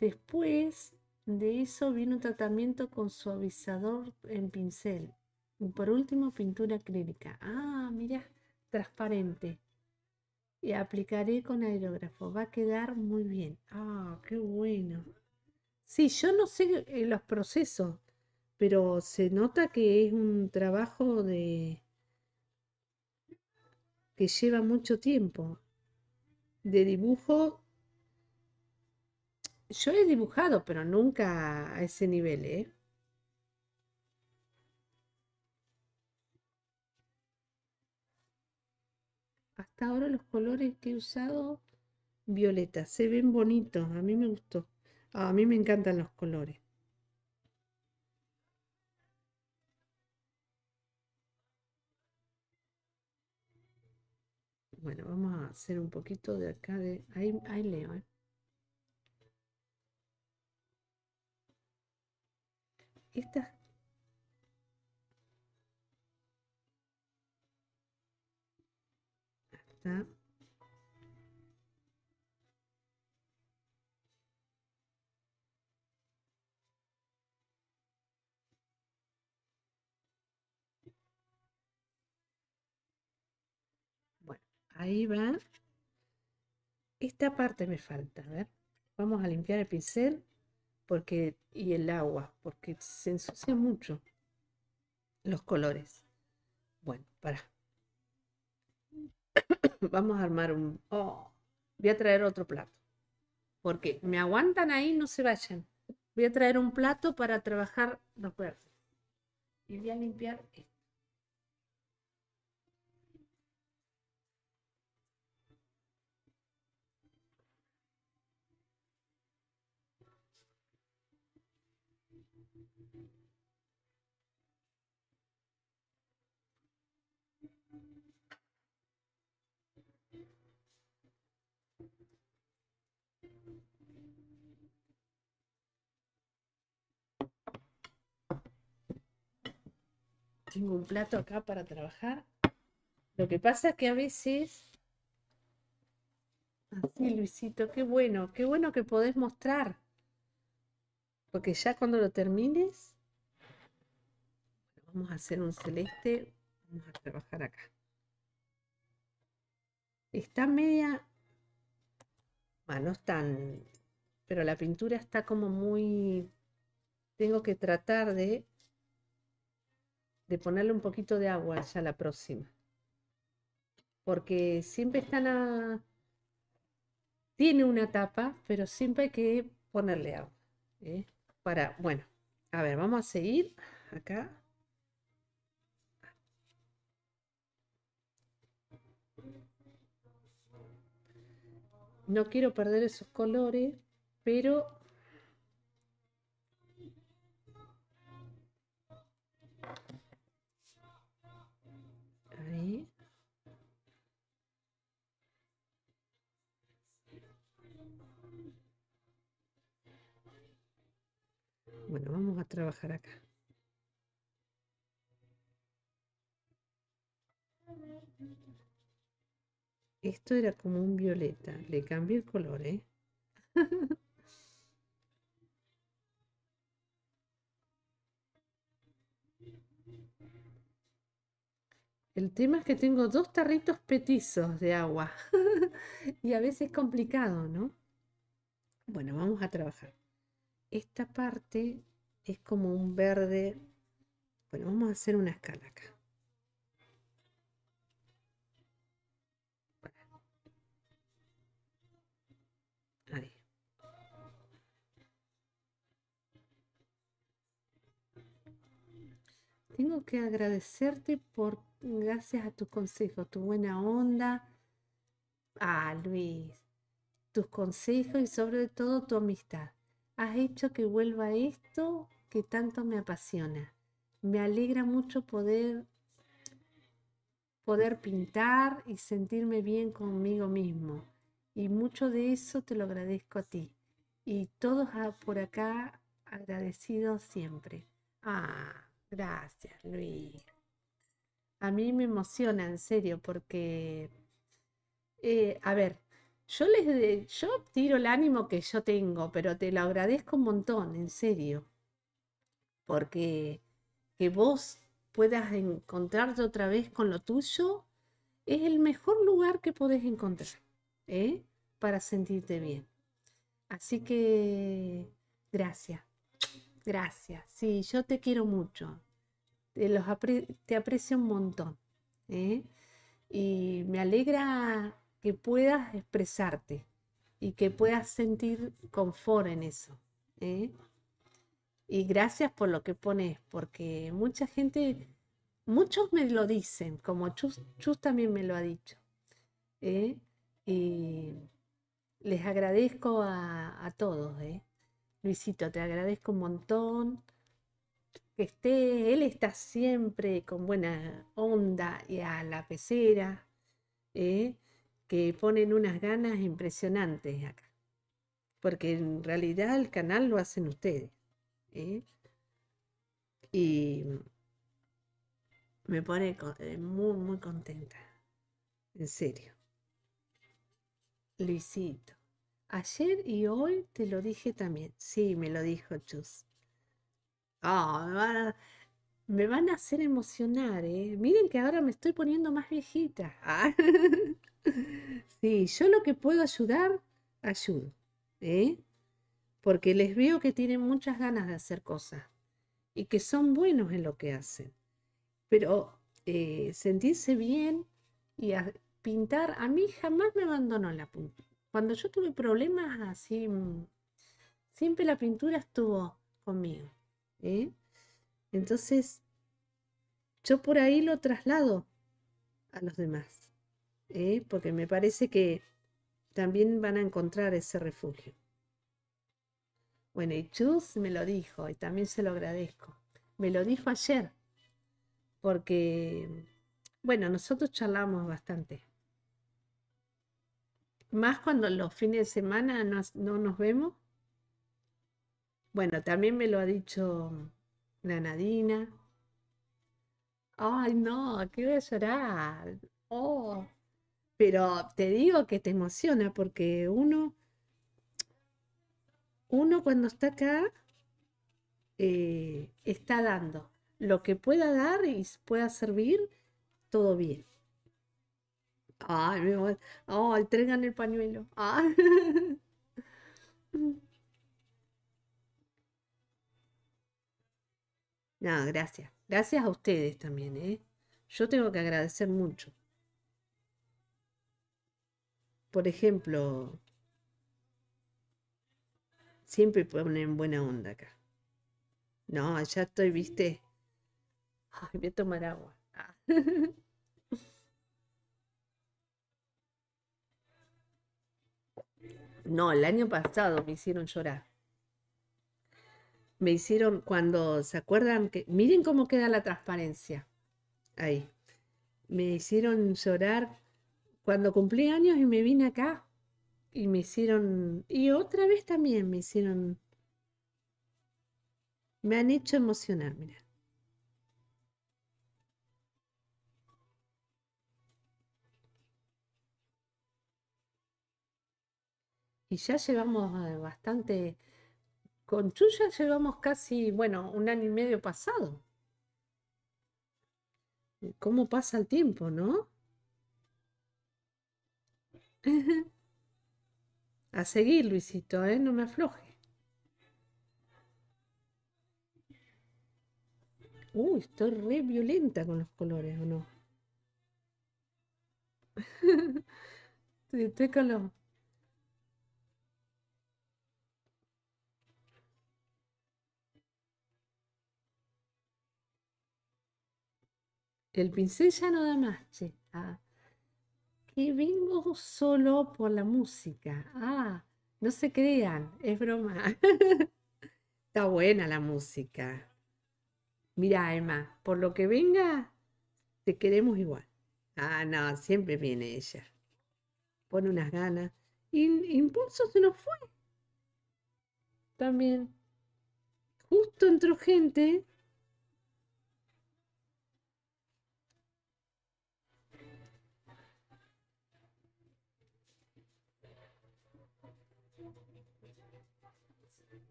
Después de eso viene un tratamiento con suavizador en pincel. Y por último, pintura acrílica. Ah, mira, transparente. Y aplicaré con aerógrafo. Va a quedar muy bien. Ah, qué bueno. Sí, yo no sé eh, los procesos, pero se nota que es un trabajo de, que lleva mucho tiempo. De dibujo, yo he dibujado, pero nunca a ese nivel, ¿eh? Hasta ahora los colores que he usado, violeta, se ven bonitos, a mí me gustó. A mí me encantan los colores. Bueno, vamos a hacer un poquito de acá de... Ahí, ahí leo, ¿eh? Estas... Ahí va. Esta parte me falta, ver. Vamos a limpiar el pincel porque, y el agua, porque se ensucia mucho los colores. Bueno, para. [coughs] Vamos a armar un... Oh, voy a traer otro plato. Porque me aguantan ahí, no se vayan. Voy a traer un plato para trabajar los verdes. Y voy a limpiar esto. Tengo un plato acá para trabajar. Lo que pasa es que a veces... Así, Luisito, qué bueno, qué bueno que podés mostrar. Porque ya cuando lo termines, vamos a hacer un celeste, vamos a trabajar acá. Está media, bueno, no es tan, pero la pintura está como muy, tengo que tratar de de ponerle un poquito de agua ya la próxima. Porque siempre está la Tiene una tapa, pero siempre hay que ponerle agua. ¿eh? Para, bueno, a ver, vamos a seguir acá. No quiero perder esos colores, pero Bueno, vamos a trabajar acá. Esto era como un violeta. Le cambié el color, ¿eh? [laughs] El tema es que tengo dos tarritos petizos de agua [laughs] y a veces es complicado, ¿no? Bueno, vamos a trabajar esta parte es como un verde. Bueno, vamos a hacer una escala acá. Tengo que agradecerte por, gracias a tus consejos, tu buena onda. Ah, Luis, tus consejos y sobre todo tu amistad has hecho que vuelva esto que tanto me apasiona. Me alegra mucho poder poder pintar y sentirme bien conmigo mismo. Y mucho de eso te lo agradezco a ti. Y todos por acá agradecidos siempre. Ah, gracias Luis. A mí me emociona, en serio, porque, eh, a ver, yo les yo tiro el ánimo que yo tengo, pero te lo agradezco un montón, en serio. Porque que vos puedas encontrarte otra vez con lo tuyo es el mejor lugar que podés encontrar ¿eh? para sentirte bien. Así que gracias, gracias. Sí, yo te quiero mucho. Te, los te aprecio un montón. ¿eh? Y me alegra que puedas expresarte y que puedas sentir confort en eso. ¿eh? Y gracias por lo que pones, porque mucha gente, muchos me lo dicen, como Chus, también me lo ha dicho. ¿eh? Y les agradezco a, todos. ¿eh? Luisito, te agradezco un montón que esté, él está siempre con buena onda y a la pecera, ¿eh? que ponen unas ganas impresionantes acá, porque en realidad el canal lo hacen ustedes. ¿eh? Y me pone eh, muy, muy contenta, en serio. Luisito, ayer y hoy te lo dije también. Sí, me lo dijo Chus. Ah, me, van a, hacer emocionar, ¿eh? Miren que ahora me estoy poniendo más viejita. [laughs] Sí, yo lo que puedo ayudar, ayudo. ¿eh? Porque les veo que tienen muchas ganas de hacer cosas y que son buenos en lo que hacen. Pero eh, sentirse bien y pintar, a mí jamás me abandonó la pintura. Cuando yo tuve problemas así, mm, siempre la pintura estuvo conmigo. ¿eh? Entonces, yo por ahí lo traslado a los demás. ¿eh? porque me parece que también van a encontrar ese refugio. Bueno, y Chus me lo dijo y también se lo agradezco. Me lo dijo ayer, porque, bueno, nosotros charlamos bastante. Más cuando los fines de semana no nos vemos. Bueno, también me lo ha dicho la Nadina. Ay, no, qué voy a llorar. Oh, pero te digo que te emociona porque uno, uno cuando está acá, eh, está dando lo que pueda dar y pueda servir, todo bien. Ay, me oh, entregan el pañuelo. [laughs] Ah. No, gracias. Gracias a ustedes también, ¿eh? Yo tengo que agradecer mucho por ejemplo, siempre ponen buena onda acá. No, allá estoy, viste. Ay, voy a tomar agua. Ah. No, el año pasado me hicieron llorar. Me hicieron cuando, ¿se acuerdan? que Miren cómo queda la transparencia. Ahí. Me hicieron llorar cuando cumplí años y me vine acá y me hicieron, y otra vez también me hicieron, me han hecho emocionar, Y ya llevamos eh, bastante, con Chuya llevamos casi, bueno, un año y medio pasado. ¿Cómo pasa el tiempo, no? A seguir, Luisito, ¿eh? No me afloje. Uy, estoy re violenta con los colores, ¿o no? [laughs] estoy, estoy con El pincel ya no da más, che. Ah. Y vengo solo por la música. Ah, no se crean, es broma. [laughs] Está buena la música. Mira, Emma, por lo que venga, te queremos igual. Ah, no, siempre viene ella. Pone unas ganas. Y impulso se nos fue. También. Justo entró gente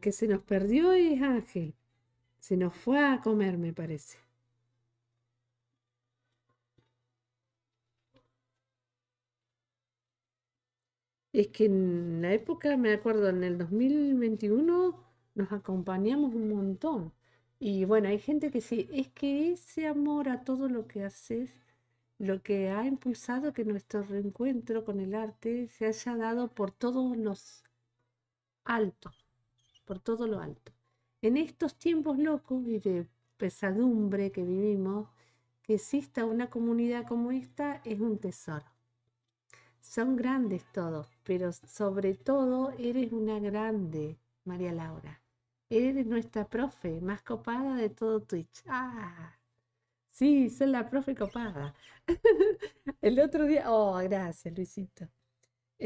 que se nos perdió es Ángel. Se nos fue a comer, me parece. Es que en la época, me acuerdo, en el 2021 nos acompañamos un montón. Y bueno, hay gente que sí, es que ese amor a todo lo que haces, lo que ha impulsado que nuestro reencuentro con el arte se haya dado por todos los altos por todo lo alto. En estos tiempos locos y de pesadumbre que vivimos, que exista una comunidad como esta es un tesoro. Son grandes todos, pero sobre todo eres una grande, María Laura. Eres nuestra profe más copada de todo Twitch. ¡Ah! Sí, soy la profe copada. [laughs] El otro día. Oh, gracias, Luisito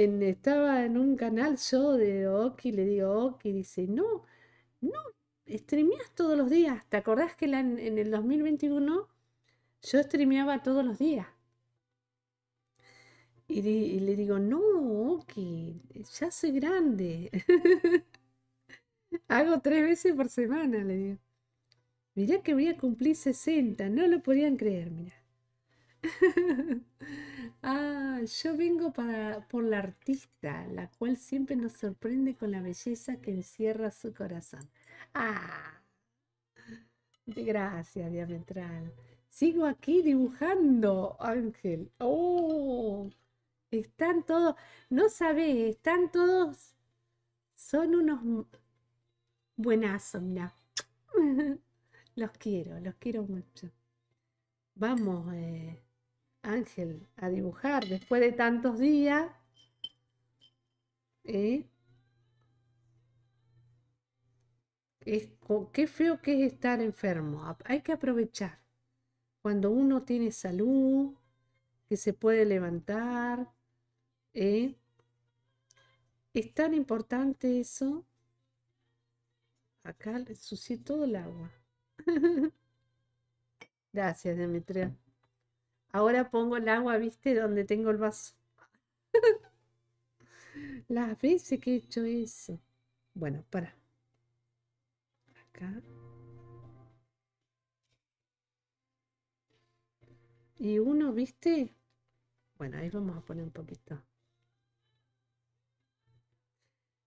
estaba en un canal yo de Oki, le digo Oki, dice, no, no, streameas todos los días. ¿Te acordás que en, el 2021 yo streameaba todos los días? Y, y le digo, no, Oki, ya soy grande. [laughs] Hago tres veces por semana, le digo. Mirá que voy a cumplir 60, no lo podían creer, mirá. [laughs] ah, yo vengo por la artista, la cual siempre nos sorprende con la belleza que encierra su corazón. Ah, gracias, diametral. Sigo aquí dibujando, Ángel. Oh, están todos, no sabés, están todos, son unos buenazos, mira. [laughs] Los quiero, los quiero mucho. Vamos, eh. Ángel a dibujar después de tantos días. ¿eh? Es, qué feo que es estar enfermo. Hay que aprovechar. Cuando uno tiene salud, que se puede levantar. ¿eh? Es tan importante eso. Acá sucio todo el agua. [laughs] Gracias, Demetria. Ahora pongo el agua, viste, donde tengo el vaso. [laughs] Las veces que he hecho eso. Bueno, para. Acá. Y uno, viste. Bueno, ahí vamos a poner un poquito.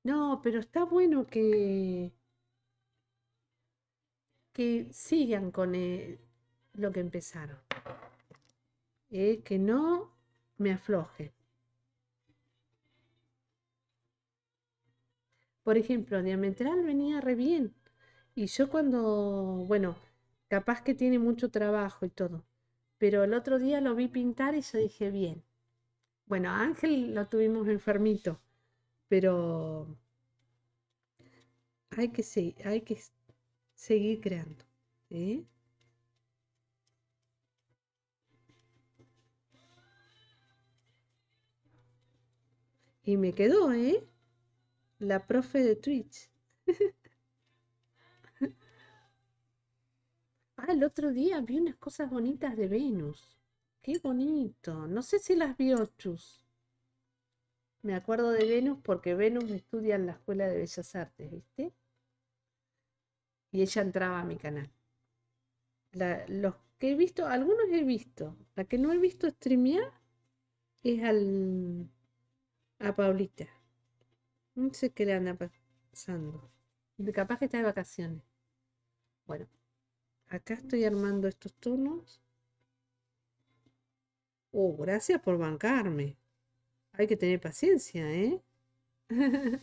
No, pero está bueno que que sigan con eh, lo que empezaron. Eh, que no me afloje. Por ejemplo, diametral venía re bien. Y yo cuando, bueno, capaz que tiene mucho trabajo y todo. Pero el otro día lo vi pintar y yo dije, bien. Bueno, Ángel lo tuvimos enfermito, pero hay que, seguir, hay que seguir creando. ¿eh? Y me quedó, ¿eh? La profe de Twitch. [laughs] ah, el otro día vi unas cosas bonitas de Venus. Qué bonito. No sé si las vio Chus. Me acuerdo de Venus porque Venus estudia en la Escuela de Bellas Artes, ¿viste? Y ella entraba a mi canal. los que he visto, algunos he visto. La que no he visto streamear es al a Paulita. No sé qué le anda pasando. Capaz que está de vacaciones. Bueno, acá estoy armando estos tonos. Oh, gracias por bancarme. Hay que tener paciencia, ¿eh? [laughs]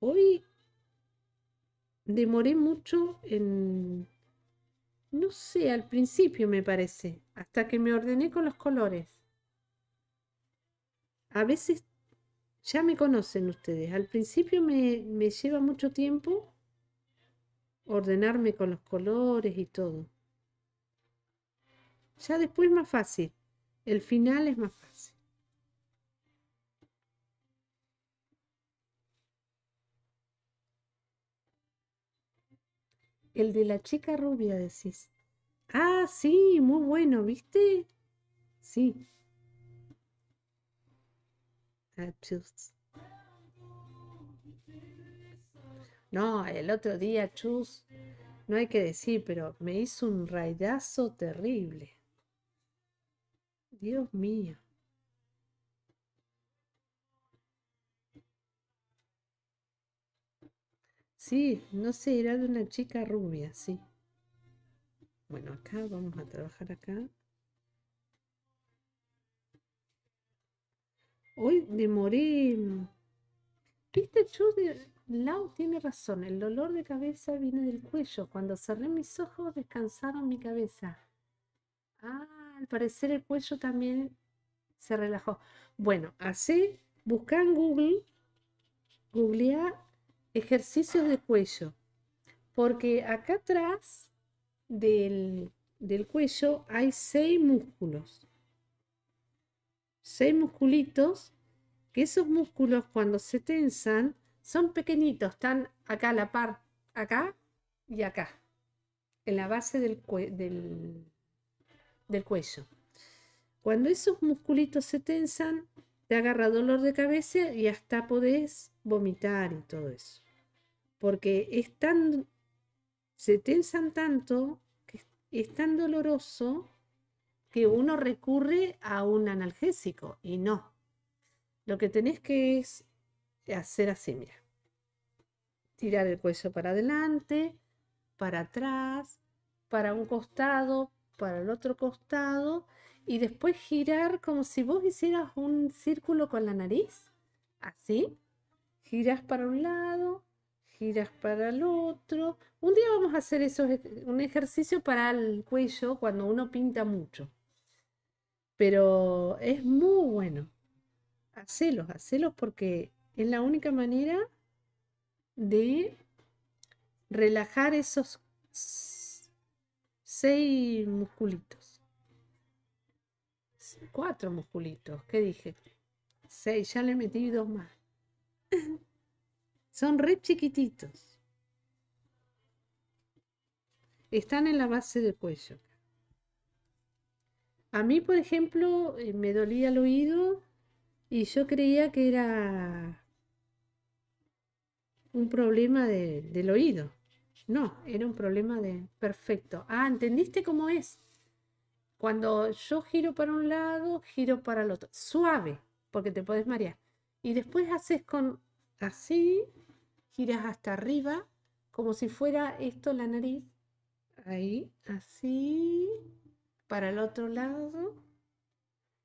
Hoy demoré mucho en no sé, al principio me parece, hasta que me ordené con los colores. A veces ya me conocen ustedes. Al principio me, me lleva mucho tiempo ordenarme con los colores y todo. Ya después es más fácil. El final es más fácil. El de la chica rubia, decís. Ah, sí, muy bueno, ¿viste? Sí. Ah, no, el otro día, Chus, no hay que decir, pero me hizo un rayazo terrible. Dios mío. Sí, no sé, irá de una chica rubia, sí. Bueno, acá vamos a trabajar acá. Hoy demoré. Mm, viste, yo de... Lau tiene razón, el dolor de cabeza viene del cuello. Cuando cerré mis ojos descansaron mi cabeza. Ah, al parecer el cuello también se relajó. Bueno, así, busca en Google, googlea ejercicios de cuello, porque acá atrás del, cuello hay seis músculos, seis musculitos, que esos músculos cuando se tensan son pequeñitos, están acá la par, acá y acá, en la base del, del, del cuello. Cuando esos musculitos se tensan, te agarra dolor de cabeza y hasta podés vomitar y todo eso porque es se tensan tanto, que es tan doloroso que uno recurre a un analgésico y no. Lo que tenés que es hacer así, mira. Tirar el cuello para adelante, para atrás, para un costado, para el otro costado y después girar como si vos hicieras un círculo con la nariz, así. Giras para un lado, giras para el otro. Un día vamos a hacer eso, e-, un ejercicio para el cuello cuando uno pinta mucho. Pero es muy bueno. Hacelos, hacelos porque es la única manera de relajar esos seis musculitos. Cuatro musculitos, ¿qué dije? Seis, ya le metí dos más. [laughs] Son re chiquititos. Están en la base del cuello. A mí, por ejemplo, eh, me dolía el oído y yo creía que era un problema del oído. No, era un problema de... Perfecto. Ah, ¿entendiste cómo es? Cuando yo giro para un lado, giro para el otro. Suave, porque te puedes marear. Y después haces con así giras hasta arriba, como si fuera esto la nariz. Ahí, así, para el otro lado,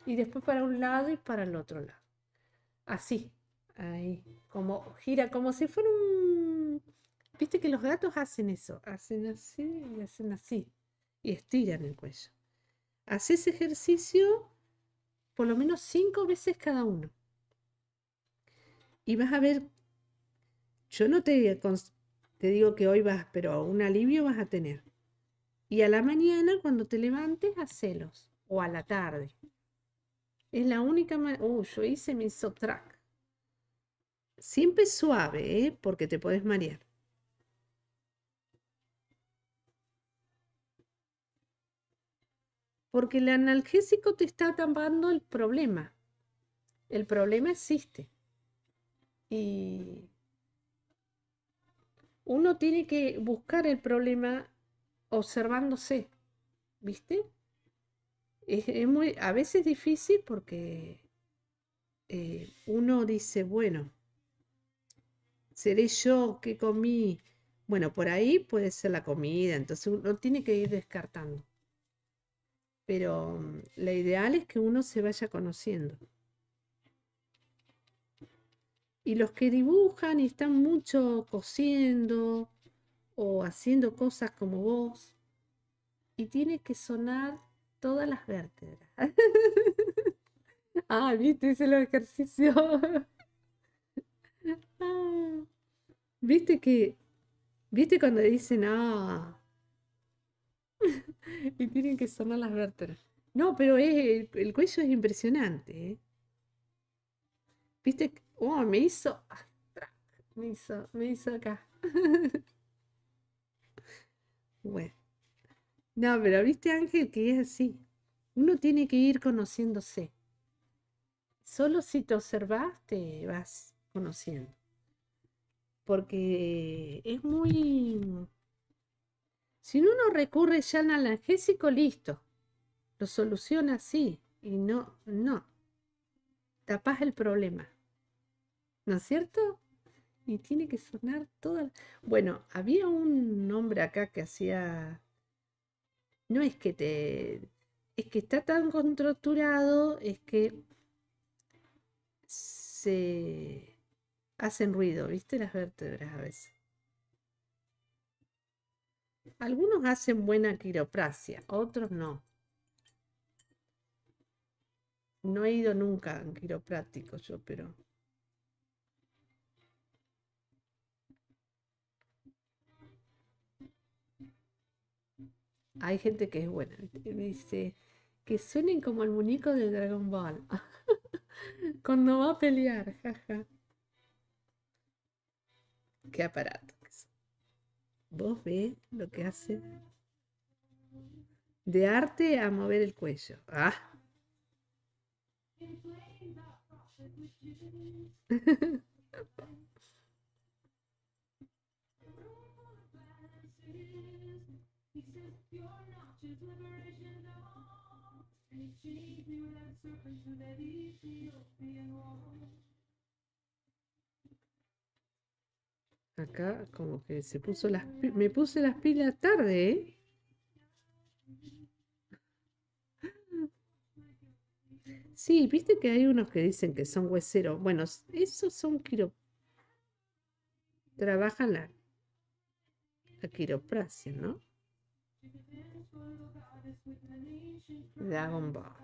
y después para un lado y para el otro lado. Así, ahí, como gira, como si fuera un... Viste que los gatos hacen eso, hacen así y hacen así, y estiran el cuello. ese ejercicio por lo menos cinco veces cada uno. Y vas a ver yo no te, digo que hoy vas, pero un alivio vas a tener. Y a la mañana, cuando te levantes, celos. O a la tarde. Es la única manera. Uh, yo hice mi track. Siempre suave, ¿eh? porque te puedes marear. Porque el analgésico te está tapando el problema. El problema existe. Y uno tiene que buscar el problema observándose, ¿viste? Es, muy, a veces difícil porque eh, uno dice, bueno, seré yo que comí. Bueno, por ahí puede ser la comida, entonces uno tiene que ir descartando. Pero mm, la ideal es que uno se vaya conociendo. Y los que dibujan y están mucho cosiendo o haciendo cosas como vos, y tiene que sonar todas las vértebras. [laughs] ah, viste, hice los ejercicios. [laughs] Ah. viste que, viste cuando dicen, ah, [laughs] y tienen que sonar las vértebras. No, pero el, cuello es impresionante. ¿eh? Viste, Oh, ah, me hizo. Me hizo, acá. [laughs] bueno. No, pero viste, Ángel, que es así. Uno tiene que ir conociéndose. Solo si te observas te vas conociendo. Porque es muy. Si uno recurre ya al analgésico, listo. Lo soluciona así. Y no, no. tapas el problema. ¿No es cierto? Y tiene que sonar todo. Bueno, había un hombre acá que hacía... No es que te... Es que está tan contraturado, es que se hacen ruido, ¿viste? Las vértebras a veces. Algunos hacen buena quiroprasia, otros no. No he ido nunca a quiropráctico yo, pero... hay gente que es buena. Dice que suenen como el muñeco del Dragon Ball [laughs] cuando va a pelear, jaja. Qué aparato. Vos ves lo que hace. De arte a mover el cuello. Ah. [laughs] Acá como que se puso las me puse las pilas tarde, ¿eh? Sí, viste que hay unos que dicen que son hueseros. Bueno, esos son quiro... Trabajan la, la ¿no? Dragon Ball.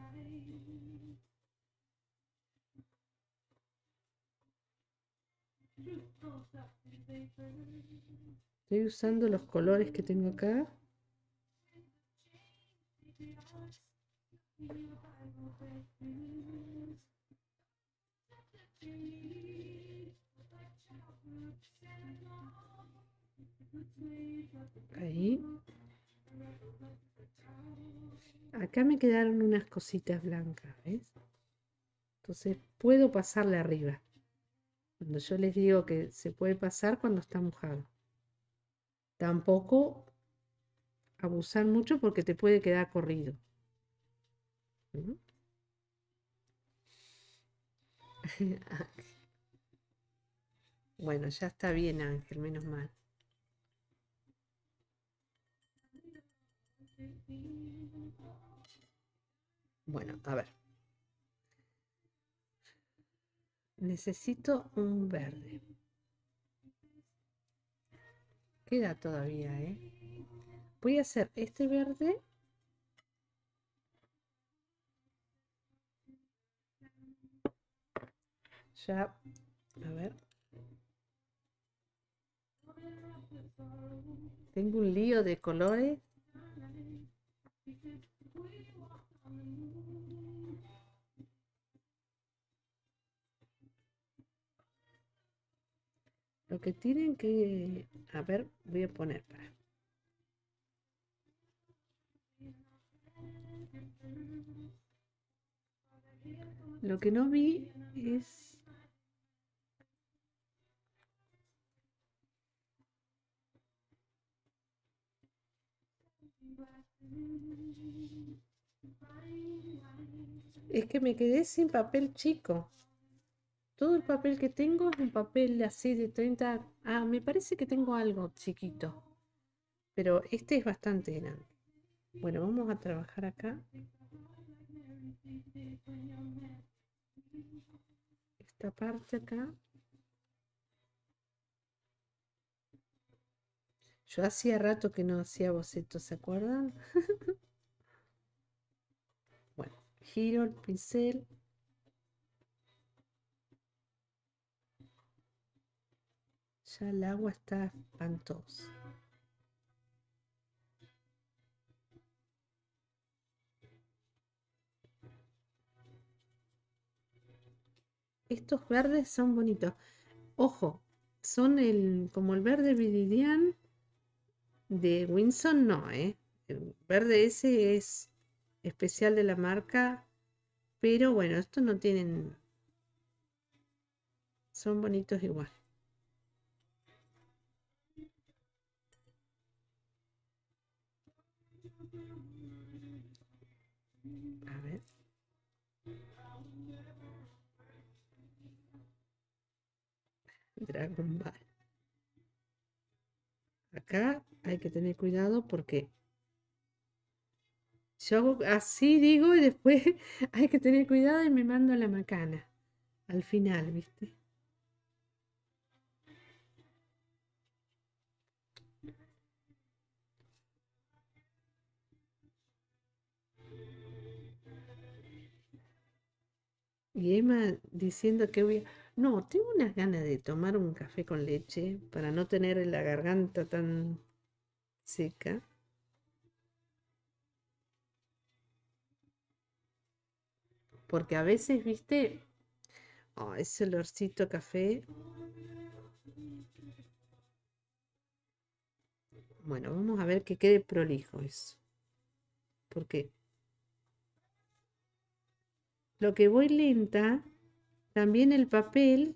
Estoy usando los colores que tengo acá. Ahí acá me quedaron unas cositas blancas, ¿ves? Entonces puedo pasarle arriba. Cuando yo les digo que se puede pasar cuando está mojado. Tampoco abusar mucho porque te puede quedar corrido. ¿Mm? [laughs] bueno, ya está bien Ángel, menos mal. Bueno, a ver. Necesito un verde. Queda todavía, ¿eh? Voy a hacer este verde. Ya, a ver. Tengo un lío de colores. Lo que tienen que... A ver, voy a poner para... Lo que no vi es... Es que me quedé sin papel chico. Todo el papel que tengo es un papel así de 30... Ah, me parece que tengo algo chiquito. Pero este es bastante grande. Bueno, vamos a trabajar acá. Esta parte acá. Yo hacía rato que no hacía bocetos, ¿se acuerdan? [laughs] bueno, giro el pincel ya el agua está espantosa. Estos verdes son bonitos. Ojo, son el, como el verde viridian de Winson, no, eh. El verde ese es especial de la marca, pero bueno, estos no tienen... Son bonitos igual. Dragon Ball. Acá hay que tener cuidado porque yo hago así, digo, y después [laughs] hay que tener cuidado y me mando la macana al final, ¿viste? Y Emma diciendo que voy a... No, tengo unas ganas de tomar un café con leche para no tener la garganta tan seca. Porque a veces, viste, oh, ese olorcito café. Bueno, vamos a ver que quede prolijo eso. Porque lo que voy lenta también el papel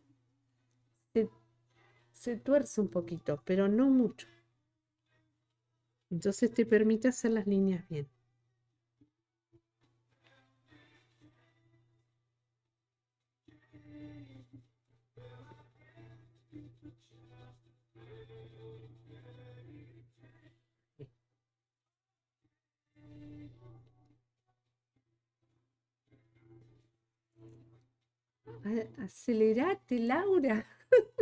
se, tuerce un poquito, pero no mucho. Entonces te permite hacer las líneas bien. Acelerate, Laura. [laughs]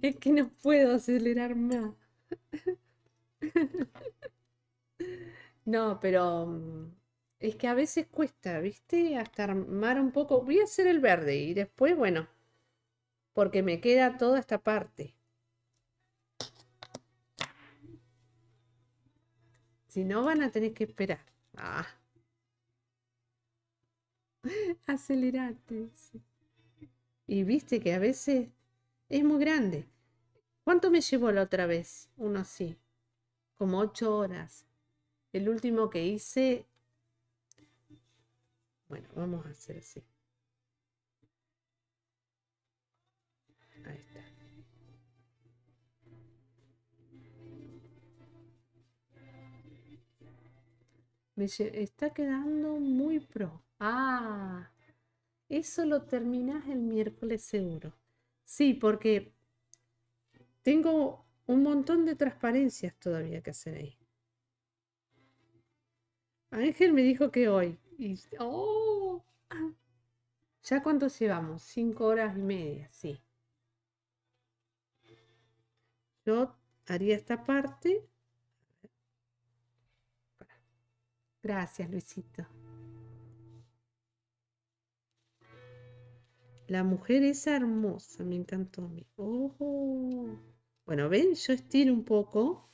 Es que no puedo acelerar más. [laughs] No, pero mm, es que a veces cuesta, ¿viste? Hasta armar un poco. Voy a hacer el verde y después, bueno, porque me queda toda esta parte. Si no, van a tener que esperar. Ah. [laughs] acelerate. Y viste que a veces es muy grande. ¿Cuánto me llevó la otra vez? Uno así como ocho horas. El último que hice, bueno, vamos a hacer así. Ahí está. Me está quedando muy pro. Ah, eso lo terminas el miércoles seguro. Sí, porque tengo un montón de transparencias todavía que hacer ahí. Ángel me dijo que hoy. ¡oh! ¿Ya cuánto llevamos? Cinco horas y media, sí. Yo haría esta parte. Gracias, Luisito. La mujer es hermosa, me encantó a mí. Oh. Bueno, ven, yo estiro un poco.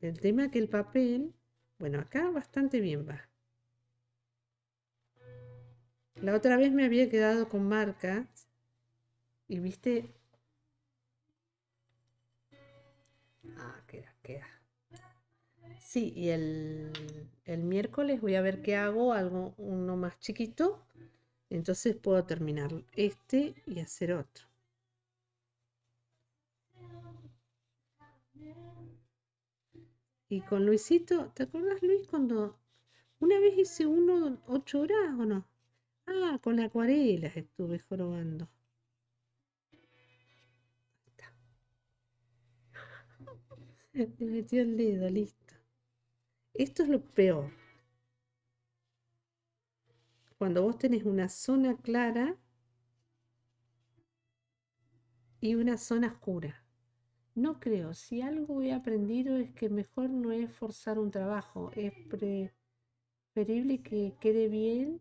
El tema que el papel, bueno, acá bastante bien va. La otra vez me había quedado con marcas y viste, Sí, y el, miércoles voy a ver qué hago, algo uno más chiquito. Entonces puedo terminar este y hacer otro. Y con Luisito, ¿te acuerdas Luis cuando una vez hice uno ocho horas o no? Ah, con la acuarela estuve jorobando. te [laughs] metió el dedo, listo. Esto es lo peor. Cuando vos tenés una zona clara y una zona oscura. No creo, si algo he aprendido es que mejor no es forzar un trabajo, es preferible que quede bien,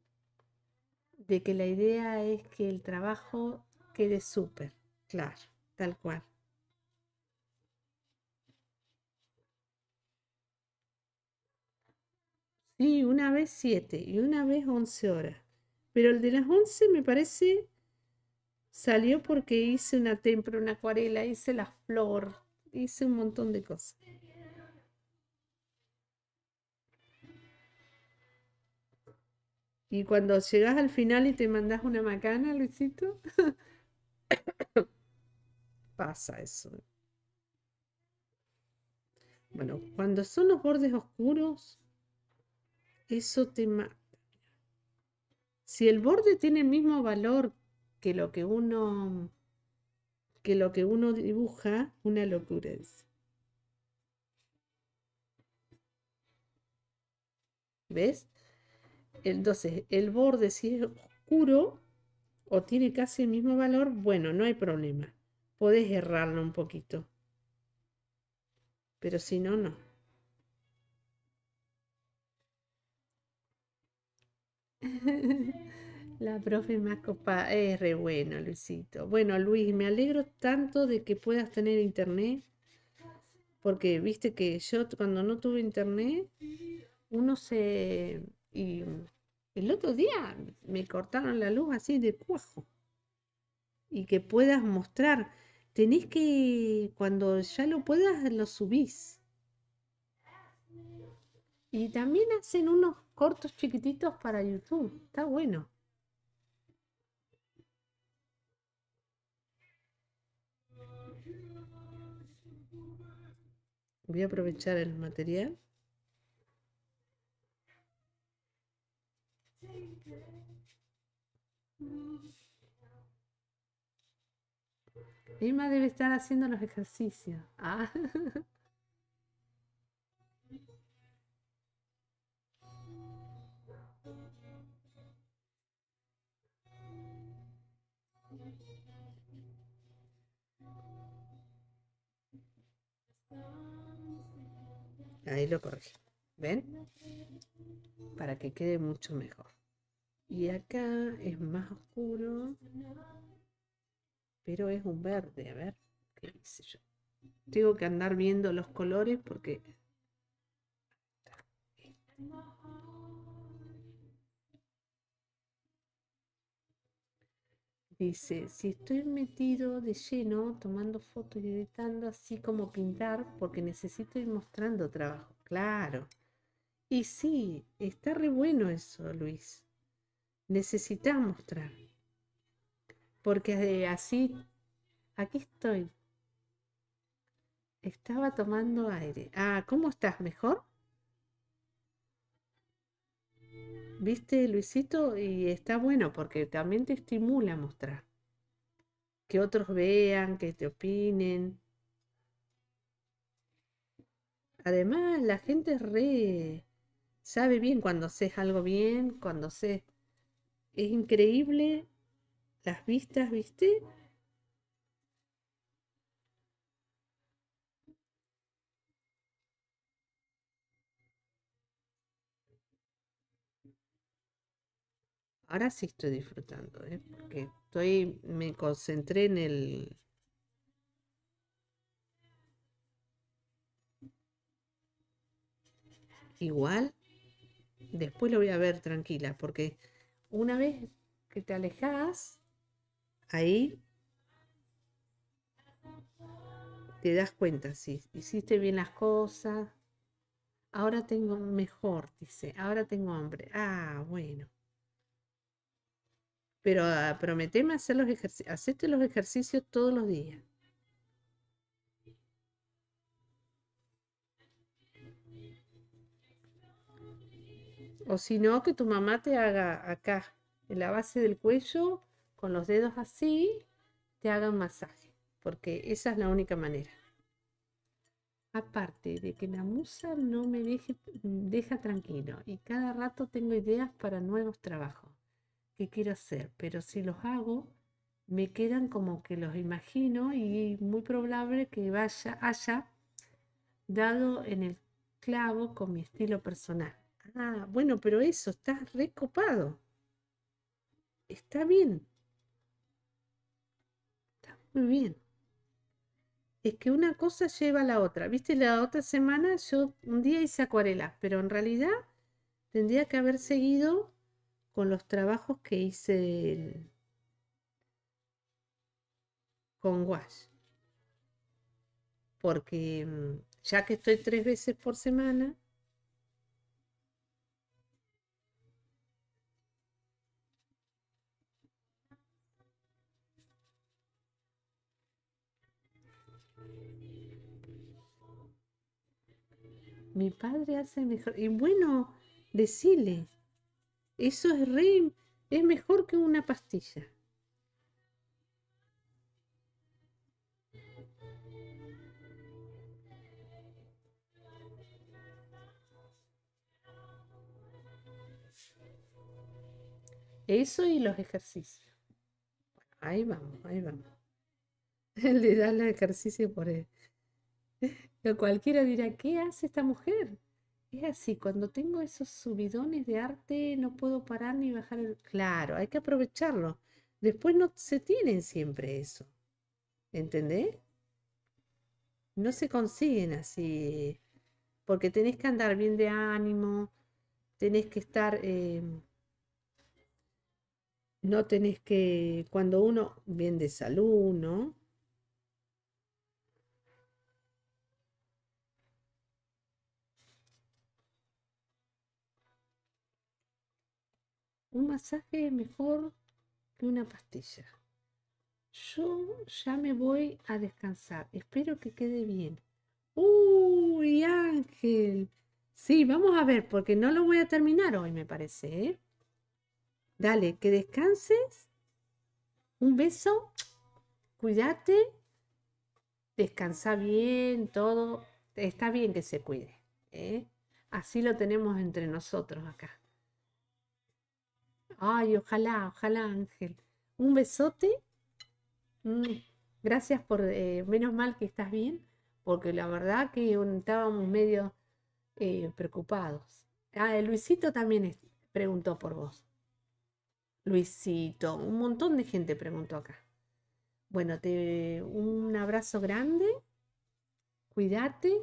de que la idea es que el trabajo quede súper, claro, tal cual. y una vez 7 y una vez 11 horas. Pero el de las 11 me parece salió porque hice una tempra, una acuarela, hice la flor, hice un montón de cosas. Y cuando llegas al final y te mandas una macana, Luisito, [coughs] pasa eso. Bueno, cuando son los bordes oscuros, eso te mata. Si el borde tiene el mismo valor que lo que uno que lo que uno dibuja, una locura es. ¿Ves? Entonces, el borde si es oscuro o tiene casi el mismo valor, bueno, no hay problema. Podés errarlo un poquito. Pero si no, no. [laughs] La profe más copa Es re bueno, Luisito. Bueno, Luis, me alegro tanto de que puedas tener internet. Porque viste que yo cuando no tuve internet, uno se. Y el otro día me cortaron la luz así de cuajo. Y que puedas mostrar. Tenés que. Cuando ya lo puedas, lo subís. Y también hacen unos cortos chiquititos para YouTube. Está bueno. Voy a aprovechar el material. Emma debe estar haciendo los ejercicios. Ah. [laughs] Ahí lo corregí. ¿Ven? Para que quede mucho mejor. Y acá es más oscuro. Pero es un verde. A ver, qué yo. Tengo que andar viendo los colores porque... Dice, si estoy metido de lleno tomando fotos y editando, así como pintar, porque necesito ir mostrando trabajo. Claro. Y sí, está re bueno eso, Luis. Necesitas mostrar. Porque así, aquí estoy. Estaba tomando aire. Ah, ¿cómo estás? ¿Mejor? ¿Viste, Luisito? Y está bueno porque también te estimula mostrar. Que otros vean, que te opinen. Además, la gente re sabe bien cuando haces algo bien, cuando sé Es increíble las vistas, ¿viste? Ahora sí estoy disfrutando, ¿eh? porque estoy, me concentré en el... Igual, después lo voy a ver tranquila, porque una vez que te alejas, ahí te das cuenta sí, hiciste bien las cosas. Ahora tengo mejor, dice. Ahora tengo hambre. Ah, bueno. Pero ah, prometeme hacer los ejercicios, hacete los ejercicios todos los días. O si no, que tu mamá te haga acá, en la base del cuello, con los dedos así, te haga un masaje, porque esa es la única manera. Aparte de que la musa no me deja tranquilo y cada rato tengo ideas para nuevos trabajos quiero hacer, pero si los hago, me quedan como que los imagino y muy probable que vaya, haya dado en el clavo con mi estilo personal. Ah, bueno, pero eso, está recopado. Está bien. Está muy bien. Es que una cosa lleva a la otra. Viste, la otra semana yo un día hice acuarela pero en realidad tendría que haber seguido con los trabajos que hice con Wash. Porque mm, ya que estoy tres veces por semana, mi padre hace mejor. Y bueno, decirle eso es rim, es mejor que una pastilla. Eso y los ejercicios. Ahí vamos, ahí vamos. [laughs] Le da el ejercicio por él. Pero [laughs] cualquiera dirá, ¿qué hace esta mujer? Es así, cuando tengo esos subidones de arte no puedo parar ni bajar el... Claro, hay que aprovecharlo. Después no se tienen siempre eso. ¿Entendés? No se consiguen así. Porque tenés que andar bien de ánimo, tenés que estar... Em, no tenés que... Cuando uno, bien de salud, ¿no? un masaje es mejor que una pastilla. Yo ya me voy a descansar. Espero que quede bien. ¡Uy, Ángel! Sí, vamos a ver, porque no lo voy a terminar hoy, me parece. ¿eh? Dale, que descanses. Un beso. Cuídate. Descansa bien, todo. Está bien que se cuide. ¿eh? Así lo tenemos entre nosotros acá. Ay, ojalá, ojalá, Ángel. Un besote. Mm, gracias por, eh, menos mal que estás bien, porque la verdad que estábamos medio eh, preocupados. Ah, Luisito también preguntó por vos. Luisito, un montón de gente preguntó acá. Bueno, te, un abrazo grande. Cuídate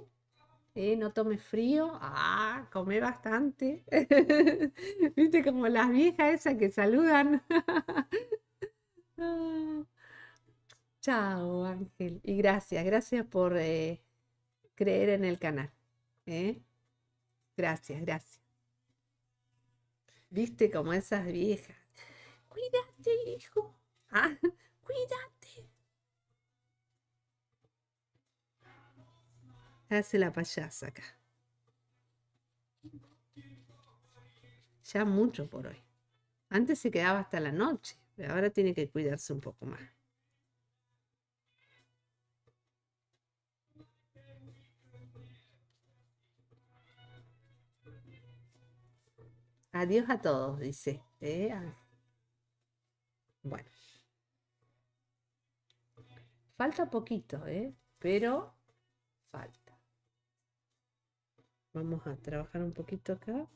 eh, no tome frío, ah, come bastante. [laughs] Viste como las viejas esas que saludan. [laughs] Ah. Chao, Ángel. Y gracias, gracias por eh, creer en el canal. Eh. Gracias, gracias. Viste como esas viejas. Cuídate, hijo. Ah, [laughs] cuídate. Hace la payasa acá. Ya mucho por hoy. Antes se quedaba hasta la noche, pero ahora tiene que cuidarse un poco más. Adiós a todos, dice. ¿eh? Ah. bueno. Falta poquito, ¿eh? Pero falta. Vamos a trabajar un poquito acá.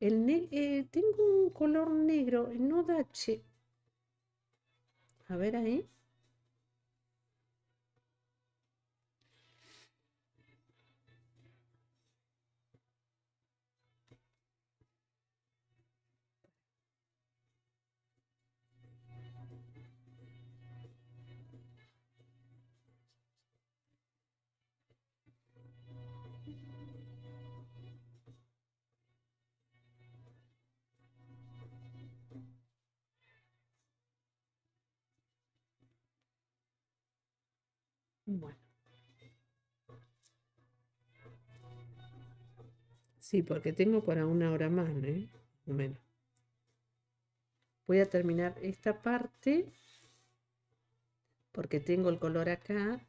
El eh, tengo un color negro, no dache. A ver ahí. porque tengo para una hora más, O menos. Voy a terminar esta parte porque tengo el color acá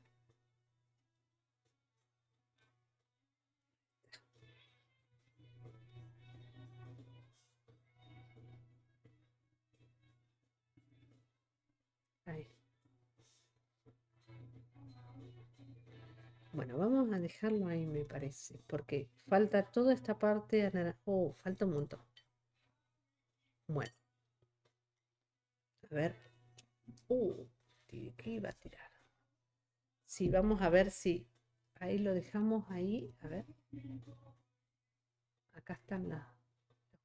Bueno, vamos a dejarlo ahí, me parece, porque falta toda esta parte Oh, falta un montón. Bueno. A ver. Uh, ¿qué iba a tirar? Si sí, vamos a ver si ahí lo dejamos ahí. A ver. Acá están los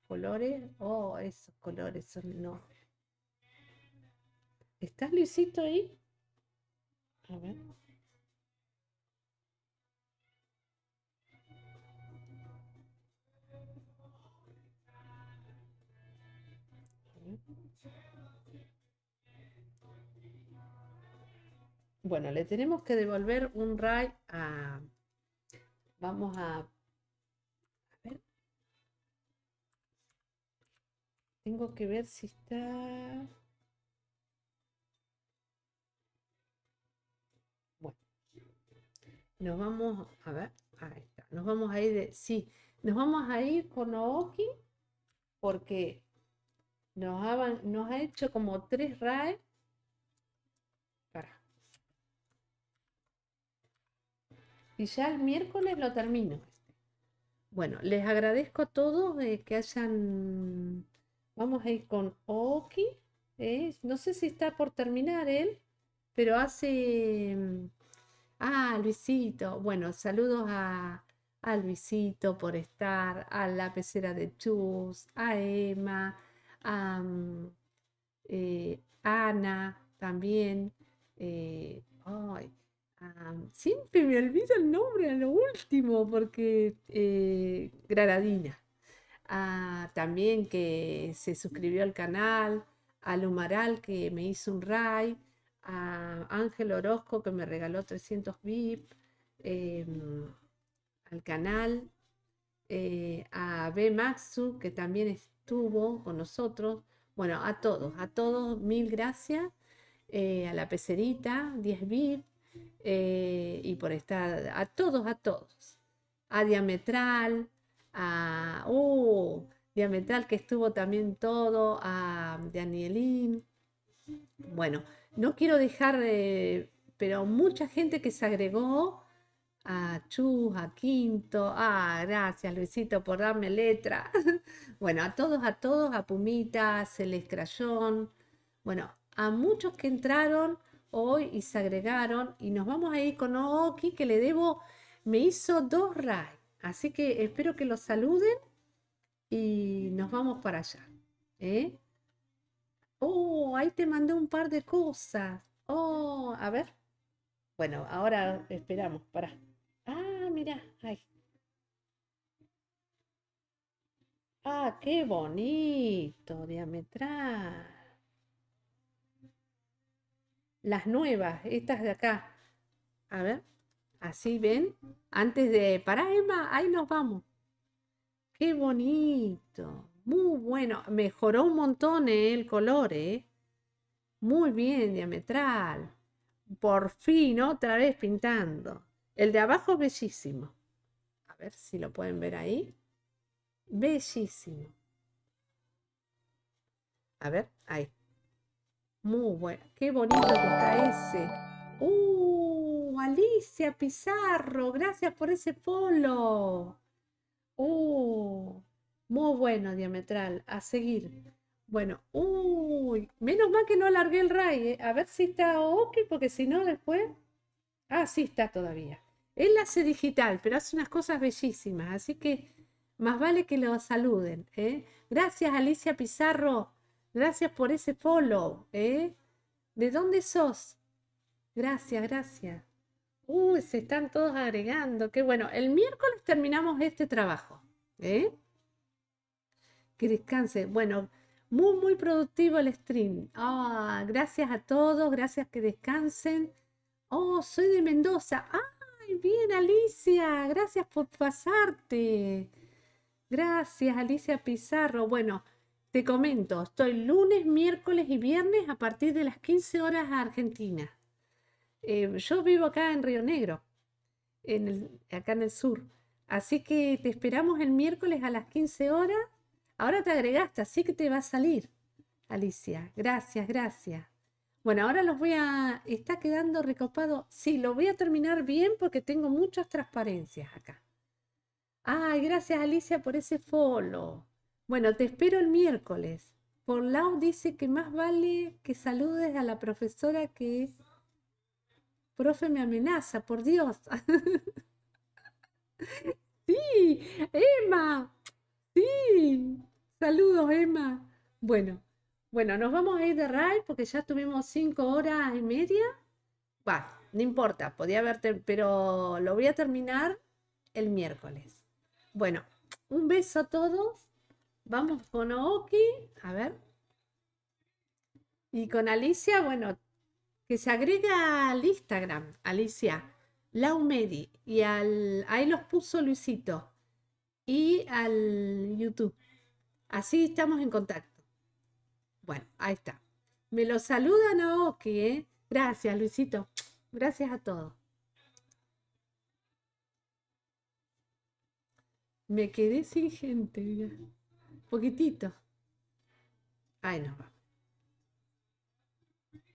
colores. Oh, esos colores son. No. ¿Estás Luisito ahí? A ver. Bueno, le tenemos que devolver un ray a... Vamos a... a ver. Tengo que ver si está... Bueno. Nos vamos a ver. Ahí está. Nos vamos a ir de... Sí, nos vamos a ir con Aoki porque nos ha, nos ha hecho como tres RAE Y ya el miércoles lo termino. Este. Bueno, les agradezco a todos eh, que hayan... Vamos a ir con Oki. Eh, no sé si está por terminar él, pero hace... Ah, Luisito. Bueno, saludos a, Luisito por estar, a la pecera de Chus, a Emma, a eh, Ana también. Eh, Ah, siempre me olvido el nombre a lo último, porque eh, Granadina. Ah, también que se suscribió al canal, a Lumaral que me hizo un ray, a Ángel Orozco que me regaló 300 VIP, em, al canal, eh, a B. Maxu que también estuvo con nosotros. Bueno, a todos, a todos mil gracias. Eh, a la pecerita, 10 VIP, eh, y por estar a todos, a todos. A Diametral, a uh, Diametral que estuvo también todo, a Danielín. Bueno, no quiero dejar, eh, pero mucha gente que se agregó a chu a Quinto, a gracias Luisito por darme letra. [laughs] bueno, a todos, a todos, a Pumita, Celestrayón bueno, a muchos que entraron hoy y se agregaron. Y nos vamos a ir con Oki que le debo, me hizo dos ray. Así que espero que los saluden y nos vamos para allá. ¿eh? Oh, ahí te mandé un par de cosas. Oh, a ver. Bueno, ahora esperamos, para. Ah, mira, ahí. Ah, qué bonito, diametral las nuevas, estas de acá. A ver, así ven, antes de... ¡Para, Emma, ahí nos vamos. Qué bonito, muy bueno. Mejoró un montón eh, el color, ¿eh? Muy bien, diametral. Por fin, otra vez pintando. El de abajo, bellísimo. A ver si lo pueden ver ahí. Bellísimo. A ver, ahí. Muy bueno, Qué bonito que está ese. ¡Uh! Alicia Pizarro, gracias por ese polo. ¡Uh! Muy bueno, diametral. A seguir. Bueno, uy, menos mal que no alargué el ray, ¿eh? a ver si está ok, porque si no después... Ah, sí está todavía. Él hace digital, pero hace unas cosas bellísimas, así que más vale que lo saluden. ¿eh? Gracias Alicia Pizarro Gracias por ese follow, ¿eh? ¿De dónde sos? Gracias, gracias. Uy, se están todos agregando. Qué bueno. El miércoles terminamos este trabajo, ¿eh? Que descanse. Bueno, muy, muy productivo el stream. Ah, gracias a todos, gracias que descansen. Oh, soy de Mendoza. ¡Ay, bien, Alicia! Gracias por pasarte. Gracias, Alicia Pizarro. Bueno, te comento, estoy lunes, miércoles y viernes a partir de las 15 horas a Argentina. Eh, yo vivo acá en Río Negro, en acá en el sur. Así que te esperamos el miércoles a las 15 horas. Ahora te agregaste, así que te va a salir, Alicia. Gracias, gracias. Bueno, ahora los voy a... Está quedando recopado. Sí, lo voy a terminar bien porque tengo muchas transparencias acá. Ay, gracias Alicia por ese follow. Bueno, te espero el miércoles. Por Lau dice que más vale que saludes a la profesora que... Profe me amenaza, por Dios. [laughs] sí, Emma. Sí. Saludos, Emma. Bueno, bueno, nos vamos a ir de RAI porque ya estuvimos cinco horas y media. Va, no importa, podía verte, pero lo voy a terminar el miércoles. Bueno, un beso a todos. Vamos con Ooki, a ver. Y con Alicia, bueno, que se agrega al Instagram, Alicia, Laumedi, y al, ahí los puso Luisito, y al YouTube. Así estamos en contacto. Bueno, ahí está. Me lo saluda a ¿eh? Gracias, Luisito. Gracias a todos. Me quedé sin gente, poquitito. Ahí nos vamos.